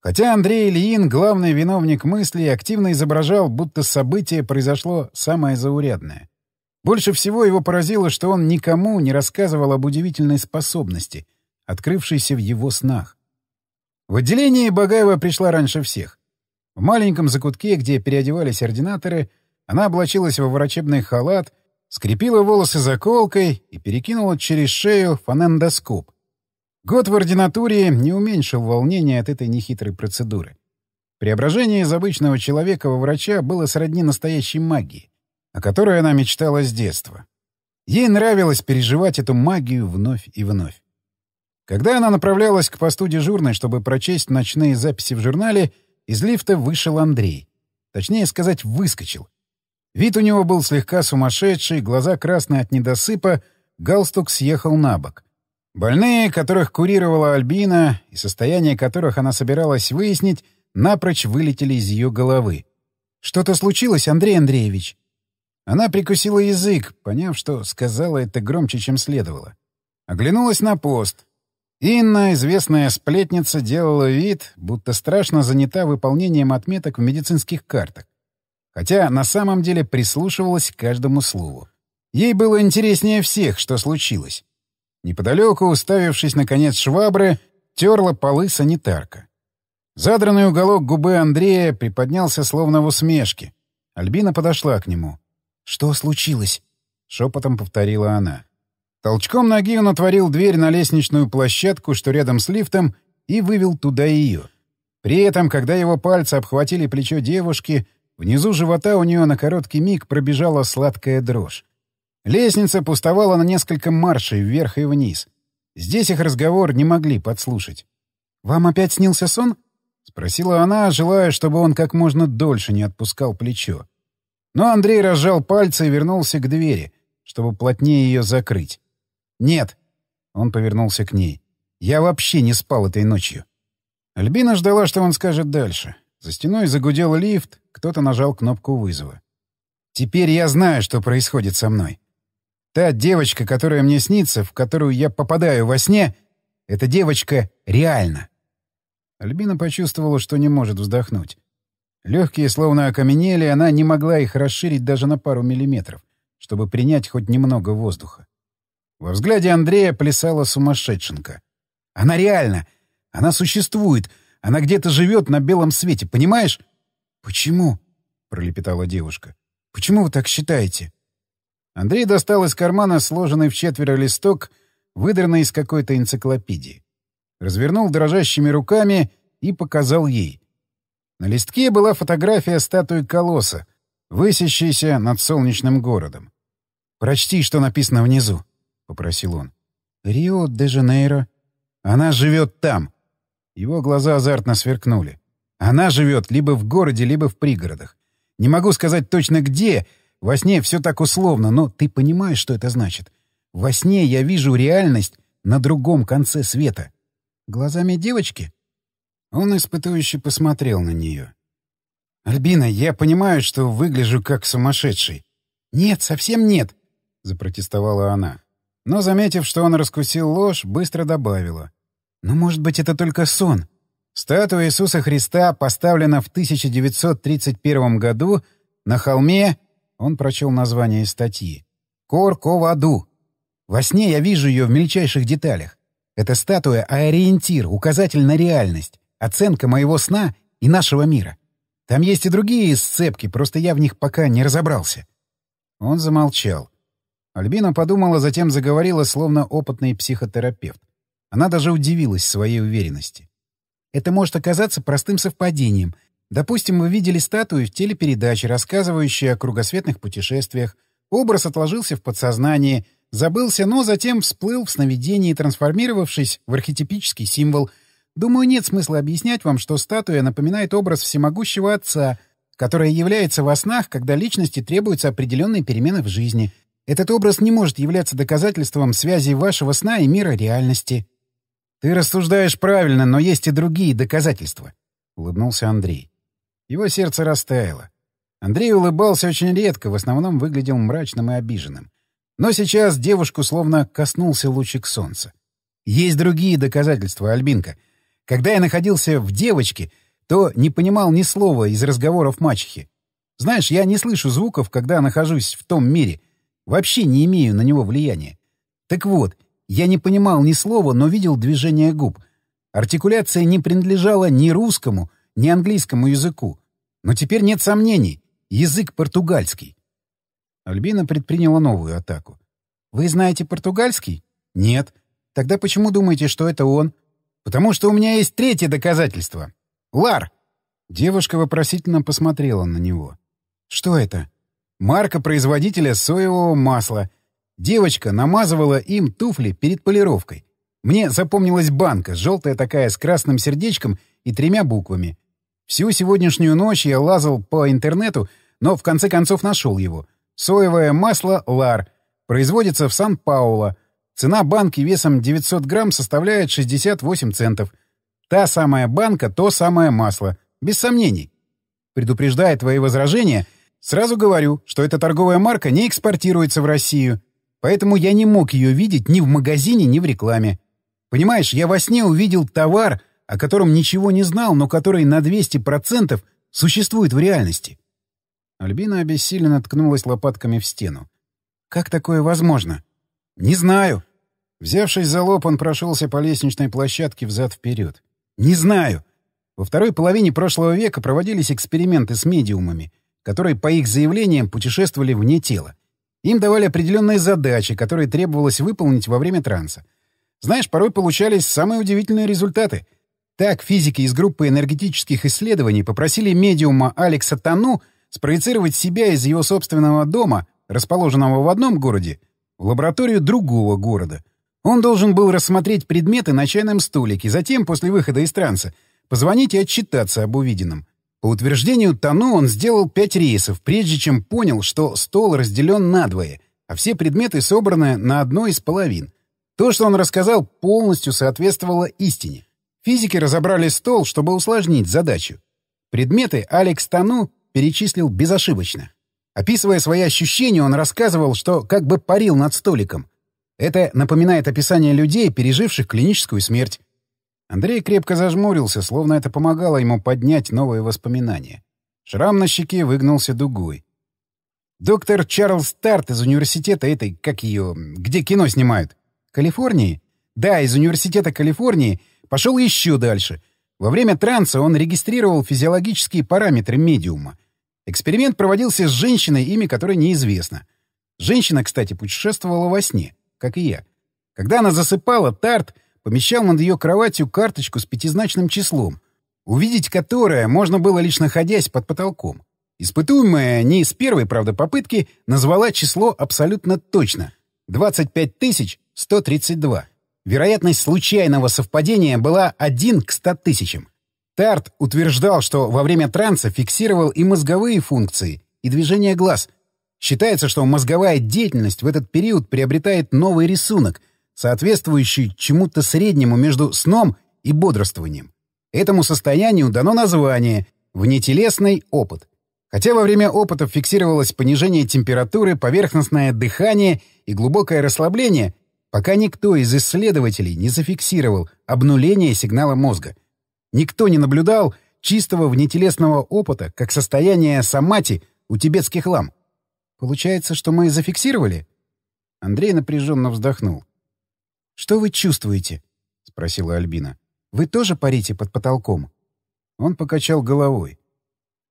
Хотя Андрей Ильин, главный виновник мыслей, активно изображал, будто событие произошло самое заурядное. Больше всего его поразило, что он никому не рассказывал об удивительной способности, открывшейся в его снах. В отделении Багаева пришла раньше всех. В маленьком закутке, где переодевались ординаторы, она облачилась во врачебный халат, скрепила волосы заколкой и перекинула через шею фонендоскоп, Год в ординатуре не уменьшил волнения от этой нехитрой процедуры. Преображение из обычного человека во врача было сродни настоящей магии, о которой она мечтала с детства. Ей нравилось переживать эту магию вновь и вновь. Когда она направлялась к посту дежурной, чтобы прочесть ночные записи в журнале, из лифта вышел Андрей. Точнее сказать, выскочил. Вид у него был слегка сумасшедший, глаза красные от недосыпа, галстук съехал на бок. Больные, которых курировала Альбина, и состояние которых она собиралась выяснить, напрочь вылетели из ее головы. «Что-то случилось, Андрей Андреевич?» Она прикусила язык, поняв, что сказала это громче, чем следовало. Оглянулась на пост. Инна, известная сплетница, делала вид, будто страшно занята выполнением отметок в медицинских картах. Хотя на самом деле прислушивалась к каждому слову. Ей было интереснее всех, что случилось. Неподалеку, уставившись на конец швабры, терла полы санитарка. Задранный уголок губы Андрея приподнялся словно в усмешке. Альбина подошла к нему. «Что случилось?» — шепотом повторила она. Толчком ноги он отворил дверь на лестничную площадку, что рядом с лифтом, и вывел туда ее. При этом, когда его пальцы обхватили плечо девушки, внизу живота у нее на короткий миг пробежала сладкая дрожь. Лестница пустовала на несколько маршей вверх и вниз. Здесь их разговор не могли подслушать. «Вам опять снился сон?» — спросила она, желая, чтобы он как можно дольше не отпускал плечо. Но Андрей разжал пальцы и вернулся к двери, чтобы плотнее ее закрыть. «Нет!» — он повернулся к ней. «Я вообще не спал этой ночью». Альбина ждала, что он скажет дальше. За стеной загудел лифт, кто-то нажал кнопку вызова. «Теперь я знаю, что происходит со мной. Та девочка, которая мне снится, в которую я попадаю во сне, эта девочка реально. Альбина почувствовала, что не может вздохнуть. Легкие словно окаменели, она не могла их расширить даже на пару миллиметров, чтобы принять хоть немного воздуха. Во взгляде Андрея плясала сумасшедшенка. «Она реальна! Она существует! Она где-то живет на белом свете, понимаешь?» «Почему?» — пролепетала девушка. «Почему вы так считаете?» Андрей достал из кармана сложенный в четверо листок, выдранный из какой-то энциклопедии. Развернул дрожащими руками и показал ей. На листке была фотография статуи колосса, высящейся над солнечным городом. «Прочти, что написано внизу», — попросил он. «Рио-де-Жанейро. Она живет там». Его глаза азартно сверкнули. «Она живет либо в городе, либо в пригородах. Не могу сказать точно где, — во сне все так условно, но ты понимаешь, что это значит. Во сне я вижу реальность на другом конце света. Глазами девочки? Он испытующе посмотрел на нее. «Альбина, я понимаю, что выгляжу как сумасшедший». «Нет, совсем нет», — запротестовала она. Но, заметив, что он раскусил ложь, быстро добавила. «Но, может быть, это только сон. Статуя Иисуса Христа поставлена в 1931 году на холме он прочел название статьи. «Корковаду». Во сне я вижу ее в мельчайших деталях. Это статуя а — ориентир, указатель на реальность, оценка моего сна и нашего мира. Там есть и другие сцепки, просто я в них пока не разобрался». Он замолчал. Альбина подумала, затем заговорила, словно опытный психотерапевт. Она даже удивилась своей уверенности. «Это может оказаться простым совпадением, Допустим, вы видели статую в телепередаче, рассказывающей о кругосветных путешествиях. Образ отложился в подсознании, забылся, но затем всплыл в сновидении, трансформировавшись в архетипический символ. Думаю, нет смысла объяснять вам, что статуя напоминает образ всемогущего отца, который является во снах, когда личности требуются определенные перемены в жизни. Этот образ не может являться доказательством связи вашего сна и мира реальности. — Ты рассуждаешь правильно, но есть и другие доказательства, — улыбнулся Андрей. Его сердце растаяло. Андрей улыбался очень редко, в основном выглядел мрачным и обиженным. Но сейчас девушку словно коснулся лучик солнца. Есть другие доказательства, Альбинка. Когда я находился в девочке, то не понимал ни слова из разговоров мачехи. Знаешь, я не слышу звуков, когда нахожусь в том мире. Вообще не имею на него влияния. Так вот, я не понимал ни слова, но видел движение губ. Артикуляция не принадлежала ни русскому, ни английскому языку. Но теперь нет сомнений. Язык португальский. Альбина предприняла новую атаку. «Вы знаете португальский?» «Нет». «Тогда почему думаете, что это он?» «Потому что у меня есть третье доказательство. Лар!» Девушка вопросительно посмотрела на него. «Что это?» «Марка производителя соевого масла. Девочка намазывала им туфли перед полировкой. Мне запомнилась банка, желтая такая, с красным сердечком и тремя буквами. Всю сегодняшнюю ночь я лазал по интернету, но в конце концов нашел его. Соевое масло «Лар». Производится в Сан-Пауло. Цена банки весом 900 грамм составляет 68 центов. Та самая банка, то самое масло. Без сомнений. Предупреждая твои возражения, сразу говорю, что эта торговая марка не экспортируется в Россию. Поэтому я не мог ее видеть ни в магазине, ни в рекламе. Понимаешь, я во сне увидел товар — о котором ничего не знал, но который на 200% существует в реальности. Альбина обессиленно ткнулась лопатками в стену. «Как такое возможно?» «Не знаю». Взявшись за лоб, он прошелся по лестничной площадке взад-вперед. «Не знаю». Во второй половине прошлого века проводились эксперименты с медиумами, которые, по их заявлениям, путешествовали вне тела. Им давали определенные задачи, которые требовалось выполнить во время транса. Знаешь, порой получались самые удивительные результаты — так физики из группы энергетических исследований попросили медиума Алекса Тану спроецировать себя из его собственного дома, расположенного в одном городе, в лабораторию другого города. Он должен был рассмотреть предметы на чайном столике, затем, после выхода из транса, позвонить и отчитаться об увиденном. По утверждению Тану он сделал пять рейсов, прежде чем понял, что стол разделен надвое, а все предметы собраны на одной из половин. То, что он рассказал, полностью соответствовало истине. Физики разобрали стол, чтобы усложнить задачу. Предметы Алекс Тану перечислил безошибочно. Описывая свои ощущения, он рассказывал, что как бы парил над столиком. Это напоминает описание людей, переживших клиническую смерть. Андрей крепко зажмурился, словно это помогало ему поднять новые воспоминания. Шрам на щеке выгнулся дугой. Доктор Чарльз Тарт из университета этой, как ее, где кино снимают? Калифорнии? Да, из университета Калифорнии пошел еще дальше. Во время транса он регистрировал физиологические параметры медиума. Эксперимент проводился с женщиной, имя которой неизвестно. Женщина, кстати, путешествовала во сне, как и я. Когда она засыпала, Тарт помещал над ее кроватью карточку с пятизначным числом, увидеть которое можно было лишь находясь под потолком. Испытуемая не с первой, правда, попытки назвала число абсолютно точно — 25 132. Вероятность случайного совпадения была 1 к 100 тысячам. Тарт утверждал, что во время транса фиксировал и мозговые функции, и движение глаз. Считается, что мозговая деятельность в этот период приобретает новый рисунок, соответствующий чему-то среднему между сном и бодрствованием. Этому состоянию дано название «внетелесный опыт». Хотя во время опытов фиксировалось понижение температуры, поверхностное дыхание и глубокое расслабление, пока никто из исследователей не зафиксировал обнуление сигнала мозга. Никто не наблюдал чистого внетелесного опыта, как состояние самати у тибетских лам. Получается, что мы зафиксировали? Андрей напряженно вздохнул. «Что вы чувствуете?» — спросила Альбина. «Вы тоже парите под потолком?» Он покачал головой.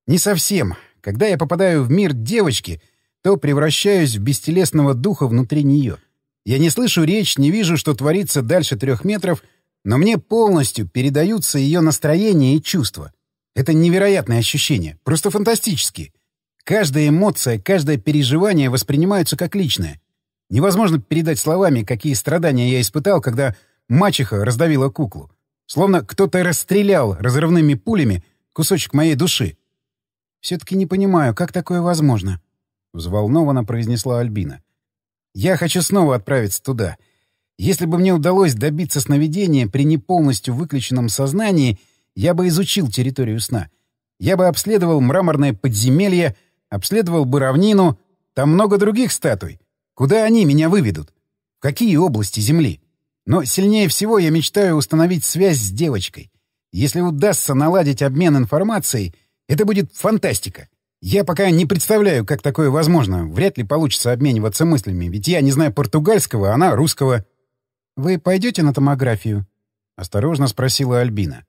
«Не совсем. Когда я попадаю в мир девочки, то превращаюсь в бестелесного духа внутри нее». Я не слышу речь, не вижу, что творится дальше трех метров, но мне полностью передаются ее настроение и чувства. Это невероятное ощущение, просто фантастически. Каждая эмоция, каждое переживание воспринимаются как личное. Невозможно передать словами, какие страдания я испытал, когда мачеха раздавила куклу. Словно кто-то расстрелял разрывными пулями кусочек моей души. «Все-таки не понимаю, как такое возможно?» — взволнованно произнесла Альбина. Я хочу снова отправиться туда. Если бы мне удалось добиться сновидения при не полностью выключенном сознании, я бы изучил территорию сна. Я бы обследовал мраморное подземелье, обследовал бы равнину. Там много других статуй. Куда они меня выведут? В какие области Земли? Но сильнее всего я мечтаю установить связь с девочкой. Если удастся наладить обмен информацией, это будет фантастика. Я пока не представляю, как такое возможно. Вряд ли получится обмениваться мыслями, ведь я не знаю португальского, а она русского. Вы пойдете на томографию? Осторожно спросила Альбина.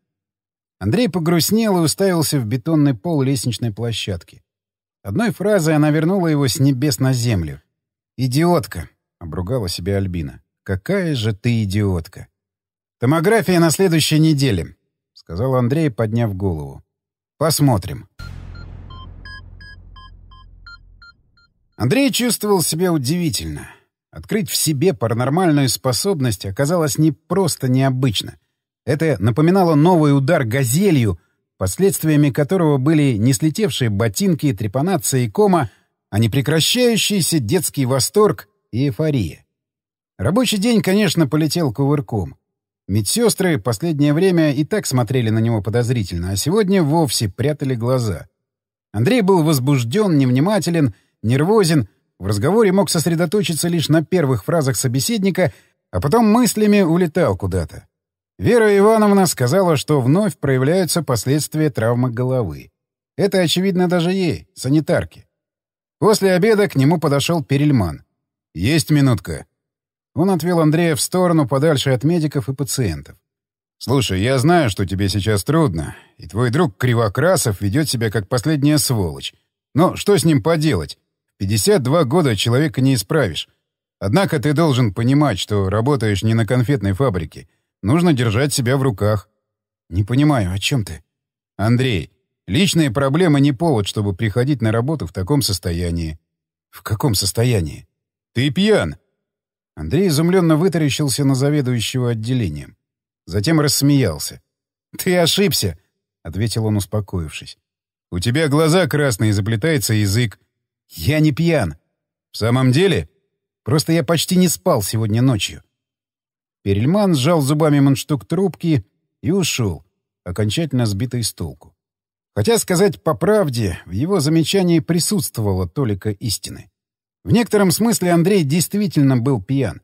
Андрей погрустнел и уставился в бетонный пол лестничной площадки. Одной фразой она вернула его с небес на землю. «Идиотка!» — обругала себя Альбина. «Какая же ты идиотка!» «Томография на следующей неделе», — сказал Андрей, подняв голову. «Посмотрим». Андрей чувствовал себя удивительно. Открыть в себе паранормальную способность оказалось не просто необычно. Это напоминало новый удар газелью, последствиями которого были не слетевшие ботинки, трепанация и кома, а непрекращающийся детский восторг и эйфория. Рабочий день, конечно, полетел кувырком. Медсестры последнее время и так смотрели на него подозрительно, а сегодня вовсе прятали глаза. Андрей был возбужден, невнимателен Нервозен, в разговоре мог сосредоточиться лишь на первых фразах собеседника, а потом мыслями улетал куда-то. Вера Ивановна сказала, что вновь проявляются последствия травмы головы. Это очевидно даже ей, санитарке. После обеда к нему подошел Перельман. «Есть минутка». Он отвел Андрея в сторону, подальше от медиков и пациентов. «Слушай, я знаю, что тебе сейчас трудно, и твой друг Кривокрасов ведет себя как последняя сволочь. Но что с ним поделать? 52 года человека не исправишь. Однако ты должен понимать, что работаешь не на конфетной фабрике. Нужно держать себя в руках. Не понимаю, о чем ты? Андрей, личные проблемы не повод, чтобы приходить на работу в таком состоянии. В каком состоянии? Ты пьян. Андрей изумленно вытаращился на заведующего отделением. Затем рассмеялся. «Ты ошибся!» — ответил он, успокоившись. «У тебя глаза красные, заплетается язык. «Я не пьян». «В самом деле? Просто я почти не спал сегодня ночью». Перельман сжал зубами мундштук трубки и ушел, окончательно сбитый с толку. Хотя, сказать по правде, в его замечании присутствовала толика истины. В некотором смысле Андрей действительно был пьян.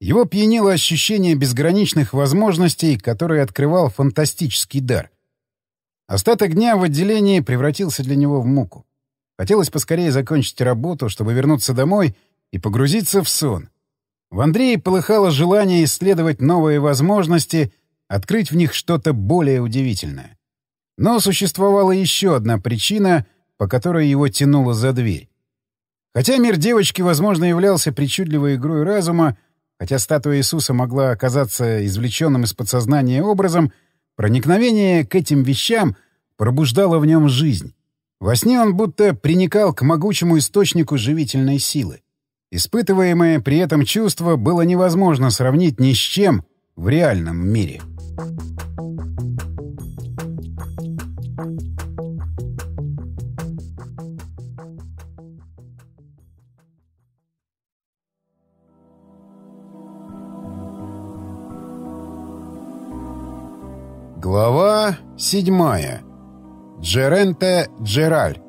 Его пьянило ощущение безграничных возможностей, которые открывал фантастический дар. Остаток дня в отделении превратился для него в муку. Хотелось поскорее закончить работу, чтобы вернуться домой и погрузиться в сон. В Андрее полыхало желание исследовать новые возможности, открыть в них что-то более удивительное. Но существовала еще одна причина, по которой его тянуло за дверь. Хотя мир девочки, возможно, являлся причудливой игрой разума, хотя статуя Иисуса могла оказаться извлеченным из подсознания образом, проникновение к этим вещам пробуждало в нем жизнь. Во сне он будто приникал к могучему источнику живительной силы. Испытываемое при этом чувство было невозможно сравнить ни с чем в реальном мире. Глава седьмая Джеренте Джераль.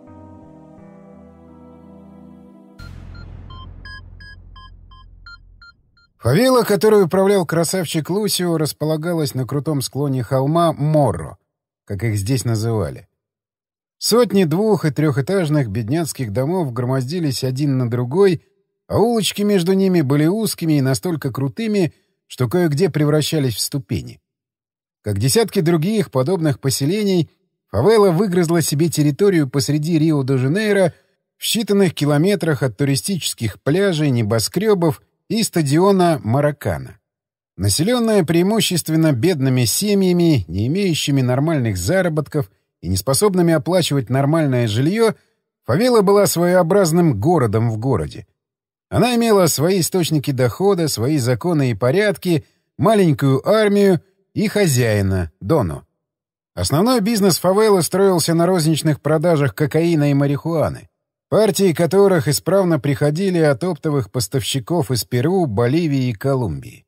Фавила, которой управлял красавчик Лусио, располагалась на крутом склоне холма Морро, как их здесь называли. Сотни двух- и трехэтажных бедняцких домов громоздились один на другой, а улочки между ними были узкими и настолько крутыми, что кое-где превращались в ступени. Как десятки других подобных поселений — Фавела выгрызла себе территорию посреди Рио-де-Жанейро в считанных километрах от туристических пляжей, небоскребов и стадиона Маракана. Населенная преимущественно бедными семьями, не имеющими нормальных заработков и не способными оплачивать нормальное жилье, Фавела была своеобразным городом в городе. Она имела свои источники дохода, свои законы и порядки, маленькую армию и хозяина, Дону. Основной бизнес фавелы строился на розничных продажах кокаина и марихуаны, партии которых исправно приходили от оптовых поставщиков из Перу, Боливии и Колумбии.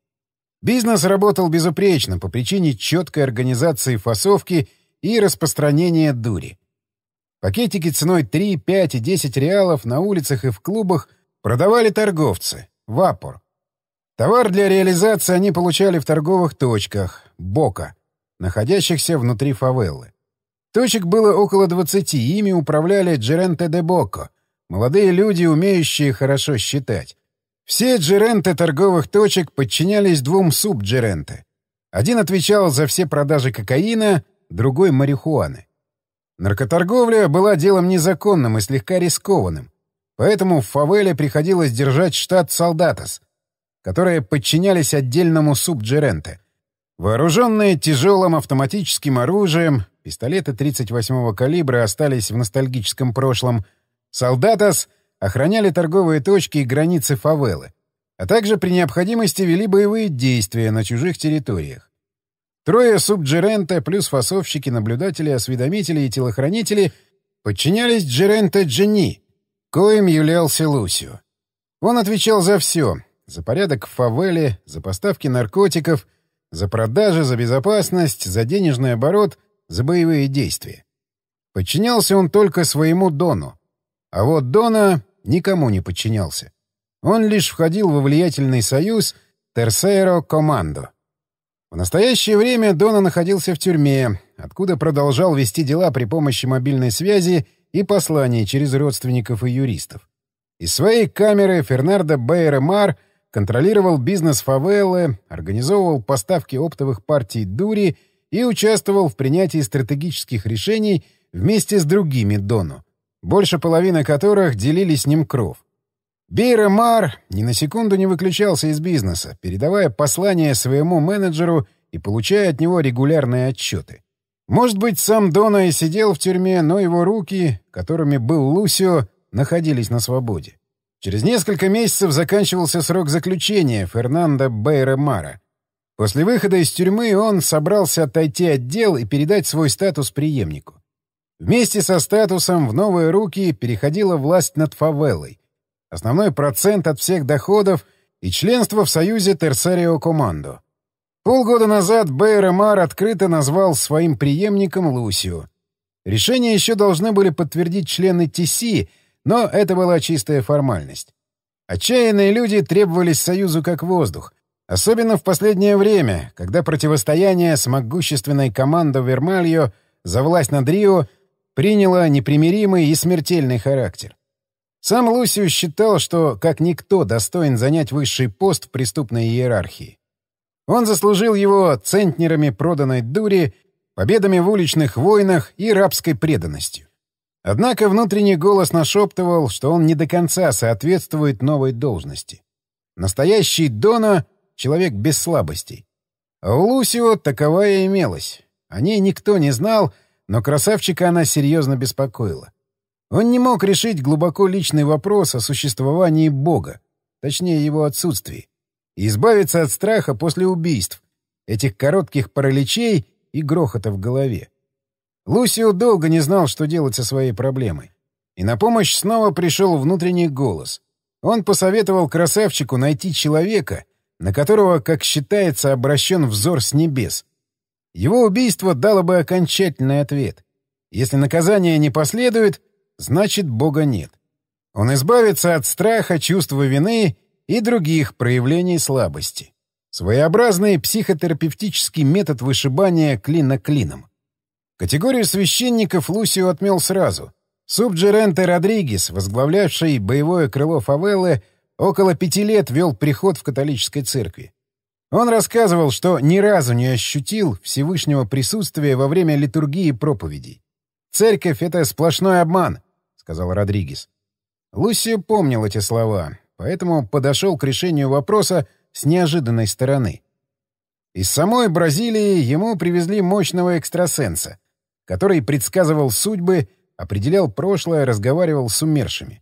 Бизнес работал безупречно по причине четкой организации фасовки и распространения дури. Пакетики ценой 3, 5 и 10 реалов на улицах и в клубах продавали торговцы — вапор. Товар для реализации они получали в торговых точках — бока — находящихся внутри фавелы. Точек было около 20, ими управляли Джеренте де Бокко, молодые люди, умеющие хорошо считать. Все джеренты торговых точек подчинялись двум субджеренте. Один отвечал за все продажи кокаина, другой — марихуаны. Наркоторговля была делом незаконным и слегка рискованным, поэтому в фавеле приходилось держать штат солдатос, которые подчинялись отдельному субджеренте, Вооруженные тяжелым автоматическим оружием, пистолеты 38-го калибра остались в ностальгическом прошлом, солдатас охраняли торговые точки и границы фавелы, а также при необходимости вели боевые действия на чужих территориях. Трое субджерента плюс фасовщики, наблюдатели, осведомители и телохранители подчинялись Джерента Джени, коим являлся Лусио. Он отвечал за все — за порядок в фавеле, за поставки наркотиков — за продажи, за безопасность, за денежный оборот, за боевые действия. Подчинялся он только своему Дону. А вот Дона никому не подчинялся. Он лишь входил во влиятельный союз Терсейро Командо. В настоящее время Дона находился в тюрьме, откуда продолжал вести дела при помощи мобильной связи и посланий через родственников и юристов. Из своей камеры Фернандо Бейре Мар — контролировал бизнес фавелы, организовывал поставки оптовых партий дури и участвовал в принятии стратегических решений вместе с другими Дону, больше половины которых делили с ним кров. Бейра Мар ни на секунду не выключался из бизнеса, передавая послания своему менеджеру и получая от него регулярные отчеты. Может быть, сам Дона и сидел в тюрьме, но его руки, которыми был Лусио, находились на свободе. Через несколько месяцев заканчивался срок заключения Фернандо Бейремара. После выхода из тюрьмы он собрался отойти от дел и передать свой статус преемнику. Вместе со статусом в новые руки переходила власть над фавелой, основной процент от всех доходов и членство в союзе Терсарио Командо. Полгода назад Бейремар открыто назвал своим преемником Лусио. Решение еще должны были подтвердить члены ТСИ. Но это была чистая формальность. Отчаянные люди требовались Союзу как воздух, особенно в последнее время, когда противостояние с могущественной командой Вермальо за власть над Рио приняло непримиримый и смертельный характер. Сам Лусиус считал, что как никто достоин занять высший пост в преступной иерархии. Он заслужил его центнерами проданной дури, победами в уличных войнах и рабской преданностью. Однако внутренний голос нашептывал, что он не до конца соответствует новой должности. Настоящий Дона — человек без слабостей. А у Лусио таковая имелась. О ней никто не знал, но красавчика она серьезно беспокоила. Он не мог решить глубоко личный вопрос о существовании Бога, точнее его отсутствии, и избавиться от страха после убийств, этих коротких параличей и грохота в голове. Лусио долго не знал, что делать со своей проблемой. И на помощь снова пришел внутренний голос. Он посоветовал красавчику найти человека, на которого, как считается, обращен взор с небес. Его убийство дало бы окончательный ответ. Если наказание не последует, значит, Бога нет. Он избавится от страха, чувства вины и других проявлений слабости. Своеобразный психотерапевтический метод вышибания клина клином. Категорию священников Лусио отмел сразу. Субджеренте Родригес, возглавлявший боевое крыло фавелы, около пяти лет вел приход в католической церкви. Он рассказывал, что ни разу не ощутил Всевышнего присутствия во время литургии и проповедей. «Церковь — это сплошной обман», — сказал Родригес. Лусио помнил эти слова, поэтому подошел к решению вопроса с неожиданной стороны. Из самой Бразилии ему привезли мощного экстрасенса — который предсказывал судьбы, определял прошлое, разговаривал с умершими.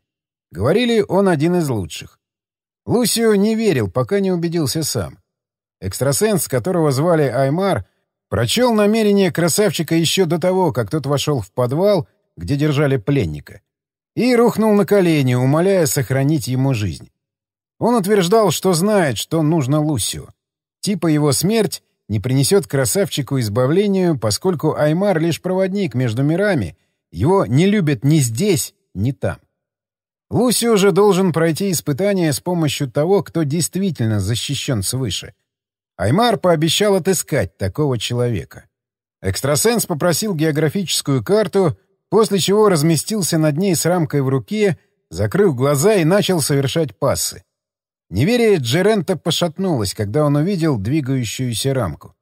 Говорили, он один из лучших. Лусио не верил, пока не убедился сам. Экстрасенс, которого звали Аймар, прочел намерение красавчика еще до того, как тот вошел в подвал, где держали пленника, и рухнул на колени, умоляя сохранить ему жизнь. Он утверждал, что знает, что нужно Лусио. Типа его смерть не принесет красавчику избавлению, поскольку Аймар лишь проводник между мирами, его не любят ни здесь, ни там. Луси уже должен пройти испытание с помощью того, кто действительно защищен свыше. Аймар пообещал отыскать такого человека. Экстрасенс попросил географическую карту, после чего разместился над ней с рамкой в руке, закрыл глаза и начал совершать пассы. Неверие Джерента пошатнулось, когда он увидел двигающуюся рамку.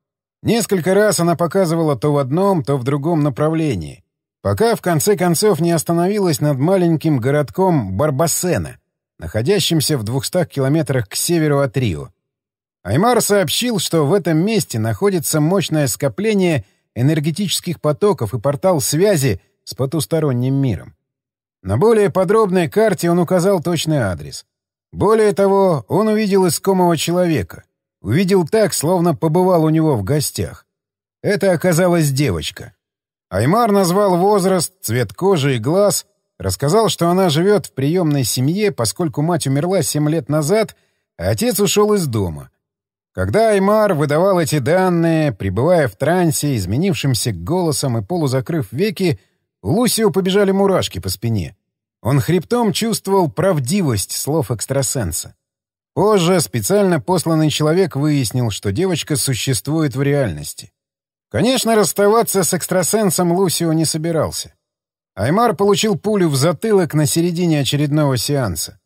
Несколько раз она показывала то в одном, то в другом направлении, пока в конце концов не остановилась над маленьким городком Барбасена, находящимся в 200 километрах к северу от Рио. Аймар сообщил, что в этом месте находится мощное скопление энергетических потоков и портал связи с потусторонним миром. На более подробной карте он указал точный адрес — более того, он увидел искомого человека. Увидел так, словно побывал у него в гостях. Это оказалась девочка. Аймар назвал возраст, цвет кожи и глаз, рассказал, что она живет в приемной семье, поскольку мать умерла семь лет назад, а отец ушел из дома. Когда Аймар выдавал эти данные, пребывая в трансе, изменившимся голосом и полузакрыв веки, у Лусио побежали мурашки по спине. Он хребтом чувствовал правдивость слов экстрасенса. Позже специально посланный человек выяснил, что девочка существует в реальности. Конечно, расставаться с экстрасенсом Лусио не собирался. Аймар получил пулю в затылок на середине очередного сеанса.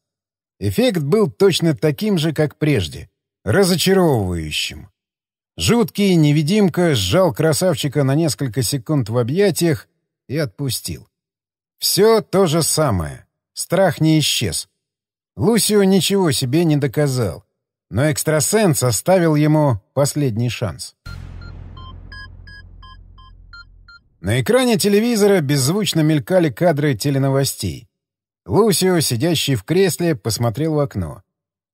Эффект был точно таким же, как прежде. Разочаровывающим. Жуткий невидимка сжал красавчика на несколько секунд в объятиях и отпустил. Все то же самое. Страх не исчез. Лусио ничего себе не доказал, но экстрасенс оставил ему последний шанс. На экране телевизора беззвучно мелькали кадры теленовостей. Лусио, сидящий в кресле, посмотрел в окно.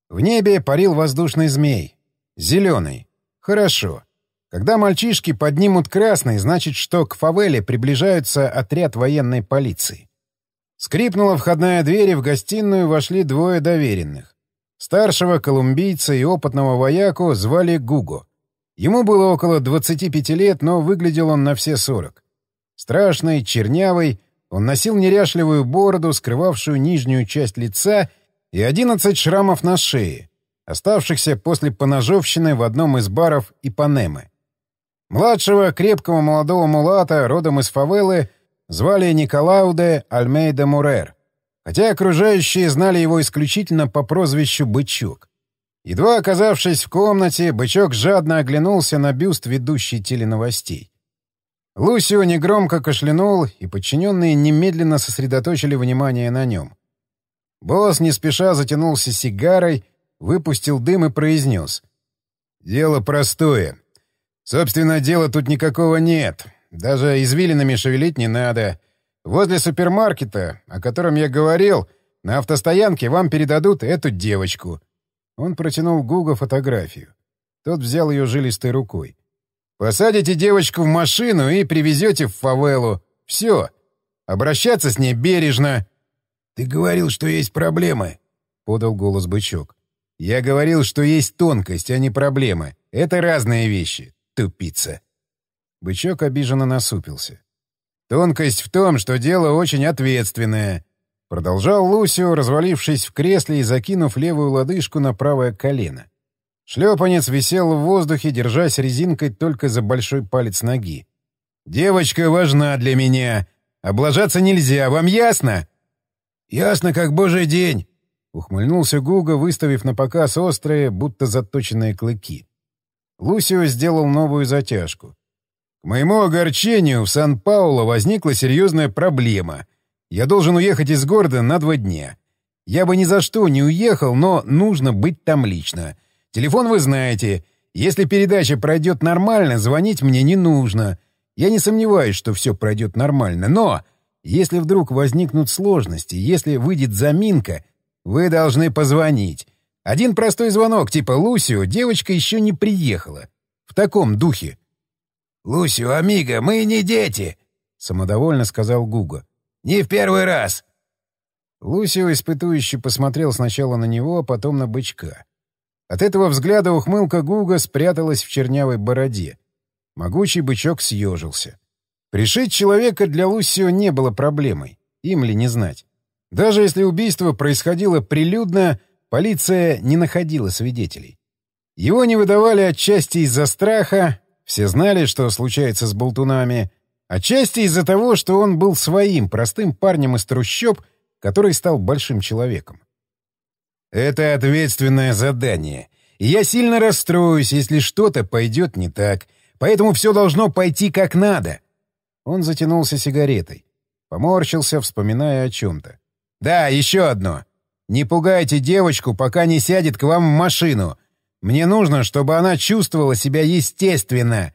В небе парил воздушный змей. Зеленый. Хорошо. Когда мальчишки поднимут красный, значит, что к фавеле приближается отряд военной полиции. Скрипнула входная дверь, и в гостиную вошли двое доверенных. Старшего колумбийца и опытного вояку звали Гуго. Ему было около 25 лет, но выглядел он на все 40. Страшный, чернявый, он носил неряшливую бороду, скрывавшую нижнюю часть лица, и 11 шрамов на шее, оставшихся после поножовщины в одном из баров Ипанемы. Младшего, крепкого молодого мулата, родом из фавелы, звали Николауде Альмейда Мурер, хотя окружающие знали его исключительно по прозвищу «Бычок». Едва оказавшись в комнате, бычок жадно оглянулся на бюст ведущей теленовостей. Лусио негромко кашлянул, и подчиненные немедленно сосредоточили внимание на нем. Босс не спеша затянулся сигарой, выпустил дым и произнес. «Дело простое. Собственно, дела тут никакого нет. Даже извилинами шевелить не надо. Возле супермаркета, о котором я говорил, на автостоянке вам передадут эту девочку. Он протянул Гуга фотографию. Тот взял ее жилистой рукой. Посадите девочку в машину и привезете в фавелу. Все. Обращаться с ней бережно. — Ты говорил, что есть проблемы, — подал голос бычок. — Я говорил, что есть тонкость, а не проблемы. Это разные вещи. Тупица. Бычок обиженно насупился. «Тонкость в том, что дело очень ответственное», — продолжал Лусио, развалившись в кресле и закинув левую лодыжку на правое колено. Шлепанец висел в воздухе, держась резинкой только за большой палец ноги. «Девочка важна для меня. Облажаться нельзя, вам ясно?» «Ясно, как божий день», — ухмыльнулся Гуга, выставив на показ острые, будто заточенные клыки. Лусио сделал новую затяжку. «К моему огорчению, в Сан-Пауло возникла серьезная проблема. Я должен уехать из города на два дня. Я бы ни за что не уехал, но нужно быть там лично. Телефон вы знаете. Если передача пройдет нормально, звонить мне не нужно. Я не сомневаюсь, что все пройдет нормально, но если вдруг возникнут сложности, если выйдет заминка, вы должны позвонить. Один простой звонок типа «Лусио» девочка еще не приехала. В таком духе. «Лусио, амиго, мы не дети!» — самодовольно сказал Гуго. «Не в первый раз!» Лусио испытующе посмотрел сначала на него, а потом на бычка. От этого взгляда ухмылка Гуга спряталась в чернявой бороде. Могучий бычок съежился. Пришить человека для Лусио не было проблемой, им ли не знать. Даже если убийство происходило прилюдно, Полиция не находила свидетелей. Его не выдавали отчасти из-за страха, все знали, что случается с болтунами, отчасти из-за того, что он был своим, простым парнем из трущоб, который стал большим человеком. «Это ответственное задание. И я сильно расстроюсь, если что-то пойдет не так. Поэтому все должно пойти как надо». Он затянулся сигаретой. Поморщился, вспоминая о чем-то. «Да, еще одно. Не пугайте девочку, пока не сядет к вам в машину. Мне нужно, чтобы она чувствовала себя естественно.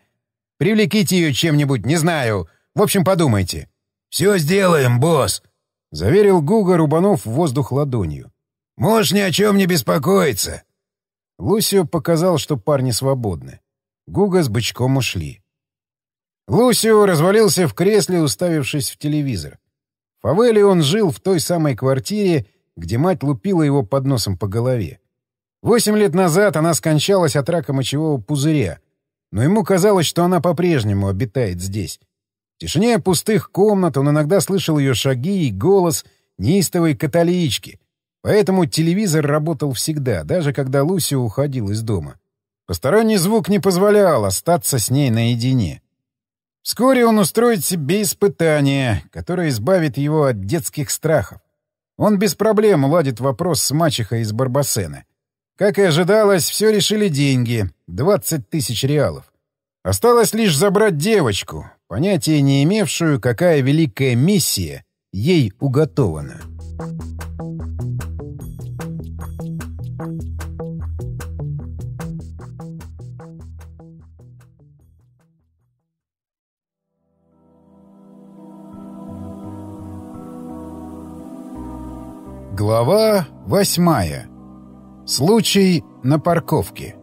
Привлеките ее чем-нибудь, не знаю. В общем, подумайте». «Все сделаем, босс», — заверил Гуга, рубанув в воздух ладонью. «Можешь ни о чем не беспокоиться». Лусио показал, что парни свободны. Гуга с бычком ушли. Лусио развалился в кресле, уставившись в телевизор. В он жил в той самой квартире, где мать лупила его под носом по голове. Восемь лет назад она скончалась от рака мочевого пузыря, но ему казалось, что она по-прежнему обитает здесь. В тишине пустых комнат он иногда слышал ее шаги и голос неистовой католички, поэтому телевизор работал всегда, даже когда Луся уходил из дома. Посторонний звук не позволял остаться с ней наедине. Вскоре он устроит себе испытание, которое избавит его от детских страхов. Он без проблем уладит вопрос с мачехой из Барбасена. Как и ожидалось, все решили деньги — двадцать тысяч реалов. Осталось лишь забрать девочку, понятия не имевшую, какая великая миссия ей уготована. Thank you. Глава восьмая. Случай на парковке.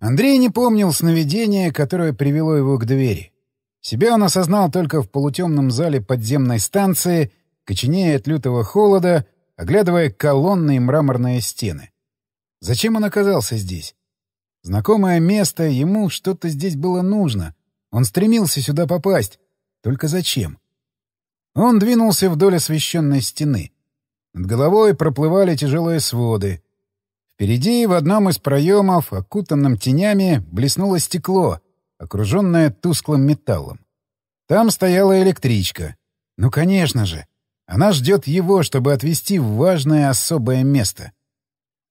Андрей не помнил сновидение, которое привело его к двери. Себя он осознал только в полутемном зале подземной станции, коченея от лютого холода, оглядывая колонны и мраморные стены. Зачем он оказался здесь? Знакомое место, ему что-то здесь было нужно — он стремился сюда попасть. Только зачем? Он двинулся вдоль освещенной стены. Над головой проплывали тяжелые своды. Впереди, в одном из проемов, окутанном тенями, блеснуло стекло, окруженное тусклым металлом. Там стояла электричка. Ну, конечно же. Она ждет его, чтобы отвезти в важное особое место.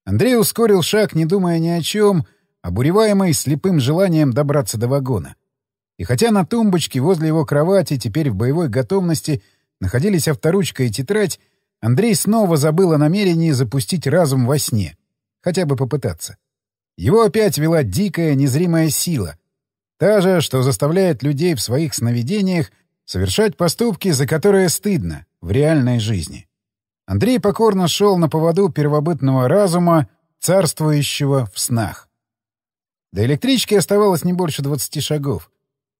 Андрей ускорил шаг, не думая ни о чем, обуреваемый слепым желанием добраться до вагона. И хотя на тумбочке возле его кровати теперь в боевой готовности находились авторучка и тетрадь, Андрей снова забыл о намерении запустить разум во сне. Хотя бы попытаться. Его опять вела дикая, незримая сила. Та же, что заставляет людей в своих сновидениях совершать поступки, за которые стыдно в реальной жизни. Андрей покорно шел на поводу первобытного разума, царствующего в снах. До электрички оставалось не больше 20 шагов.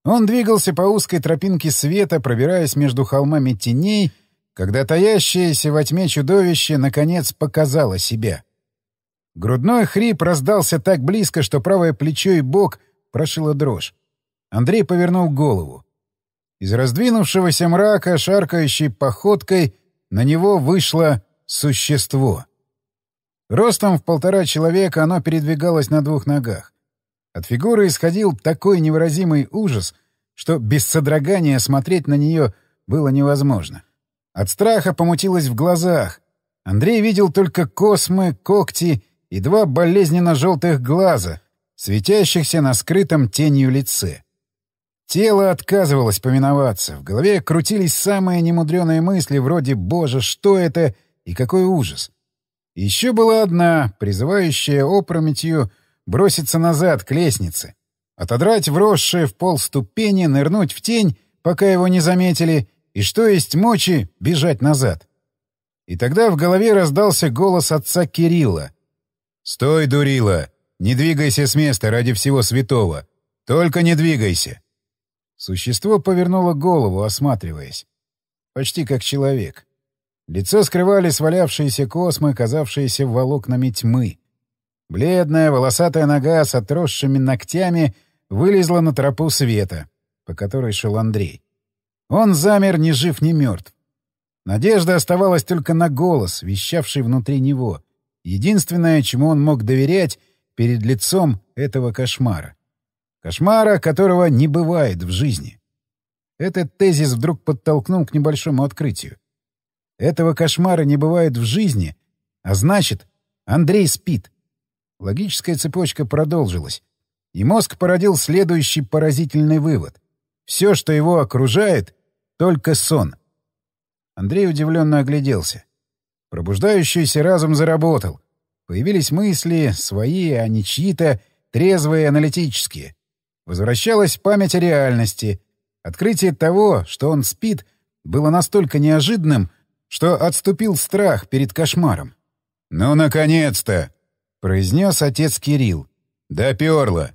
Он двигался по узкой тропинке света, пробираясь между холмами теней, когда таящееся во тьме чудовище наконец показало себя. Грудной хрип раздался так близко, что правое плечо и бок прошило дрожь. Андрей повернул голову. Из раздвинувшегося мрака, шаркающей походкой, на него вышло существо. Ростом в полтора человека оно передвигалось на двух ногах. От фигуры исходил такой невыразимый ужас, что без содрогания смотреть на нее было невозможно. От страха помутилось в глазах. Андрей видел только космы, когти и два болезненно-желтых глаза, светящихся на скрытом тенью лице. Тело отказывалось поминоваться, в голове крутились самые немудреные мысли вроде «Боже, что это?» и «Какой ужас!». Еще была одна, призывающая опрометью броситься назад к лестнице, отодрать вросшие в пол ступени, нырнуть в тень, пока его не заметили, и что есть мочи, бежать назад. И тогда в голове раздался голос отца Кирилла. «Стой, дурила! Не двигайся с места ради всего святого! Только не двигайся!» Существо повернуло голову, осматриваясь. Почти как человек. Лицо скрывали свалявшиеся космы, казавшиеся волокнами тьмы. Бледная, волосатая нога с отросшими ногтями вылезла на тропу света, по которой шел Андрей. Он замер ни жив, ни мертв. Надежда оставалась только на голос, вещавший внутри него. Единственное, чему он мог доверять перед лицом этого кошмара. Кошмара, которого не бывает в жизни. Этот тезис вдруг подтолкнул к небольшому открытию. Этого кошмара не бывает в жизни, а значит, Андрей спит. Логическая цепочка продолжилась. И мозг породил следующий поразительный вывод. Все, что его окружает, — только сон. Андрей удивленно огляделся. Пробуждающийся разум заработал. Появились мысли, свои, а не чьи-то, трезвые, аналитические. Возвращалась память о реальности. Открытие того, что он спит, было настолько неожиданным, что отступил страх перед кошмаром. «Ну, наконец-то!» — произнес отец Кирилл. Да, «Доперло!»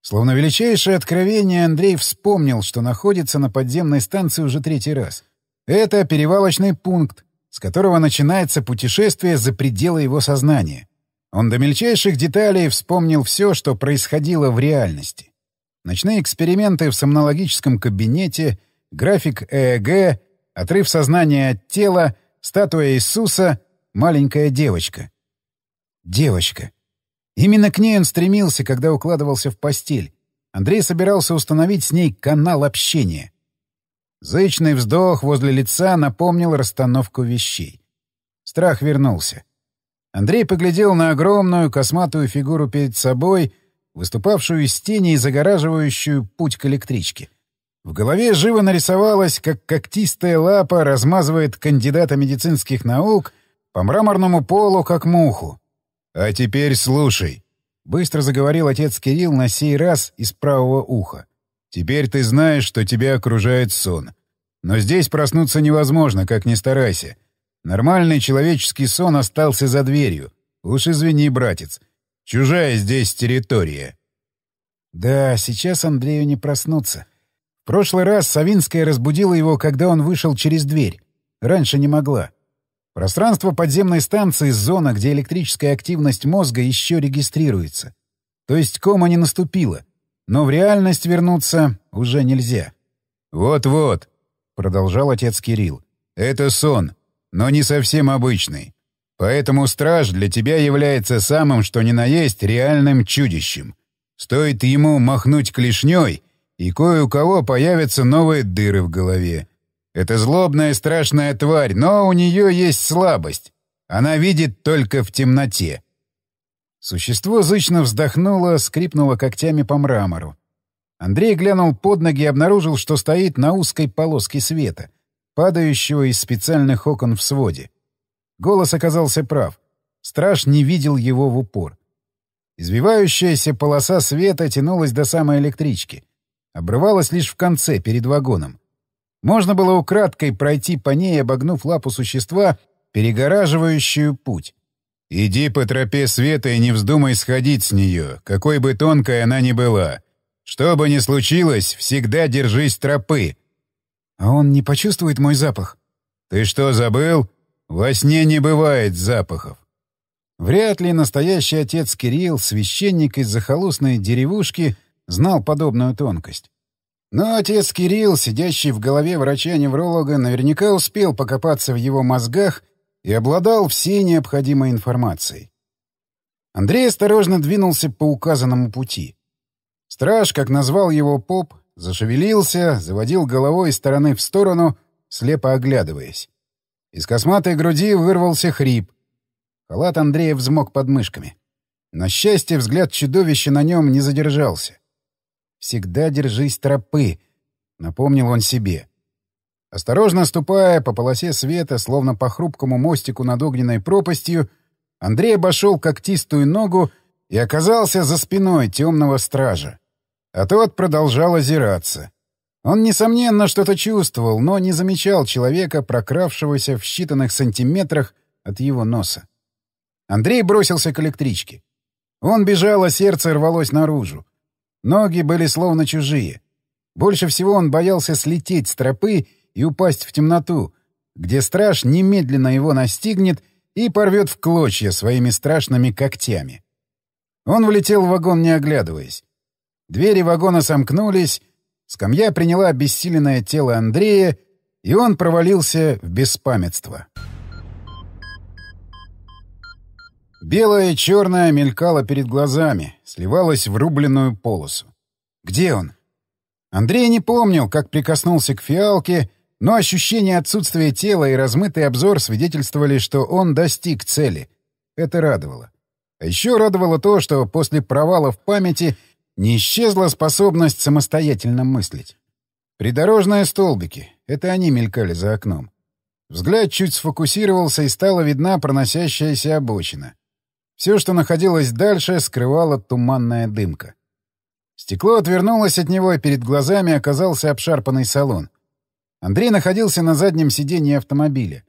Словно величайшее откровение, Андрей вспомнил, что находится на подземной станции уже третий раз. Это перевалочный пункт, с которого начинается путешествие за пределы его сознания. Он до мельчайших деталей вспомнил все, что происходило в реальности. Ночные эксперименты в сомнологическом кабинете, график ЭЭГ, отрыв сознания от тела, статуя Иисуса, маленькая девочка. Девочка. Именно к ней он стремился, когда укладывался в постель. Андрей собирался установить с ней канал общения. Зычный вздох возле лица напомнил расстановку вещей. Страх вернулся. Андрей поглядел на огромную косматую фигуру перед собой, выступавшую из тени и загораживающую путь к электричке. В голове живо нарисовалось, как когтистая лапа размазывает кандидата медицинских наук по мраморному полу, как муху. «А теперь слушай», — быстро заговорил отец Кирилл на сей раз из правого уха. «Теперь ты знаешь, что тебя окружает сон. Но здесь проснуться невозможно, как ни старайся. Нормальный человеческий сон остался за дверью. Уж извини, братец. Чужая здесь территория». Да, сейчас Андрею не проснуться. В прошлый раз Савинская разбудила его, когда он вышел через дверь. Раньше не могла. Пространство подземной станции — зона, где электрическая активность мозга еще регистрируется. То есть кома не наступила, но в реальность вернуться уже нельзя. «Вот-вот», — продолжал отец Кирилл, — «это сон, но не совсем обычный. Поэтому страж для тебя является самым, что ни на есть, реальным чудищем. Стоит ему махнуть клешней, и кое у кого появятся новые дыры в голове. Это злобная страшная тварь, но у нее есть слабость. Она видит только в темноте. Существо зычно вздохнуло, скрипнуло когтями по мрамору. Андрей глянул под ноги и обнаружил, что стоит на узкой полоске света, падающего из специальных окон в своде. Голос оказался прав. Страж не видел его в упор. Извивающаяся полоса света тянулась до самой электрички. Обрывалась лишь в конце, перед вагоном. Можно было украдкой пройти по ней, обогнув лапу существа, перегораживающую путь. «Иди по тропе света и не вздумай сходить с нее, какой бы тонкой она ни была. Что бы ни случилось, всегда держись тропы». «А он не почувствует мой запах?» «Ты что, забыл? Во сне не бывает запахов». Вряд ли настоящий отец Кирилл, священник из захолустной деревушки, знал подобную тонкость. Но отец Кирилл, сидящий в голове врача-невролога, наверняка успел покопаться в его мозгах и обладал всей необходимой информацией. Андрей осторожно двинулся по указанному пути. Страж, как назвал его поп, зашевелился, заводил головой из стороны в сторону, слепо оглядываясь. Из косматой груди вырвался хрип. Халат Андрея взмок под мышками. На счастье, взгляд чудовища на нем не задержался. Всегда держись тропы, напомнил он себе. Осторожно ступая по полосе света, словно по хрупкому мостику над огненной пропастью, Андрей обошел когтистую ногу и оказался за спиной темного стража. А тот продолжал озираться. Он, несомненно, что-то чувствовал, но не замечал человека, прокравшегося в считанных сантиметрах от его носа. Андрей бросился к электричке. Он бежал, а сердце рвалось наружу. Ноги были словно чужие. Больше всего он боялся слететь с тропы и упасть в темноту, где страж немедленно его настигнет и порвет в клочья своими страшными когтями. Он влетел в вагон, не оглядываясь. Двери вагона сомкнулись, скамья приняла обессиленное тело Андрея, и он провалился в беспамятство. Белое и черное мелькало перед глазами, сливалось в рубленную полосу. «Где он?» Андрей не помнил, как прикоснулся к фиалке, но ощущение отсутствия тела и размытый обзор свидетельствовали, что он достиг цели. Это радовало. А еще радовало то, что после провала в памяти не исчезла способность самостоятельно мыслить. Придорожные столбики — это они мелькали за окном. Взгляд чуть сфокусировался, и стала видна проносящаяся обочина. Все, что находилось дальше, скрывала туманная дымка. Стекло отвернулось от него, и перед глазами оказался обшарпанный салон. Андрей находился на заднем сиденье автомобиля.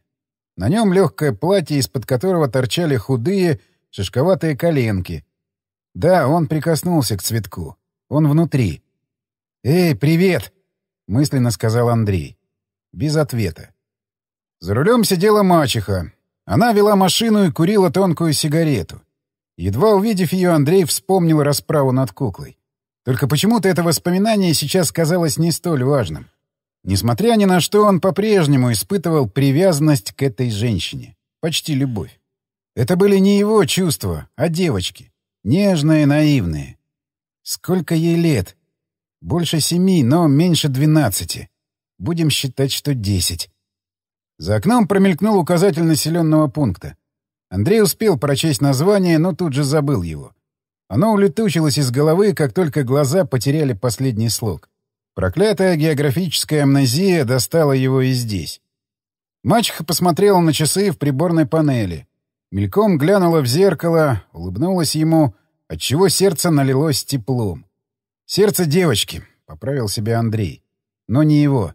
На нем легкое платье, из-под которого торчали худые, шишковатые коленки. Да, он прикоснулся к цветку. Он внутри. «Эй, привет!» — мысленно сказал Андрей. Без ответа. За рулем сидела мачеха. Она вела машину и курила тонкую сигарету. Едва увидев ее, Андрей вспомнил расправу над куклой. Только почему-то это воспоминание сейчас казалось не столь важным. Несмотря ни на что, он по-прежнему испытывал привязанность к этой женщине. Почти любовь. Это были не его чувства, а девочки. Нежные, наивные. Сколько ей лет? Больше семи, но меньше двенадцати. Будем считать, что десять. За окном промелькнул указатель населенного пункта. Андрей успел прочесть название, но тут же забыл его. Оно улетучилось из головы, как только глаза потеряли последний слог. Проклятая географическая амнезия достала его и здесь. Мачеха посмотрела на часы в приборной панели. Мельком глянула в зеркало, улыбнулась ему, отчего сердце налилось теплом. «Сердце девочки», — поправил себя Андрей. Но не его.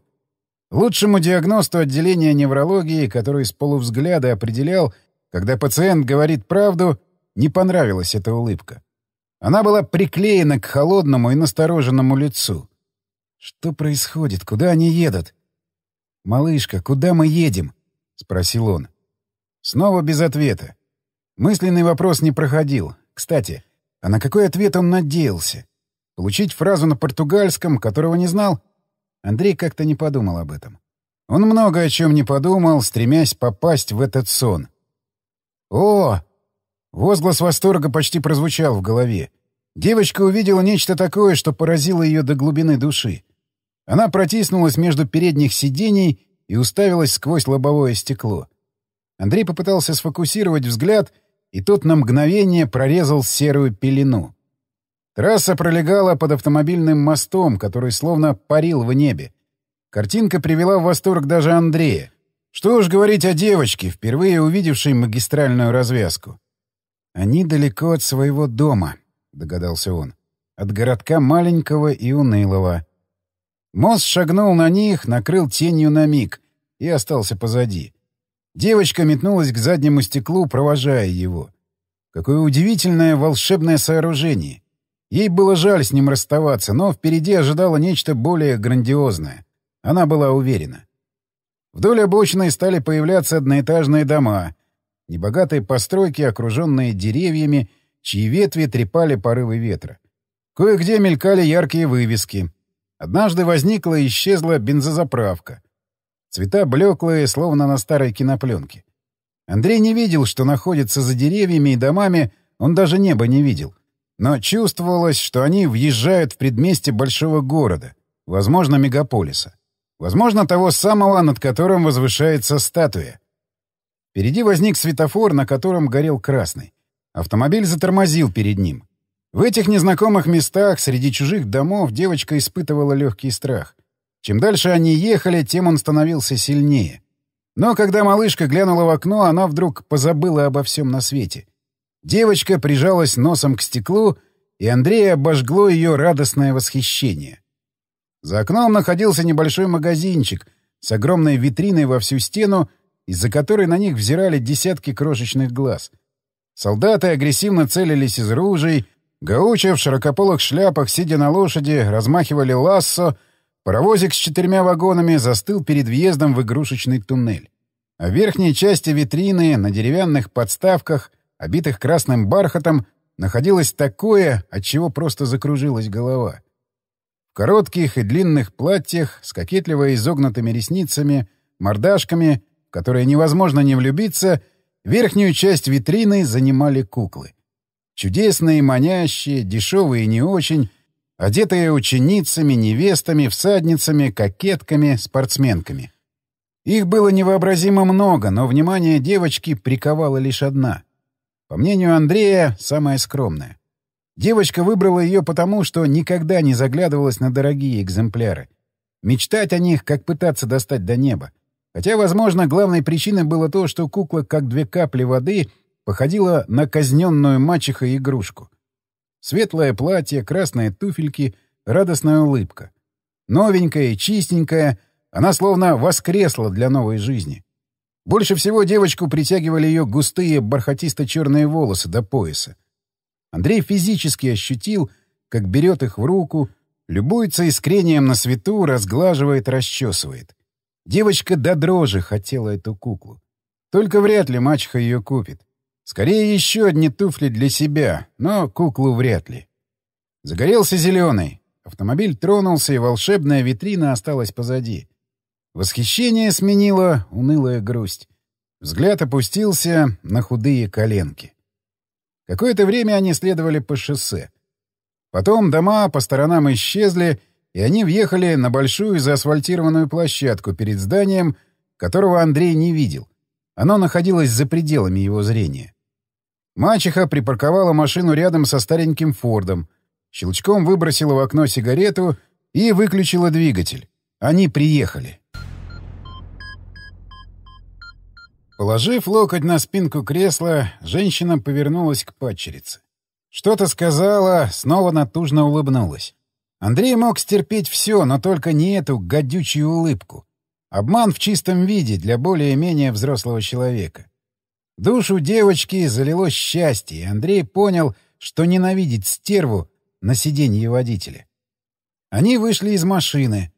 Лучшему диагносту отделения неврологии, который с полувзгляда определял, когда пациент говорит правду, не понравилась эта улыбка. Она была приклеена к холодному и настороженному лицу. «Что происходит? Куда они едут?» «Малышка, куда мы едем?» — спросил он. Снова без ответа. Мысленный вопрос не проходил. Кстати, а на какой ответ он надеялся? Получить фразу на португальском, которого не знал? Андрей как-то не подумал об этом. Он много о чем не подумал, стремясь попасть в этот сон. «О!» Возглас восторга почти прозвучал в голове. Девочка увидела нечто такое, что поразило ее до глубины души. Она протиснулась между передних сидений и уставилась сквозь лобовое стекло. Андрей попытался сфокусировать взгляд, и тот на мгновение прорезал серую пелену. Трасса пролегала под автомобильным мостом, который словно парил в небе. Картинка привела в восторг даже Андрея. Что уж говорить о девочке, впервые увидевшей магистральную развязку. «Они далеко от своего дома», — догадался он. «От городка маленького и унылого». Мост шагнул на них, накрыл тенью на миг и остался позади. Девочка метнулась к заднему стеклу, провожая его. Какое удивительное волшебное сооружение! Ей было жаль с ним расставаться, но впереди ожидало нечто более грандиозное. Она была уверена. Вдоль обочины стали появляться одноэтажные дома, небогатые постройки, окруженные деревьями, чьи ветви трепали порывы ветра. Кое-где мелькали яркие вывески. Однажды возникла и исчезла бензозаправка. Цвета блеклые, словно на старой кинопленке. Андрей не видел, что находится за деревьями и домами, он даже неба не видел — но чувствовалось, что они въезжают в предместье большого города, возможно, мегаполиса. Возможно, того самого, над которым возвышается статуя. Впереди возник светофор, на котором горел красный. Автомобиль затормозил перед ним. В этих незнакомых местах, среди чужих домов, девочка испытывала легкий страх. Чем дальше они ехали, тем он становился сильнее. Но когда малышка глянула в окно, она вдруг позабыла обо всем на свете. Девочка прижалась носом к стеклу, и Андрея обожгло ее радостное восхищение. За окном находился небольшой магазинчик с огромной витриной во всю стену, из-за которой на них взирали десятки крошечных глаз. Солдаты агрессивно целились из ружей, гаучи в широкополых шляпах, сидя на лошади, размахивали лассо, паровозик с четырьмя вагонами застыл перед въездом в игрушечный туннель. А в верхней части витрины на деревянных подставках — обитых красным бархатом, находилось такое, от чего просто закружилась голова. В коротких и длинных платьях, с кокетливо изогнутыми ресницами, мордашками, в которые невозможно не влюбиться, верхнюю часть витрины занимали куклы. Чудесные, манящие, дешевые и не очень, одетые ученицами, невестами, всадницами, кокетками, спортсменками. Их было невообразимо много, но внимание девочки приковала лишь одна — по мнению Андрея, самая скромная. Девочка выбрала ее потому, что никогда не заглядывалась на дорогие экземпляры. Мечтать о них, как пытаться достать до неба. Хотя, возможно, главной причиной было то, что кукла, как две капли воды, походила на казненную мачехой игрушку. Светлое платье, красные туфельки, радостная улыбка. Новенькая, чистенькая, она словно воскресла для новой жизни. Больше всего девочку притягивали ее густые бархатисто-черные волосы до пояса. Андрей физически ощутил, как берет их в руку, любуется искрением на свету, разглаживает, расчесывает. Девочка до дрожи хотела эту куклу. Только вряд ли мачеха ее купит. Скорее еще одни туфли для себя, но куклу вряд ли. Загорелся зеленый. Автомобиль тронулся, и волшебная витрина осталась позади. Восхищение сменило унылая грусть. Взгляд опустился на худые коленки. Какое-то время они следовали по шоссе. Потом дома по сторонам исчезли, и они въехали на большую заасфальтированную площадку перед зданием, которого Андрей не видел. Оно находилось за пределами его зрения. Мачеха припарковала машину рядом со стареньким «Фордом», щелчком выбросила в окно сигарету и выключила двигатель. Они приехали. Положив локоть на спинку кресла, женщина повернулась к падчерице. Что-то сказала, снова натужно улыбнулась. Андрей мог стерпеть все, но только не эту гадючую улыбку. Обман в чистом виде для более-менее взрослого человека. Душу девочки залило счастье, и Андрей понял, что ненавидит стерву на сиденье водителя. Они вышли из машины.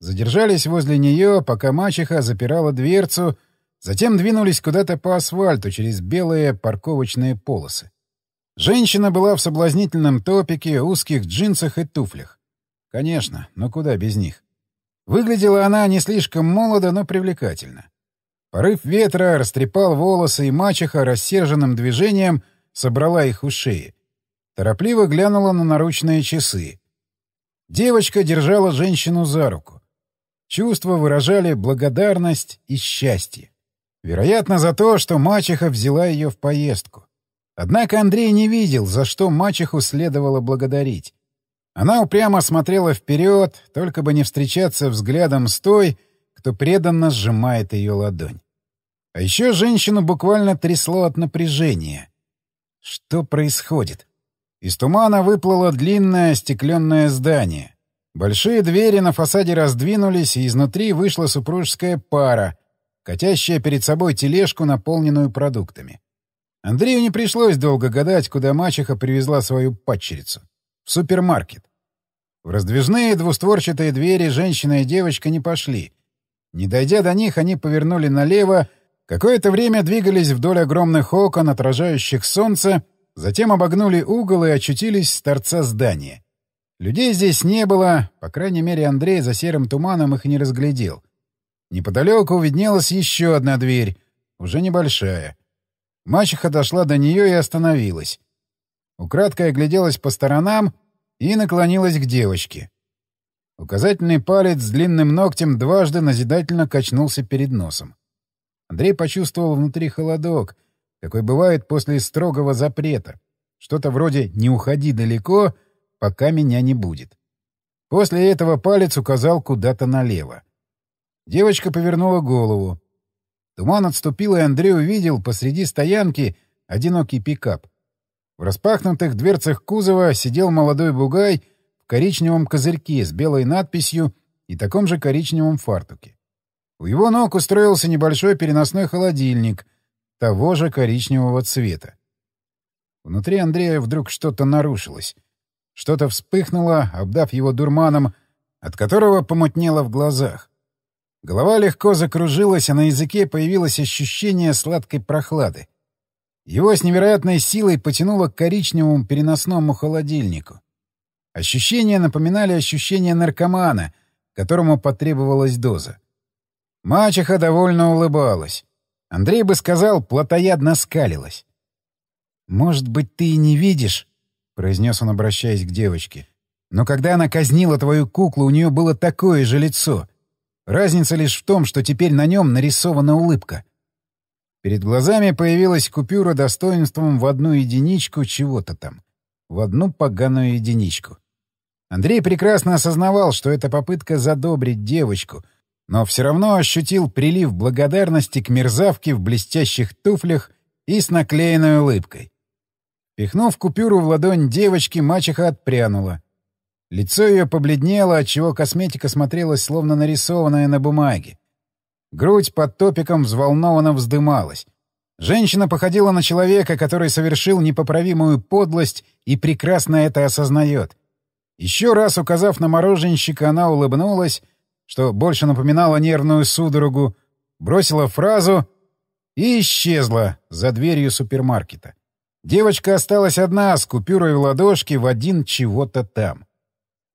Задержались возле нее, пока мачеха запирала дверцу Затем двинулись куда-то по асфальту через белые парковочные полосы. Женщина была в соблазнительном топике, узких джинсах и туфлях. Конечно, но куда без них. Выглядела она не слишком молодо, но привлекательно. Порыв ветра растрепал волосы, и мачеха рассерженным движением собрала их у шеи. Торопливо глянула на наручные часы. Девочка держала женщину за руку. Чувства выражали благодарность и счастье. Вероятно, за то, что мачеха взяла ее в поездку. Однако Андрей не видел, за что мачеху следовало благодарить. Она упрямо смотрела вперед, только бы не встречаться взглядом с той, кто преданно сжимает ее ладонь. А еще женщину буквально трясло от напряжения. Что происходит? Из тумана выплыло длинное стекленное здание. Большие двери на фасаде раздвинулись, и изнутри вышла супружеская пара — катящая перед собой тележку, наполненную продуктами. Андрею не пришлось долго гадать, куда мачеха привезла свою падчерицу. В супермаркет. В раздвижные двустворчатые двери женщина и девочка не пошли. Не дойдя до них, они повернули налево, какое-то время двигались вдоль огромных окон, отражающих солнце, затем обогнули угол и очутились с торца здания. Людей здесь не было, по крайней мере, Андрей за серым туманом их не разглядел. Неподалеку виднелась еще одна дверь, уже небольшая. Мачеха дошла до нее и остановилась. Украдкой огляделась по сторонам и наклонилась к девочке. Указательный палец с длинным ногтем дважды назидательно качнулся перед носом. Андрей почувствовал внутри холодок, какой бывает после строгого запрета. Что-то вроде «не уходи далеко, пока меня не будет». После этого палец указал куда-то налево. Девочка повернула голову. Туман отступил, и Андрей увидел посреди стоянки одинокий пикап. В распахнутых дверцах кузова сидел молодой бугай в коричневом козырьке с белой надписью и таком же коричневом фартуке. У его ног устроился небольшой переносной холодильник того же коричневого цвета. Внутри Андрея вдруг что-то нарушилось. Что-то вспыхнуло, обдав его дурманом, от которого помутнело в глазах. Голова легко закружилась, а на языке появилось ощущение сладкой прохлады. Его с невероятной силой потянуло к коричневому переносному холодильнику. Ощущения напоминали ощущения наркомана, которому потребовалась доза. Мачеха довольно улыбалась. Андрей бы сказал, плотоядно скалилась. «Может быть, ты и не видишь», — произнес он, обращаясь к девочке. «Но когда она казнила твою куклу, у нее было такое же лицо. Разница лишь в том, что теперь на нем нарисована улыбка. Перед глазами появилась купюра достоинством в одну единичку чего-то там. В одну поганую единичку. Андрей прекрасно осознавал, что это попытка задобрить девочку, но все равно ощутил прилив благодарности к мерзавке в блестящих туфлях и с наклеенной улыбкой. Пихнув купюру в ладонь девочки, мачеха отпрянула. Лицо ее побледнело, отчего косметика смотрелась словно нарисованная на бумаге. Грудь под топиком взволнованно вздымалась. Женщина походила на человека, который совершил непоправимую подлость и прекрасно это осознает. Еще раз указав на мороженщика, она улыбнулась, что больше напоминало нервную судорогу, бросила фразу и исчезла за дверью супермаркета. Девочка осталась одна с купюрой в ладошке в один чего-то там.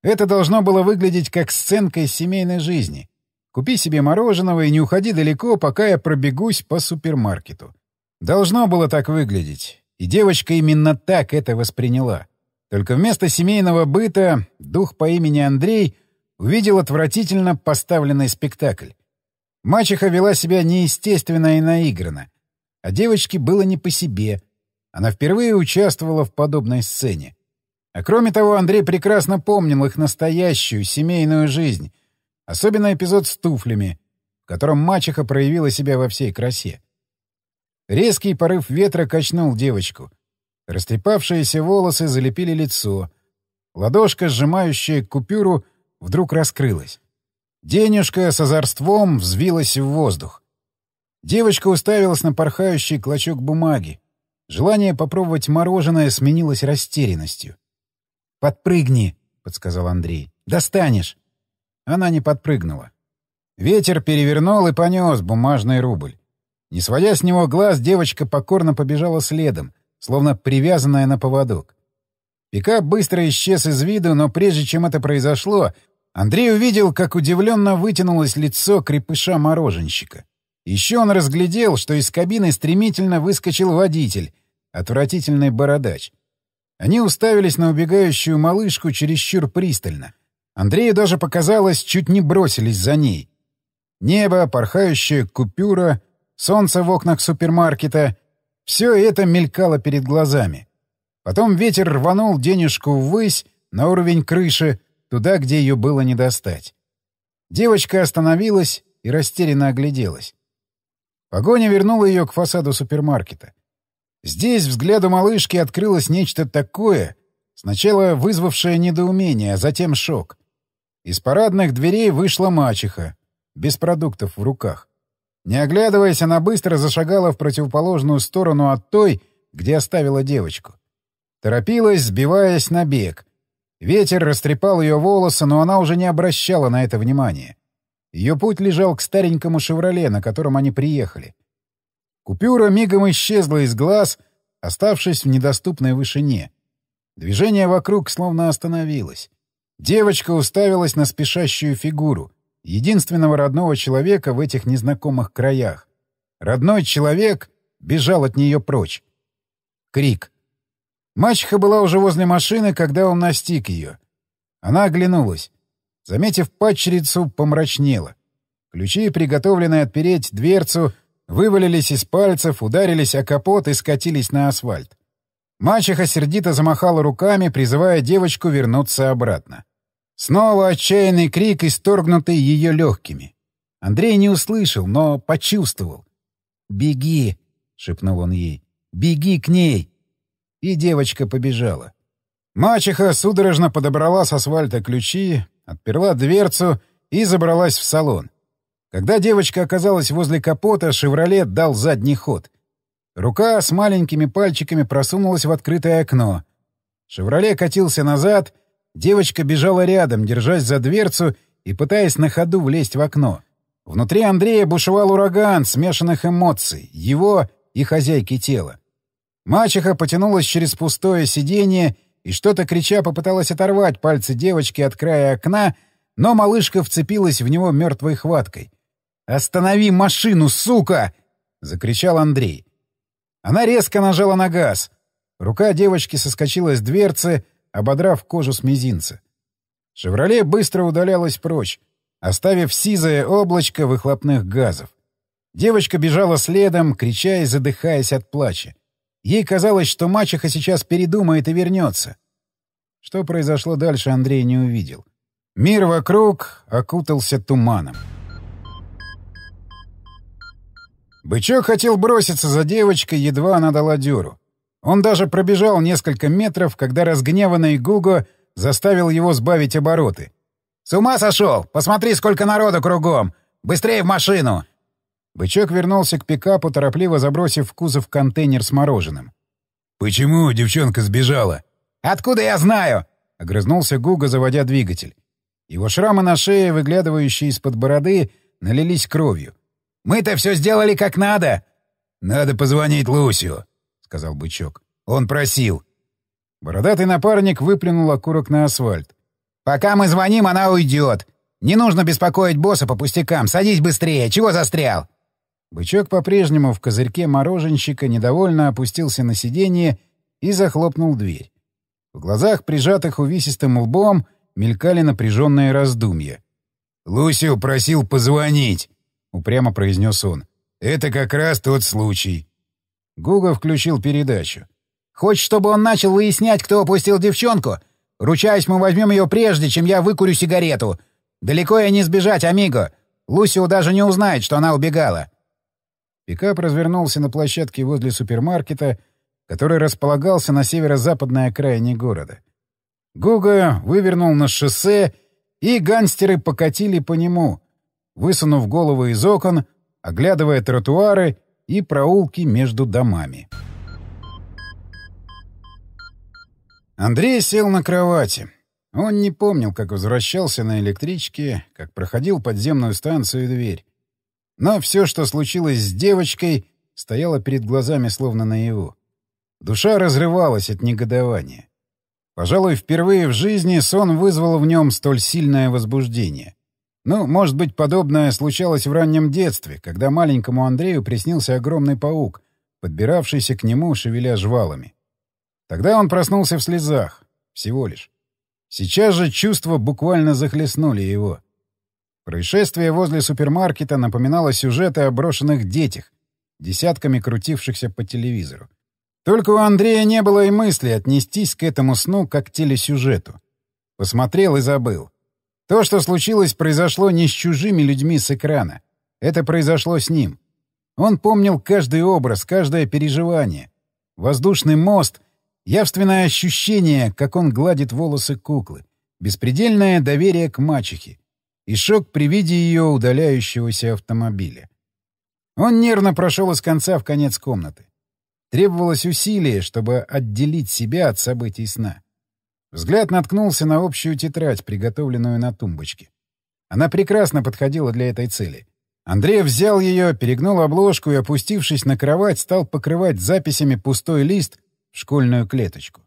Это должно было выглядеть как сценка из семейной жизни. Купи себе мороженого и не уходи далеко, пока я пробегусь по супермаркету. Должно было так выглядеть. И девочка именно так это восприняла. Только вместо семейного быта дух по имени Андрей увидел отвратительно поставленный спектакль. Мачеха вела себя неестественно и наигранно. А девочке было не по себе. Она впервые участвовала в подобной сцене. А кроме того, Андрей прекрасно помнил их настоящую семейную жизнь, особенно эпизод с туфлями, в котором мачеха проявила себя во всей красе. Резкий порыв ветра качнул девочку. Растрепавшиеся волосы залепили лицо. Ладошка, сжимающая купюру, вдруг раскрылась. Денежка с озорством взвилась в воздух. Девочка уставилась на порхающий клочок бумаги. Желание попробовать мороженое сменилось растерянностью. «Подпрыгни!» — подсказал Андрей. «Достанешь!» Она не подпрыгнула. Ветер перевернул и понес бумажный рубль. Не сводя с него глаз, девочка покорно побежала следом, словно привязанная на поводок. Пикап быстро исчез из виду, но прежде чем это произошло, Андрей увидел, как удивленно вытянулось лицо крепыша-мороженщика. Еще он разглядел, что из кабины стремительно выскочил водитель, отвратительный бородач. Они уставились на убегающую малышку чересчур пристально. Андрею даже показалось, чуть не бросились за ней. Небо, порхающая купюра, солнце в окнах супермаркета — все это мелькало перед глазами. Потом ветер рванул денежку ввысь, на уровень крыши, туда, где ее было не достать. Девочка остановилась и растерянно огляделась. Погоня вернула ее к фасаду супермаркета. Здесь взгляду малышки открылось нечто такое, сначала вызвавшее недоумение, а затем шок. Из парадных дверей вышла мачеха, без продуктов в руках. Не оглядываясь, она быстро зашагала в противоположную сторону от той, где оставила девочку. Торопилась, сбиваясь на бег. Ветер растрепал ее волосы, но она уже не обращала на это внимания. Ее путь лежал к старенькому «Шевроле», на котором они приехали. Купюра мигом исчезла из глаз, оставшись в недоступной вышине. Движение вокруг словно остановилось. Девочка уставилась на спешащую фигуру, единственного родного человека в этих незнакомых краях. Родной человек бежал от нее прочь. Крик. Мачеха была уже возле машины, когда он настиг ее. Она оглянулась. Заметив падчерицу, помрачнела. Ключи, приготовленные отпереть дверцу, вывалились из пальцев, ударились о капот и скатились на асфальт. Мачеха сердито замахала руками, призывая девочку вернуться обратно. Снова отчаянный крик, исторгнутый ее легкими. Андрей не услышал, но почувствовал. «Беги!» — шепнул он ей. «Беги к ней!» И девочка побежала. Мачеха судорожно подобрала с асфальта ключи, отперла дверцу и забралась в салон. Когда девочка оказалась возле капота, Шевролет дал задний ход. Рука с маленькими пальчиками просунулась в открытое окно. «Шевроле» катился назад, девочка бежала рядом, держась за дверцу и пытаясь на ходу влезть в окно. Внутри Андрея бушевал ураган смешанных эмоций, его и хозяйки тела. Мачеха потянулась через пустое сиденье и, что-то крича, попыталась оторвать пальцы девочки от края окна, но малышка вцепилась в него мертвой хваткой. «Останови машину, сука!» — закричал Андрей. Она резко нажала на газ. Рука девочки соскочила с дверцы, ободрав кожу с мизинца. «Шевроле» быстро удалялась прочь, оставив сизое облачко выхлопных газов. Девочка бежала следом, крича и задыхаясь от плача. Ей казалось, что мачеха сейчас передумает и вернется. Что произошло дальше, Андрей не увидел. Мир вокруг окутался туманом. Бычок хотел броситься за девочкой, едва она дала дёру. Он даже пробежал несколько метров, когда разгневанный Гуго заставил его сбавить обороты. «С ума сошел! Посмотри, сколько народу кругом! Быстрее в машину!» Бычок вернулся к пикапу, торопливо забросив в кузов контейнер с мороженым. «Почему девчонка сбежала?» «Откуда я знаю?» — огрызнулся Гуга, заводя двигатель. Его шрамы на шее, выглядывающие из-под бороды, налились кровью. Мы-то все сделали как надо. — Надо позвонить Лусю, — сказал бычок. — Он просил. Бородатый напарник выплюнул окурок на асфальт. — Пока мы звоним, она уйдет. Не нужно беспокоить босса по пустякам. Садись быстрее. Чего застрял? Бычок по-прежнему в козырьке мороженщика недовольно опустился на сиденье и захлопнул дверь. В глазах, прижатых увесистым лбом, мелькали напряженные раздумья. — Лусю просил позвонить. — упрямо произнес он. «Это как раз тот случай». Гуга включил передачу. «Хочешь, чтобы он начал выяснять, кто опустил девчонку? Ручаюсь, мы возьмем ее прежде, чем я выкурю сигарету. Далеко я не сбежать, амиго. Лусио даже не узнает, что она убегала». Пикап развернулся на площадке возле супермаркета, который располагался на северо-западной окраине города. Гуга вывернул на шоссе, и гангстеры покатили по нему, высунув голову из окон, оглядывая тротуары и проулки между домами. Андрей сел на кровати. Он не помнил, как возвращался на электричке, как проходил подземную станцию и дверь. Но все, что случилось с девочкой, стояло перед глазами словно наяву. Душа разрывалась от негодования. Пожалуй, впервые в жизни сон вызвал в нем столь сильное возбуждение. Ну, может быть, подобное случалось в раннем детстве, когда маленькому Андрею приснился огромный паук, подбиравшийся к нему, шевеля жвалами. Тогда он проснулся в слезах. Всего лишь. Сейчас же чувства буквально захлестнули его. Происшествие возле супермаркета напоминало сюжеты о брошенных детях, десятками крутившихся по телевизору. Только у Андрея не было и мысли отнестись к этому сну как к телесюжету. Посмотрел и забыл. То, что случилось, произошло не с чужими людьми с экрана. Это произошло с ним. Он помнил каждый образ, каждое переживание. Воздушный мост, явственное ощущение, как он гладит волосы куклы, беспредельное доверие к мачехе и шок при виде ее удаляющегося автомобиля. Он нервно прошел из конца в конец комнаты. Требовалось усилие, чтобы отделить себя от событий сна. Взгляд наткнулся на общую тетрадь, приготовленную на тумбочке. Она прекрасно подходила для этой цели. Андрей взял ее, перегнул обложку и, опустившись на кровать, стал покрывать записями пустой лист в школьную клеточку.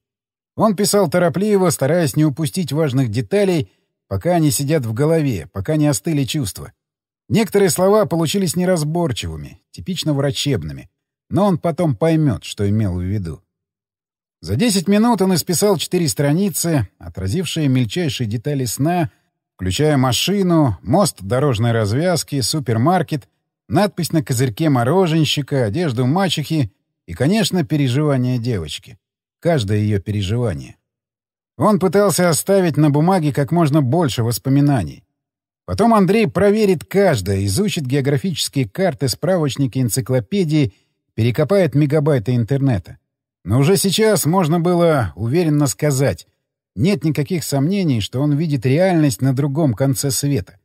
Он писал торопливо, стараясь не упустить важных деталей, пока они сидят в голове, пока не остыли чувства. Некоторые слова получились неразборчивыми, типично врачебными, но он потом поймет, что имел в виду. За 10 минут он исписал четыре страницы, отразившие мельчайшие детали сна, включая машину, мост дорожной развязки, супермаркет, надпись на козырьке мороженщика, одежду мачехи и, конечно, переживания девочки. Каждое ее переживание. Он пытался оставить на бумаге как можно больше воспоминаний. Потом Андрей проверит каждое, изучит географические карты, справочники, энциклопедии, перекопает мегабайты интернета. Но уже сейчас можно было уверенно сказать, нет никаких сомнений, что он видит реальность на другом конце света.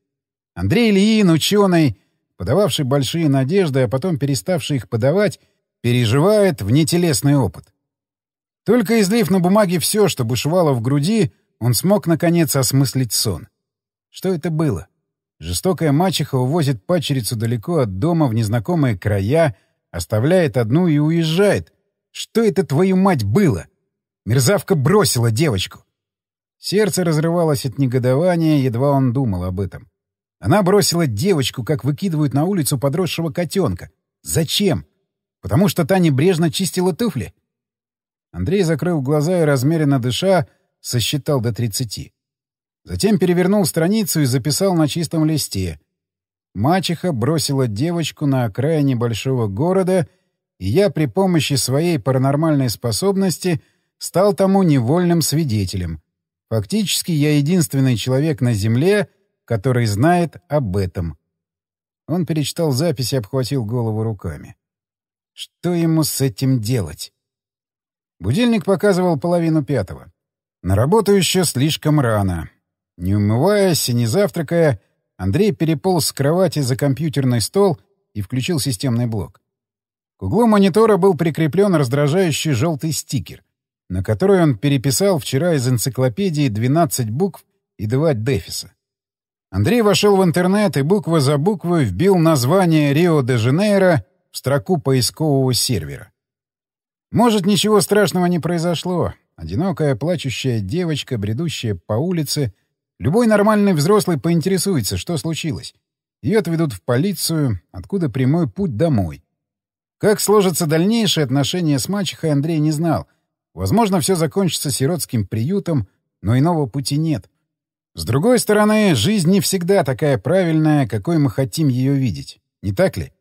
Андрей Ильин, ученый, подававший большие надежды, а потом переставший их подавать, переживает внетелесный опыт. Только излив на бумаге все, что бушевало в груди, он смог, наконец, осмыслить сон. Что это было? Жестокая мачеха увозит пачерицу далеко от дома в незнакомые края, оставляет одну и уезжает — что это, твою мать, было? Мерзавка бросила девочку. Сердце разрывалось от негодования, едва он думал об этом. Она бросила девочку, как выкидывают на улицу подросшего котенка. Зачем? Потому что та небрежно чистила туфли? Андрей закрыл глаза и, размеренно дыша, сосчитал до 30. Затем перевернул страницу и записал на чистом листе. Мачеха бросила девочку на окраине большого города — и я при помощи своей паранормальной способности стал тому невольным свидетелем. Фактически я единственный человек на Земле, который знает об этом. Он перечитал запись и обхватил голову руками. Что ему с этим делать? Будильник показывал половину пятого. На работу еще слишком рано. Не умываясь и не завтракая, Андрей переполз с кровати за компьютерный стол и включил системный блок. К углу монитора был прикреплен раздражающий желтый стикер, на который он переписал вчера из энциклопедии 12 букв и 2 дефиса. Андрей вошел в интернет и буква за буквой вбил название Рио-де-Жанейро в строку поискового сервера. Может, ничего страшного не произошло. Одинокая плачущая девочка, бредущая по улице. Любой нормальный взрослый поинтересуется, что случилось. Ее отведут в полицию, откуда прямой путь домой. Как сложатся дальнейшие отношения с мачехой, Андрей не знал. Возможно, все закончится сиротским приютом, но иного пути нет. С другой стороны, жизнь не всегда такая правильная, какой мы хотим ее видеть. Не так ли?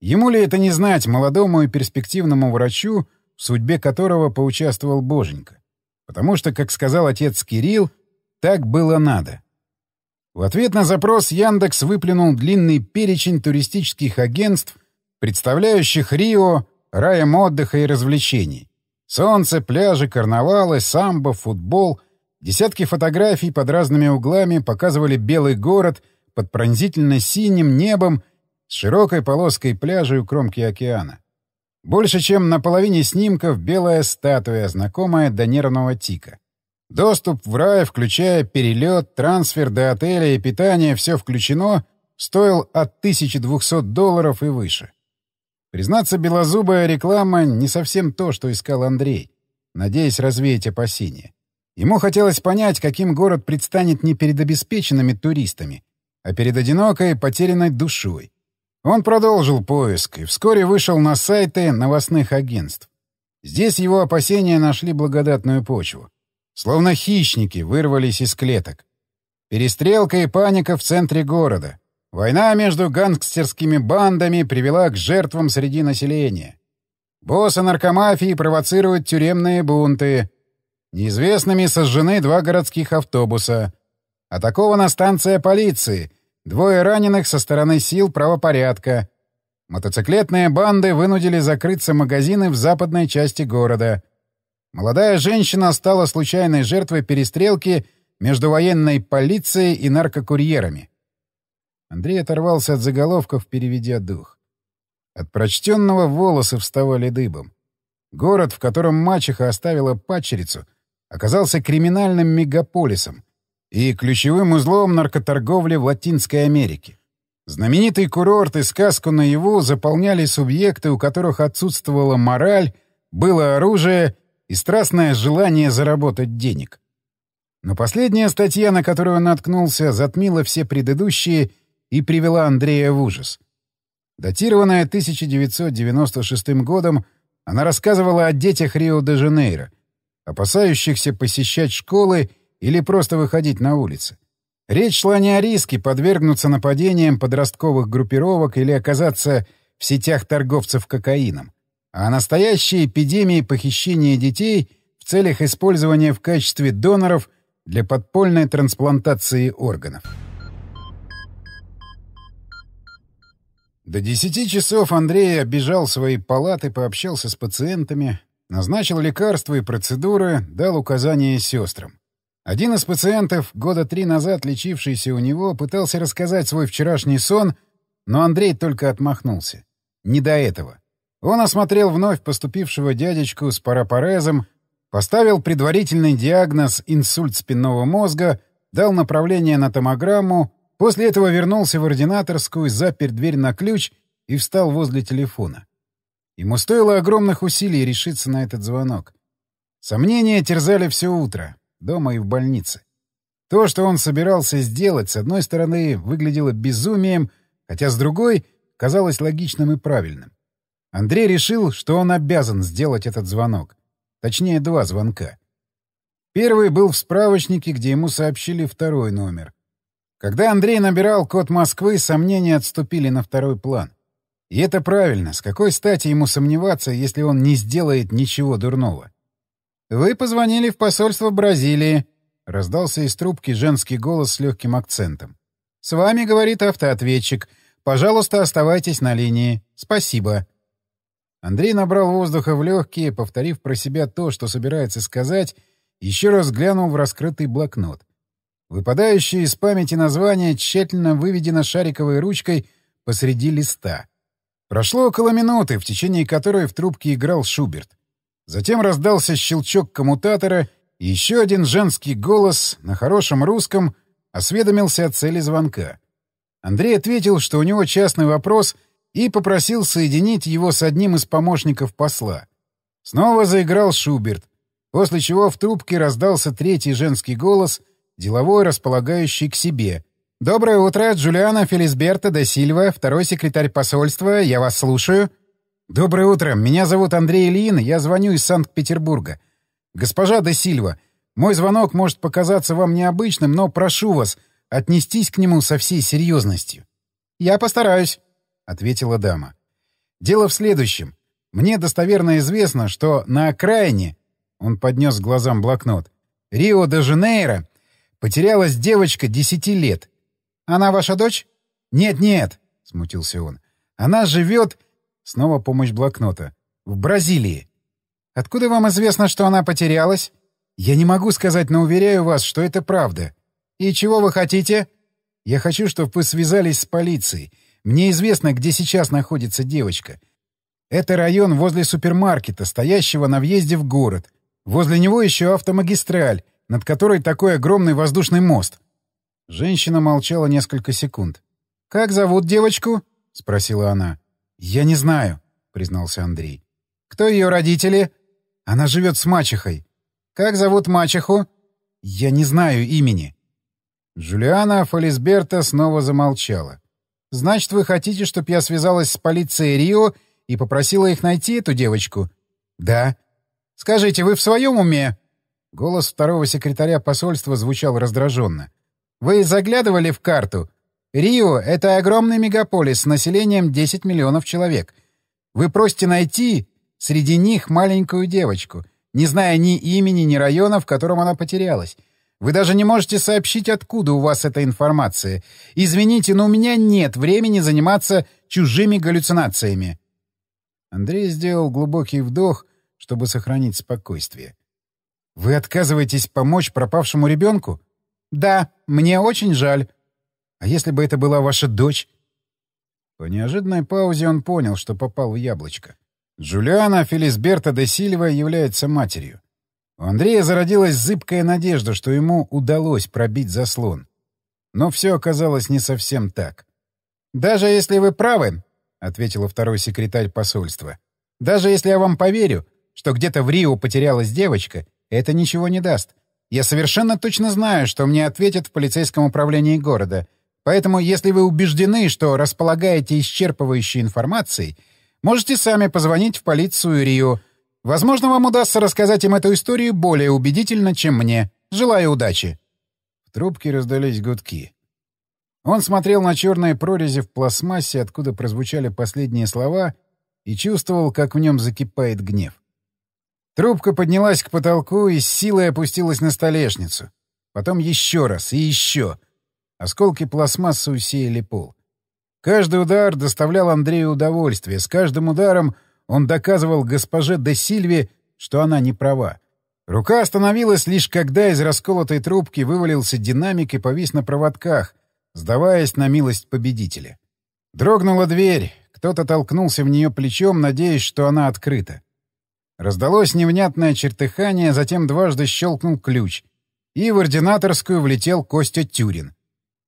Ему ли это не знать, молодому и перспективному врачу, в судьбе которого поучаствовал Боженька? Потому что, как сказал отец Кирилл, так было надо. В ответ на запрос Яндекс выплюнул длинный перечень туристических агентств — представляющих Рио раем отдыха и развлечений. Солнце, пляжи, карнавалы, самбо, футбол. Десятки фотографий под разными углами показывали белый город под пронзительно синим небом с широкой полоской пляжей у кромки океана. Больше чем на половине снимков белая статуя, знакомая до нервного тика. Доступ в рай, включая перелет, трансфер до отеля и питание, все включено, стоил от 1200 долларов и выше. Признаться, белозубая реклама не совсем то, что искал Андрей, надеясь развеять опасения. Ему хотелось понять, каким город предстанет не перед обеспеченными туристами, а перед одинокой, потерянной душой. Он продолжил поиск и вскоре вышел на сайты новостных агентств. Здесь его опасения нашли благодатную почву. Словно хищники вырвались из клеток. Перестрелка и паника в центре города. Война между гангстерскими бандами привела к жертвам среди населения. Боссы наркомафии провоцируют тюремные бунты. Неизвестными сожжены два городских автобуса. Атакована станция полиции. Двое раненых со стороны сил правопорядка. Мотоциклетные банды вынудили закрыться магазины в западной части города. Молодая женщина стала случайной жертвой перестрелки между военной полицией и наркокурьерами. Андрей оторвался от заголовков, переведя дух. От прочтенного волосы вставали дыбом. Город, в котором мачеха оставила пачерицу, оказался криминальным мегаполисом и ключевым узлом наркоторговли в Латинской Америке. Знаменитый курорт и сказку наяву заполняли субъекты, у которых отсутствовала мораль, было оружие и страстное желание заработать денег. Но последняя статья, на которую наткнулся, затмила все предыдущие — и привела Андрея в ужас. Датированная 1996 годом, она рассказывала о детях Рио-де-Жанейро, опасающихся посещать школы или просто выходить на улицы. Речь шла не о риске подвергнуться нападениям подростковых группировок или оказаться в сетях торговцев кокаином, а о настоящей эпидемии похищения детей в целях использования в качестве доноров для подпольной трансплантации органов. До десяти часов Андрей оббежал свои палаты, пообщался с пациентами, назначил лекарства и процедуры, дал указания сестрам. Один из пациентов, года три назад лечившийся у него, пытался рассказать свой вчерашний сон, но Андрей только отмахнулся. Не до этого. Он осмотрел вновь поступившего дядечку с парапорезом, поставил предварительный диагноз «инсульт спинного мозга», дал направление на томограмму После этого вернулся в ординаторскую, запер дверь на ключ и встал возле телефона. Ему стоило огромных усилий решиться на этот звонок. Сомнения терзали все утро, дома и в больнице. То, что он собирался сделать, с одной стороны, выглядело безумием, хотя с другой — казалось логичным и правильным. Андрей решил, что он обязан сделать этот звонок. Точнее, два звонка. Первый был в справочнике, где ему сообщили второй номер. Когда Андрей набирал код Москвы, сомнения отступили на второй план. И это правильно. С какой стати ему сомневаться, если он не сделает ничего дурного? «Вы позвонили в посольство Бразилии», — раздался из трубки женский голос с легким акцентом. «С вами, — говорит автоответчик, — пожалуйста, оставайтесь на линии. Спасибо». Андрей набрал воздуха в легкие, повторив про себя то, что собирается сказать, еще раз глянул в раскрытый блокнот. Выпадающее из памяти название тщательно выведено шариковой ручкой посреди листа. Прошло около минуты, в течение которой в трубке играл Шуберт. Затем раздался щелчок коммутатора, и еще один женский голос на хорошем русском осведомился о цели звонка. Андрей ответил, что у него частный вопрос, и попросил соединить его с одним из помощников посла. Снова заиграл Шуберт, после чего в трубке раздался третий женский голос — деловой, располагающий к себе. «Доброе утро, Джулиана Фелисберта де Сильва, второй секретарь посольства, я вас слушаю». «Доброе утро, меня зовут Андрей Ильин, я звоню из Санкт-Петербурга. Госпожа де Сильва, мой звонок может показаться вам необычным, но прошу вас отнестись к нему со всей серьезностью». «Я постараюсь», — ответила дама. «Дело в следующем. Мне достоверно известно, что на окраине...» — он поднес к глазам блокнот. «Рио-де-Жанейро Потерялась девочка десяти лет. Она ваша дочь? Нет-нет, смутился он. Она живет... Снова помощь блокнота. В Бразилии. Откуда вам известно, что она потерялась? Я не могу сказать, но уверяю вас, что это правда. И чего вы хотите? Я хочу, чтобы вы связались с полицией. Мне известно, где сейчас находится девочка. Это район возле супермаркета, стоящего на въезде в город. Возле него еще автомагистраль над которой такой огромный воздушный мост. Женщина молчала несколько секунд. «Как зовут девочку?» — спросила она. «Я не знаю», — признался Андрей. «Кто ее родители?» «Она живет с мачехой». «Как зовут мачеху?» «Я не знаю имени». Джулиана Фалисберта снова замолчала. «Значит, вы хотите, чтобы я связалась с полицией Рио и попросила их найти эту девочку?» «Да». «Скажите, вы в своем уме?» Голос второго секретаря посольства звучал раздраженно. «Вы заглядывали в карту? Рио — это огромный мегаполис с населением 10 миллионов человек. Вы просите найти среди них маленькую девочку, не зная ни имени, ни района, в котором она потерялась. Вы даже не можете сообщить, откуда у вас эта информация. Извините, но у меня нет времени заниматься чужими галлюцинациями». Андрей сделал глубокий вдох, чтобы сохранить спокойствие. «Вы отказываетесь помочь пропавшему ребенку?» «Да, мне очень жаль». «А если бы это была ваша дочь?» По неожиданной паузе он понял, что попал в яблочко. Джулиана Фелисберта де Сильва является матерью. У Андрея зародилась зыбкая надежда, что ему удалось пробить заслон. Но все оказалось не совсем так. «Даже если вы правы», — ответила второй секретарь посольства, — «даже если я вам поверю, что где-то в Рио потерялась девочка, это ничего не даст. Я совершенно точно знаю, что мне ответят в полицейском управлении города. Поэтому, если вы убеждены, что располагаете исчерпывающей информацией, можете сами позвонить в полицию Рио. Возможно, вам удастся рассказать им эту историю более убедительно, чем мне. Желаю удачи. В трубке раздались гудки. Он смотрел на черные прорези в пластмассе, откуда прозвучали последние слова, и чувствовал, как в нем закипает гнев. Трубка поднялась к потолку и с силой опустилась на столешницу. Потом еще раз и еще. Осколки пластмассы усеяли пол. Каждый удар доставлял Андрею удовольствие. С каждым ударом он доказывал госпоже де Сильве, что она не права. Рука остановилась лишь когда из расколотой трубки вывалился динамик и повис на проводках, сдаваясь на милость победителя. Дрогнула дверь, кто-то толкнулся в нее плечом, надеясь, что она открыта. Раздалось невнятное чертыхание, затем дважды щелкнул ключ. И в ординаторскую влетел Костя Тюрин.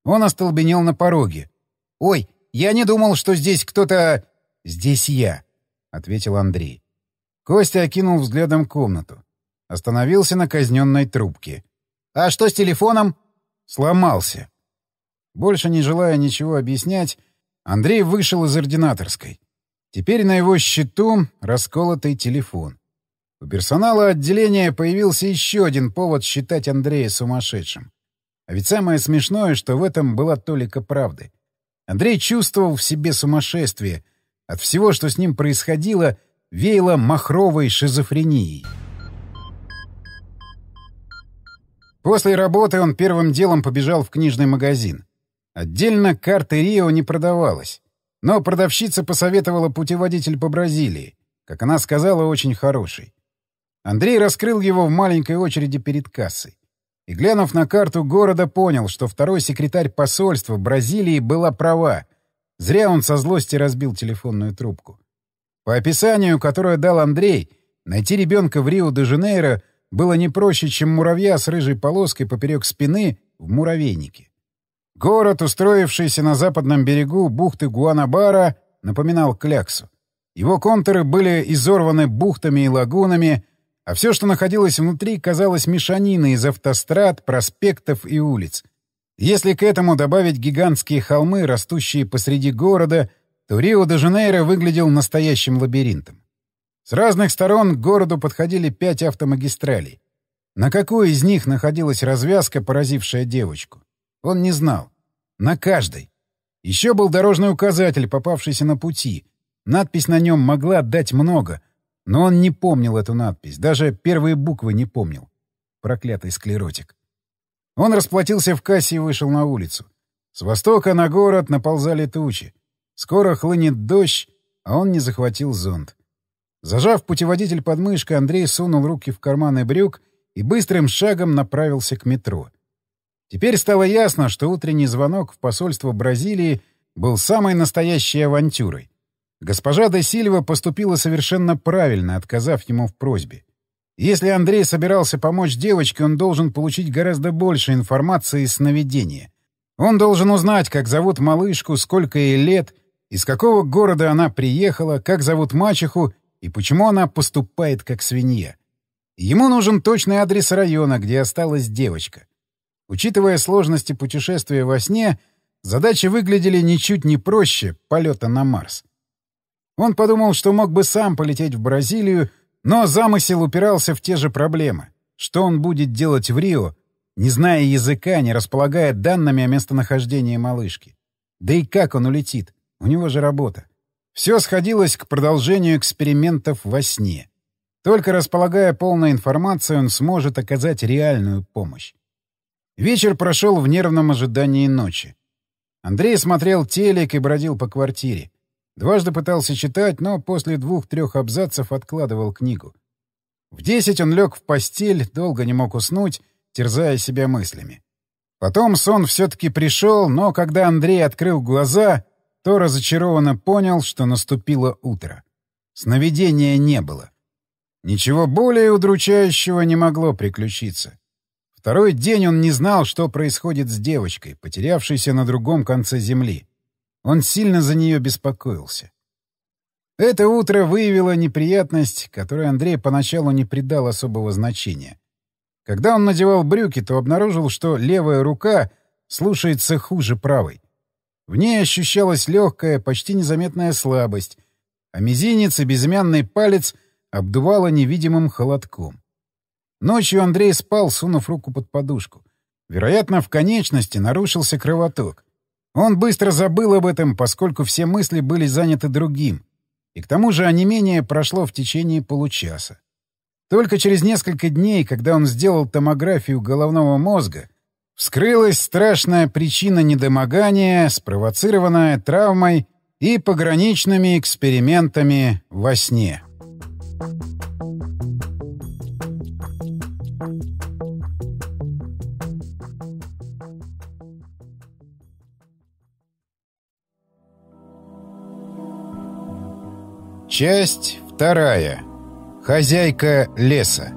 Он остолбенел на пороге. «Ой, я не думал, что здесь кто-то...» «Здесь я», — ответил Андрей. Костя окинул взглядом комнату. Остановился на казненной трубке. «А что с телефоном?» «Сломался». Больше не желая ничего объяснять, Андрей вышел из ординаторской. Теперь на его счету расколотый телефон. У персонала отделения появился еще один повод считать Андрея сумасшедшим. А ведь самое смешное, что в этом была толика правды. Андрей чувствовал в себе сумасшествие. От всего, что с ним происходило, веяло махровой шизофренией. После работы он первым делом побежал в книжный магазин. Отдельно карты Рио не продавалась. Но продавщица посоветовала путеводитель по Бразилии. Как она сказала, очень хороший. Андрей раскрыл его в маленькой очереди перед кассой. И, глянув на карту города, понял, что второй секретарь посольства Бразилии была права. Зря он со злости разбил телефонную трубку. По описанию, которое дал Андрей, найти ребенка в Рио-де-Жанейро было не проще, чем муравья с рыжей полоской поперек спины в муравейнике. Город, устроившийся на западном берегу бухты Гуанабара, напоминал кляксу. Его контуры были изорваны бухтами и лагунами, а все, что находилось внутри, казалось мешаниной из автострад, проспектов и улиц. Если к этому добавить гигантские холмы, растущие посреди города, то Рио-де-Жанейро выглядел настоящим лабиринтом. С разных сторон к городу подходили пять автомагистралей. На какой из них находилась развязка, поразившая девочку? Он не знал. На каждой. Еще был дорожный указатель, попавшийся на пути. Надпись на нем могла дать много, но он не помнил эту надпись, даже первые буквы не помнил. Проклятый склеротик. Он расплатился в кассе и вышел на улицу. С востока на город наползали тучи. Скоро хлынет дождь, а он не захватил зонт. Зажав путеводитель под мышкой, Андрей сунул руки в карманы брюк и быстрым шагом направился к метро. Теперь стало ясно, что утренний звонок в посольство Бразилии был самой настоящей авантюрой. Госпожа де поступила совершенно правильно, отказав ему в просьбе. Если Андрей собирался помочь девочке, он должен получить гораздо больше информации из сновидения. Он должен узнать, как зовут малышку, сколько ей лет, из какого города она приехала, как зовут мачеху и почему она поступает как свинья. Ему нужен точный адрес района, где осталась девочка. Учитывая сложности путешествия во сне, задачи выглядели ничуть не проще полета на Марс. Он подумал, что мог бы сам полететь в Бразилию, но замысел упирался в те же проблемы. Что он будет делать в Рио, не зная языка, не располагая данными о местонахождении малышки? Да и как он улетит? У него же работа. Все сходилось к продолжению экспериментов во сне. Только располагая полной информацией, он сможет оказать реальную помощь. Вечер прошел в нервном ожидании ночи. Андрей смотрел телек и бродил по квартире. Дважды пытался читать, но после двух-трех абзацев откладывал книгу. В десять он лег в постель, долго не мог уснуть, терзая себя мыслями. Потом сон все-таки пришел, но когда Андрей открыл глаза, то разочарованно понял, что наступило утро. Сновидения не было. Ничего более удручающего не могло приключиться. Второй день он не знал, что происходит с девочкой, потерявшейся на другом конце земли. Он сильно за нее беспокоился. Это утро выявило неприятность, которой Андрей поначалу не придал особого значения. Когда он надевал брюки, то обнаружил, что левая рука слушается хуже правой. В ней ощущалась легкая, почти незаметная слабость, а мизинец и безымянный палец обдувало невидимым холодком. Ночью Андрей спал, сунув руку под подушку. Вероятно, в конечности нарушился кровоток. Он быстро забыл об этом, поскольку все мысли были заняты другим. И к тому же онемение прошло в течение получаса. Только через несколько дней, когда он сделал томографию головного мозга, вскрылась страшная причина недомогания, спровоцированная травмой и пограничными экспериментами во сне. Thank you. Часть вторая. Хозяйка леса.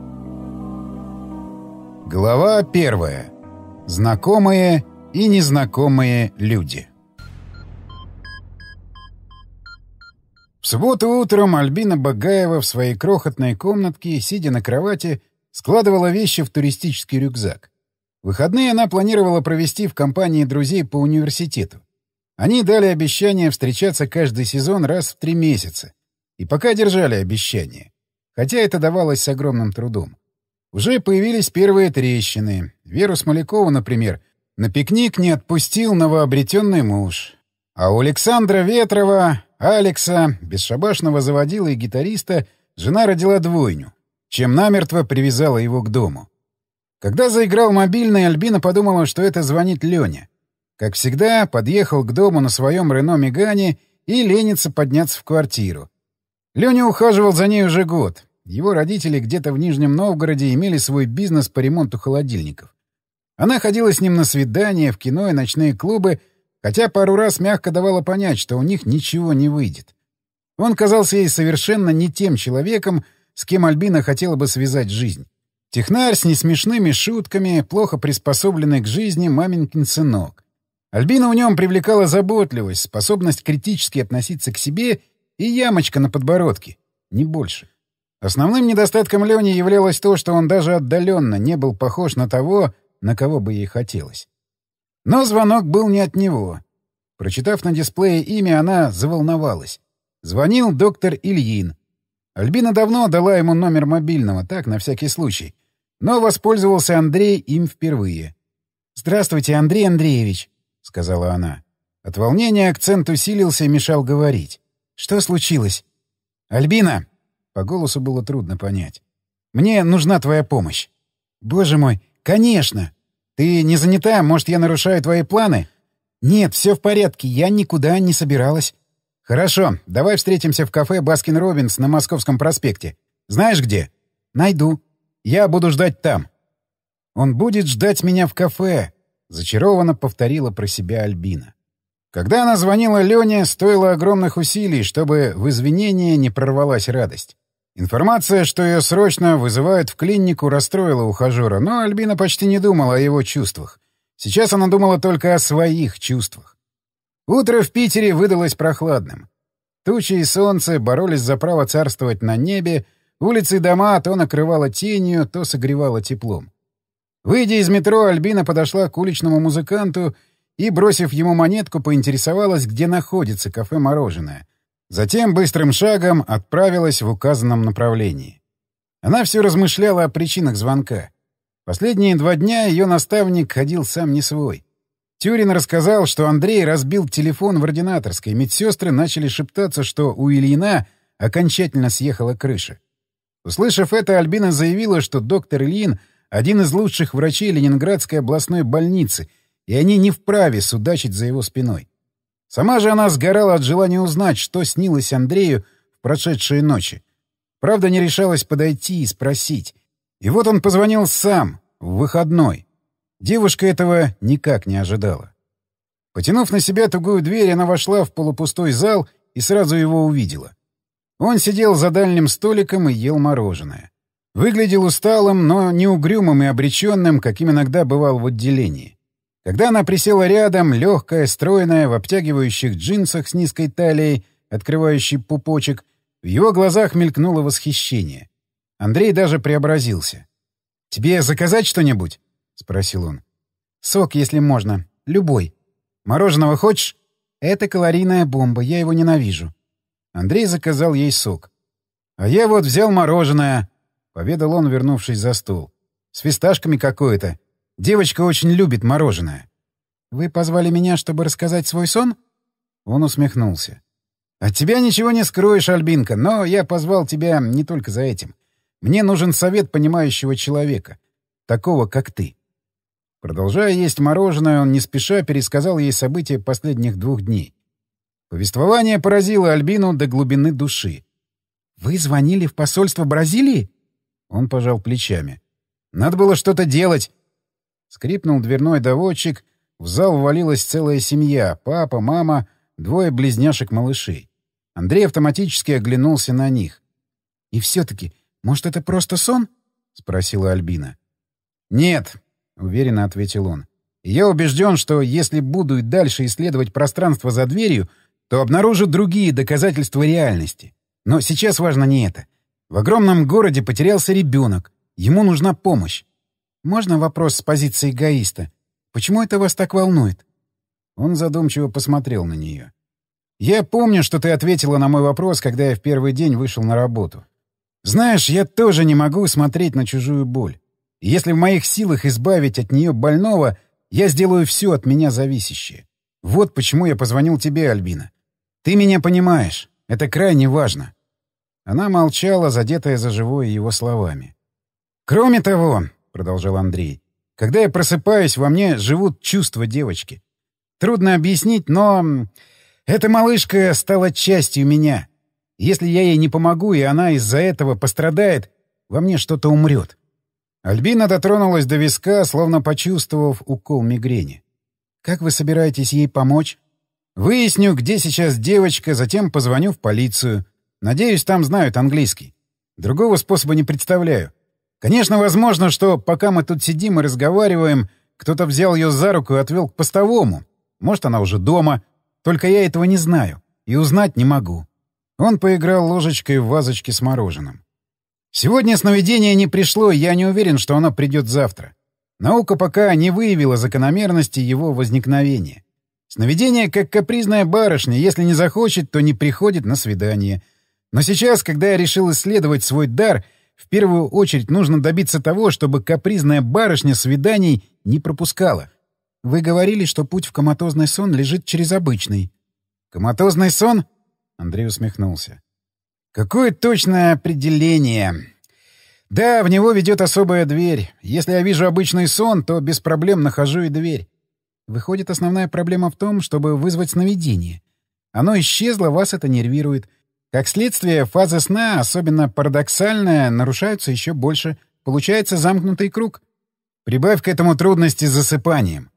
Глава первая. Знакомые и незнакомые люди. В субботу утром Альбина Багаева в своей крохотной комнатке, сидя на кровати, складывала вещи в туристический рюкзак. Выходные она планировала провести в компании друзей по университету. Они дали обещание встречаться каждый сезон раз в три месяца и пока держали обещание. Хотя это давалось с огромным трудом. Уже появились первые трещины. Веру Смолякову, например, на пикник не отпустил новообретенный муж. А у Александра Ветрова, Алекса, бесшабашного заводила и гитариста, жена родила двойню, чем намертво привязала его к дому. Когда заиграл мобильный, Альбина подумала, что это звонит Лене. Как всегда, подъехал к дому на своем Рено Мегане и ленится подняться в квартиру. Леня ухаживал за ней уже год. Его родители где-то в Нижнем Новгороде имели свой бизнес по ремонту холодильников. Она ходила с ним на свидания, в кино и ночные клубы, хотя пару раз мягко давала понять, что у них ничего не выйдет. Он казался ей совершенно не тем человеком, с кем Альбина хотела бы связать жизнь. Технарь с несмешными шутками, плохо приспособленный к жизни маменькин сынок. Альбина в нем привлекала заботливость, способность критически относиться к себе и ямочка на подбородке. Не больше. Основным недостатком Лени являлось то, что он даже отдаленно не был похож на того, на кого бы ей хотелось. Но звонок был не от него. Прочитав на дисплее имя, она заволновалась. Звонил доктор Ильин. Альбина давно дала ему номер мобильного, так, на всякий случай. Но воспользовался Андрей им впервые. «Здравствуйте, Андрей Андреевич», — сказала она. От волнения акцент усилился и мешал говорить. Что случилось? Альбина! По голосу было трудно понять. Мне нужна твоя помощь. Боже мой, конечно! Ты не занята? Может, я нарушаю твои планы? Нет, все в порядке. Я никуда не собиралась. Хорошо, давай встретимся в кафе Баскин Робинс на Московском проспекте. Знаешь где? Найду. Я буду ждать там. Он будет ждать меня в кафе, зачарованно повторила про себя Альбина. Когда она звонила Лене, стоило огромных усилий, чтобы в извинение не прорвалась радость. Информация, что ее срочно вызывают в клинику, расстроила ухажера, но Альбина почти не думала о его чувствах. Сейчас она думала только о своих чувствах. Утро в Питере выдалось прохладным. Тучи и солнце боролись за право царствовать на небе, улицы и дома то накрывало тенью, то согревало теплом. Выйдя из метро, Альбина подошла к уличному музыканту и, и, бросив ему монетку, поинтересовалась, где находится кафе-мороженое. Затем быстрым шагом отправилась в указанном направлении. Она все размышляла о причинах звонка. Последние два дня ее наставник ходил сам не свой. Тюрин рассказал, что Андрей разбил телефон в ординаторской, медсестры начали шептаться, что у Ильина окончательно съехала крыша. Услышав это, Альбина заявила, что доктор Ильин — один из лучших врачей Ленинградской областной больницы — и они не вправе судачить за его спиной. Сама же она сгорала от желания узнать, что снилось Андрею в прошедшие ночи. Правда, не решалась подойти и спросить. И вот он позвонил сам, в выходной. Девушка этого никак не ожидала. Потянув на себя тугую дверь, она вошла в полупустой зал и сразу его увидела. Он сидел за дальним столиком и ел мороженое. Выглядел усталым, но не угрюмым и обреченным, каким иногда бывал в отделении. Когда она присела рядом, легкая, стройная, в обтягивающих джинсах с низкой талией, открывающей пупочек, в его глазах мелькнуло восхищение. Андрей даже преобразился. «Тебе заказать что-нибудь?» — спросил он. «Сок, если можно. Любой. Мороженого хочешь?» «Это калорийная бомба, я его ненавижу». Андрей заказал ей сок. «А я вот взял мороженое», — поведал он, вернувшись за стол. «С фисташками какое-то. Девочка очень любит мороженое. Вы позвали меня, чтобы рассказать свой сон? Он усмехнулся. От тебя ничего не скроешь, Альбинка, но я позвал тебя не только за этим. Мне нужен совет понимающего человека, такого, как ты. Продолжая есть мороженое, он не спеша пересказал ей события последних двух дней. Повествование поразило Альбину до глубины души. «Вы звонили в посольство Бразилии?» Он пожал плечами. «Надо было что-то делать. Скрипнул дверной доводчик, в зал ввалилась целая семья — папа, мама, двое близняшек-малышей. Андрей автоматически оглянулся на них. «И все-таки, может, это просто сон?» — спросила Альбина. «Нет», — уверенно ответил он. «Я убежден, что если буду и дальше исследовать пространство за дверью, то обнаружу другие доказательства реальности. Но сейчас важно не это. В огромном городе потерялся ребенок. Ему нужна помощь. Можно вопрос с позиции эгоиста? Почему это вас так волнует?» Он задумчиво посмотрел на нее. «Я помню, что ты ответила на мой вопрос, когда я в первый день вышел на работу. Знаешь, я тоже не могу смотреть на чужую боль. И если в моих силах избавить от нее больного, я сделаю все от меня зависящее. Вот почему я позвонил тебе, Альбина. Ты меня понимаешь. Это крайне важно». Она молчала, задетая за живое его словами. «Кроме того, — продолжал Андрей. «Когда я просыпаюсь, во мне живут чувства девочки. Трудно объяснить, но эта малышка стала частью меня. Если я ей не помогу, и она из-за этого пострадает, во мне что-то умрет». Альбина дотронулась до виска, словно почувствовав укол мигрени. «Как вы собираетесь ей помочь?» «Выясню, где сейчас девочка, затем позвоню в полицию. Надеюсь, там знают английский. Другого способа не представляю. Конечно, возможно, что пока мы тут сидим и разговариваем, кто-то взял ее за руку и отвел к постовому. Может, она уже дома. Только я этого не знаю. И узнать не могу. Он поиграл ложечкой в вазочке с мороженым. Сегодня сновидение не пришло, и я не уверен, что оно придет завтра. Наука пока не выявила закономерности его возникновения. Сновидение как капризная барышня, если не захочет, то не приходит на свидание. Но сейчас, когда я решил исследовать свой дар — в первую очередь нужно добиться того, чтобы капризная барышня свиданий не пропускала. Вы говорили, что путь в коматозный сон лежит через обычный. Коматозный сон? Андрей усмехнулся. Какое точное определение. Да, в него ведет особая дверь. Если я вижу обычный сон, то без проблем нахожу и дверь. Выходит, основная проблема в том, чтобы вызвать сновидение. Оно исчезло, вас это нервирует. — как следствие, фазы сна, особенно парадоксальная, нарушаются еще больше. Получается замкнутый круг. Прибавь к этому трудности с засыпанием.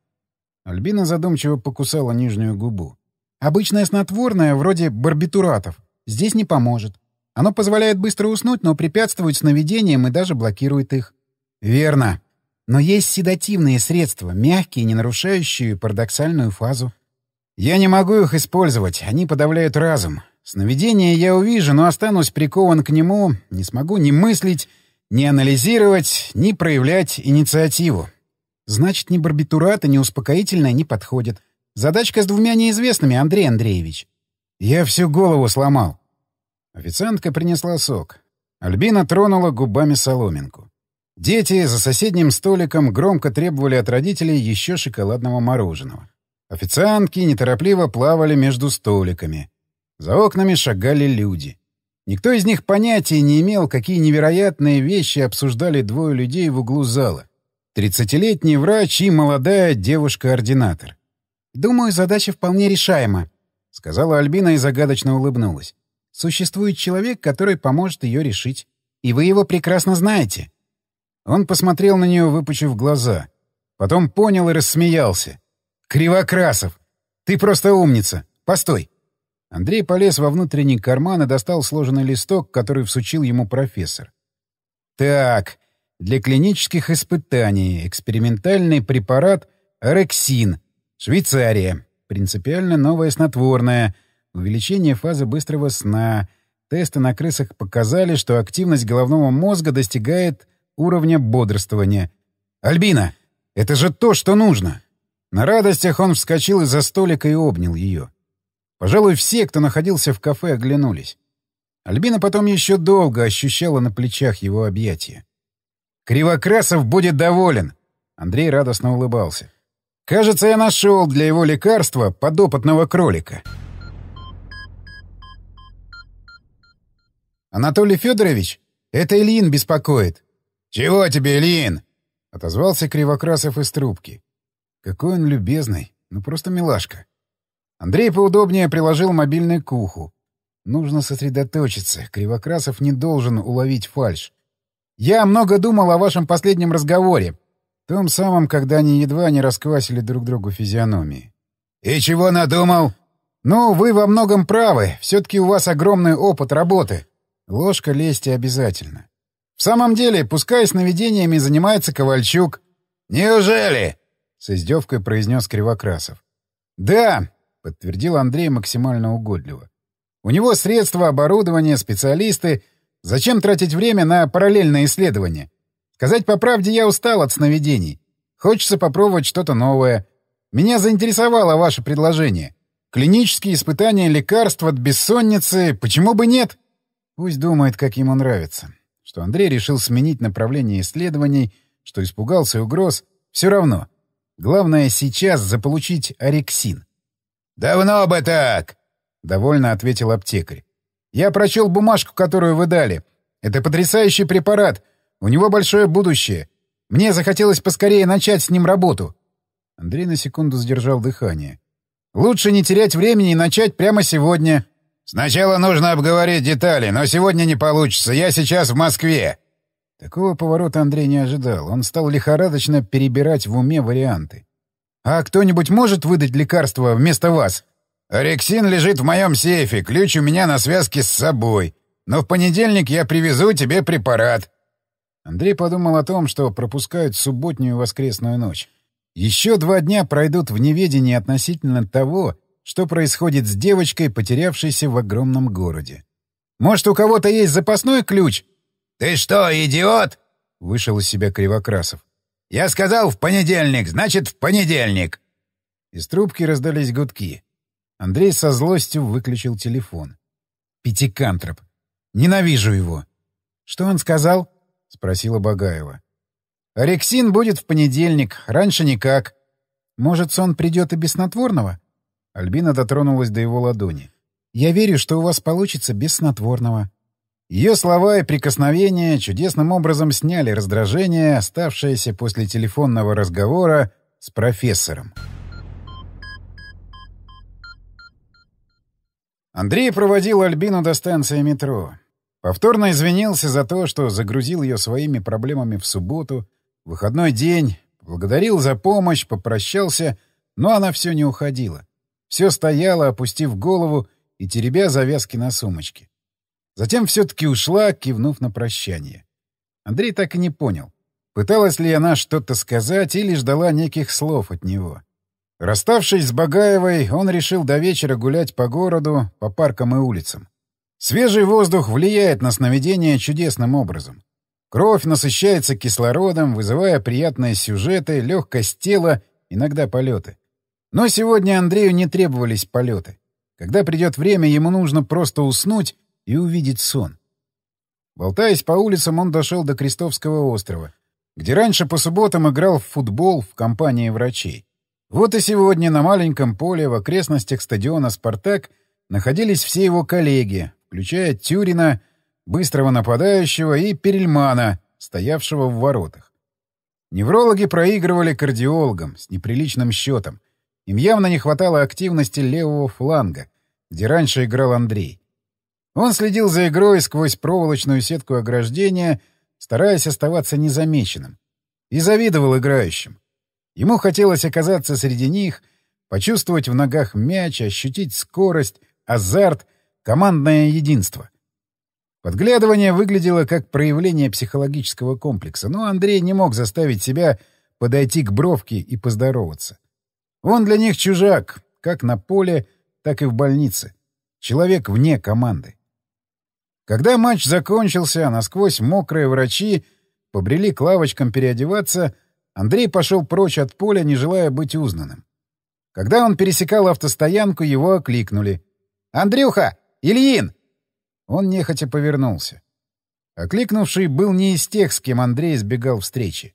Альбина задумчиво покусала нижнюю губу. Обычное снотворное, вроде барбитуратов, здесь не поможет. Оно позволяет быстро уснуть, но препятствует сновидениям и даже блокирует их. Верно. Но есть седативные средства, мягкие, не нарушающие парадоксальную фазу. Я не могу их использовать, они подавляют разум. Сновидение я увижу, но останусь прикован к нему, не смогу ни мыслить, ни анализировать, ни проявлять инициативу. Значит, ни барбитурата, ни успокоительное не подходит. Задачка с двумя неизвестными, Андрей Андреевич. Я всю голову сломал. Официантка принесла сок. Альбина тронула губами соломинку. Дети за соседним столиком громко требовали от родителей еще шоколадного мороженого. Официантки неторопливо плавали между столиками — за окнами шагали люди. Никто из них понятия не имел, какие невероятные вещи обсуждали двое людей в углу зала. Тридцатилетний врач и молодая девушка-ординатор. «Думаю, задача вполне решаема», — сказала Альбина и загадочно улыбнулась. «Существует человек, который поможет ее решить. И вы его прекрасно знаете». Он посмотрел на нее, выпучив глаза. Потом понял и рассмеялся. «Кривокрасов! Ты просто умница! Постой! Андрей полез во внутренний карман и достал сложенный листок, который всучил ему профессор. «Так, для клинических испытаний экспериментальный препарат Рексин, Швейцария. Принципиально новое снотворное, увеличение фазы быстрого сна. Тесты на крысах показали, что активность головного мозга достигает уровня бодрствования. Альбина, это же то, что нужно!» На радостях он вскочил из-за столика и обнял ее. Пожалуй, все, кто находился в кафе, оглянулись. Альбина потом еще долго ощущала на плечах его объятия. «Кривокрасов будет доволен!» Андрей радостно улыбался. «Кажется, я нашел для его лекарства подопытного кролика». «Анатолий Федорович, это Ильин беспокоит». «Чего тебе, Ильин?» — отозвался Кривокрасов из трубки. «Какой он любезный, ну просто милашка». Андрей поудобнее приложил мобильный к уху. Нужно сосредоточиться. Кривокрасов не должен уловить фальш. «Я много думал о вашем последнем разговоре. Том самом, когда они едва не расквасили друг другу физиономии». «И чего надумал?» «Ну, вы во многом правы. Все-таки у вас огромный опыт работы. Ложка лести обязательно. В самом деле, пускай сновидениями занимается Ковальчук». «Неужели?» — с издевкой произнес Кривокрасов. «Да, подтвердил Андрей максимально угодливо. У него средства, оборудование, специалисты. Зачем тратить время на параллельное исследование? Сказать по правде, я устал от сновидений. Хочется попробовать что-то новое. Меня заинтересовало ваше предложение. Клинические испытания лекарств от бессонницы, почему бы нет? Пусть думает, как ему нравится. Что Андрей решил сменить направление исследований, что испугался угроз, все равно. Главное сейчас заполучить орексин. «Давно бы так!» — довольно ответил аптекарь. «Я прочел бумажку, которую вы дали. Это потрясающий препарат. У него большое будущее. Мне захотелось поскорее начать с ним работу». Андрей на секунду сдержал дыхание. «Лучше не терять времени и начать прямо сегодня». «Сначала нужно обговорить детали, но сегодня не получится. Я сейчас в Москве». Такого поворота Андрей не ожидал. Он стал лихорадочно перебирать в уме варианты. «А кто-нибудь может выдать лекарство вместо вас?» «Рексин лежит в моем сейфе, ключ у меня на связке с собой. Но в понедельник я привезу тебе препарат». Андрей подумал о том, что пропускают субботнюю воскресную ночь. Еще два дня пройдут в неведении относительно того, что происходит с девочкой, потерявшейся в огромном городе. «Может, у кого-то есть запасной ключ?» «Ты что, идиот?» — вышел из себя Кривокрасов. Я сказал в понедельник, значит, в понедельник. Из трубки раздались гудки. Андрей со злостью выключил телефон. Пятикантроп. Ненавижу его. Что он сказал? спросила Багаева. Рексин будет в понедельник, раньше никак. Может, сон придет и без снотворного? Альбина дотронулась до его ладони. Я верю, что у вас получится без снотворного. Ее слова и прикосновения чудесным образом сняли раздражение, оставшееся после телефонного разговора с профессором. Андрей проводил Альбину до станции метро. Повторно извинился за то, что загрузил ее своими проблемами в субботу, выходной день, благодарил за помощь, попрощался, но она все не уходила. Все стояла, опустив голову и теребя завязки на сумочке. Затем все-таки ушла, кивнув на прощание. Андрей так и не понял, пыталась ли она что-то сказать или ждала неких слов от него. Расставшись с Багаевой, он решил до вечера гулять по городу, по паркам и улицам. Свежий воздух влияет на сновидение чудесным образом. Кровь насыщается кислородом, вызывая приятные сюжеты, легкость тела, иногда полеты. Но сегодня Андрею не требовались полеты. Когда придет время, ему нужно просто уснуть и увидеть сон. Болтаясь по улицам, он дошел до Крестовского острова, где раньше по субботам играл в футбол в компании врачей. Вот и сегодня на маленьком поле в окрестностях стадиона «Спартак» находились все его коллеги, включая Тюрина, быстрого нападающего и Перельмана, стоявшего в воротах. Неврологи проигрывали кардиологам с неприличным счетом. Им явно не хватало активности левого фланга, где раньше играл Андрей. Он следил за игрой сквозь проволочную сетку ограждения, стараясь оставаться незамеченным. И завидовал играющим. Ему хотелось оказаться среди них, почувствовать в ногах мяч, ощутить скорость, азарт, командное единство. Подглядывание выглядело как проявление психологического комплекса, но Андрей не мог заставить себя подойти к бровке и поздороваться. Он для них чужак, как на поле, так и в больнице. Человек вне команды. Когда матч закончился, насквозь мокрые врачи побрели к лавочкам переодеваться, Андрей пошел прочь от поля, не желая быть узнанным. Когда он пересекал автостоянку, его окликнули. «Андрюха! Ильин!» Он нехотя повернулся. Окликнувший был не из тех, с кем Андрей избегал встречи.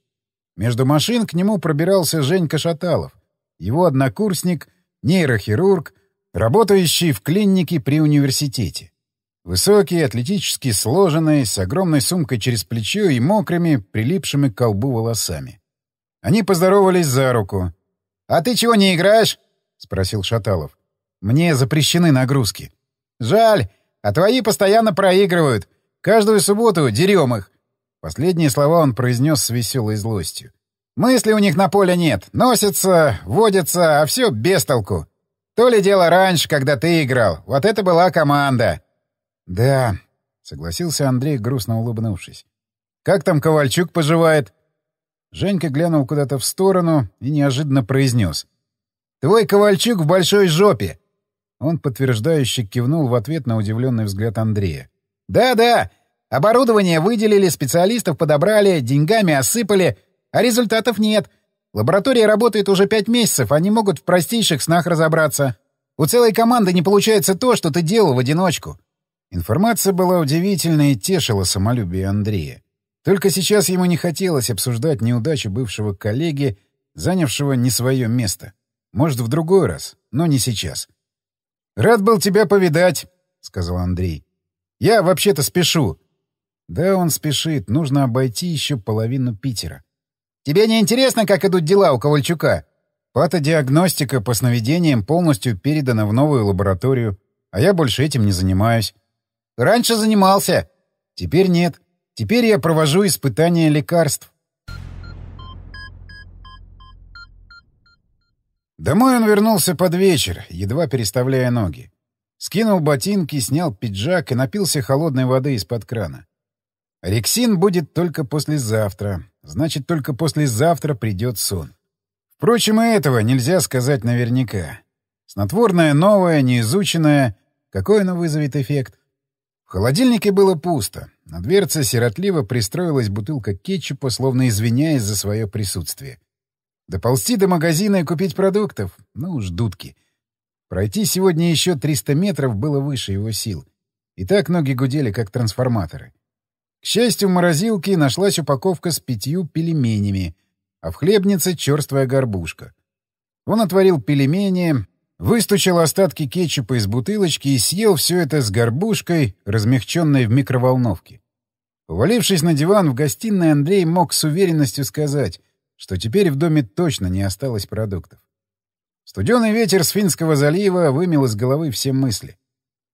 Между машин к нему пробирался Женька Шаталов, его однокурсник, нейрохирург, работающий в клинике при университете. Высокий, атлетически сложенный, с огромной сумкой через плечо и мокрыми, прилипшими к колбу волосами. Они поздоровались за руку. «А ты чего не играешь?» — спросил Шаталов. «Мне запрещены нагрузки». «Жаль, а твои постоянно проигрывают. Каждую субботу дерем их». Последние слова он произнес с веселой злостью. «Мысли у них на поле нет. Носятся, водятся, а все без толку. То ли дело раньше, когда ты играл. Вот это была команда». «Да», — согласился Андрей, грустно улыбнувшись. «Как там Ковальчук поживает?» Женька глянул куда-то в сторону и неожиданно произнес. «Твой Ковальчук в большой жопе!» Он подтверждающе кивнул в ответ на удивленный взгляд Андрея. «Да-да! Оборудование выделили, специалистов подобрали, деньгами осыпали, а результатов нет. Лаборатория работает уже пять месяцев, они могут в простейших снах разобраться. У целой команды не получается то, что ты делал в одиночку. Информация была удивительная и тешила самолюбие Андрея. Только сейчас ему не хотелось обсуждать неудачу бывшего коллеги, занявшего не свое место. Может, в другой раз, но не сейчас. «Рад был тебя повидать», — сказал Андрей. «Я вообще-то спешу». «Да, он спешит. Нужно обойти еще половину Питера». «Тебе не интересно, как идут дела у Ковальчука?» Патодиагностика по сновидениям полностью передана в новую лабораторию, а я больше этим не занимаюсь. Раньше занимался. Теперь нет. Теперь я провожу испытания лекарств. Домой он вернулся под вечер, едва переставляя ноги. Скинул ботинки, снял пиджак и напился холодной воды из-под крана. Рексин будет только послезавтра. Значит, только послезавтра придет сон. Впрочем, и этого нельзя сказать наверняка. Снотворное новое, неизученное. Какой оно вызовет эффект? холодильнике было пусто. На дверце сиротливо пристроилась бутылка кетчупа, словно извиняясь за свое присутствие. Доползти до магазина и купить продуктов? Ну уж дудки. Пройти сегодня еще 300 метров было выше его сил. И так ноги гудели, как трансформаторы. К счастью, в морозилке нашлась упаковка с пятью пельменями, а в хлебнице — черствая горбушка. Он отварил пельмени, Выстучил остатки кетчупа из бутылочки и съел все это с горбушкой, размягченной в микроволновке. Повалившись на диван в гостиной, Андрей мог с уверенностью сказать, что теперь в доме точно не осталось продуктов. Студеный ветер с Финского залива вымел из головы все мысли.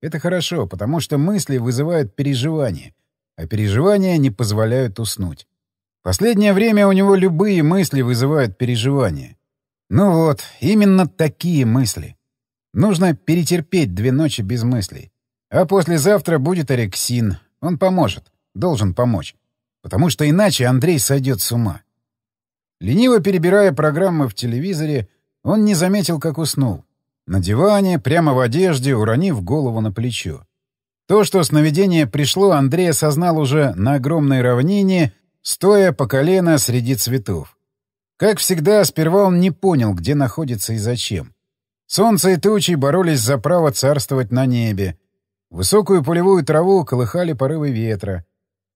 Это хорошо, потому что мысли вызывают переживания, а переживания не позволяют уснуть. Последнее время у него любые мысли вызывают переживания. Ну вот, именно такие мысли. Нужно перетерпеть две ночи без мыслей. А послезавтра будет Эриксин. Он поможет. Должен помочь. Потому что иначе Андрей сойдет с ума. Лениво перебирая программы в телевизоре, он не заметил, как уснул. На диване, прямо в одежде, уронив голову на плечо. То, что сновидение пришло, Андрей осознал уже на огромной равнине, стоя по колено среди цветов. Как всегда, сперва он не понял, где находится и зачем. Солнце и тучи боролись за право царствовать на небе. Высокую полевую траву колыхали порывы ветра.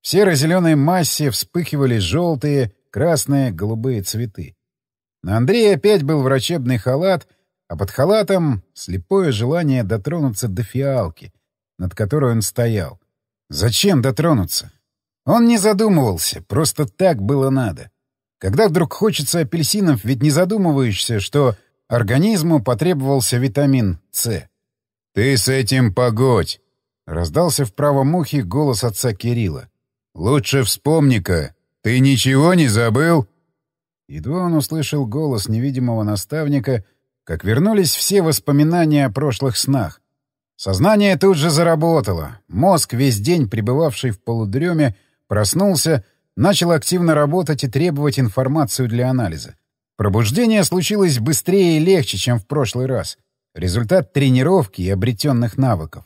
В серо-зеленой массе вспыхивали желтые, красные, голубые цветы. На Андрея опять был врачебный халат, а под халатом — слепое желание дотронуться до фиалки, над которой он стоял. Зачем дотронуться? Он не задумывался, просто так было надо. Когда вдруг хочется апельсинов, ведь не задумываешься, что организму потребовался витамин С. «Ты с этим погодь!» — раздался в правом ухе голос отца Кирилла. «Лучше вспомни-ка! Ты ничего не забыл?» Едва он услышал голос невидимого наставника, как вернулись все воспоминания о прошлых снах. Сознание тут же заработало. Мозг, весь день пребывавший в полудреме, проснулся — начал активно работать и требовать информацию для анализа. Пробуждение случилось быстрее и легче, чем в прошлый раз. Результат тренировки и обретенных навыков.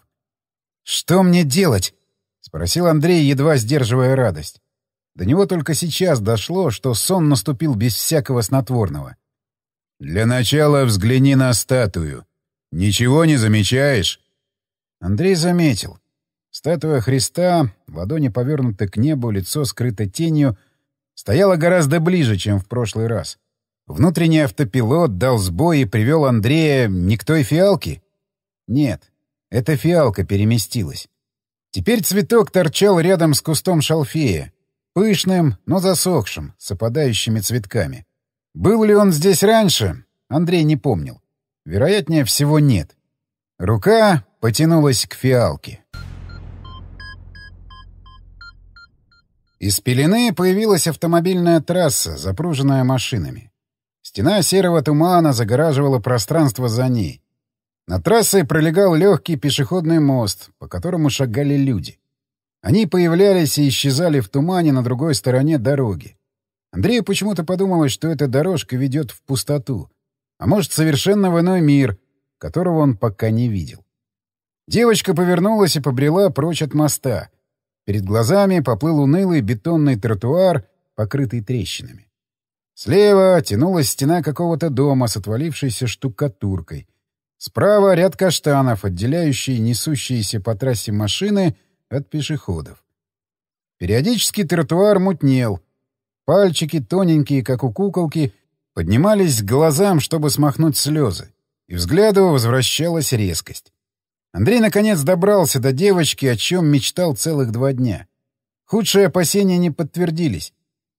«Что мне делать?» — спросил Андрей, едва сдерживая радость. До него только сейчас дошло, что сон наступил без всякого снотворного. «Для начала взгляни на статую. Ничего не замечаешь?» Андрей заметил. Статуя Христа, ладони повернуты к небу, лицо скрыто тенью, стояла гораздо ближе, чем в прошлый раз. Внутренний автопилот дал сбой и привел Андрея не к той фиалке? Нет, эта фиалка переместилась. Теперь цветок торчал рядом с кустом шалфея, пышным, но засохшим, с опадающими цветками. Был ли он здесь раньше, Андрей не помнил. Вероятнее всего, нет. Рука потянулась к фиалке. Из пелены появилась автомобильная трасса, запруженная машинами. Стена серого тумана загораживала пространство за ней. На трассе пролегал легкий пешеходный мост, по которому шагали люди. Они появлялись и исчезали в тумане на другой стороне дороги. Андрею почему-то подумалось, что эта дорожка ведет в пустоту, а может, совершенно в иной мир, которого он пока не видел. Девочка повернулась и побрела прочь от моста. Перед глазами поплыл унылый бетонный тротуар, покрытый трещинами. Слева тянулась стена какого-то дома с отвалившейся штукатуркой. Справа ряд каштанов, отделяющие несущиеся по трассе машины от пешеходов. Периодически тротуар мутнел. Пальчики, тоненькие, как у куколки, поднимались к глазам, чтобы смахнуть слезы, и взгляду возвращалась резкость. Андрей наконец добрался до девочки, о чем мечтал целых два дня. Худшие опасения не подтвердились.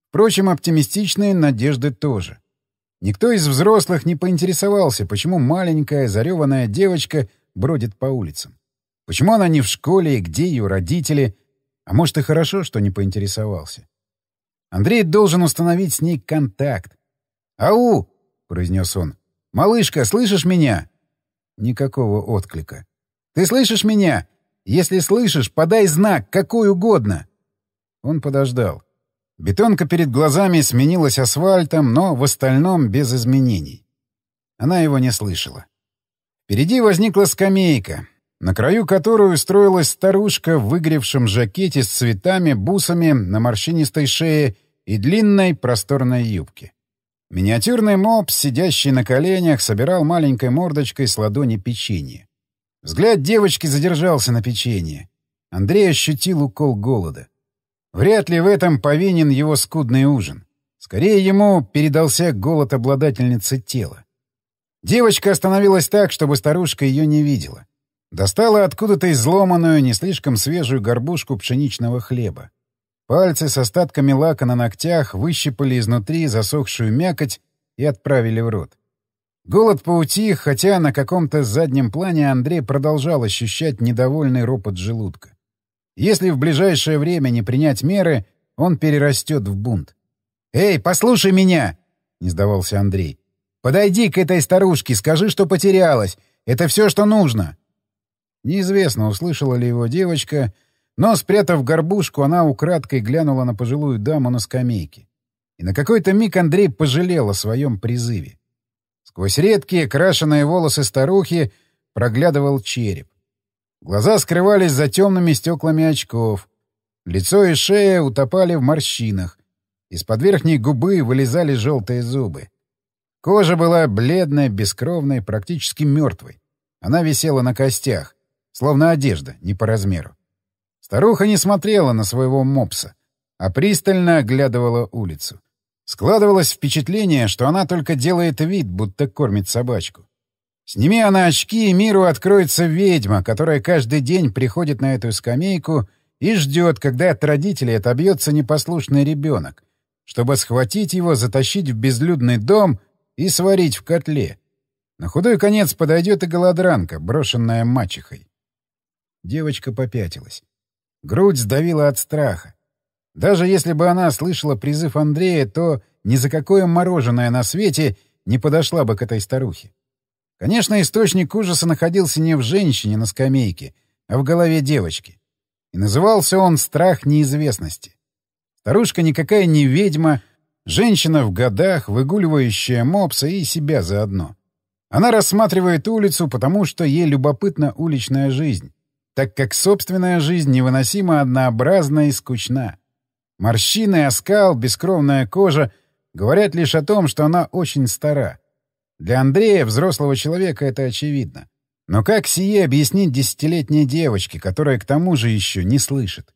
Впрочем, оптимистичные надежды тоже. Никто из взрослых не поинтересовался, почему маленькая зареванная девочка бродит по улицам. Почему она не в школе и где ее родители? А может, и хорошо, что не поинтересовался. Андрей должен установить с ней контакт. «Ау!» — произнес он. «Малышка, слышишь меня?» Никакого отклика. Ты слышишь меня? Если слышишь, подай знак, какой угодно. Он подождал. Бетонка перед глазами сменилась асфальтом, но в остальном без изменений. Она его не слышала. Впереди возникла скамейка, на краю которой устроилась старушка в выгревшем жакете с цветами, бусами на морщинистой шее и длинной просторной юбке. Миниатюрный мопс, сидящий на коленях, собирал маленькой мордочкой с ладони печенье. Взгляд девочки задержался на печенье. Андрей ощутил укол голода. Вряд ли в этом повинен его скудный ужин. Скорее ему передался голод обладательницы тела. Девочка остановилась так, чтобы старушка ее не видела. Достала откуда-то изломанную, не слишком свежую горбушку пшеничного хлеба. Пальцы с остатками лака на ногтях выщипали изнутри засохшую мякоть и отправили в рот. Голод поутих, хотя на каком-то заднем плане Андрей продолжал ощущать недовольный ропот желудка. Если в ближайшее время не принять меры, он перерастет в бунт. «Эй, послушай меня!» — не сдавался Андрей. «Подойди к этой старушке, скажи, что потерялась. Это все, что нужно!» Неизвестно, услышала ли его девочка, но, спрятав горбушку, она украдкой глянула на пожилую даму на скамейке. И на какой-то миг Андрей пожалел о своем призыве. Сквозь редкие, крашеные волосы старухи проглядывал череп. Глаза скрывались за темными стеклами очков. Лицо и шея утопали в морщинах. Из-под верхней губы вылезали желтые зубы. Кожа была бледная, бескровная, практически мертвой. Она висела на костях, словно одежда, не по размеру. Старуха не смотрела на своего мопса, а пристально оглядывала улицу. Складывалось впечатление, что она только делает вид, будто кормит собачку. Сними она очки, и миру откроется ведьма, которая каждый день приходит на эту скамейку и ждет, когда от родителей отобьется непослушный ребенок, чтобы схватить его, затащить в безлюдный дом и сварить в котле. На худой конец подойдет и голодранка, брошенная мачехой. Девочка попятилась. Грудь сдавила от страха. Даже если бы она слышала призыв Андрея, то ни за какое мороженое на свете не подошла бы к этой старухе. Конечно, источник ужаса находился не в женщине на скамейке, а в голове девочки. И назывался он «Страх неизвестности». Старушка никакая не ведьма, женщина в годах, выгуливающая мопса и себя заодно. Она рассматривает улицу, потому что ей любопытна уличная жизнь, так как собственная жизнь невыносимо однообразна и скучна. Морщины, оскал, бескровная кожа говорят лишь о том, что она очень стара. Для Андрея, взрослого человека, это очевидно. Но как сие объяснить десятилетней девочке, которая к тому же еще не слышит?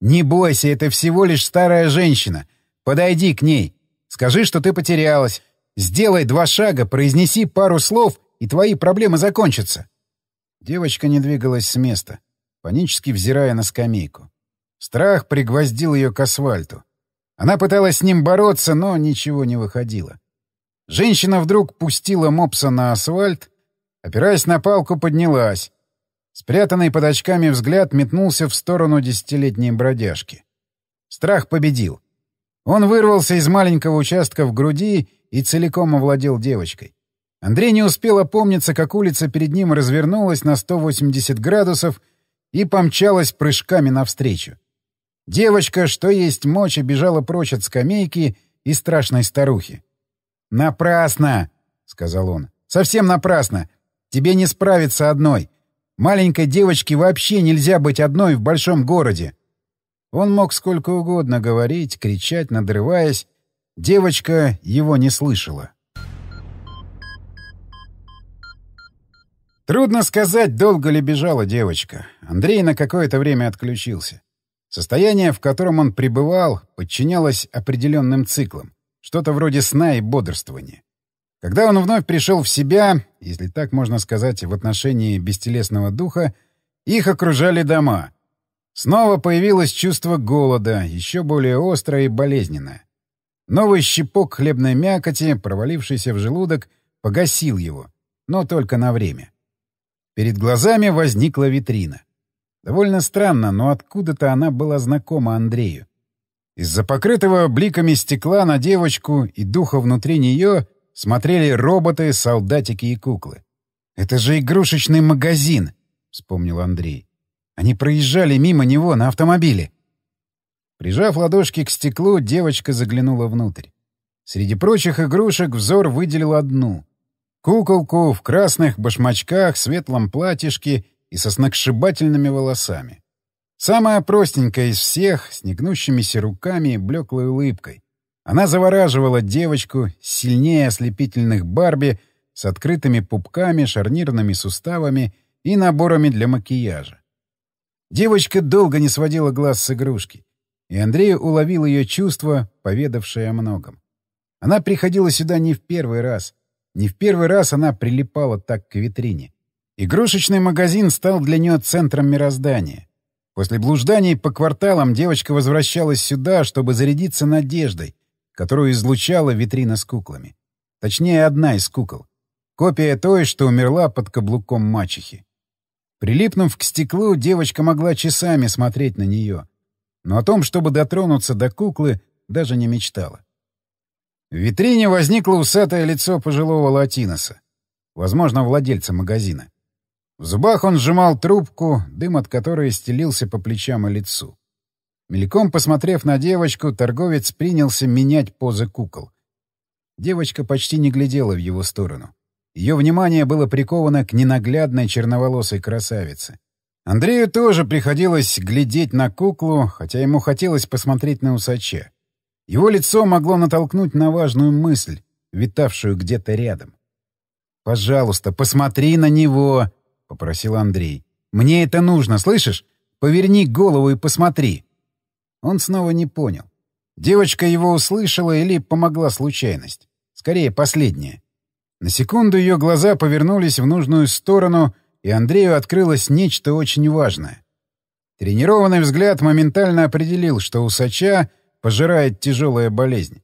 «Не бойся, это всего лишь старая женщина. Подойди к ней. Скажи, что ты потерялась. Сделай два шага, произнеси пару слов, и твои проблемы закончатся». Девочка не двигалась с места, панически взирая на скамейку. Страх пригвоздил ее к асфальту. Она пыталась с ним бороться, но ничего не выходило. Женщина вдруг пустила мопса на асфальт, опираясь на палку, поднялась. Спрятанный под очками взгляд метнулся в сторону десятилетней бродяжки. Страх победил. Он вырвался из маленького участка в груди и целиком овладел девочкой. Андрей не успел опомниться, как улица перед ним развернулась на 180 градусов и помчалась прыжками навстречу. Девочка, что есть мочи, бежала прочь от скамейки и страшной старухи. «Напрасно!» — сказал он. «Совсем напрасно! Тебе не справиться одной! Маленькой девочке вообще нельзя быть одной в большом городе!» Он мог сколько угодно говорить, кричать, надрываясь. Девочка его не слышала. Трудно сказать, долго ли бежала девочка. Андрей на какое-то время отключился. Состояние, в котором он пребывал, подчинялось определенным циклам, что-то вроде сна и бодрствования. Когда он вновь пришел в себя, если так можно сказать в отношении бестелесного духа, их окружали дома. Снова появилось чувство голода, еще более острое и болезненное. Новый щепок хлебной мякоти, провалившийся в желудок, погасил его, но только на время. Перед глазами возникла витрина. Довольно странно, но откуда-то она была знакома Андрею. Из-за покрытого бликами стекла на девочку и духа внутри нее смотрели роботы, солдатики и куклы. «Это же игрушечный магазин!» — вспомнил Андрей. «Они проезжали мимо него на автомобиле». Прижав ладошки к стеклу, девочка заглянула внутрь. Среди прочих игрушек взор выделил одну — куколку в красных башмачках, светлом платьишке и со сногсшибательными волосами. Самая простенькая из всех, с негнущимися руками и блеклой улыбкой. Она завораживала девочку сильнее ослепительных Барби с открытыми пупками, шарнирными суставами и наборами для макияжа. Девочка долго не сводила глаз с игрушки, и Андрей уловил ее чувство, поведавшее о многом. Она приходила сюда не в первый раз. Не в первый раз она прилипала так к витрине. Игрушечный магазин стал для нее центром мироздания. После блужданий по кварталам девочка возвращалась сюда, чтобы зарядиться надеждой, которую излучала витрина с куклами. Точнее, одна из кукол. Копия той, что умерла под каблуком мачехи. Прилипнув к стеклу, девочка могла часами смотреть на нее. Но о том, чтобы дотронуться до куклы, даже не мечтала. В витрине возникло усатое лицо пожилого латиноса, возможно, владельца магазина. В зубах он сжимал трубку, дым от которой стелился по плечам и лицу. Мельком посмотрев на девочку, торговец принялся менять позы кукол. Девочка почти не глядела в его сторону. Ее внимание было приковано к ненаглядной черноволосой красавице. Андрею тоже приходилось глядеть на куклу, хотя ему хотелось посмотреть на усача. Его лицо могло натолкнуть на важную мысль, витавшую где-то рядом. «Пожалуйста, посмотри на него!» — попросил Андрей. «Мне это нужно, слышишь? Поверни голову и посмотри». Он снова не понял. Девочка его услышала или помогла случайность. Скорее, последняя. На секунду ее глаза повернулись в нужную сторону, и Андрею открылось нечто очень важное. Тренированный взгляд моментально определил, что усача пожирает тяжелая болезнь.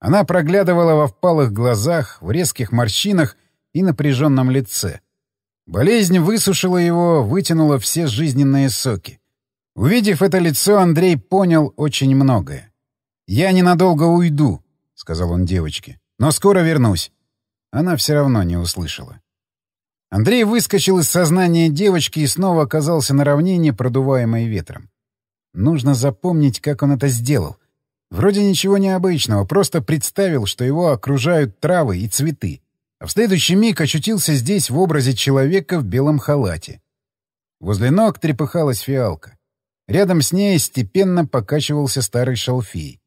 Она проглядывала во впалых глазах, в резких морщинах и напряженном лице. Болезнь высушила его, вытянула все жизненные соки. Увидев это лицо, Андрей понял очень многое. «Я ненадолго уйду», — сказал он девочке, — «но скоро вернусь». Она все равно не услышала. Андрей выскочил из сознания девочки и снова оказался на равнине, продуваемой ветром. Нужно запомнить, как он это сделал. Вроде ничего необычного, просто представил, что его окружают травы и цветы а в следующий миг очутился здесь в образе человека в белом халате. Возле ног трепыхалась фиалка. Рядом с ней степенно покачивался старый шалфей.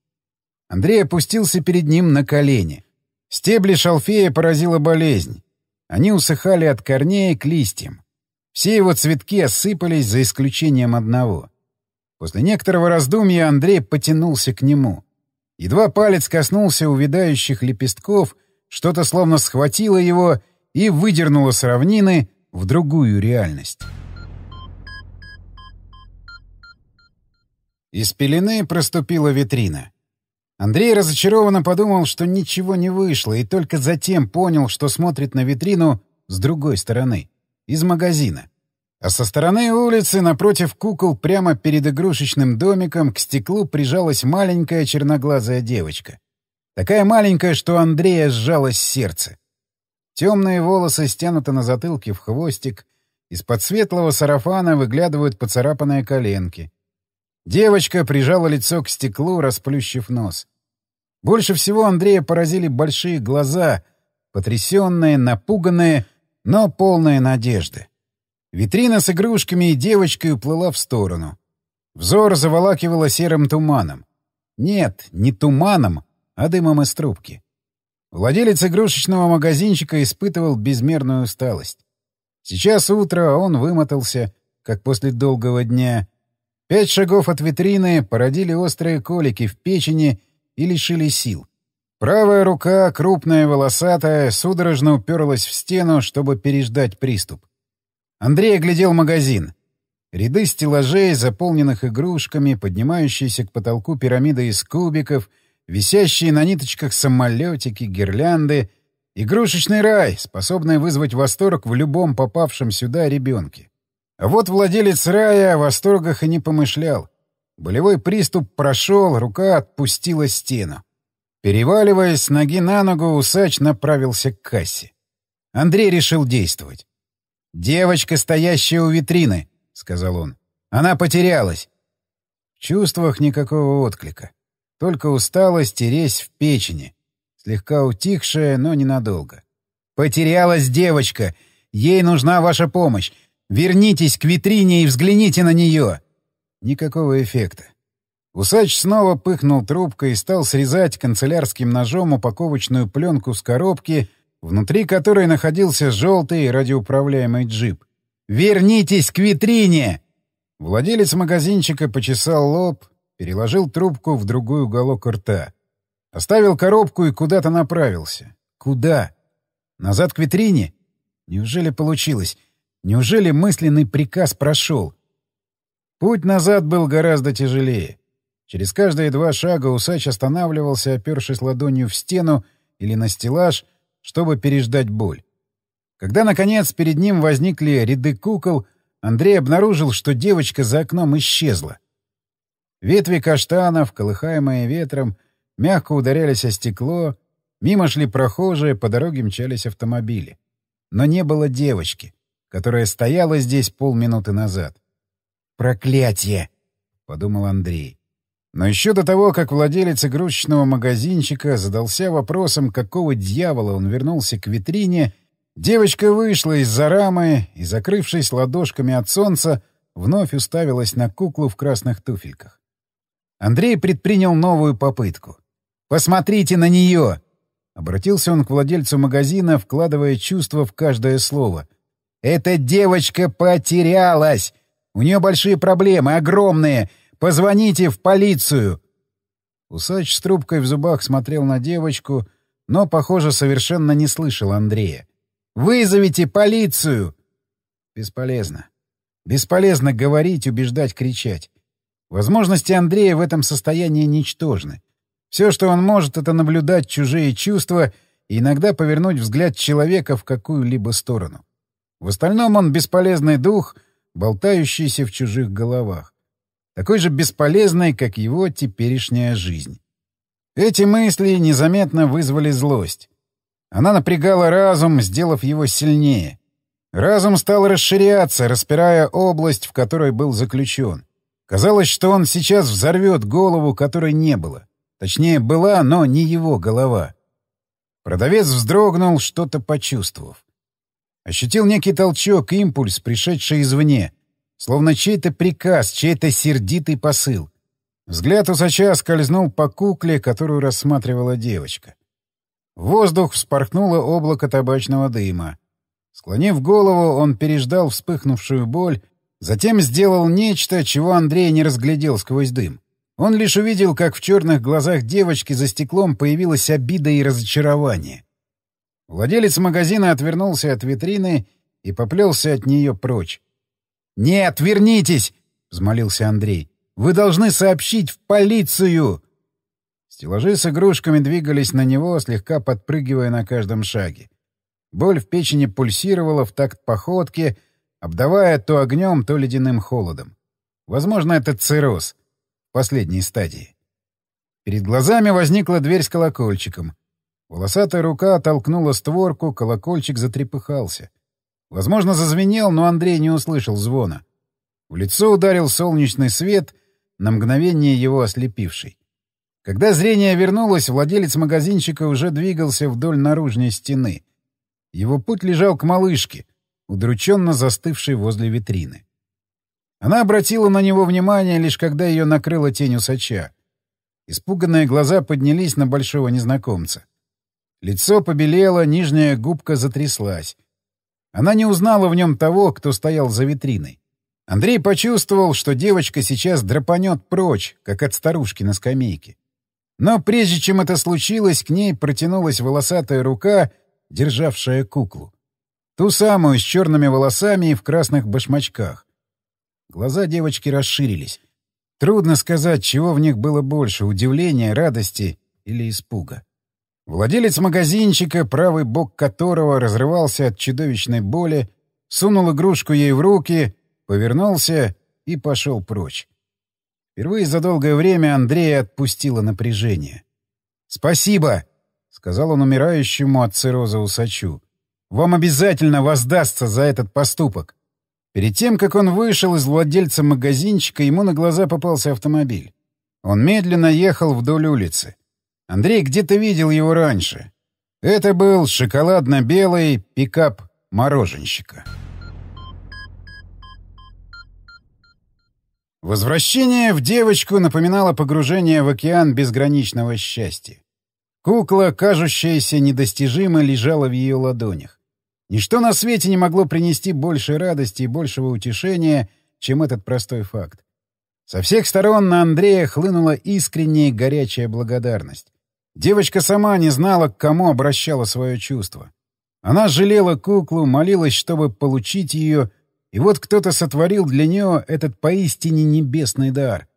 Андрей опустился перед ним на колени. Стебли шалфея поразила болезнь. Они усыхали от корней к листьям. Все его цветки осыпались за исключением одного. После некоторого раздумья Андрей потянулся к нему. Едва палец коснулся увядающих лепестков — что-то словно схватило его и выдернуло с равнины в другую реальность. Из пелены проступила витрина. Андрей разочарованно подумал, что ничего не вышло, и только затем понял, что смотрит на витрину с другой стороны, из магазина. А со стороны улицы, напротив кукол, прямо перед игрушечным домиком, к стеклу прижалась маленькая черноглазая девочка. Такая маленькая, что Андрея сжалось сердце. Темные волосы стянуты на затылке в хвостик, из-под светлого сарафана выглядывают поцарапанные коленки. Девочка прижала лицо к стеклу, расплющив нос. Больше всего Андрея поразили большие глаза, потрясенные, напуганные, но полные надежды. Витрина с игрушками и девочкой уплыла в сторону. Взор заволакивала серым туманом. Нет, не туманом, а дымом из трубки. Владелец игрушечного магазинчика испытывал безмерную усталость. Сейчас утро, а он вымотался, как после долгого дня. Пять шагов от витрины породили острые колики в печени и лишили сил. Правая рука, крупная, волосатая, судорожно уперлась в стену, чтобы переждать приступ. Андрей оглядел магазин. Ряды стеллажей, заполненных игрушками, поднимающиеся к потолку пирамида из кубиков — висящие на ниточках самолетики, гирлянды. Игрушечный рай, способный вызвать восторг в любом попавшем сюда ребенке. А вот владелец рая о восторгах и не помышлял. Болевой приступ прошел, рука отпустила стену. Переваливаясь с ноги на ногу, усач направился к кассе. Андрей решил действовать. «Девочка, стоящая у витрины», — сказал он. «Она потерялась». В чувствах никакого отклика. Только усталость и резь в печени, слегка утихшая, но ненадолго. «Потерялась девочка! Ей нужна ваша помощь! Вернитесь к витрине и взгляните на нее!» Никакого эффекта. Усач снова пыхнул трубкой и стал срезать канцелярским ножом упаковочную пленку с коробки, внутри которой находился желтый радиоуправляемый джип. «Вернитесь к витрине!» Владелец магазинчика почесал лоб, переложил трубку в другой уголок рта. Оставил коробку и куда-то направился. Куда? Назад к витрине? Неужели получилось? Неужели мысленный приказ прошел? Путь назад был гораздо тяжелее. Через каждые два шага усач останавливался, опершись ладонью в стену или на стеллаж, чтобы переждать боль. Когда, наконец, перед ним возникли ряды кукол, Андрей обнаружил, что девочка за окном исчезла. Ветви каштанов, колыхаемые ветром, мягко ударялись о стекло, мимо шли прохожие, по дороге мчались автомобили. Но не было девочки, которая стояла здесь полминуты назад. «Проклятье!» — подумал Андрей. Но еще до того, как владелец игрушечного магазинчика задался вопросом, какого дьявола он вернулся к витрине, девочка вышла из-за рамы и, закрывшись ладошками от солнца, вновь уставилась на куклу в красных туфельках. Андрей предпринял новую попытку. «Посмотрите на нее!» Обратился он к владельцу магазина, вкладывая чувство в каждое слово. «Эта девочка потерялась! У нее большие проблемы, огромные! Позвоните в полицию!» Усач с трубкой в зубах смотрел на девочку, но, похоже, совершенно не слышал Андрея. «Вызовите полицию!» Бесполезно. Бесполезно говорить, убеждать, кричать. Возможности Андрея в этом состоянии ничтожны. Все, что он может, это наблюдать чужие чувства и иногда повернуть взгляд человека в какую-либо сторону. В остальном он бесполезный дух, болтающийся в чужих головах. Такой же бесполезный, как его теперешняя жизнь. Эти мысли незаметно вызвали злость. Она напрягала разум, сделав его сильнее. Разум стал расширяться, распирая область, в которой был заключен. Казалось, что он сейчас взорвет голову, которой не было. Точнее, была, но не его голова. Продавец вздрогнул, что-то почувствовав. Ощутил некий толчок, импульс, пришедший извне. Словно чей-то приказ, чей-то сердитый посыл. Взгляд усача скользнул по кукле, которую рассматривала девочка. В воздух вспорхнуло облако табачного дыма. Склонив голову, он переждал вспыхнувшую боль Затем сделал нечто, чего Андрей не разглядел сквозь дым. Он лишь увидел, как в черных глазах девочки за стеклом появилась обида и разочарование. Владелец магазина отвернулся от витрины и поплелся от нее прочь. «Нет, вернитесь!» — взмолился Андрей. «Вы должны сообщить в полицию!» Стеллажи с игрушками двигались на него, слегка подпрыгивая на каждом шаге. Боль в печени пульсировала в такт походке обдавая то огнем, то ледяным холодом. Возможно, это цирроз. последней стадии. Перед глазами возникла дверь с колокольчиком. Волосатая рука толкнула створку, колокольчик затрепыхался. Возможно, зазвенел, но Андрей не услышал звона. В лицо ударил солнечный свет, на мгновение его ослепивший. Когда зрение вернулось, владелец магазинчика уже двигался вдоль наружной стены. Его путь лежал к малышке — удрученно застывший возле витрины. Она обратила на него внимание, лишь когда ее накрыла тень усача. Испуганные глаза поднялись на большого незнакомца. Лицо побелело, нижняя губка затряслась. Она не узнала в нем того, кто стоял за витриной. Андрей почувствовал, что девочка сейчас драпанет прочь, как от старушки на скамейке. Но прежде чем это случилось, к ней протянулась волосатая рука, державшая куклу. Ту самую, с черными волосами и в красных башмачках. Глаза девочки расширились. Трудно сказать, чего в них было больше — удивления, радости или испуга. Владелец магазинчика, правый бок которого разрывался от чудовищной боли, сунул игрушку ей в руки, повернулся и пошел прочь. Впервые за долгое время Андрея отпустило напряжение. «Спасибо!» — сказал он умирающему от цирроза усачу. Вам обязательно воздастся за этот поступок. Перед тем, как он вышел из владельца магазинчика, ему на глаза попался автомобиль. Он медленно ехал вдоль улицы. Андрей где-то видел его раньше. Это был шоколадно-белый пикап мороженщика. Возвращение в девочку напоминало погружение в океан безграничного счастья. Кукла, кажущаяся недостижимой, лежала в ее ладонях. Ничто на свете не могло принести больше радости и большего утешения, чем этот простой факт. Со всех сторон на Андрея хлынула искренняя горячая благодарность. Девочка сама не знала, к кому обращала свое чувство. Она жалела куклу, молилась, чтобы получить ее, и вот кто-то сотворил для нее этот поистине небесный дар.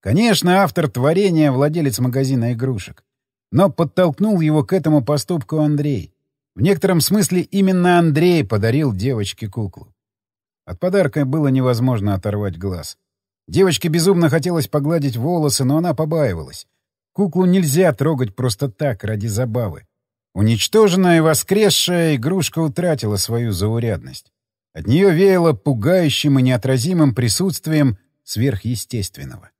Конечно, автор творения — владелец магазина игрушек. Но подтолкнул его к этому поступку Андрей. В некотором смысле именно Андрей подарил девочке куклу. От подарка было невозможно оторвать глаз. Девочке безумно хотелось погладить волосы, но она побаивалась. Куклу нельзя трогать просто так, ради забавы. Уничтоженная и воскресшая игрушка утратила свою заурядность. От нее веяло пугающим и неотразимым присутствием сверхъестественного.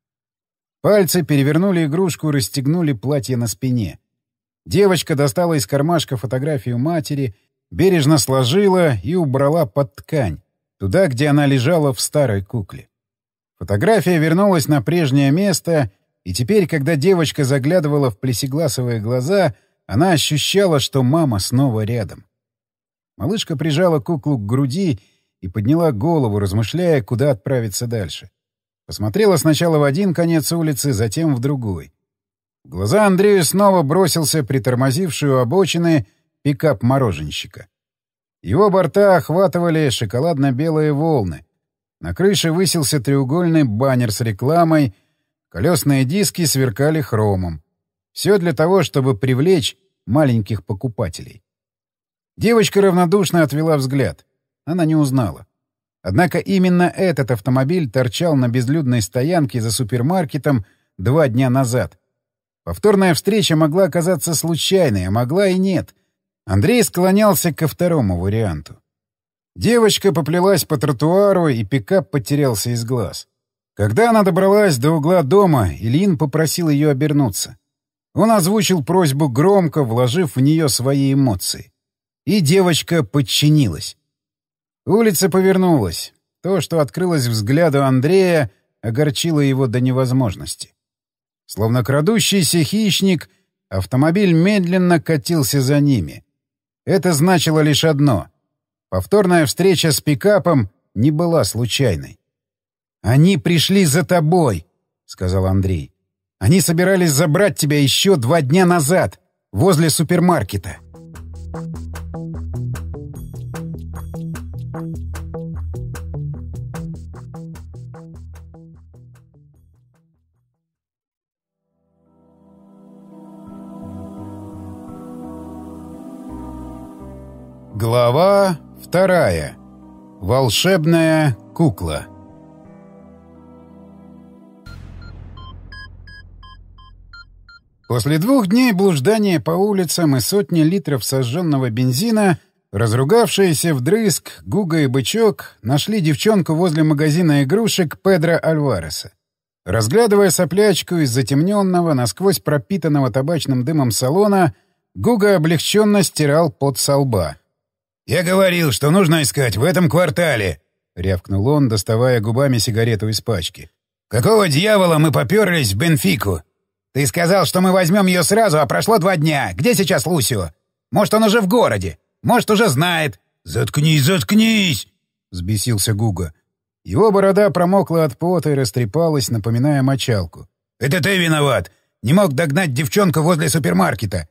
Пальцы перевернули игрушку и расстегнули платье на спине. Девочка достала из кармашка фотографию матери, бережно сложила и убрала под ткань, туда, где она лежала в старой кукле. Фотография вернулась на прежнее место, и теперь, когда девочка заглядывала в плесегласовые глаза, она ощущала, что мама снова рядом. Малышка прижала куклу к груди и подняла голову, размышляя, куда отправиться дальше. Посмотрела сначала в один конец улицы, затем в другой глаза Андрею снова бросился притормозивший у обочины пикап мороженщика. Его борта охватывали шоколадно-белые волны. На крыше высился треугольный баннер с рекламой, колесные диски сверкали хромом. Все для того, чтобы привлечь маленьких покупателей. Девочка равнодушно отвела взгляд. Она не узнала. Однако именно этот автомобиль торчал на безлюдной стоянке за супермаркетом два дня назад, Повторная встреча могла оказаться случайной, а могла и нет. Андрей склонялся ко второму варианту. Девочка поплелась по тротуару, и пикап потерялся из глаз. Когда она добралась до угла дома, Ильин попросил ее обернуться. Он озвучил просьбу громко, вложив в нее свои эмоции. И девочка подчинилась. Улица повернулась. То, что открылось взгляду Андрея, огорчило его до невозможности. Словно крадущийся хищник, автомобиль медленно катился за ними. Это значило лишь одно. Повторная встреча с пикапом не была случайной. «Они пришли за тобой», — сказал Андрей. «Они собирались забрать тебя еще два дня назад, возле супермаркета». Thank you. Глава вторая. Волшебная кукла. После двух дней блуждания по улицам и сотни литров сожженного бензина, разругавшиеся вдрызг Гуга и Бычок нашли девчонку возле магазина игрушек Педро Альвареса. Разглядывая соплячку из затемненного, насквозь пропитанного табачным дымом салона, Гуга облегченно стирал под со лба. «Я говорил, что нужно искать в этом квартале!» — рявкнул он, доставая губами сигарету из пачки. «Какого дьявола мы поперлись в Бенфику?» «Ты сказал, что мы возьмем ее сразу, а прошло два дня. Где сейчас Лусио? Может, он уже в городе? Может, уже знает?» «Заткнись, заткнись!» — взбесился Гуга. Его борода промокла от пота и растрепалась, напоминая мочалку. «Это ты виноват! Не мог догнать девчонку возле супермаркета!»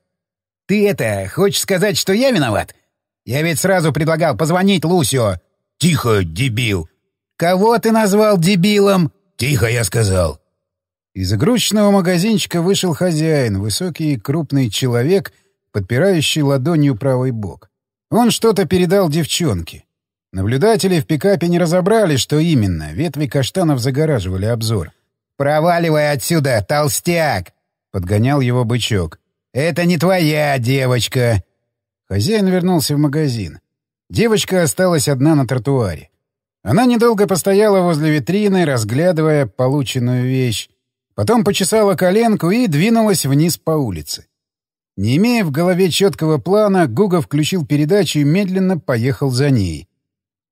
«Ты это, хочешь сказать, что я виноват? «Я ведь сразу предлагал позвонить Лусио». «Тихо, дебил!» «Кого ты назвал дебилом?» «Тихо, я сказал». Из игрушечного магазинчика вышел хозяин, высокий и крупный человек, подпирающий ладонью правый бок. Он что-то передал девчонке. Наблюдатели в пикапе не разобрали, что именно. Ветви каштанов загораживали обзор. «Проваливай отсюда, толстяк!» — подгонял его бычок. «Это не твоя девочка!» Хозяин вернулся в магазин. Девочка осталась одна на тротуаре. Она недолго постояла возле витрины, разглядывая полученную вещь, потом почесала коленку и двинулась вниз по улице. Не имея в голове четкого плана, Гуга включил передачу и медленно поехал за ней.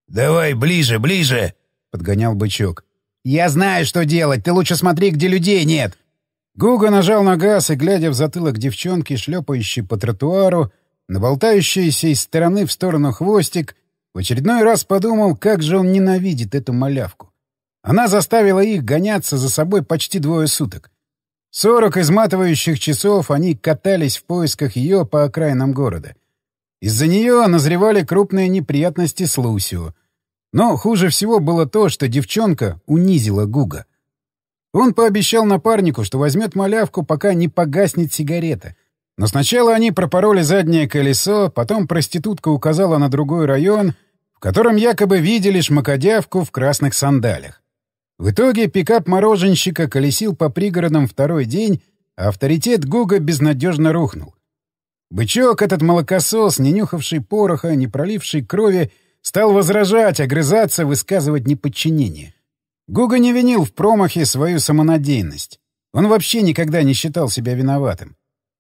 «Давай ближе, ближе!» — подгонял бычок. «Я знаю, что делать, ты лучше смотри, где людей нет!» Гуга нажал на газ и, глядя в затылок девчонки, шлепающей по тротуару, на болтающийся из стороны в сторону хвостик, в очередной раз подумал, как же он ненавидит эту малявку. Она заставила их гоняться за собой почти двое суток. Сорок изматывающих часов они катались в поисках ее по окраинам города. Из-за нее назревали крупные неприятности с Лусио. Но хуже всего было то, что девчонка унизила Гуга. Он пообещал напарнику, что возьмет малявку, пока не погаснет сигарета — но сначала они пропороли заднее колесо, потом проститутка указала на другой район, в котором якобы видели шмакодявку в красных сандалях. В итоге пикап мороженщика колесил по пригородам второй день, а авторитет Гуга безнадежно рухнул. Бычок этот молокосос, не нюхавший пороха, не проливший крови, стал возражать, огрызаться, высказывать неподчинение. Гуга не винил в промахе свою самонадеянность. Он вообще никогда не считал себя виноватым.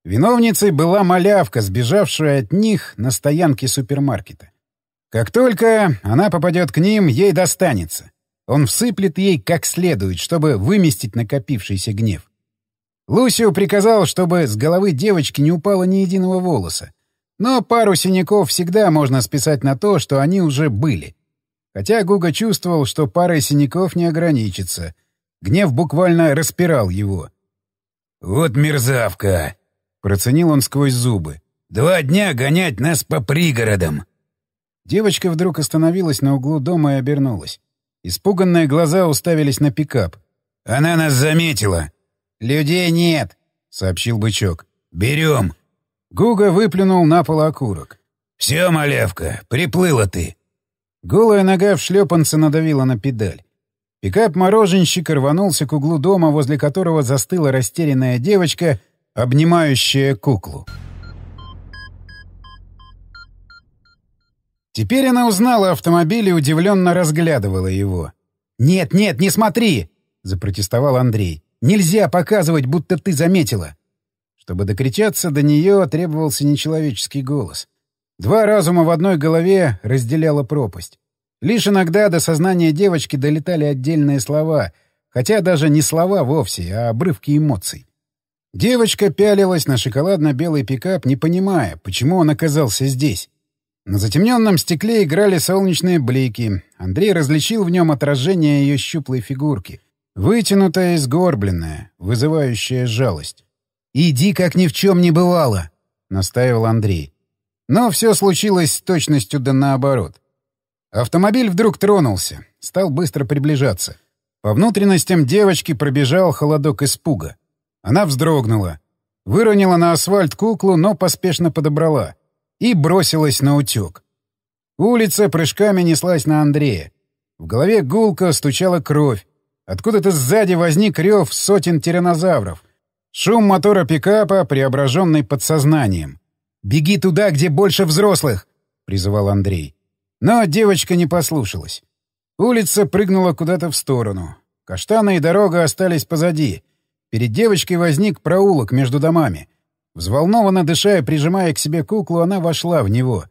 Виновницей была малявка, сбежавшая от них на стоянке супермаркета. Как только она попадет к ним, ей достанется. Он всыплет ей как следует, чтобы выместить накопившийся гнев. Лусио приказал, чтобы с головы девочки не упало ни единого волоса. Но пару синяков всегда можно списать на то, что они уже были. Хотя Гуга чувствовал, что парой синяков не ограничится. Гнев буквально распирал его. «Вот мерзавка!» Проценил он сквозь зубы. «Два дня гонять нас по пригородам!» Девочка вдруг остановилась на углу дома и обернулась. Испуганные глаза уставились на пикап. «Она нас заметила!» «Людей нет!» — сообщил бычок. «Берем!» Гуга выплюнул на пол окурок. «Все, малявка, приплыла ты!» Голая нога в шлепанце надавила на педаль. Пикап-мороженщик рванулся к углу дома, возле которого застыла растерянная девочка обнимающая куклу. Теперь она узнала автомобиль и удивленно разглядывала его. «Нет, нет, не смотри!» — запротестовал Андрей. «Нельзя показывать, будто ты заметила!» Чтобы докричаться до нее, требовался нечеловеческий голос. Два разума в одной голове разделяла пропасть. Лишь иногда до сознания девочки долетали отдельные слова, хотя даже не слова вовсе, а обрывки эмоций. Девочка пялилась на шоколадно-белый пикап, не понимая, почему он оказался здесь. На затемненном стекле играли солнечные блики. Андрей различил в нем отражение ее щуплой фигурки. Вытянутая и сгорбленная, вызывающая жалость. «Иди, как ни в чем не бывало!» — настаивал Андрей. Но все случилось с точностью да наоборот. Автомобиль вдруг тронулся, стал быстро приближаться. По внутренностям девочки пробежал холодок испуга. Она вздрогнула. Выронила на асфальт куклу, но поспешно подобрала. И бросилась на утюг. Улица прыжками неслась на Андрея. В голове гулко стучала кровь. Откуда-то сзади возник рев сотен тиранозавров. Шум мотора пикапа, преображенный подсознанием. «Беги туда, где больше взрослых!» — призывал Андрей. Но девочка не послушалась. Улица прыгнула куда-то в сторону. Каштаны и дорога остались позади. Перед девочкой возник проулок между домами. Взволнованно дыша и прижимая к себе куклу, она вошла в него.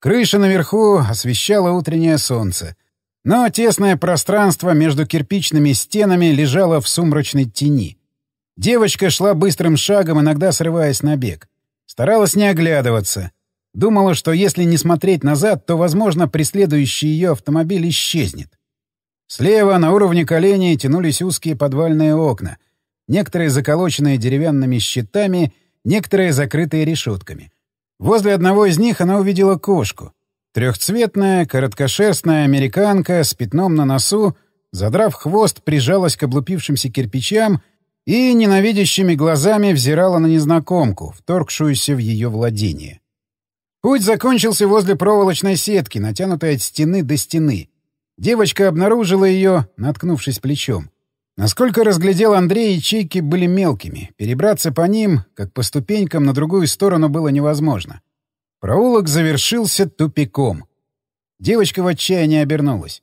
Крыша наверху освещала утреннее солнце. Но тесное пространство между кирпичными стенами лежало в сумрачной тени. Девочка шла быстрым шагом, иногда срываясь на бег. Старалась не оглядываться. Думала, что если не смотреть назад, то, возможно, преследующий ее автомобиль исчезнет. Слева на уровне коленей тянулись узкие подвальные окна — некоторые заколоченные деревянными щитами, некоторые закрытые решетками. Возле одного из них она увидела кошку. Трехцветная, короткошерстная американка с пятном на носу, задрав хвост, прижалась к облупившимся кирпичам и ненавидящими глазами взирала на незнакомку, вторгшуюся в ее владение. Путь закончился возле проволочной сетки, натянутой от стены до стены. Девочка обнаружила ее, наткнувшись плечом. Насколько разглядел Андрей, ячейки были мелкими. Перебраться по ним, как по ступенькам, на другую сторону было невозможно. Проулок завершился тупиком. Девочка в отчаянии обернулась.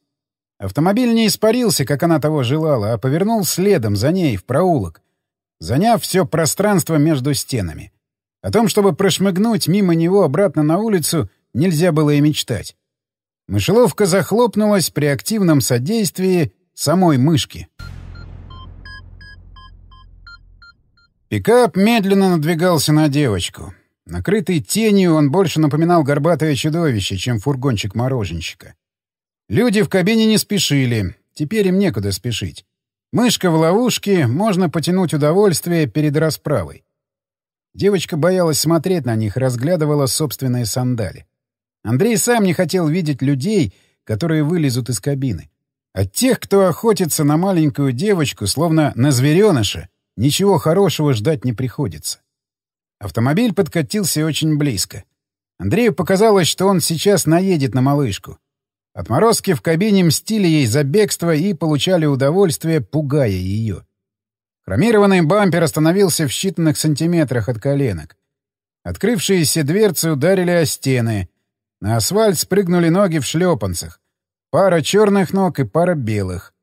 Автомобиль не испарился, как она того желала, а повернул следом за ней в проулок, заняв все пространство между стенами. О том, чтобы прошмыгнуть мимо него обратно на улицу, нельзя было и мечтать. Мышеловка захлопнулась при активном содействии самой мышки. Пикап медленно надвигался на девочку. Накрытый тенью, он больше напоминал горбатое чудовище, чем фургончик мороженщика. Люди в кабине не спешили, теперь им некуда спешить. Мышка в ловушке, можно потянуть удовольствие перед расправой. Девочка боялась смотреть на них, разглядывала собственные сандали. Андрей сам не хотел видеть людей, которые вылезут из кабины. От тех, кто охотится на маленькую девочку, словно на звереныша, Ничего хорошего ждать не приходится. Автомобиль подкатился очень близко. Андрею показалось, что он сейчас наедет на малышку. Отморозки в кабине мстили ей за бегство и получали удовольствие, пугая ее. Хромированный бампер остановился в считанных сантиметрах от коленок. Открывшиеся дверцы ударили о стены. На асфальт спрыгнули ноги в шлепанцах. Пара черных ног и пара белых.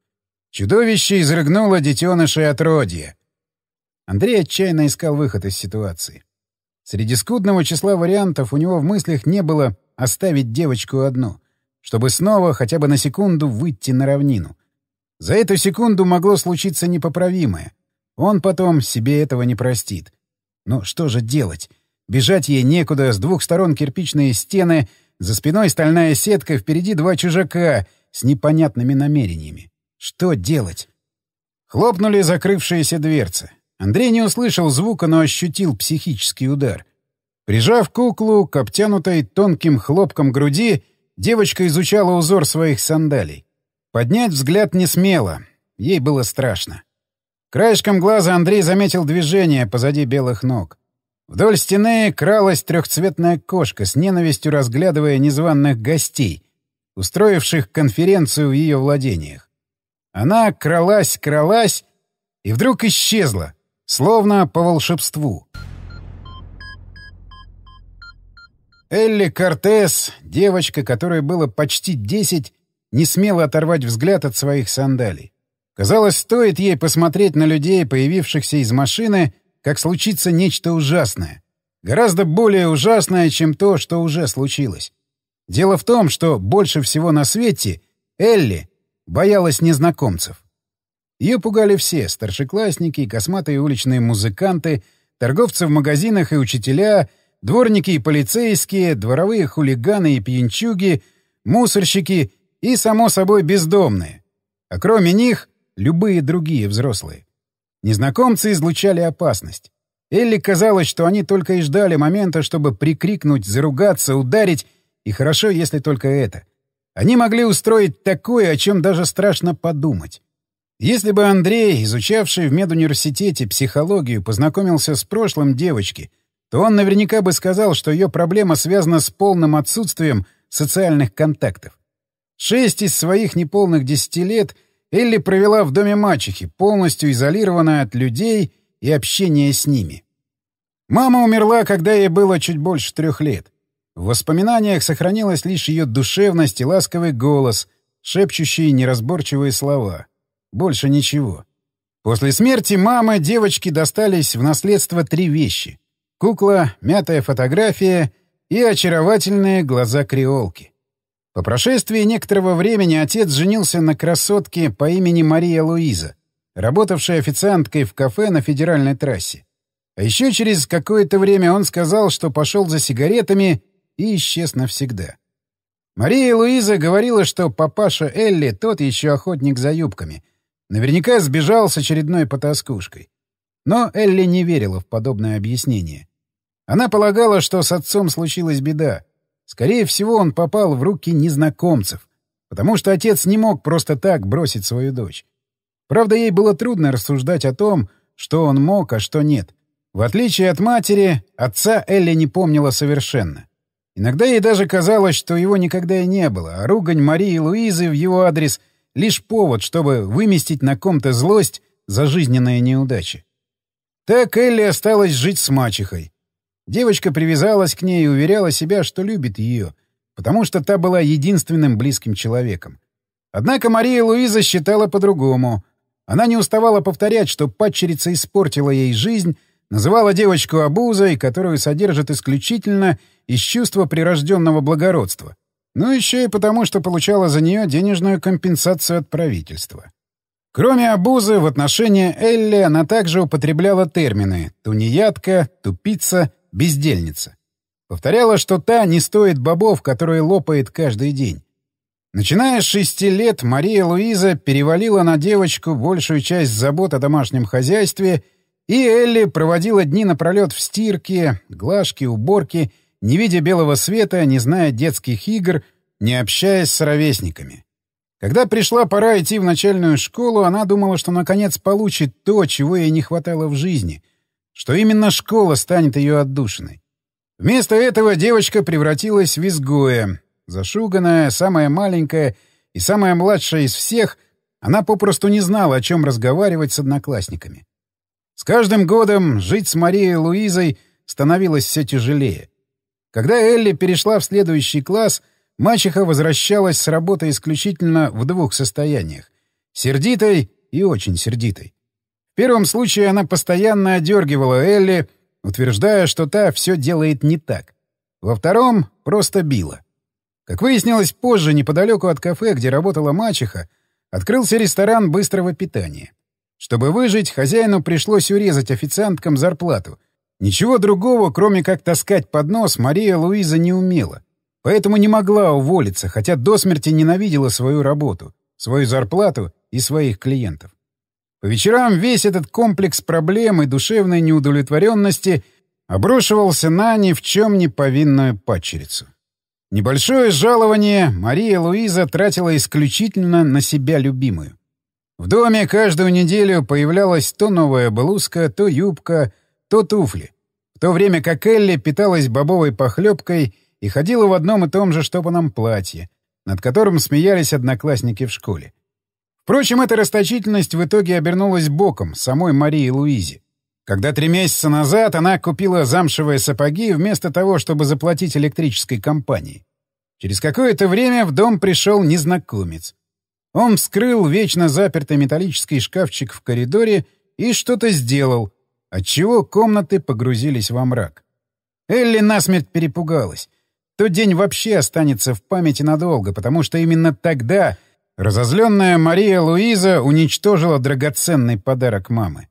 Чудовище изрыгнуло детенышей отродье. Андрей отчаянно искал выход из ситуации. Среди скудного числа вариантов у него в мыслях не было оставить девочку одну, чтобы снова хотя бы на секунду выйти на равнину. За эту секунду могло случиться непоправимое. Он потом себе этого не простит. Но что же делать? Бежать ей некуда, с двух сторон кирпичные стены, за спиной стальная сетка, впереди два чужака с непонятными намерениями. Что делать? Хлопнули закрывшиеся дверцы. Андрей не услышал звука, но ощутил психический удар. Прижав куклу к обтянутой тонким хлопком груди, девочка изучала узор своих сандалий. Поднять взгляд не смело. Ей было страшно. Краешком глаза Андрей заметил движение позади белых ног. Вдоль стены кралась трехцветная кошка, с ненавистью разглядывая незваных гостей, устроивших конференцию в ее владениях. Она кралась, кралась и вдруг исчезла, Словно по волшебству. Элли Кортес, девочка, которой было почти десять, не смела оторвать взгляд от своих сандалий. Казалось, стоит ей посмотреть на людей, появившихся из машины, как случится нечто ужасное. Гораздо более ужасное, чем то, что уже случилось. Дело в том, что больше всего на свете Элли боялась незнакомцев. Ее пугали все — старшеклассники, косматые уличные музыканты, торговцы в магазинах и учителя, дворники и полицейские, дворовые хулиганы и пьянчуги, мусорщики и, само собой, бездомные. А кроме них — любые другие взрослые. Незнакомцы излучали опасность. Элли казалось, что они только и ждали момента, чтобы прикрикнуть, заругаться, ударить, и хорошо, если только это. Они могли устроить такое, о чем даже страшно подумать. Если бы Андрей, изучавший в медуниверситете психологию, познакомился с прошлым девочки, то он наверняка бы сказал, что ее проблема связана с полным отсутствием социальных контактов. Шесть из своих неполных десяти лет Элли провела в доме мачехи, полностью изолированная от людей и общения с ними. Мама умерла, когда ей было чуть больше трех лет. В воспоминаниях сохранилась лишь ее душевность и ласковый голос, шепчущие неразборчивые слова — больше ничего. После смерти мамы девочке достались в наследство три вещи. Кукла, мятая фотография и очаровательные глаза креолки. По прошествии некоторого времени отец женился на красотке по имени Мария Луиза, работавшей официанткой в кафе на федеральной трассе. А еще через какое-то время он сказал, что пошел за сигаретами и исчез навсегда. Мария Луиза говорила, что папаша Элли тот еще охотник за юбками — Наверняка сбежал с очередной потаскушкой. Но Элли не верила в подобное объяснение. Она полагала, что с отцом случилась беда. Скорее всего, он попал в руки незнакомцев, потому что отец не мог просто так бросить свою дочь. Правда, ей было трудно рассуждать о том, что он мог, а что нет. В отличие от матери, отца Элли не помнила совершенно. Иногда ей даже казалось, что его никогда и не было, а ругань Марии и Луизы в его адрес — лишь повод, чтобы выместить на ком-то злость за жизненные неудачи. Так Элли осталась жить с мачехой. Девочка привязалась к ней и уверяла себя, что любит ее, потому что та была единственным близким человеком. Однако Мария Луиза считала по-другому. Она не уставала повторять, что падчерица испортила ей жизнь, называла девочку обузой, которую содержит исключительно из чувства прирожденного благородства — ну еще и потому, что получала за нее денежную компенсацию от правительства. Кроме обузы, в отношении Элли она также употребляла термины «тунеядка», «тупица», «бездельница». Повторяла, что та не стоит бобов, которые лопает каждый день. Начиная с шести лет, Мария Луиза перевалила на девочку большую часть забот о домашнем хозяйстве, и Элли проводила дни напролет в стирке, глажке, уборке — не видя белого света, не зная детских игр, не общаясь с ровесниками. Когда пришла пора идти в начальную школу, она думала, что наконец получит то, чего ей не хватало в жизни, что именно школа станет ее отдушиной. Вместо этого девочка превратилась в изгоя. Зашуганная, самая маленькая и самая младшая из всех, она попросту не знала, о чем разговаривать с одноклассниками. С каждым годом жить с Марией Луизой становилось все тяжелее. Когда Элли перешла в следующий класс, мачеха возвращалась с работы исключительно в двух состояниях — сердитой и очень сердитой. В первом случае она постоянно одергивала Элли, утверждая, что та все делает не так. Во втором — просто била. Как выяснилось позже, неподалеку от кафе, где работала мачеха, открылся ресторан быстрого питания. Чтобы выжить, хозяину пришлось урезать официанткам зарплату — Ничего другого, кроме как таскать поднос, Мария Луиза не умела. Поэтому не могла уволиться, хотя до смерти ненавидела свою работу, свою зарплату и своих клиентов. По вечерам весь этот комплекс проблем и душевной неудовлетворенности обрушивался на ни в чем не повинную падчерицу. Небольшое жалование Мария Луиза тратила исключительно на себя любимую. В доме каждую неделю появлялась то новая блузка, то юбка — то туфли. В то время как Элли питалась бобовой похлебкой и ходила в одном и том же штопанном платье, над которым смеялись одноклассники в школе. Впрочем, эта расточительность в итоге обернулась боком самой Марии Луизе. Когда три месяца назад она купила замшевые сапоги вместо того, чтобы заплатить электрической компании. Через какое-то время в дом пришел незнакомец. Он вскрыл вечно запертый металлический шкафчик в коридоре и что-то сделал, отчего комнаты погрузились во мрак. Элли насмерть перепугалась. Тот день вообще останется в памяти надолго, потому что именно тогда разозленная Мария Луиза уничтожила драгоценный подарок мамы.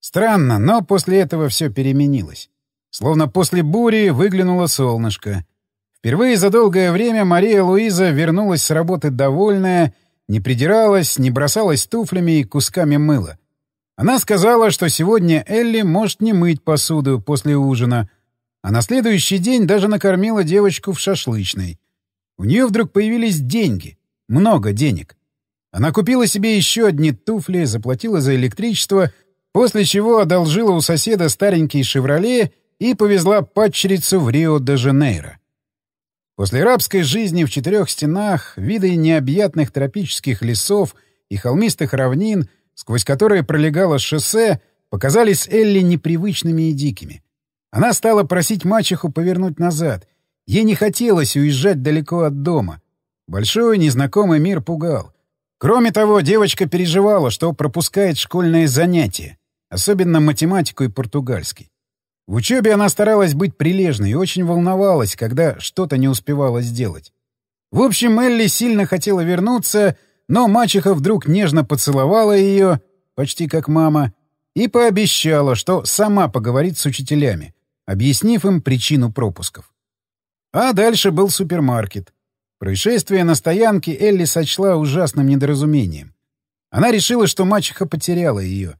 Странно, но после этого все переменилось. Словно после бури выглянуло солнышко. Впервые за долгое время Мария Луиза вернулась с работы довольная, не придиралась, не бросалась туфлями и кусками мыла — она сказала, что сегодня Элли может не мыть посуду после ужина, а на следующий день даже накормила девочку в шашлычной. У нее вдруг появились деньги. Много денег. Она купила себе еще одни туфли, заплатила за электричество, после чего одолжила у соседа старенький «Шевроле» и повезла падчерицу в Рио-де-Жанейро. После рабской жизни в четырех стенах, виды необъятных тропических лесов и холмистых равнин — сквозь которые пролегало шоссе, показались Элли непривычными и дикими. Она стала просить мачеху повернуть назад. Ей не хотелось уезжать далеко от дома. Большой незнакомый мир пугал. Кроме того, девочка переживала, что пропускает школьные занятия, особенно математику и португальский. В учебе она старалась быть прилежной и очень волновалась, когда что-то не успевала сделать. В общем, Элли сильно хотела вернуться но мачеха вдруг нежно поцеловала ее, почти как мама, и пообещала, что сама поговорит с учителями, объяснив им причину пропусков. А дальше был супермаркет. Происшествие на стоянке Элли сочла ужасным недоразумением. Она решила, что мачеха потеряла ее.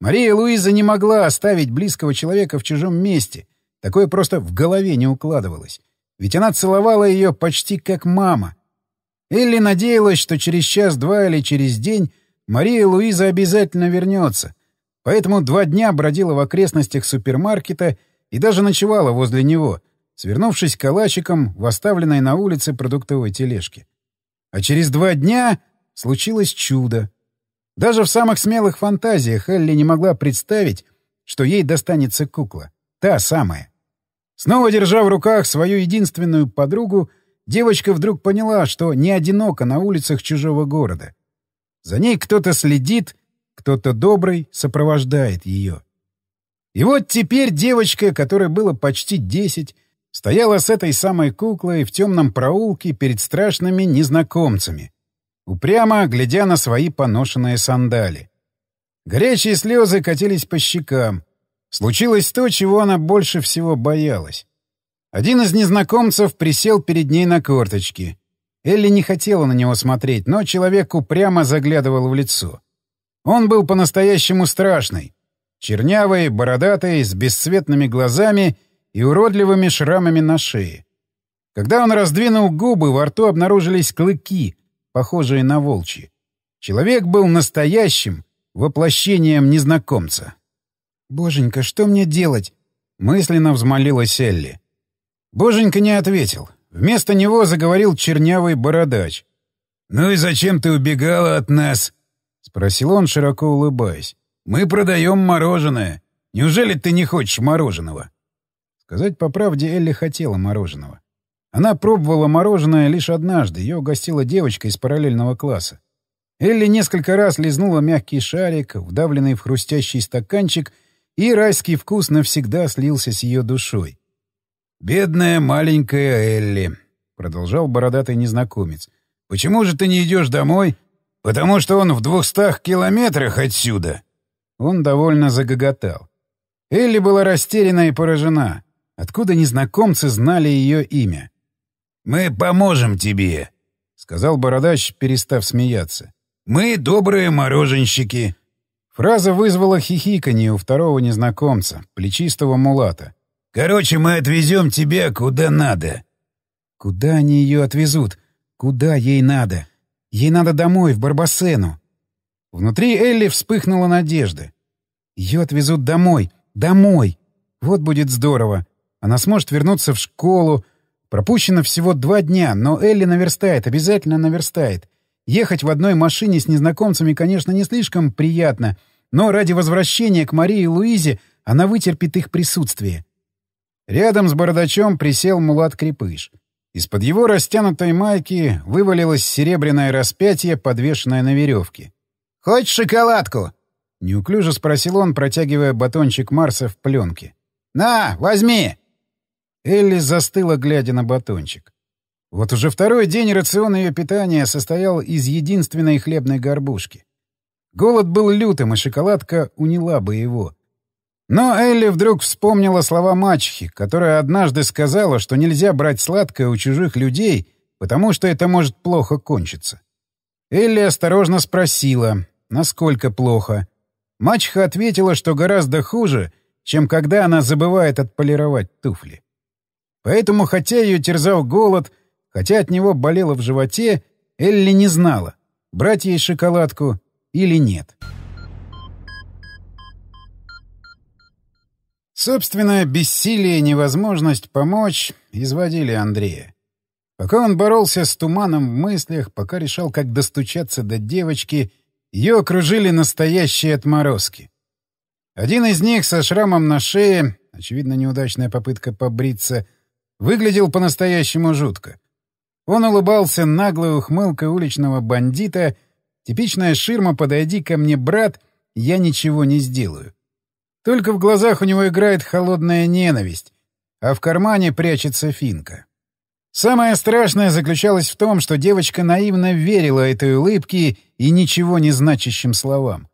Мария Луиза не могла оставить близкого человека в чужом месте. Такое просто в голове не укладывалось. Ведь она целовала ее почти как мама, Элли надеялась, что через час-два или через день Мария Луиза обязательно вернется, поэтому два дня бродила в окрестностях супермаркета и даже ночевала возле него, свернувшись калачиком в оставленной на улице продуктовой тележке. А через два дня случилось чудо. Даже в самых смелых фантазиях Элли не могла представить, что ей достанется кукла. Та самая. Снова держа в руках свою единственную подругу, Девочка вдруг поняла, что не одинока на улицах чужого города. За ней кто-то следит, кто-то добрый сопровождает ее. И вот теперь девочка, которой было почти десять, стояла с этой самой куклой в темном проулке перед страшными незнакомцами, упрямо глядя на свои поношенные сандали. Горячие слезы катились по щекам. Случилось то, чего она больше всего боялась. Один из незнакомцев присел перед ней на корточки. Элли не хотела на него смотреть, но человеку прямо заглядывал в лицо. Он был по-настоящему страшный. Чернявый, бородатый, с бесцветными глазами и уродливыми шрамами на шее. Когда он раздвинул губы, во рту обнаружились клыки, похожие на волчьи. Человек был настоящим воплощением незнакомца. «Боженька, что мне делать?» — мысленно взмолилась Элли. Боженька не ответил. Вместо него заговорил чернявый бородач. «Ну и зачем ты убегала от нас?» — спросил он, широко улыбаясь. «Мы продаем мороженое. Неужели ты не хочешь мороженого?» Сказать по правде, Элли хотела мороженого. Она пробовала мороженое лишь однажды, ее угостила девочка из параллельного класса. Элли несколько раз лизнула мягкий шарик, вдавленный в хрустящий стаканчик, и райский вкус навсегда слился с ее душой. «Бедная маленькая Элли», — продолжал бородатый незнакомец. «Почему же ты не идешь домой?» «Потому что он в двухстах километрах отсюда!» Он довольно загоготал. Элли была растеряна и поражена. Откуда незнакомцы знали ее имя? «Мы поможем тебе», — сказал бородач, перестав смеяться. «Мы добрые мороженщики». Фраза вызвала хихиканье у второго незнакомца, плечистого мулата. Короче, мы отвезем тебя куда надо». «Куда они ее отвезут? Куда ей надо? Ей надо домой, в Барбасену». Внутри Элли вспыхнула надежда. «Ее отвезут домой! Домой! Вот будет здорово! Она сможет вернуться в школу. Пропущено всего два дня, но Элли наверстает, обязательно наверстает. Ехать в одной машине с незнакомцами, конечно, не слишком приятно, но ради возвращения к Марии и Луизе она вытерпит их присутствие. Рядом с бардачом присел мулат-крепыш. Из-под его растянутой майки вывалилось серебряное распятие, подвешенное на веревке. «Хочешь шоколадку?» — неуклюже спросил он, протягивая батончик Марса в пленке. «На, возьми!» Элли застыла, глядя на батончик. Вот уже второй день рацион ее питания состоял из единственной хлебной горбушки. Голод был лютым, и шоколадка уняла бы его. Но Элли вдруг вспомнила слова мачехи, которая однажды сказала, что нельзя брать сладкое у чужих людей, потому что это может плохо кончиться. Элли осторожно спросила, насколько плохо. Мачеха ответила, что гораздо хуже, чем когда она забывает отполировать туфли. Поэтому, хотя ее терзал голод, хотя от него болело в животе, Элли не знала, брать ей шоколадку или нет. Собственное бессилие и невозможность помочь изводили Андрея. Пока он боролся с туманом в мыслях, пока решал, как достучаться до девочки, ее окружили настоящие отморозки. Один из них со шрамом на шее, очевидно, неудачная попытка побриться, выглядел по-настоящему жутко. Он улыбался наглой ухмылкой уличного бандита, типичная ширма «подойди ко мне, брат, я ничего не сделаю». Только в глазах у него играет холодная ненависть, а в кармане прячется финка. Самое страшное заключалось в том, что девочка наивно верила этой улыбке и ничего не значащим словам.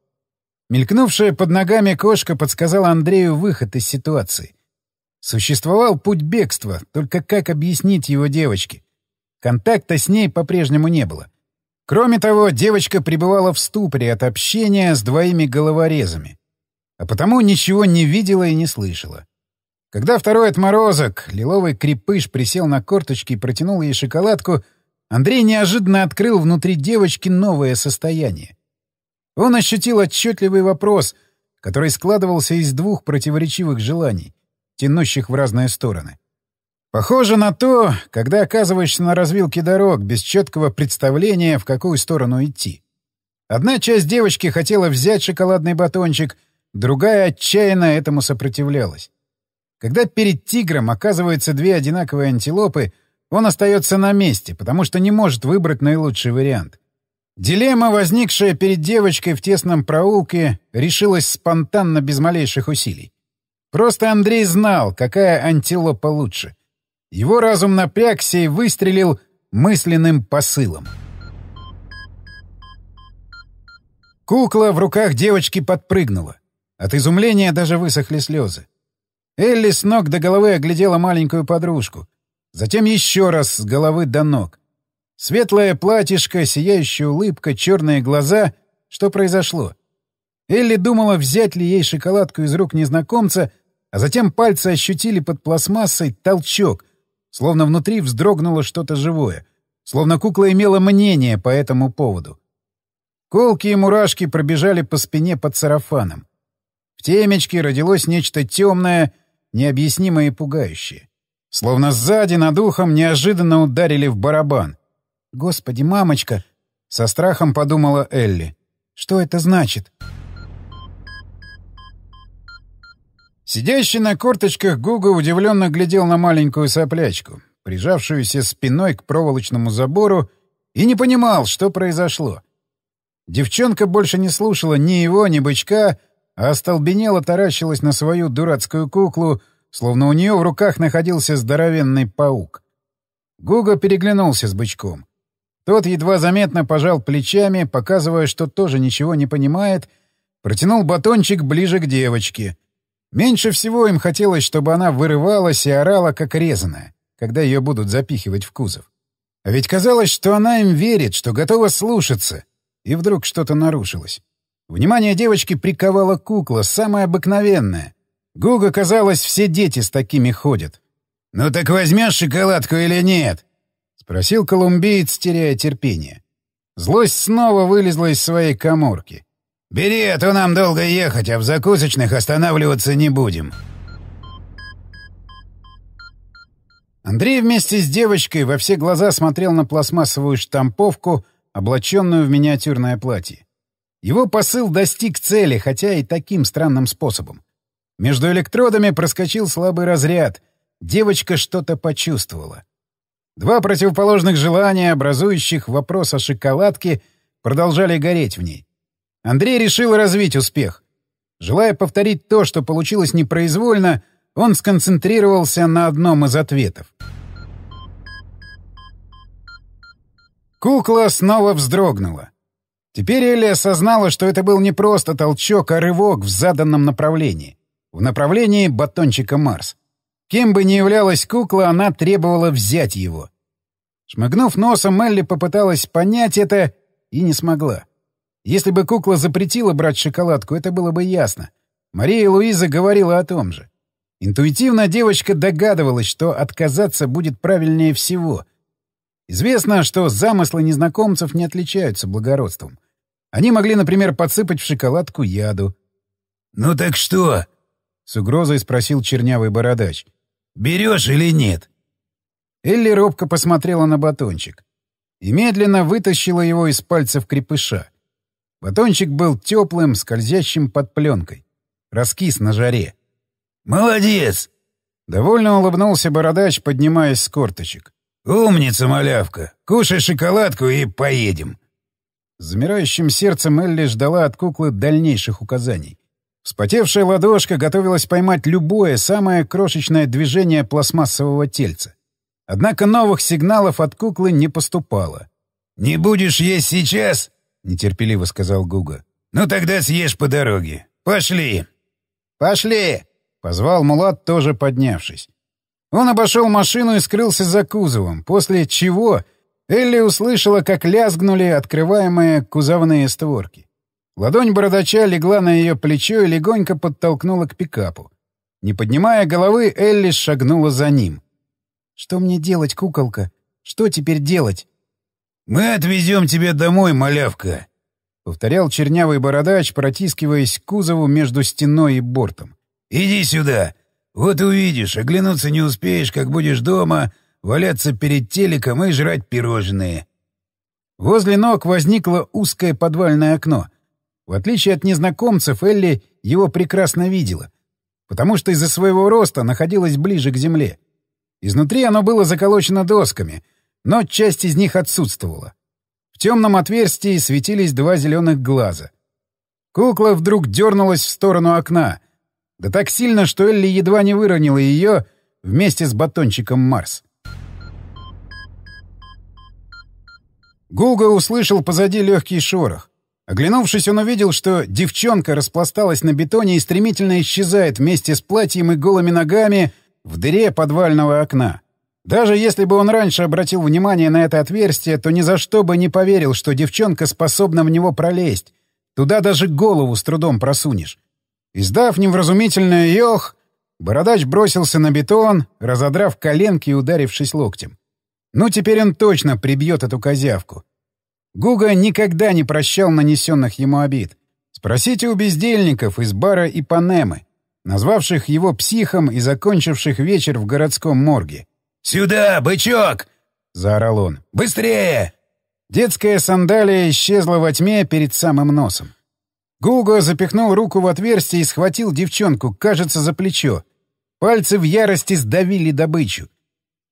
Мелькнувшая под ногами кошка подсказала Андрею выход из ситуации. Существовал путь бегства, только как объяснить его девочке? Контакта с ней по-прежнему не было. Кроме того, девочка пребывала в ступоре от общения с двоими головорезами а потому ничего не видела и не слышала. Когда второй отморозок, лиловый крепыш, присел на корточки и протянул ей шоколадку, Андрей неожиданно открыл внутри девочки новое состояние. Он ощутил отчетливый вопрос, который складывался из двух противоречивых желаний, тянущих в разные стороны. Похоже на то, когда оказываешься на развилке дорог без четкого представления, в какую сторону идти. Одна часть девочки хотела взять шоколадный батончик — Другая отчаянно этому сопротивлялась. Когда перед тигром оказываются две одинаковые антилопы, он остается на месте, потому что не может выбрать наилучший вариант. Дилемма, возникшая перед девочкой в тесном проулке, решилась спонтанно, без малейших усилий. Просто Андрей знал, какая антилопа лучше. Его разум напрягся и выстрелил мысленным посылом. Кукла в руках девочки подпрыгнула. От изумления даже высохли слезы. Элли с ног до головы оглядела маленькую подружку. Затем еще раз с головы до ног. Светлое платьишко, сияющая улыбка, черные глаза. Что произошло? Элли думала, взять ли ей шоколадку из рук незнакомца, а затем пальцы ощутили под пластмассой толчок, словно внутри вздрогнуло что-то живое, словно кукла имела мнение по этому поводу. Колки и мурашки пробежали по спине под сарафаном. В темечке родилось нечто темное, необъяснимое и пугающее. Словно сзади над ухом неожиданно ударили в барабан. «Господи, мамочка!» — со страхом подумала Элли. «Что это значит?» Сидящий на корточках Гуга удивленно глядел на маленькую соплячку, прижавшуюся спиной к проволочному забору, и не понимал, что произошло. Девчонка больше не слушала ни его, ни бычка, а остолбенело таращилась на свою дурацкую куклу, словно у нее в руках находился здоровенный паук. Гуга переглянулся с бычком. Тот едва заметно пожал плечами, показывая, что тоже ничего не понимает, протянул батончик ближе к девочке. Меньше всего им хотелось, чтобы она вырывалась и орала, как резаная, когда ее будут запихивать в кузов. А ведь казалось, что она им верит, что готова слушаться. И вдруг что-то нарушилось. Внимание девочки приковала кукла, самая обыкновенная. Гуга, казалось, все дети с такими ходят. «Ну так возьмешь шоколадку или нет?» — спросил колумбиец, теряя терпение. Злость снова вылезла из своей коморки. «Бери, а то нам долго ехать, а в закусочных останавливаться не будем». Андрей вместе с девочкой во все глаза смотрел на пластмассовую штамповку, облаченную в миниатюрное платье. Его посыл достиг цели, хотя и таким странным способом. Между электродами проскочил слабый разряд. Девочка что-то почувствовала. Два противоположных желания, образующих вопрос о шоколадке, продолжали гореть в ней. Андрей решил развить успех. Желая повторить то, что получилось непроизвольно, он сконцентрировался на одном из ответов. Кукла снова вздрогнула. Теперь Элли осознала, что это был не просто толчок, а рывок в заданном направлении. В направлении батончика Марс. Кем бы ни являлась кукла, она требовала взять его. Шмыгнув носом, Элли попыталась понять это и не смогла. Если бы кукла запретила брать шоколадку, это было бы ясно. Мария Луиза говорила о том же. Интуитивно девочка догадывалась, что отказаться будет правильнее всего. Известно, что замыслы незнакомцев не отличаются благородством. Они могли, например, подсыпать в шоколадку яду. «Ну так что?» — с угрозой спросил чернявый бородач. «Берешь или нет?» Элли робко посмотрела на батончик и медленно вытащила его из пальцев крепыша. Батончик был теплым, скользящим под пленкой. Раскис на жаре. «Молодец!» — довольно улыбнулся бородач, поднимаясь с корточек. «Умница, малявка! Кушай шоколадку и поедем!» замирающим сердцем Элли ждала от куклы дальнейших указаний. Вспотевшая ладошка готовилась поймать любое, самое крошечное движение пластмассового тельца. Однако новых сигналов от куклы не поступало. «Не будешь есть сейчас?» — нетерпеливо сказал Гуга. «Ну тогда съешь по дороге. Пошли!» «Пошли!» — позвал Мулат, тоже поднявшись. Он обошел машину и скрылся за кузовом, после чего Элли услышала, как лязгнули открываемые кузовные створки. Ладонь бородача легла на ее плечо и легонько подтолкнула к пикапу. Не поднимая головы, Элли шагнула за ним. «Что мне делать, куколка? Что теперь делать?» «Мы отвезем тебя домой, малявка», — повторял чернявый бородач, протискиваясь к кузову между стеной и бортом. «Иди сюда. Вот увидишь, оглянуться не успеешь, как будешь дома, валяться перед телеком и жрать пирожные. Возле ног возникло узкое подвальное окно. В отличие от незнакомцев, Элли его прекрасно видела, потому что из-за своего роста находилась ближе к земле. Изнутри оно было заколочено досками, но часть из них отсутствовала. В темном отверстии светились два зеленых глаза. Кукла вдруг дернулась в сторону окна. Да так сильно, что Элли едва не выронила ее вместе с батончиком Марс. Гуга услышал позади легкий шорох. Оглянувшись, он увидел, что девчонка распласталась на бетоне и стремительно исчезает вместе с платьем и голыми ногами в дыре подвального окна. Даже если бы он раньше обратил внимание на это отверстие, то ни за что бы не поверил, что девчонка способна в него пролезть. Туда даже голову с трудом просунешь. Издав невразумительное «йох», бородач бросился на бетон, разодрав коленки и ударившись локтем. Ну, теперь он точно прибьет эту козявку. Гуга никогда не прощал нанесенных ему обид. Спросите у бездельников из бара Ипанемы, назвавших его психом и закончивших вечер в городском морге. «Сюда, бычок!» — заорал он. «Быстрее!» Детская сандалия исчезла во тьме перед самым носом. Гуга запихнул руку в отверстие и схватил девчонку, кажется, за плечо. Пальцы в ярости сдавили добычу.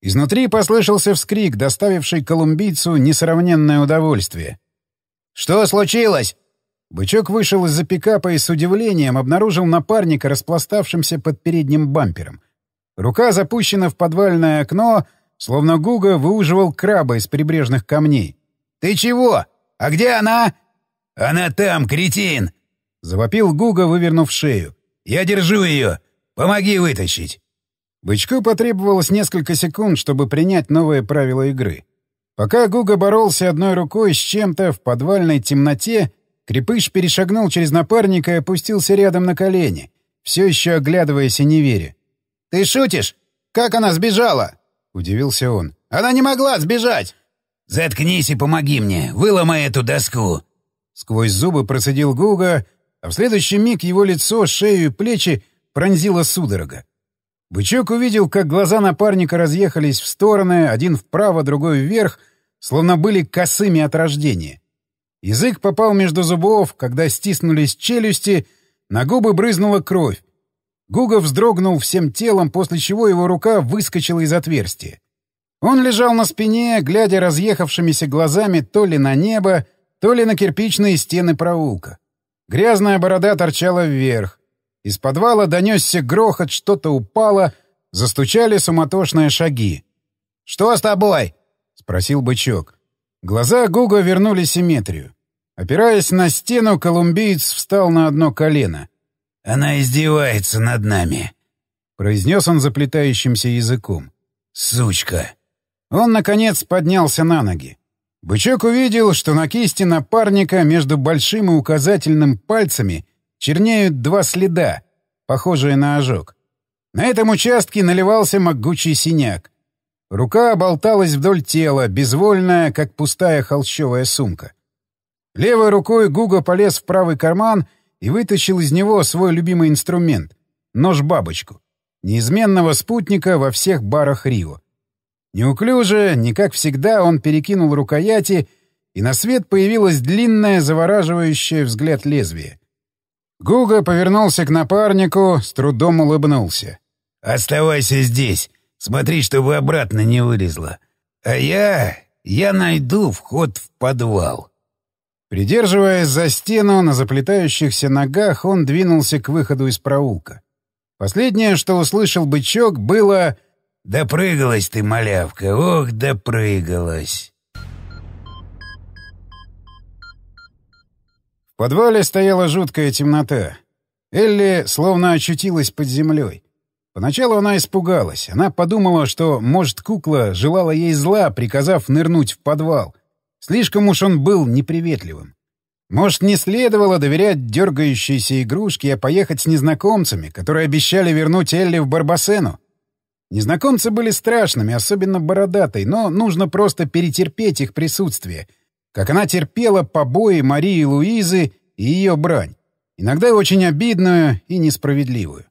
Изнутри послышался вскрик, доставивший колумбийцу несравненное удовольствие. «Что случилось?» Бычок вышел из-за пикапа и с удивлением обнаружил напарника, распластавшимся под передним бампером. Рука запущена в подвальное окно, словно Гуга выуживал краба из прибрежных камней. «Ты чего? А где она?» «Она там, кретин!» — завопил Гуга, вывернув шею. «Я держу ее! Помоги вытащить!» Бычку потребовалось несколько секунд, чтобы принять новые правила игры. Пока Гуга боролся одной рукой с чем-то в подвальной темноте, Крепыш перешагнул через напарника и опустился рядом на колени, все еще оглядываясь и не веря. «Ты шутишь? Как она сбежала?» — удивился он. «Она не могла сбежать!» «Заткнись и помоги мне! Выломай эту доску!» Сквозь зубы процедил Гуга, а в следующий миг его лицо, шею и плечи пронзила судорога. Бычок увидел, как глаза напарника разъехались в стороны, один вправо, другой вверх, словно были косыми от рождения. Язык попал между зубов, когда стиснулись челюсти, на губы брызнула кровь. Гуга вздрогнул всем телом, после чего его рука выскочила из отверстия. Он лежал на спине, глядя разъехавшимися глазами то ли на небо, то ли на кирпичные стены проулка. Грязная борода торчала вверх. Из подвала донесся грохот, что-то упало, застучали суматошные шаги. «Что с тобой?» — спросил бычок. Глаза Гуга вернули симметрию. Опираясь на стену, колумбиец встал на одно колено. «Она издевается над нами», — произнес он заплетающимся языком. «Сучка!» Он, наконец, поднялся на ноги. Бычок увидел, что на кисти напарника между большим и указательным пальцами чернеют два следа, похожие на ожог. На этом участке наливался могучий синяк. Рука болталась вдоль тела, безвольная, как пустая холщовая сумка. Левой рукой Гуга полез в правый карман и вытащил из него свой любимый инструмент — нож-бабочку, неизменного спутника во всех барах Рио. Неуклюже, не как всегда, он перекинул рукояти, и на свет появилось длинное, завораживающее взгляд лезвие. Гуга повернулся к напарнику, с трудом улыбнулся. «Оставайся здесь. Смотри, чтобы обратно не вылезла. А я... я найду вход в подвал». Придерживаясь за стену на заплетающихся ногах, он двинулся к выходу из проулка. Последнее, что услышал бычок, было «Допрыгалась ты, малявка, ох, допрыгалась!» подвале стояла жуткая темнота. Элли словно очутилась под землей. Поначалу она испугалась. Она подумала, что, может, кукла желала ей зла, приказав нырнуть в подвал. Слишком уж он был неприветливым. Может, не следовало доверять дергающейся игрушке, а поехать с незнакомцами, которые обещали вернуть Элли в Барбасену? Незнакомцы были страшными, особенно бородатой, но нужно просто перетерпеть их присутствие — как она терпела побои Марии Луизы и ее брань. Иногда очень обидную и несправедливую.